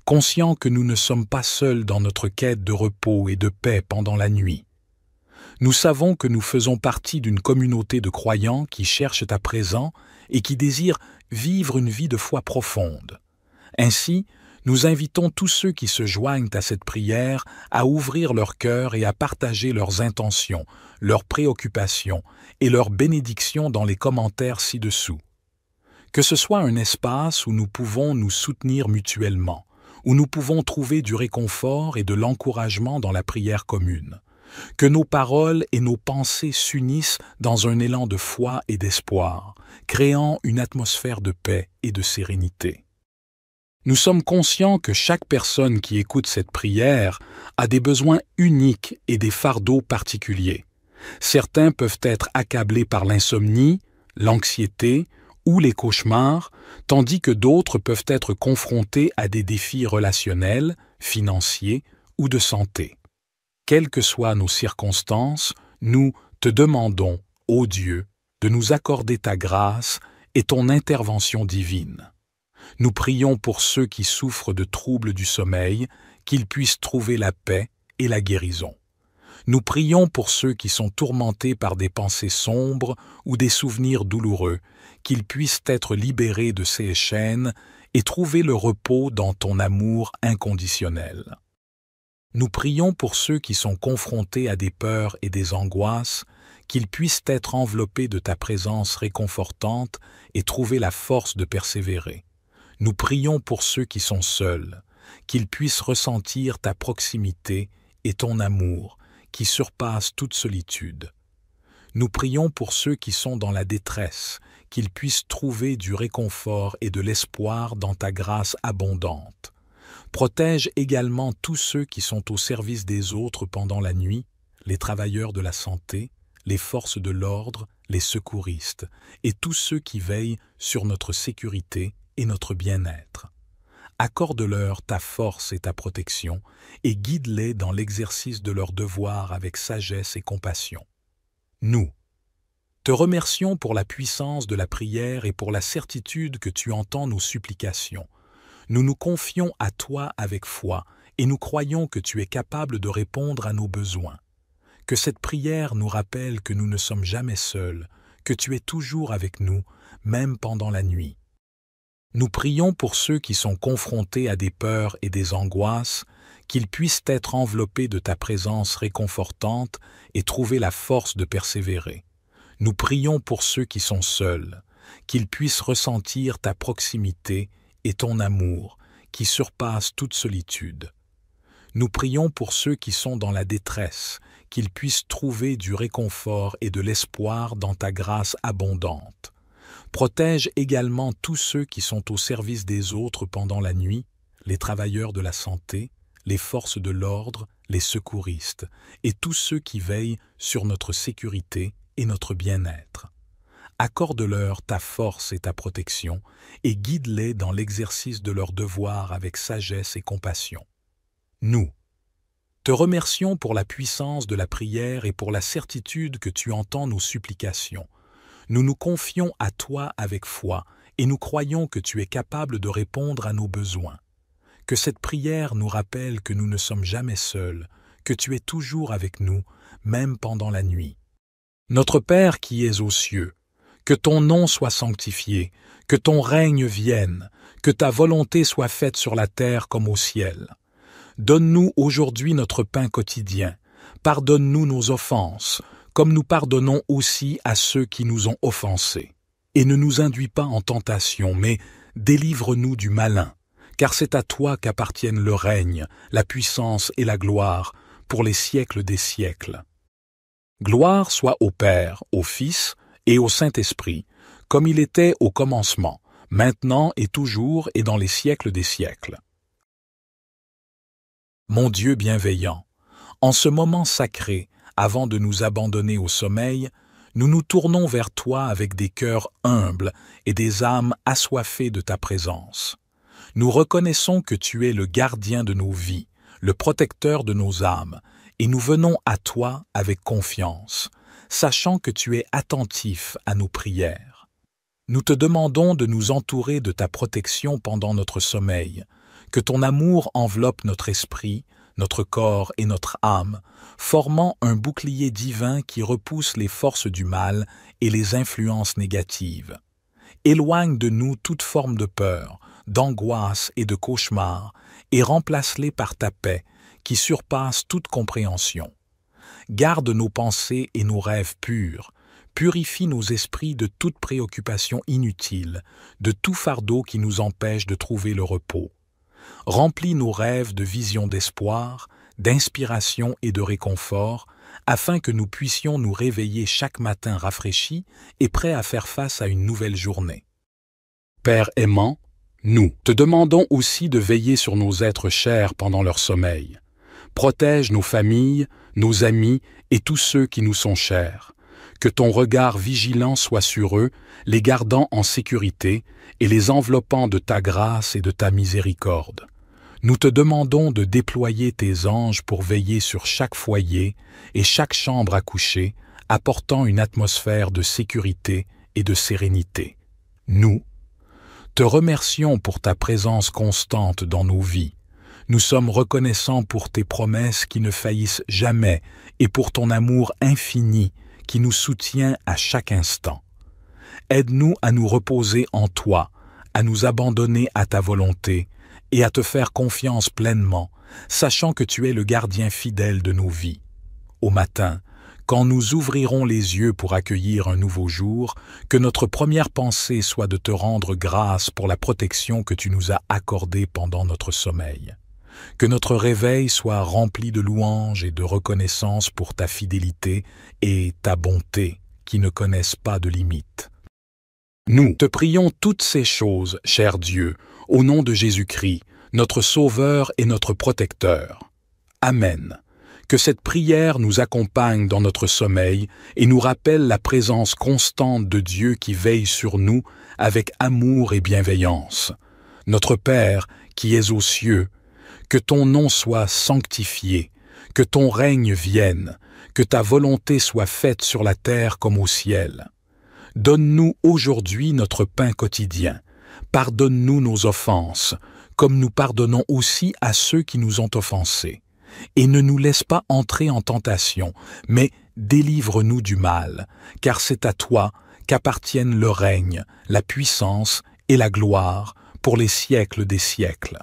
conscients que nous ne sommes pas seuls dans notre quête de repos et de paix pendant la nuit. Nous savons que nous faisons partie d'une communauté de croyants qui cherchent à présent et qui désirent vivre une vie de foi profonde. Ainsi, nous invitons tous ceux qui se joignent à cette prière à ouvrir leur cœur et à partager leurs intentions, leurs préoccupations et leurs bénédictions dans les commentaires ci-dessous. Que ce soit un espace où nous pouvons nous soutenir mutuellement, où nous pouvons trouver du réconfort et de l'encouragement dans la prière commune. Que nos paroles et nos pensées s'unissent dans un élan de foi et d'espoir, créant une atmosphère de paix et de sérénité. Nous sommes conscients que chaque personne qui écoute cette prière a des besoins uniques et des fardeaux particuliers. Certains peuvent être accablés par l'insomnie, l'anxiété ou les cauchemars, tandis que d'autres peuvent être confrontés à des défis relationnels, financiers ou de santé. Quelles que soient nos circonstances, nous te demandons, ô Dieu, de nous accorder ta grâce et ton intervention divine nous prions pour ceux qui souffrent de troubles du sommeil, qu'ils puissent trouver la paix et la guérison. Nous prions pour ceux qui sont tourmentés par des pensées sombres ou des souvenirs douloureux, qu'ils puissent être libérés de ces chaînes et trouver le repos dans ton amour inconditionnel. Nous prions pour ceux qui sont confrontés à des peurs et des angoisses, qu'ils puissent être enveloppés de ta présence réconfortante et trouver la force de persévérer. Nous prions pour ceux qui sont seuls, qu'ils puissent ressentir ta proximité et ton amour qui surpasse toute solitude. Nous prions pour ceux qui sont dans la détresse, qu'ils puissent trouver du réconfort et de l'espoir dans ta grâce abondante. Protège également tous ceux qui sont au service des autres pendant la nuit, les travailleurs de la santé, les forces de l'ordre, les secouristes, et tous ceux qui veillent sur notre sécurité et notre bien-être. Accorde-leur ta force et ta protection, et guide-les dans l'exercice de leurs devoirs avec sagesse et compassion. Nous, te remercions pour la puissance de la prière et pour la certitude que tu entends nos supplications. Nous nous confions à toi avec foi, et nous croyons que tu es capable de répondre à nos besoins. Que cette prière nous rappelle que nous ne sommes jamais seuls, que tu es toujours avec nous, même pendant la nuit. Nous prions pour ceux qui sont confrontés à des peurs et des angoisses, qu'ils puissent être enveloppés de ta présence réconfortante et trouver la force de persévérer. Nous prions pour ceux qui sont seuls, qu'ils puissent ressentir ta proximité et ton amour, qui surpasse toute solitude. Nous prions pour ceux qui sont dans la détresse, qu'ils puissent trouver du réconfort et de l'espoir dans ta grâce abondante protège également tous ceux qui sont au service des autres pendant la nuit, les travailleurs de la santé, les forces de l'ordre, les secouristes, et tous ceux qui veillent sur notre sécurité et notre bien-être. Accorde-leur ta force et ta protection, et guide-les dans l'exercice de leurs devoirs avec sagesse et compassion. Nous, te remercions pour la puissance de la prière et pour la certitude que tu entends nos supplications, nous nous confions à toi avec foi et nous croyons que tu es capable de répondre à nos besoins. Que cette prière nous rappelle que nous ne sommes jamais seuls, que tu es toujours avec nous, même pendant la nuit. Notre Père qui es aux cieux, que ton nom soit sanctifié, que ton règne vienne, que ta volonté soit faite sur la terre comme au ciel. Donne-nous aujourd'hui notre pain quotidien, pardonne-nous nos offenses, comme nous pardonnons aussi à ceux qui nous ont offensés. Et ne nous induis pas en tentation, mais délivre-nous du malin, car c'est à toi qu'appartiennent le règne, la puissance et la gloire, pour les siècles des siècles. Gloire soit au Père, au Fils et au Saint-Esprit, comme il était au commencement, maintenant et toujours et dans les siècles des siècles. Mon Dieu bienveillant, en ce moment sacré, avant de nous abandonner au sommeil, nous nous tournons vers toi avec des cœurs humbles et des âmes assoiffées de ta présence. Nous reconnaissons que tu es le gardien de nos vies, le protecteur de nos âmes, et nous venons à toi avec confiance, sachant que tu es attentif à nos prières. Nous te demandons de nous entourer de ta protection pendant notre sommeil, que ton amour enveloppe notre esprit, notre corps et notre âme, formant un bouclier divin qui repousse les forces du mal et les influences négatives. Éloigne de nous toute forme de peur, d'angoisse et de cauchemar, et remplace-les par ta paix, qui surpasse toute compréhension. Garde nos pensées et nos rêves purs, purifie nos esprits de toute préoccupation inutile, de tout fardeau qui nous empêche de trouver le repos. Remplis nos rêves de visions d'espoir, d'inspiration et de réconfort, afin que nous puissions nous réveiller chaque matin rafraîchis et prêts à faire face à une nouvelle journée. Père aimant, nous te demandons aussi de veiller sur nos êtres chers pendant leur sommeil. Protège nos familles, nos amis et tous ceux qui nous sont chers. Que ton regard vigilant soit sur eux, les gardant en sécurité, et les enveloppant de ta grâce et de ta miséricorde. Nous te demandons de déployer tes anges pour veiller sur chaque foyer et chaque chambre à coucher, apportant une atmosphère de sécurité et de sérénité. Nous, te remercions pour ta présence constante dans nos vies. Nous sommes reconnaissants pour tes promesses qui ne faillissent jamais et pour ton amour infini qui nous soutient à chaque instant aide-nous à nous reposer en toi, à nous abandonner à ta volonté et à te faire confiance pleinement, sachant que tu es le gardien fidèle de nos vies. Au matin, quand nous ouvrirons les yeux pour accueillir un nouveau jour, que notre première pensée soit de te rendre grâce pour la protection que tu nous as accordée pendant notre sommeil. Que notre réveil soit rempli de louanges et de reconnaissance pour ta fidélité et ta bonté qui ne connaissent pas de limites. Nous te prions toutes ces choses, cher Dieu, au nom de Jésus-Christ, notre Sauveur et notre Protecteur. Amen. Que cette prière nous accompagne dans notre sommeil et nous rappelle la présence constante de Dieu qui veille sur nous avec amour et bienveillance. Notre Père, qui es aux cieux, que ton nom soit sanctifié, que ton règne vienne, que ta volonté soit faite sur la terre comme au ciel. Donne-nous aujourd'hui notre pain quotidien. Pardonne-nous nos offenses, comme nous pardonnons aussi à ceux qui nous ont offensés. Et ne nous laisse pas entrer en tentation, mais délivre-nous du mal, car c'est à toi qu'appartiennent le règne, la puissance et la gloire pour les siècles des siècles.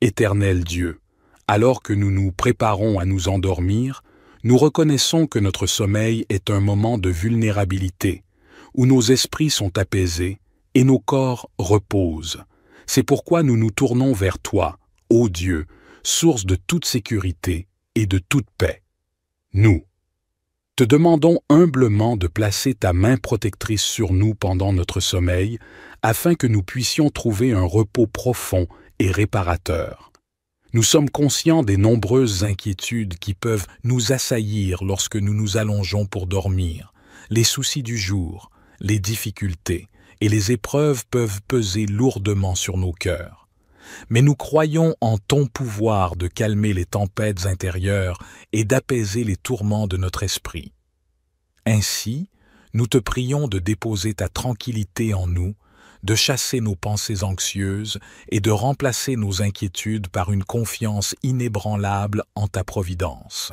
Éternel Dieu, alors que nous nous préparons à nous endormir, nous reconnaissons que notre sommeil est un moment de vulnérabilité, où nos esprits sont apaisés et nos corps reposent. C'est pourquoi nous nous tournons vers toi, ô Dieu, source de toute sécurité et de toute paix. Nous, te demandons humblement de placer ta main protectrice sur nous pendant notre sommeil, afin que nous puissions trouver un repos profond et réparateur. Nous sommes conscients des nombreuses inquiétudes qui peuvent nous assaillir lorsque nous nous allongeons pour dormir, les soucis du jour, les difficultés et les épreuves peuvent peser lourdement sur nos cœurs. Mais nous croyons en ton pouvoir de calmer les tempêtes intérieures et d'apaiser les tourments de notre esprit. Ainsi, nous te prions de déposer ta tranquillité en nous, de chasser nos pensées anxieuses et de remplacer nos inquiétudes par une confiance inébranlable en ta providence.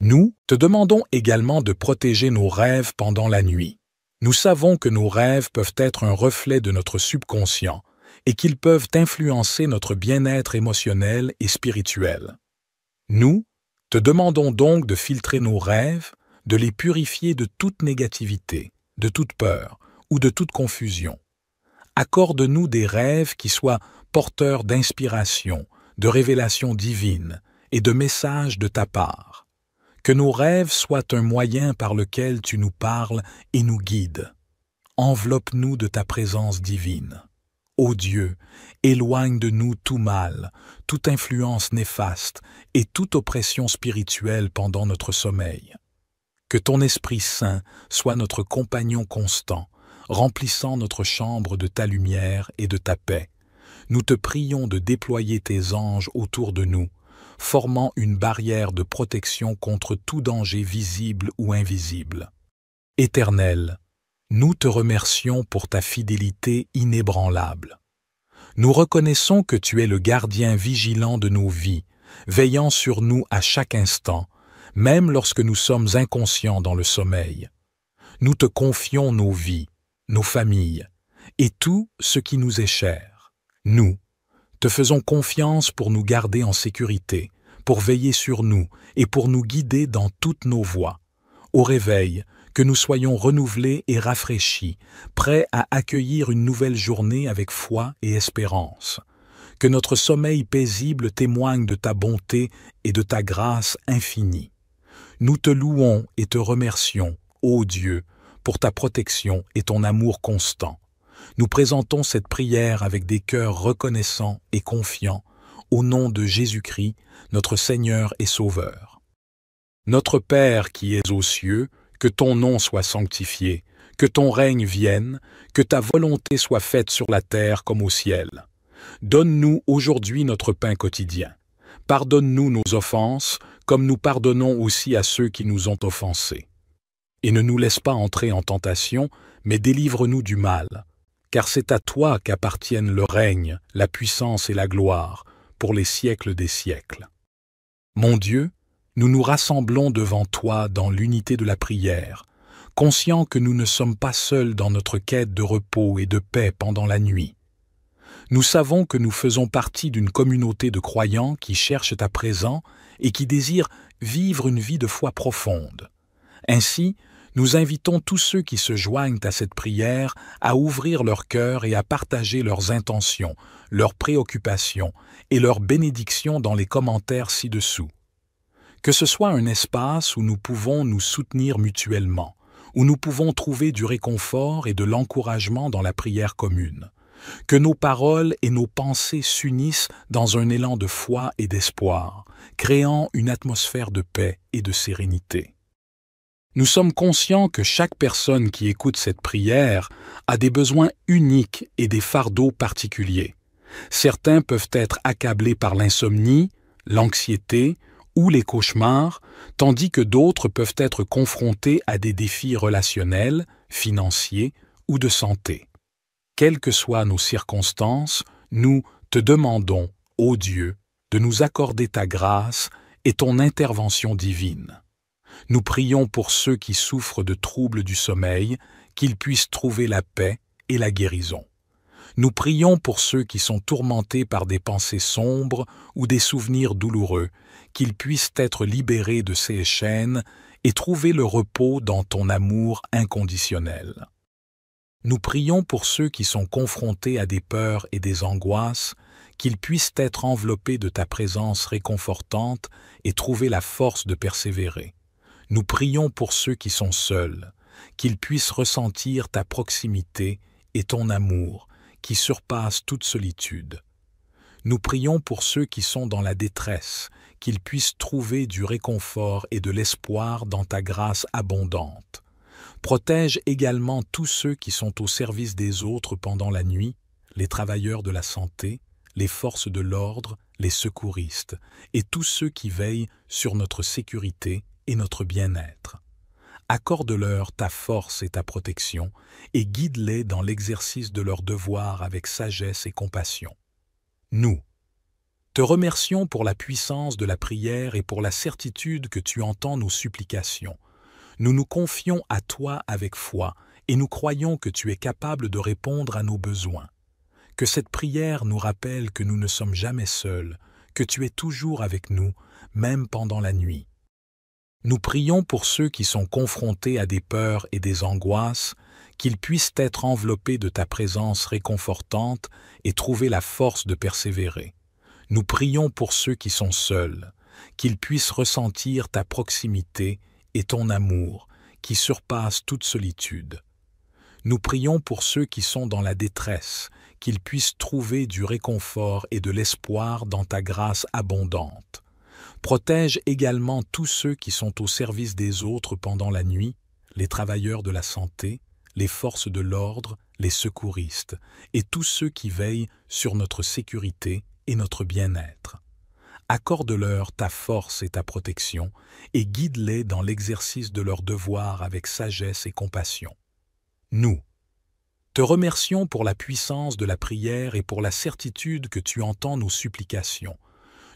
Nous te demandons également de protéger nos rêves pendant la nuit. Nous savons que nos rêves peuvent être un reflet de notre subconscient et qu'ils peuvent influencer notre bien-être émotionnel et spirituel. Nous te demandons donc de filtrer nos rêves, de les purifier de toute négativité, de toute peur ou de toute confusion. Accorde-nous des rêves qui soient porteurs d'inspiration, de révélations divines et de messages de ta part. Que nos rêves soient un moyen par lequel tu nous parles et nous guides. Enveloppe-nous de ta présence divine. Ô Dieu, éloigne de nous tout mal, toute influence néfaste et toute oppression spirituelle pendant notre sommeil. Que ton Esprit Saint soit notre compagnon constant, remplissant notre chambre de ta lumière et de ta paix. Nous te prions de déployer tes anges autour de nous, formant une barrière de protection contre tout danger visible ou invisible. Éternel, nous te remercions pour ta fidélité inébranlable. Nous reconnaissons que tu es le gardien vigilant de nos vies, veillant sur nous à chaque instant, même lorsque nous sommes inconscients dans le sommeil. Nous te confions nos vies, nos familles, et tout ce qui nous est cher. Nous, te faisons confiance pour nous garder en sécurité, pour veiller sur nous et pour nous guider dans toutes nos voies. Au réveil, que nous soyons renouvelés et rafraîchis, prêts à accueillir une nouvelle journée avec foi et espérance. Que notre sommeil paisible témoigne de ta bonté et de ta grâce infinie. Nous te louons et te remercions, ô Dieu, pour ta protection et ton amour constant nous présentons cette prière avec des cœurs reconnaissants et confiants au nom de Jésus-Christ, notre Seigneur et Sauveur. Notre Père qui es aux cieux, que ton nom soit sanctifié, que ton règne vienne, que ta volonté soit faite sur la terre comme au ciel. Donne-nous aujourd'hui notre pain quotidien. Pardonne-nous nos offenses, comme nous pardonnons aussi à ceux qui nous ont offensés. Et ne nous laisse pas entrer en tentation, mais délivre-nous du mal car c'est à toi qu'appartiennent le règne, la puissance et la gloire, pour les siècles des siècles. Mon Dieu, nous nous rassemblons devant toi dans l'unité de la prière, conscients que nous ne sommes pas seuls dans notre quête de repos et de paix pendant la nuit. Nous savons que nous faisons partie d'une communauté de croyants qui cherchent à présent et qui désirent vivre une vie de foi profonde. Ainsi, nous invitons tous ceux qui se joignent à cette prière à ouvrir leur cœur et à partager leurs intentions, leurs préoccupations et leurs bénédictions dans les commentaires ci-dessous. Que ce soit un espace où nous pouvons nous soutenir mutuellement, où nous pouvons trouver du réconfort et de l'encouragement dans la prière commune. Que nos paroles et nos pensées s'unissent dans un élan de foi et d'espoir, créant une atmosphère de paix et de sérénité. Nous sommes conscients que chaque personne qui écoute cette prière a des besoins uniques et des fardeaux particuliers. Certains peuvent être accablés par l'insomnie, l'anxiété ou les cauchemars, tandis que d'autres peuvent être confrontés à des défis relationnels, financiers ou de santé. Quelles que soient nos circonstances, nous te demandons, ô Dieu, de nous accorder ta grâce et ton intervention divine nous prions pour ceux qui souffrent de troubles du sommeil, qu'ils puissent trouver la paix et la guérison. Nous prions pour ceux qui sont tourmentés par des pensées sombres ou des souvenirs douloureux, qu'ils puissent être libérés de ces chaînes et trouver le repos dans ton amour inconditionnel. Nous prions pour ceux qui sont confrontés à des peurs et des angoisses, qu'ils puissent être enveloppés de ta présence réconfortante et trouver la force de persévérer. Nous prions pour ceux qui sont seuls, qu'ils puissent ressentir ta proximité et ton amour qui surpasse toute solitude. Nous prions pour ceux qui sont dans la détresse, qu'ils puissent trouver du réconfort et de l'espoir dans ta grâce abondante. Protège également tous ceux qui sont au service des autres pendant la nuit, les travailleurs de la santé, les forces de l'ordre, les secouristes, et tous ceux qui veillent sur notre sécurité et notre bien-être. Accorde-leur ta force et ta protection, et guide-les dans l'exercice de leurs devoirs avec sagesse et compassion. Nous, te remercions pour la puissance de la prière et pour la certitude que tu entends nos supplications. Nous nous confions à toi avec foi, et nous croyons que tu es capable de répondre à nos besoins. Que cette prière nous rappelle que nous ne sommes jamais seuls, que tu es toujours avec nous, même pendant la nuit. Nous prions pour ceux qui sont confrontés à des peurs et des angoisses, qu'ils puissent être enveloppés de ta présence réconfortante et trouver la force de persévérer. Nous prions pour ceux qui sont seuls, qu'ils puissent ressentir ta proximité et ton amour, qui surpasse toute solitude. Nous prions pour ceux qui sont dans la détresse, qu'ils puissent trouver du réconfort et de l'espoir dans ta grâce abondante. Protège également tous ceux qui sont au service des autres pendant la nuit, les travailleurs de la santé, les forces de l'ordre, les secouristes, et tous ceux qui veillent sur notre sécurité et notre bien-être. Accorde-leur ta force et ta protection, et guide-les dans l'exercice de leurs devoirs avec sagesse et compassion. Nous, te remercions pour la puissance de la prière et pour la certitude que tu entends nos supplications,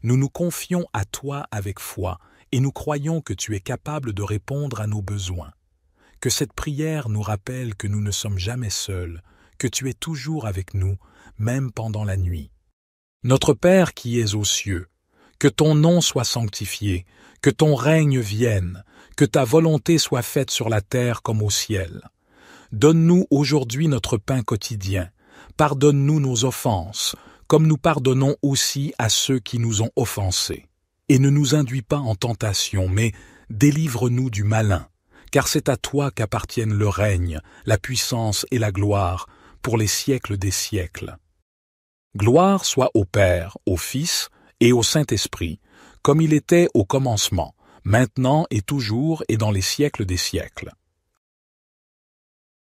nous nous confions à toi avec foi et nous croyons que tu es capable de répondre à nos besoins. Que cette prière nous rappelle que nous ne sommes jamais seuls, que tu es toujours avec nous, même pendant la nuit. Notre Père qui es aux cieux, que ton nom soit sanctifié, que ton règne vienne, que ta volonté soit faite sur la terre comme au ciel. Donne-nous aujourd'hui notre pain quotidien, pardonne-nous nos offenses, comme nous pardonnons aussi à ceux qui nous ont offensés. Et ne nous induis pas en tentation, mais délivre-nous du malin, car c'est à toi qu'appartiennent le règne, la puissance et la gloire, pour les siècles des siècles. Gloire soit au Père, au Fils et au Saint-Esprit, comme il était au commencement, maintenant et toujours et dans les siècles des siècles.